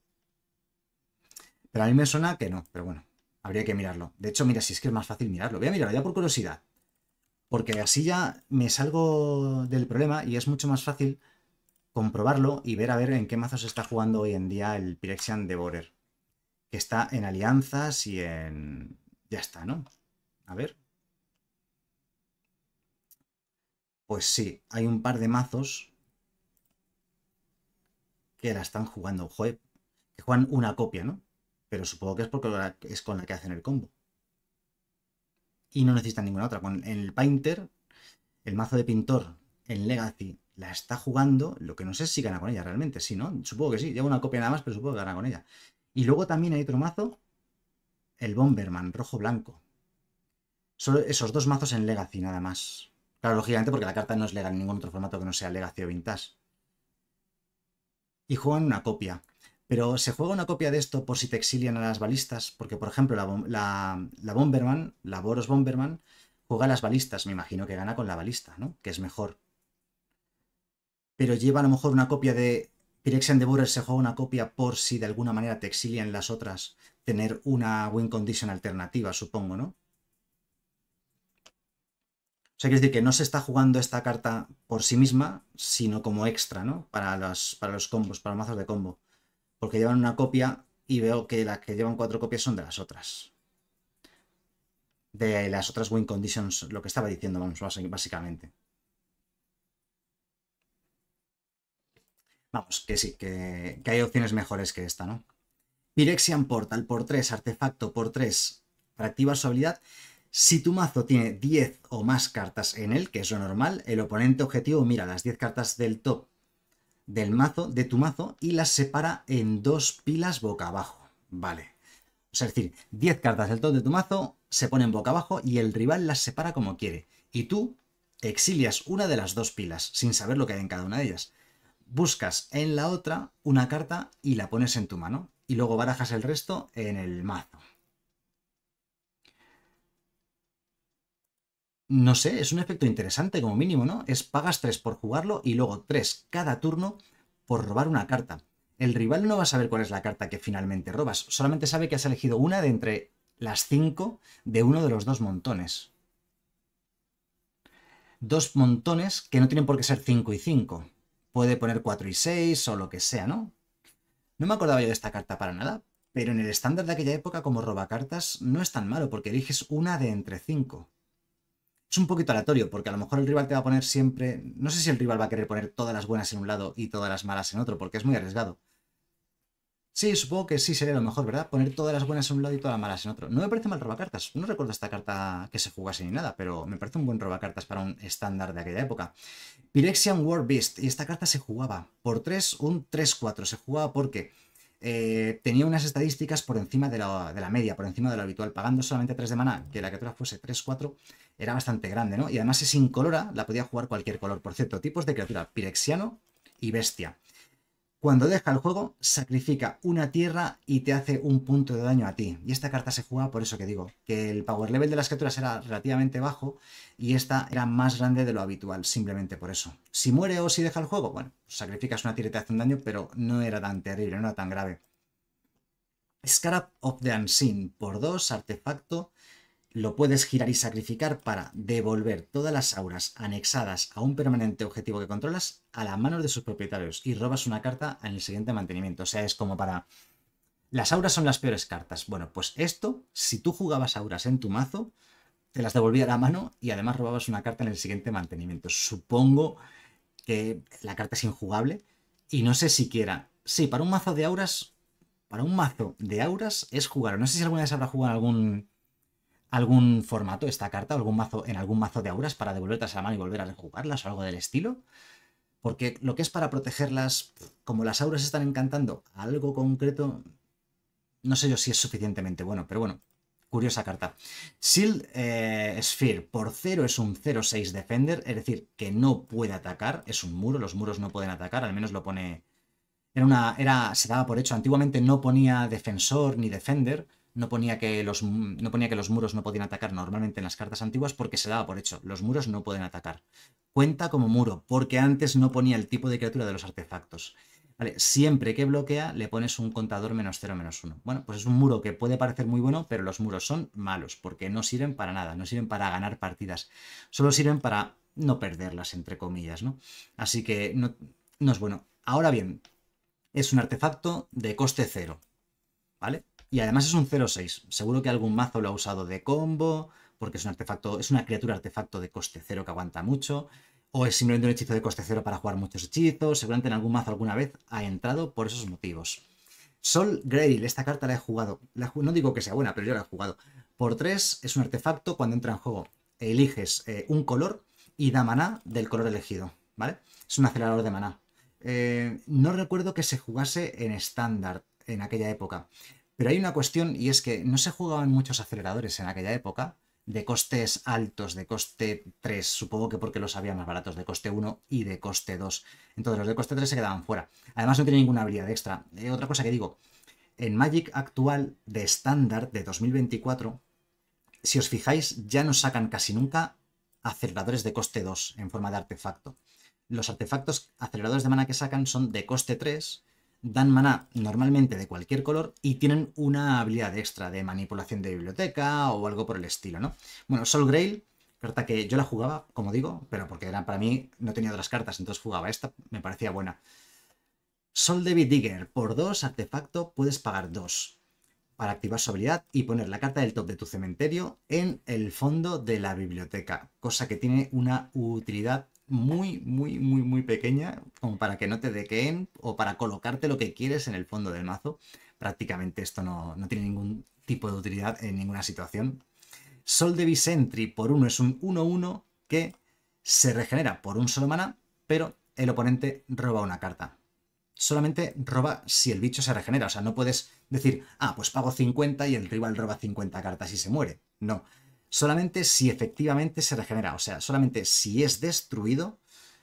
Pero a mí me suena que no, pero bueno, habría que mirarlo. De hecho, mira, si es que es más fácil mirarlo. Voy a mirarlo ya por curiosidad, porque así ya me salgo del problema y es mucho más fácil comprobarlo y ver a ver en qué mazos está jugando hoy en día el Pirexian Devorer, que está en alianzas y en... ya está, ¿no? A ver. Pues sí, hay un par de mazos que la están jugando. Joder, que juegan una copia, ¿no? Pero supongo que es porque es con la que hacen el combo. Y no necesitan ninguna otra. Con el Painter, el mazo de pintor en Legacy la está jugando, lo que no sé si gana con ella realmente, sí, ¿no? Supongo que sí, lleva una copia nada más, pero supongo que gana con ella. Y luego también hay otro mazo, el Bomberman, rojo-blanco. Solo esos dos mazos en Legacy nada más. Claro, lógicamente porque la carta no es legal en ningún otro formato que no sea Legacy o Vintage y juegan una copia. Pero se juega una copia de esto por si te exilian a las balistas, porque por ejemplo la, Bomberman, la Boros Bomberman, juega a las balistas, me imagino que gana con la balista, ¿no? Que es mejor. Pero lleva a lo mejor una copia de de Boros se juega una copia por si de alguna manera te exilian las otras, tener una win condition alternativa, supongo, ¿no? O sea, quiere decir que no se está jugando esta carta por sí misma, sino como extra, ¿no? Para los, para los combos, para los mazos de combo. Porque llevan una copia y veo que las que llevan cuatro copias son de las otras. De las otras win conditions, lo que estaba diciendo, vamos, básicamente. Vamos, que sí, que, que hay opciones mejores que esta, ¿no? Pyrexian Portal por 3, artefacto por 3, para activar su habilidad. Si tu mazo tiene 10 o más cartas en él, que es lo normal, el oponente objetivo mira las 10 cartas del top del mazo, de tu mazo, y las separa en dos pilas boca abajo. Vale. O es decir, 10 cartas del top de tu mazo se ponen boca abajo y el rival las separa como quiere. Y tú exilias una de las dos pilas, sin saber lo que hay en cada una de ellas. Buscas en la otra una carta y la pones en tu mano. Y luego barajas el resto en el mazo. no sé, es un efecto interesante como mínimo, ¿no? Es pagas 3 por jugarlo y luego 3 cada turno por robar una carta. El rival no va a saber cuál es la carta que finalmente robas, solamente sabe que has elegido una de entre las 5 de uno de los dos montones. Dos montones que no tienen por qué ser 5 y 5. Puede poner 4 y 6 o lo que sea, ¿no? No me acordaba yo de esta carta para nada, pero en el estándar de aquella época como roba cartas no es tan malo porque eliges una de entre 5 es un poquito aleatorio, porque a lo mejor el rival te va a poner siempre. No sé si el rival va a querer poner todas las buenas en un lado y todas las malas en otro, porque es muy arriesgado. Sí, supongo que sí sería lo mejor, ¿verdad? Poner todas las buenas en un lado y todas las malas en otro. No me parece mal robacartas. No recuerdo esta carta que se jugase ni nada, pero me parece un buen robacartas para un estándar de aquella época. Pyrexian War Beast. Y esta carta se jugaba por 3, un 3-4. Se jugaba porque eh, tenía unas estadísticas por encima de la, media, por encima de lo habitual, pagando solamente 3 de mana, que la criatura fuese 3-4 era bastante grande, ¿no? Y además es incolora, la podía jugar cualquier color. Por cierto, tipos de criatura, Pirexiano y Bestia. Cuando deja el juego, sacrifica una tierra y te hace un punto de daño a ti. Y esta carta se juega por eso que digo, que el power level de las criaturas era relativamente bajo y esta era más grande de lo habitual, simplemente por eso. Si muere o si deja el juego, bueno, pues sacrificas una tierra y te hace un daño, pero no era tan terrible, no era tan grave. Scarab of the Unseen, por dos, artefacto, lo puedes girar y sacrificar para devolver todas las auras anexadas a un permanente objetivo que controlas a la mano de sus propietarios y robas una carta en el siguiente mantenimiento. O sea, es como para... Las auras son las peores cartas. Bueno, pues esto, si tú jugabas auras en tu mazo, te las devolvía a la mano y además robabas una carta en el siguiente mantenimiento. Supongo que la carta es injugable y no sé siquiera... Sí, para un mazo de auras... Para un mazo de auras es jugar. No sé si alguna vez habrá jugado algún algún formato esta carta, algún mazo, en algún mazo de auras para devolverlas a la mano y volver a jugarlas o algo del estilo. Porque lo que es para protegerlas, como las auras están encantando algo concreto, no sé yo si es suficientemente bueno, pero bueno, curiosa carta. Shield eh, Sphere por 0 es un 0-6 Defender, es decir, que no puede atacar, es un muro, los muros no pueden atacar, al menos lo pone... Era una, era, se daba por hecho, antiguamente no ponía defensor ni defender, no ponía, que los, no ponía que los muros no podían atacar normalmente en las cartas antiguas porque se daba por hecho, los muros no pueden atacar. Cuenta como muro, porque antes no ponía el tipo de criatura de los artefactos. siempre que bloquea le pones un contador menos 0, menos 1. Bueno, pues es un muro que puede parecer muy bueno, pero los muros son malos porque no sirven para nada, no sirven para ganar partidas, solo sirven para no perderlas, entre comillas, ¿no? Así que no, no es bueno. Ahora bien, es un artefacto de coste cero, ¿vale? Y además es un 0-6. Seguro que algún mazo lo ha usado de combo, porque es un artefacto, es una criatura artefacto de coste cero que aguanta mucho. O es simplemente un hechizo de coste cero para jugar muchos hechizos. Seguramente en algún mazo alguna vez ha entrado por esos motivos. Sol Grail, esta carta la he jugado. no digo que sea buena, pero yo la he jugado. Por 3 es un artefacto cuando entra en juego. Eliges eh, un color y da maná del color elegido, ¿vale? Es un acelerador de maná. Eh, no recuerdo que se jugase en estándar en aquella época. Pero hay una cuestión y es que no se jugaban muchos aceleradores en aquella época de costes altos, de coste 3, supongo que porque los había más baratos, de coste 1 y de coste 2. Entonces los de coste 3 se quedaban fuera. Además no tiene ninguna habilidad extra. Eh, otra cosa que digo, en Magic actual de estándar de 2024, si os fijáis, ya no sacan casi nunca aceleradores de coste 2 en forma de artefacto. Los artefactos aceleradores de mana que sacan son de coste 3 dan maná normalmente de cualquier color y tienen una habilidad extra de manipulación de biblioteca o algo por el estilo, ¿no? Bueno, Sol Grail, carta que yo la jugaba, como digo, pero porque era para mí, no tenía otras cartas, entonces jugaba esta, me parecía buena. Sol David Digger, por 2 artefacto puedes pagar 2 para activar su habilidad y poner la carta del top de tu cementerio en el fondo de la biblioteca, cosa que tiene una utilidad muy, muy, muy, muy pequeña, como para que no te dequeen o para colocarte lo que quieres en el fondo del mazo. Prácticamente esto no, tiene ningún tipo de utilidad en ninguna situación. Sol de Vicentry por 1 es un 1-1 que se regenera por un solo mana, pero el oponente roba una carta. Solamente roba si el bicho se regenera, o sea, no puedes decir, ah, pues pago 50 y el rival roba 50 cartas y se muere. No, Solamente si efectivamente se regenera, o sea, solamente si es destruido,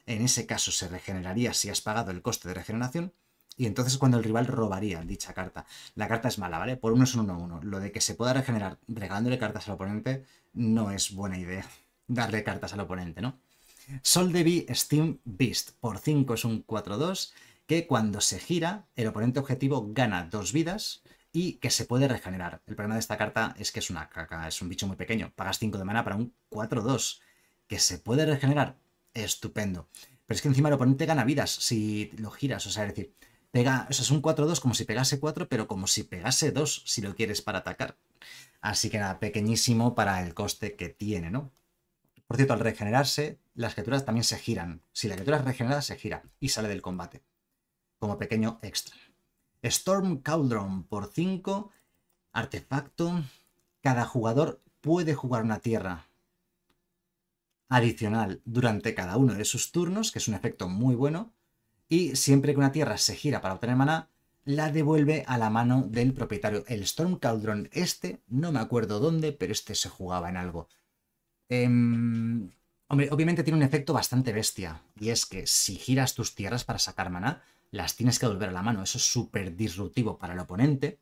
en ese caso se regeneraría si has pagado el coste de regeneración, y entonces cuando el rival robaría dicha carta. La carta es mala, ¿vale? Por uno es un 1-1. Lo de que se pueda regenerar regalándole cartas al oponente no es buena idea. Darle cartas al oponente, ¿no? Sol de B, Steam Beast. Por 5 es un 4-2 que cuando se gira, el oponente objetivo gana dos vidas y que se puede regenerar. El problema de esta carta es que es una caca, es un bicho muy pequeño. Pagas 5 de mana para un 4-2 que se puede regenerar. Estupendo. Pero es que encima el oponente gana vidas si lo giras, o sea, es decir, pega, o es un 4-2 como si pegase 4, pero como si pegase 2 si lo quieres para atacar. Así que nada, pequeñísimo para el coste que tiene, ¿no? Por cierto, al regenerarse, las criaturas también se giran. Si la criatura es regenerada, se gira y sale del combate. Como pequeño extra. Storm Cauldron por 5. Artefacto. Cada jugador puede jugar una tierra adicional durante cada uno de sus turnos, que es un efecto muy bueno. Y siempre que una tierra se gira para obtener maná, la devuelve a la mano del propietario. El Storm Cauldron este, no me acuerdo dónde, pero este se jugaba en algo. Em, hombre, obviamente tiene un efecto bastante bestia, y es que si giras tus tierras para sacar maná, las tienes que volver a la mano. Eso es súper disruptivo para el oponente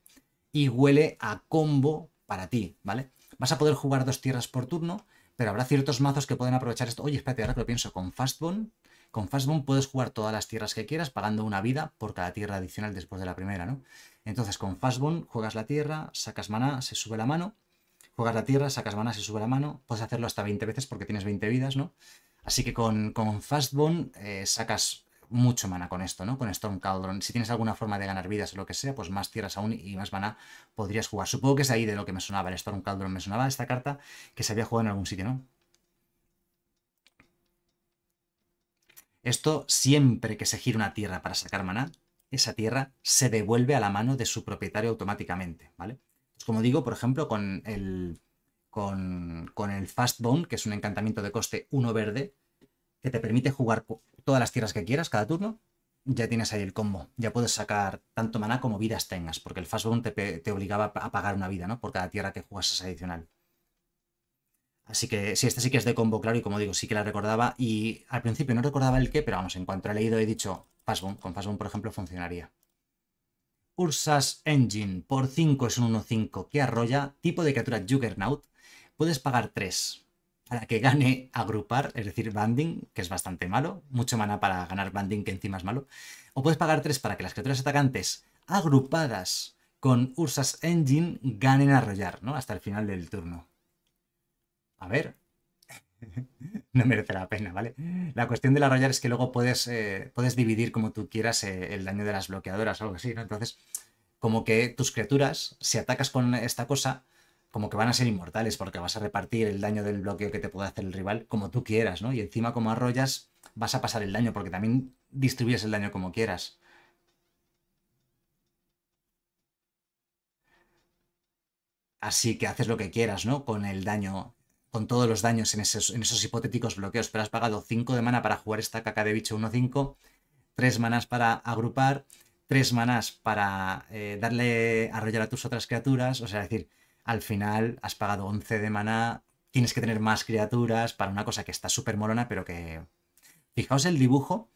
y huele a combo para ti, ¿vale? Vas a poder jugar dos tierras por turno, pero habrá ciertos mazos que pueden aprovechar esto. Oye, espérate, ahora que lo pienso, con Fastbone, con Fastbone puedes jugar todas las tierras que quieras, pagando una vida por cada tierra adicional después de la primera, ¿no? Entonces, con Fastbone juegas la tierra, sacas maná, se sube la mano, juegas la tierra, sacas maná, se sube la mano, puedes hacerlo hasta 20 veces porque tienes 20 vidas, ¿no? Así que con, con Fastbone eh, sacas mucho mana con esto, ¿no? Con Storm Cauldron. Si tienes alguna forma de ganar vidas o lo que sea, pues más tierras aún y más mana podrías jugar. Supongo que es ahí de lo que me sonaba el Storm Cauldron. Me sonaba esta carta que se había jugado en algún sitio, ¿no? Esto siempre que se gira una tierra para sacar mana, esa tierra se devuelve a la mano de su propietario automáticamente, ¿vale? Pues como digo, por ejemplo, con el, con, con el que es un encantamiento de coste 1 verde, que te permite jugar todas las tierras que quieras cada turno, ya tienes ahí el combo. Ya puedes sacar tanto maná como vidas tengas, porque el Fastbone te, obligaba a pagar una vida, ¿no? Por cada tierra que jugases adicional. Así que si este sí que es de combo, claro, y como digo, sí que la recordaba. Y al principio no recordaba el qué, pero vamos, en cuanto he leído he dicho Fastbone. Con Fastbone, por ejemplo, funcionaría. Ursas Engine, por 5 es un 1-5 que arrolla, tipo de criatura Juggernaut. Puedes pagar 3 para que gane agrupar, es decir, banding, que es bastante malo, mucho mana para ganar banding, que encima es malo, o puedes pagar 3 para que las criaturas atacantes agrupadas con Ursas Engine ganen a arrollar, ¿no? Hasta el final del turno. A ver, no merece la pena, ¿vale? La cuestión del arrollar es que luego puedes, eh, puedes dividir como tú quieras eh, el daño de las bloqueadoras o algo así, ¿no? Entonces, como que tus criaturas, si atacas con esta cosa, como que van a ser inmortales porque vas a repartir el daño del bloqueo que te puede hacer el rival como tú quieras, ¿no? Y encima como arrollas vas a pasar el daño porque también distribuyes el daño como quieras. Así que haces lo que quieras, ¿no? Con el daño, con todos los daños en esos, hipotéticos bloqueos. Pero has pagado 5 de mana para jugar esta caca de bicho 1-5, 3 manas para agrupar, 3 manas para darle eh, darle arrollar a tus otras criaturas. O sea, decir, al final has pagado 11 de maná, tienes que tener más criaturas para una cosa que está súper morona, pero que... Fijaos el dibujo,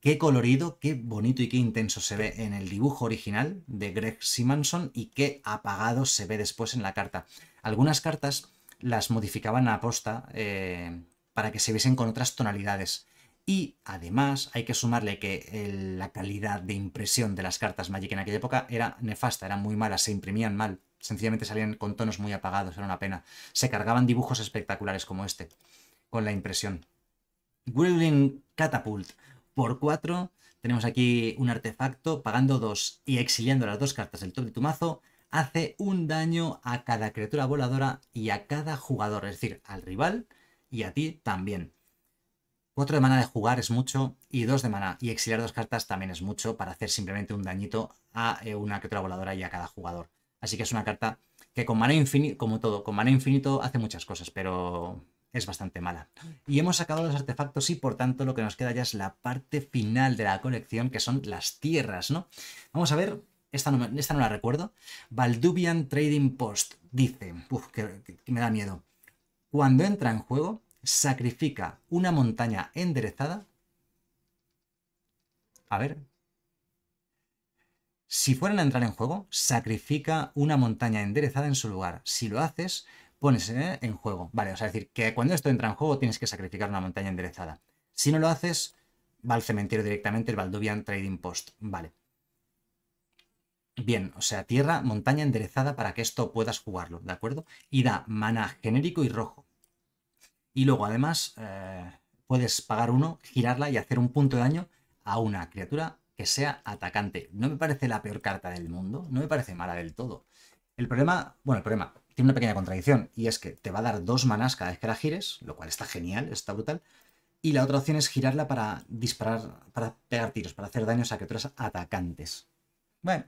qué colorido, qué bonito y qué intenso se ve en el dibujo original de Greg Simonson y qué apagado se ve después en la carta. Algunas cartas las modificaban a posta eh, para que se viesen con otras tonalidades. Y además hay que sumarle que la calidad de impresión de las cartas Magic en aquella época era nefasta, era muy mala, se imprimían mal sencillamente salían con tonos muy apagados, era una pena. Se cargaban dibujos espectaculares como este, con la impresión. Grilling Catapult por 4. Tenemos aquí un artefacto, pagando 2 y exiliando las dos cartas del top de tu mazo. Hace un daño a cada criatura voladora y a cada jugador, es decir, al rival y a ti también. 4 de mana de jugar es mucho y 2 de mana. Y exiliar dos cartas también es mucho para hacer simplemente un dañito a eh, una criatura voladora y a cada jugador. Así que es una carta que con mana infinito, como todo, con mana infinito hace muchas cosas, pero es bastante mala. Y hemos sacado los artefactos y por tanto lo que nos queda ya es la parte final de la colección, que son las tierras, ¿no? Vamos a ver, esta no, esta no la recuerdo. Valdubian Trading Post dice, uff, que me da miedo. Cuando entra en juego, sacrifica una montaña enderezada. A ver, si fueran a entrar en juego, sacrifica una montaña enderezada en su lugar. Si lo haces, pones eh, en juego. Vale, o sea, es decir, que cuando esto entra en juego tienes que sacrificar una montaña enderezada. Si no lo haces, va al cementerio directamente el Valdovian Trading Post. Vale. Bien, o sea, tierra, montaña enderezada para que esto puedas jugarlo, ¿de acuerdo? Y da mana genérico y rojo. Y luego, además, eh, puedes pagar uno, girarla y hacer un punto de daño a una criatura que sea atacante. No me parece la peor carta del mundo, no me parece mala del todo. El problema, bueno, el problema tiene una pequeña contradicción y es que te va a dar dos manás cada vez que la gires, lo cual está genial, está brutal. Y la otra opción es girarla para disparar, para pegar tiros, para hacer daños a criaturas atacantes. Bueno,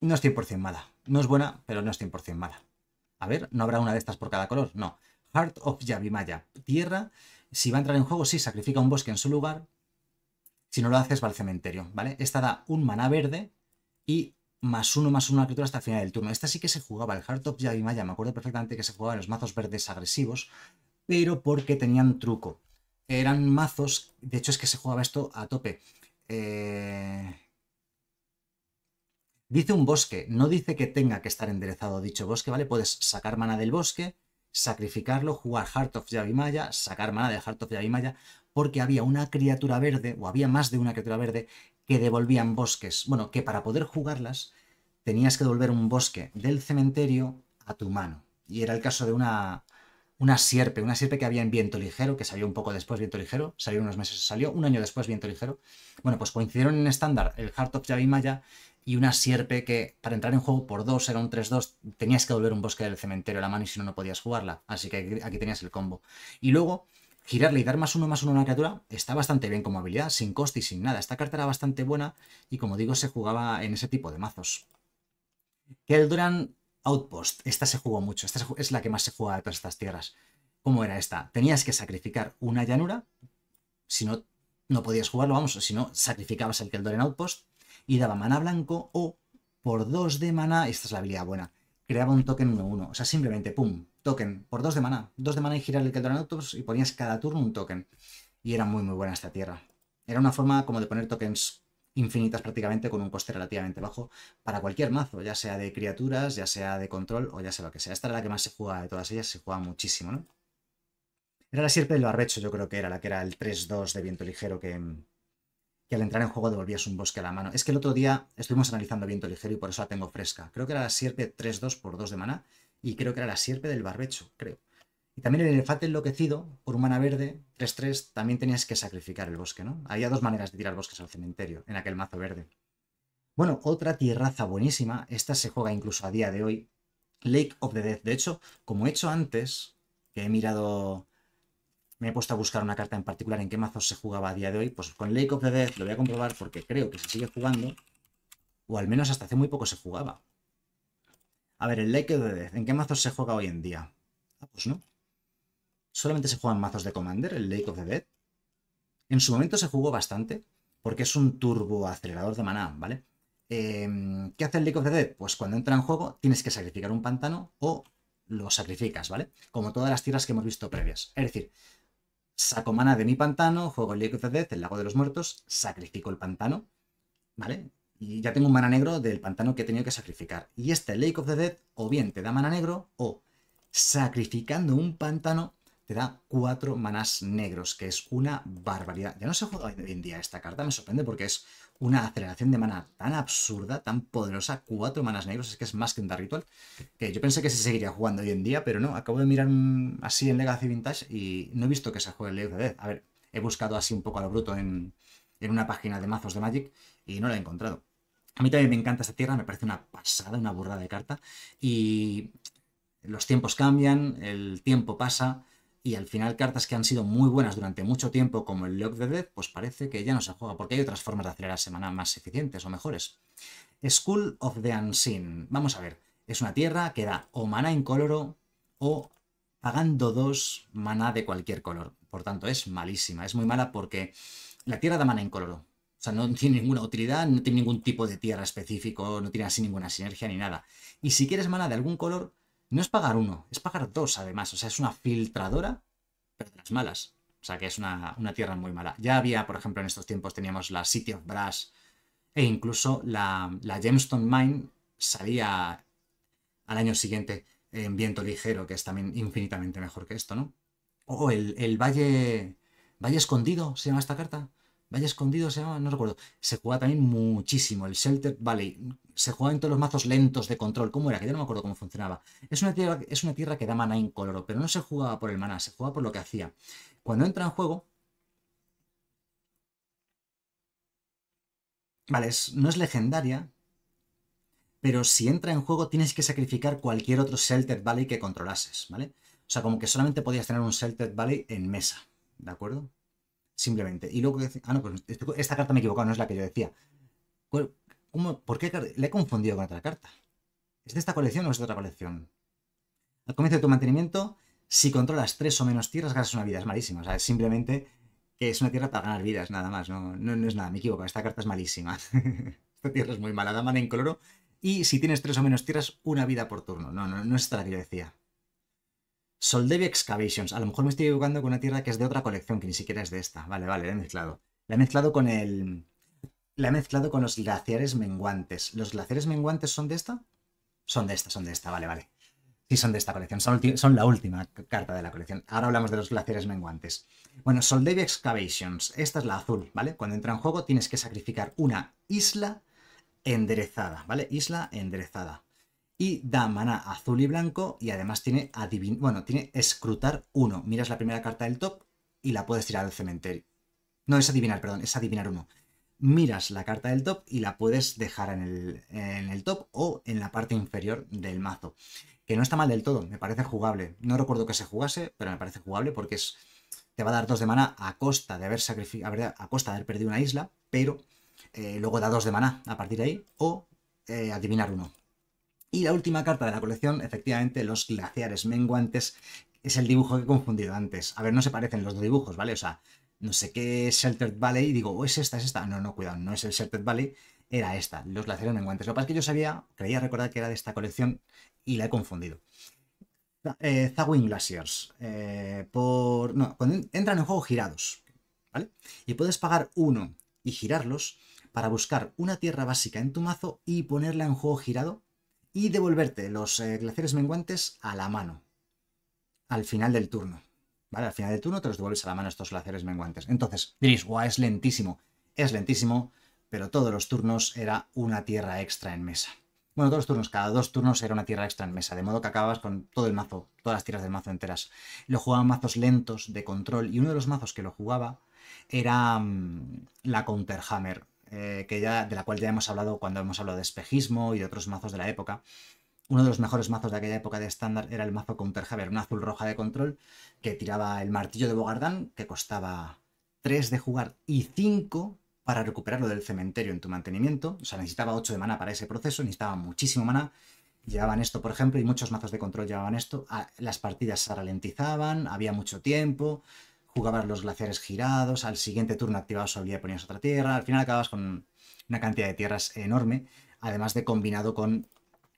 no es 100% mala. No es buena, pero no es 100% mala. A ver, ¿no habrá una de estas por cada color? No. Heart of Yavimaya. Tierra. Si va a entrar en juego, sí, sacrifica un bosque en su lugar. Si no lo haces, va al cementerio, ¿vale? Esta da un maná verde y más uno, más uno a la criatura hasta el final del turno. Esta sí que se jugaba, el Heart of Maya. me acuerdo perfectamente que se jugaba en los mazos verdes agresivos, pero porque tenían truco. Eran mazos, de hecho es que se jugaba esto a tope. Eh, dice un bosque, no dice que tenga que estar enderezado dicho bosque, ¿vale? Puedes sacar mana del bosque, sacrificarlo, jugar Heart of Maya, sacar mana del Heart of Maya porque había una criatura verde, o había más de una criatura verde, que devolvían bosques. Bueno, que para poder jugarlas tenías que devolver un bosque del cementerio a tu mano. Y era el caso de una, una sierpe, una sierpe que había en Viento Ligero, que salió un poco después Viento Ligero, salió unos meses, salió un año después Viento Ligero. Bueno, pues coincidieron en estándar el Heart of Javi Maya y una sierpe que para entrar en juego por dos era un 3-2, tenías que devolver un bosque del cementerio a la mano y si no, no podías jugarla. Así que aquí tenías el combo. Y luego girarle y dar más uno más uno a una criatura está bastante bien como habilidad, sin coste y sin nada. Esta carta era bastante buena y como digo, se jugaba en ese tipo de mazos. Keldoran Outpost, esta se jugó mucho, esta es la que más se jugaba de todas estas tierras. ¿Cómo era esta? Tenías que sacrificar una llanura, si no, no podías jugarlo, vamos, si no, sacrificabas el Keldoran Outpost y daba mana blanco o por 2 de mana, esta es la habilidad buena, creaba un token 1-1, o sea, simplemente, pum, token por dos de mana, Dos de mana y girar el Autos y ponías cada turno un token. Y era muy muy buena esta tierra. Era una forma como de poner tokens infinitas prácticamente con un coste relativamente bajo para cualquier mazo, ya sea de criaturas, ya sea de control o ya sea lo que sea. Esta era la que más se juega de todas ellas, se juega muchísimo, ¿no? Era la sierpe lo arrecho, yo creo que era la que era el 3-2 de viento ligero que, que al entrar en juego devolvías un bosque a la mano. Es que el otro día estuvimos analizando viento ligero y por eso la tengo fresca. Creo que era la sierpe 3-2 por 2 de mana y creo que era la sierpe del barbecho, creo. Y también el elefante enloquecido por humana verde, 3-3, también tenías que sacrificar el bosque, ¿no? Había dos maneras de tirar bosques al cementerio en aquel mazo verde. Bueno, otra tierraza buenísima, esta se juega incluso a día de hoy, Lake of the Dead. De hecho, como he hecho antes, que he mirado, me he puesto a buscar una carta en particular en qué mazo se jugaba a día de hoy, pues con Lake of the Dead lo voy a comprobar porque creo que se sigue jugando, o al menos hasta hace muy poco se jugaba. A ver, el Lake of the Dead, ¿en qué mazos se juega hoy en día? Ah, pues no. Solamente se juegan mazos de Commander, el Lake of the Dead. En su momento se jugó bastante, porque es un turbo acelerador de maná, ¿vale? Em, ¿Qué hace el Lake of the Dead? Pues cuando entra en juego tienes que sacrificar un pantano o lo sacrificas, ¿vale? Como todas las tiras que hemos visto previas. Es decir, saco mana de mi pantano, juego el Lake of the Dead, el Lago de los Muertos, sacrifico el pantano, ¿vale? y ya tengo un mana negro del pantano que he tenido que sacrificar. Y este Lake of the Dead o bien te da mana negro o sacrificando un pantano te da cuatro manas negros, que es una barbaridad. Ya no se juega hoy en día esta carta, me sorprende porque es una aceleración de mana tan absurda, tan poderosa, cuatro manas negros, es que es más que un Dark Ritual, que yo pensé que se seguiría jugando hoy en día, pero no, acabo de mirar así en Legacy Vintage y no he visto que se juegue el Lake of the Dead. A ver, he buscado así un poco a lo bruto en, en una página de mazos de Magic y no la he encontrado. A mí también me encanta esta tierra, me parece una pasada, una burrada de carta. Y los tiempos cambian, el tiempo pasa, y al final cartas que han sido muy buenas durante mucho tiempo, como el Lock de Dead, pues parece que ya no se juega, porque hay otras formas de acelerar semana más eficientes o mejores. School of the Unseen. Vamos a ver, es una tierra que da o maná incoloro o pagando dos maná de cualquier color. Por tanto, es malísima, es muy mala porque la tierra da maná incoloro, o sea, no tiene ninguna utilidad, no tiene ningún tipo de tierra específico, no tiene así ninguna sinergia ni nada. Y si quieres mala de algún color, no es pagar uno, es pagar dos además. O sea, es una filtradora, pero de las malas. O sea, que es una, tierra muy mala. Ya había, por ejemplo, en estos tiempos teníamos la City of Brass e incluso la, la Gemstone Mine salía al año siguiente en viento ligero, que es también infinitamente mejor que esto, ¿no? O el, el, Valle. Valle Escondido se llama esta carta. Vaya escondido se llama, no recuerdo. Se jugaba también muchísimo. El Shelter Valley. Se jugaba en todos los mazos lentos de control. ¿Cómo era? Que yo no me acuerdo cómo funcionaba. Es una tierra, es una tierra que da mana incoloro, pero no se jugaba por el mana, se jugaba por lo que hacía. Cuando entra en juego. Vale, no es legendaria, pero si entra en juego tienes que sacrificar cualquier otro Sheltered Valley que controlases, ¿vale? O sea, como que solamente podías tener un Sheltered Valley en mesa, ¿de acuerdo? simplemente. Y luego, ah, no, pues este esta carta me he equivocado, no es la que yo decía. ¿Cómo, ¿Por qué la he confundido con otra carta? ¿Es de esta colección o es de otra colección? Al comienzo de tu mantenimiento, si controlas tres o menos tierras, ganas una vida. Es malísima. O sea, es simplemente que es una tierra para ganar vidas, nada más. No, no, es nada, me equivoco. Esta carta es malísima. esta tierra es muy mala. Dama en coloro. Y si tienes tres o menos tierras, una vida por turno. No, no, no es esta la que yo decía. Soldevi Excavations. A lo mejor me estoy equivocando con una tierra que es de otra colección, que ni siquiera es de esta. Vale, vale, la he mezclado. La he mezclado con el... La he mezclado con los glaciares menguantes. ¿Los glaciares menguantes son de esta? Son de esta, son de esta, vale, vale. Sí, son de esta colección, son, la última carta de la colección. Ahora hablamos de los glaciares menguantes. Bueno, Soldevi Excavations. Esta es la azul, ¿vale? Cuando entra en juego tienes que sacrificar una isla enderezada, ¿vale? Isla enderezada y da maná azul y blanco y además tiene adivin bueno, tiene escrutar uno Miras la primera carta del top y la puedes tirar al cementerio. No, es adivinar, perdón, es adivinar uno. Miras la carta del top y la puedes dejar en el, top o en la parte inferior del mazo. Que no está mal del todo, me parece jugable. No recuerdo que se jugase, pero me parece jugable porque es, te va a dar dos de maná a costa de haber sacrificado, a costa de haber perdido una isla, pero eh, luego da dos de maná a partir de ahí o eh, adivinar uno. Y la última carta de la colección, efectivamente, los glaciares menguantes, es el dibujo que he confundido antes. A ver, no se parecen los dos dibujos, ¿vale? O sea, no sé qué es Sheltered Valley y digo, oh, es esta, es esta. No, no, cuidado, no es el Sheltered Valley, era esta, los glaciares menguantes. Lo que pasa es que yo sabía, creía recordar que era de esta colección y la he confundido. Eh, Glaciers. Eh, por... No, cuando entran en juego girados, ¿vale? Y puedes pagar uno y girarlos para buscar una tierra básica en tu mazo y ponerla en juego girado y devolverte los eh, glaciares menguantes a la mano, al final del turno. ¿Vale? Al final del turno te los devuelves a la mano estos glaciares menguantes. Entonces, diréis, guau, es lentísimo. Es lentísimo, pero todos los turnos era una tierra extra en mesa. Bueno, todos los turnos, cada dos turnos era una tierra extra en mesa, de modo que acababas con todo el mazo, todas las tiras del mazo enteras. Lo jugaban mazos lentos, de control, y uno de los mazos que lo jugaba era mm, la Counterhammer. Eh, que ya, de la cual ya hemos hablado cuando hemos hablado de espejismo y de otros mazos de la época. Uno de los mejores mazos de aquella época de estándar era el mazo Counter terjaver una azul roja de control que tiraba el martillo de Bogardán, que costaba 3 de jugar y 5 para recuperarlo del cementerio en tu mantenimiento. O sea, necesitaba 8 de mana para ese proceso, necesitaba muchísimo mana. Llevaban esto, por ejemplo, y muchos mazos de control llevaban esto. Ah, las partidas se ralentizaban, había mucho tiempo, jugabas los glaciares girados, al siguiente turno activabas su habilidad y ponías otra tierra, al final acababas con una cantidad de tierras enorme, además de combinado con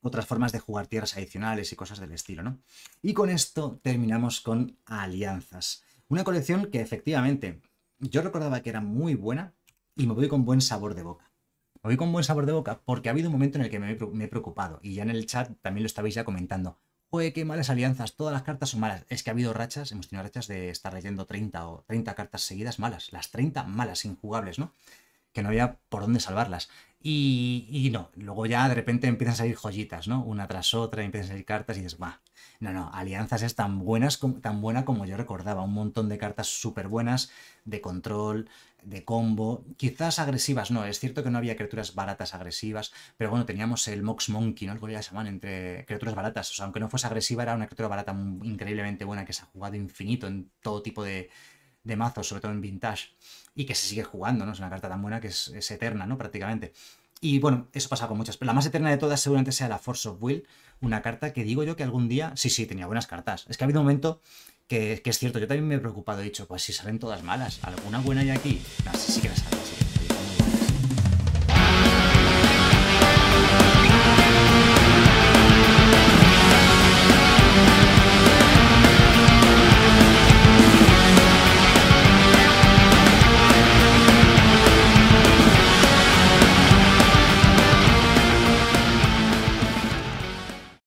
otras formas de jugar tierras adicionales y cosas del estilo, ¿no? Y con esto terminamos con Alianzas. Una colección que efectivamente yo recordaba que era muy buena y me voy con buen sabor de boca. Me voy con buen sabor de boca porque ha habido un momento en el que me he preocupado y ya en el chat también lo estabais ya comentando. Oye, qué malas alianzas, todas las cartas son malas. Es que ha habido rachas, hemos tenido rachas de estar leyendo 30 o 30 cartas seguidas malas, las 30 malas, injugables, ¿no? Que no había por dónde salvarlas. Y, no, luego ya de repente empiezan a salir joyitas, ¿no? Una tras otra, empiezan a salir cartas y dices, va, no, no, alianzas es tan buenas, tan buena como yo recordaba. Un montón de cartas súper buenas, de control, de combo, quizás agresivas, no, es cierto que no había criaturas baratas agresivas, pero bueno, teníamos el Mox Monkey, ¿no? El se llaman entre criaturas baratas, o sea, aunque no fuese agresiva, era una criatura barata increíblemente buena que se ha jugado infinito en todo tipo de, mazos, sobre todo en vintage, y que se sigue jugando, ¿no? Es una carta tan buena que es eterna, ¿no? Prácticamente. Y bueno, eso pasa con muchas. Pero la más eterna de todas seguramente sea la Force of Will, una carta que digo yo que algún día. Sí, sí, tenía buenas cartas. Es que ha habido un momento que, es cierto, yo también me he preocupado, he dicho, pues si salen todas malas, alguna buena hay aquí. así sí, que las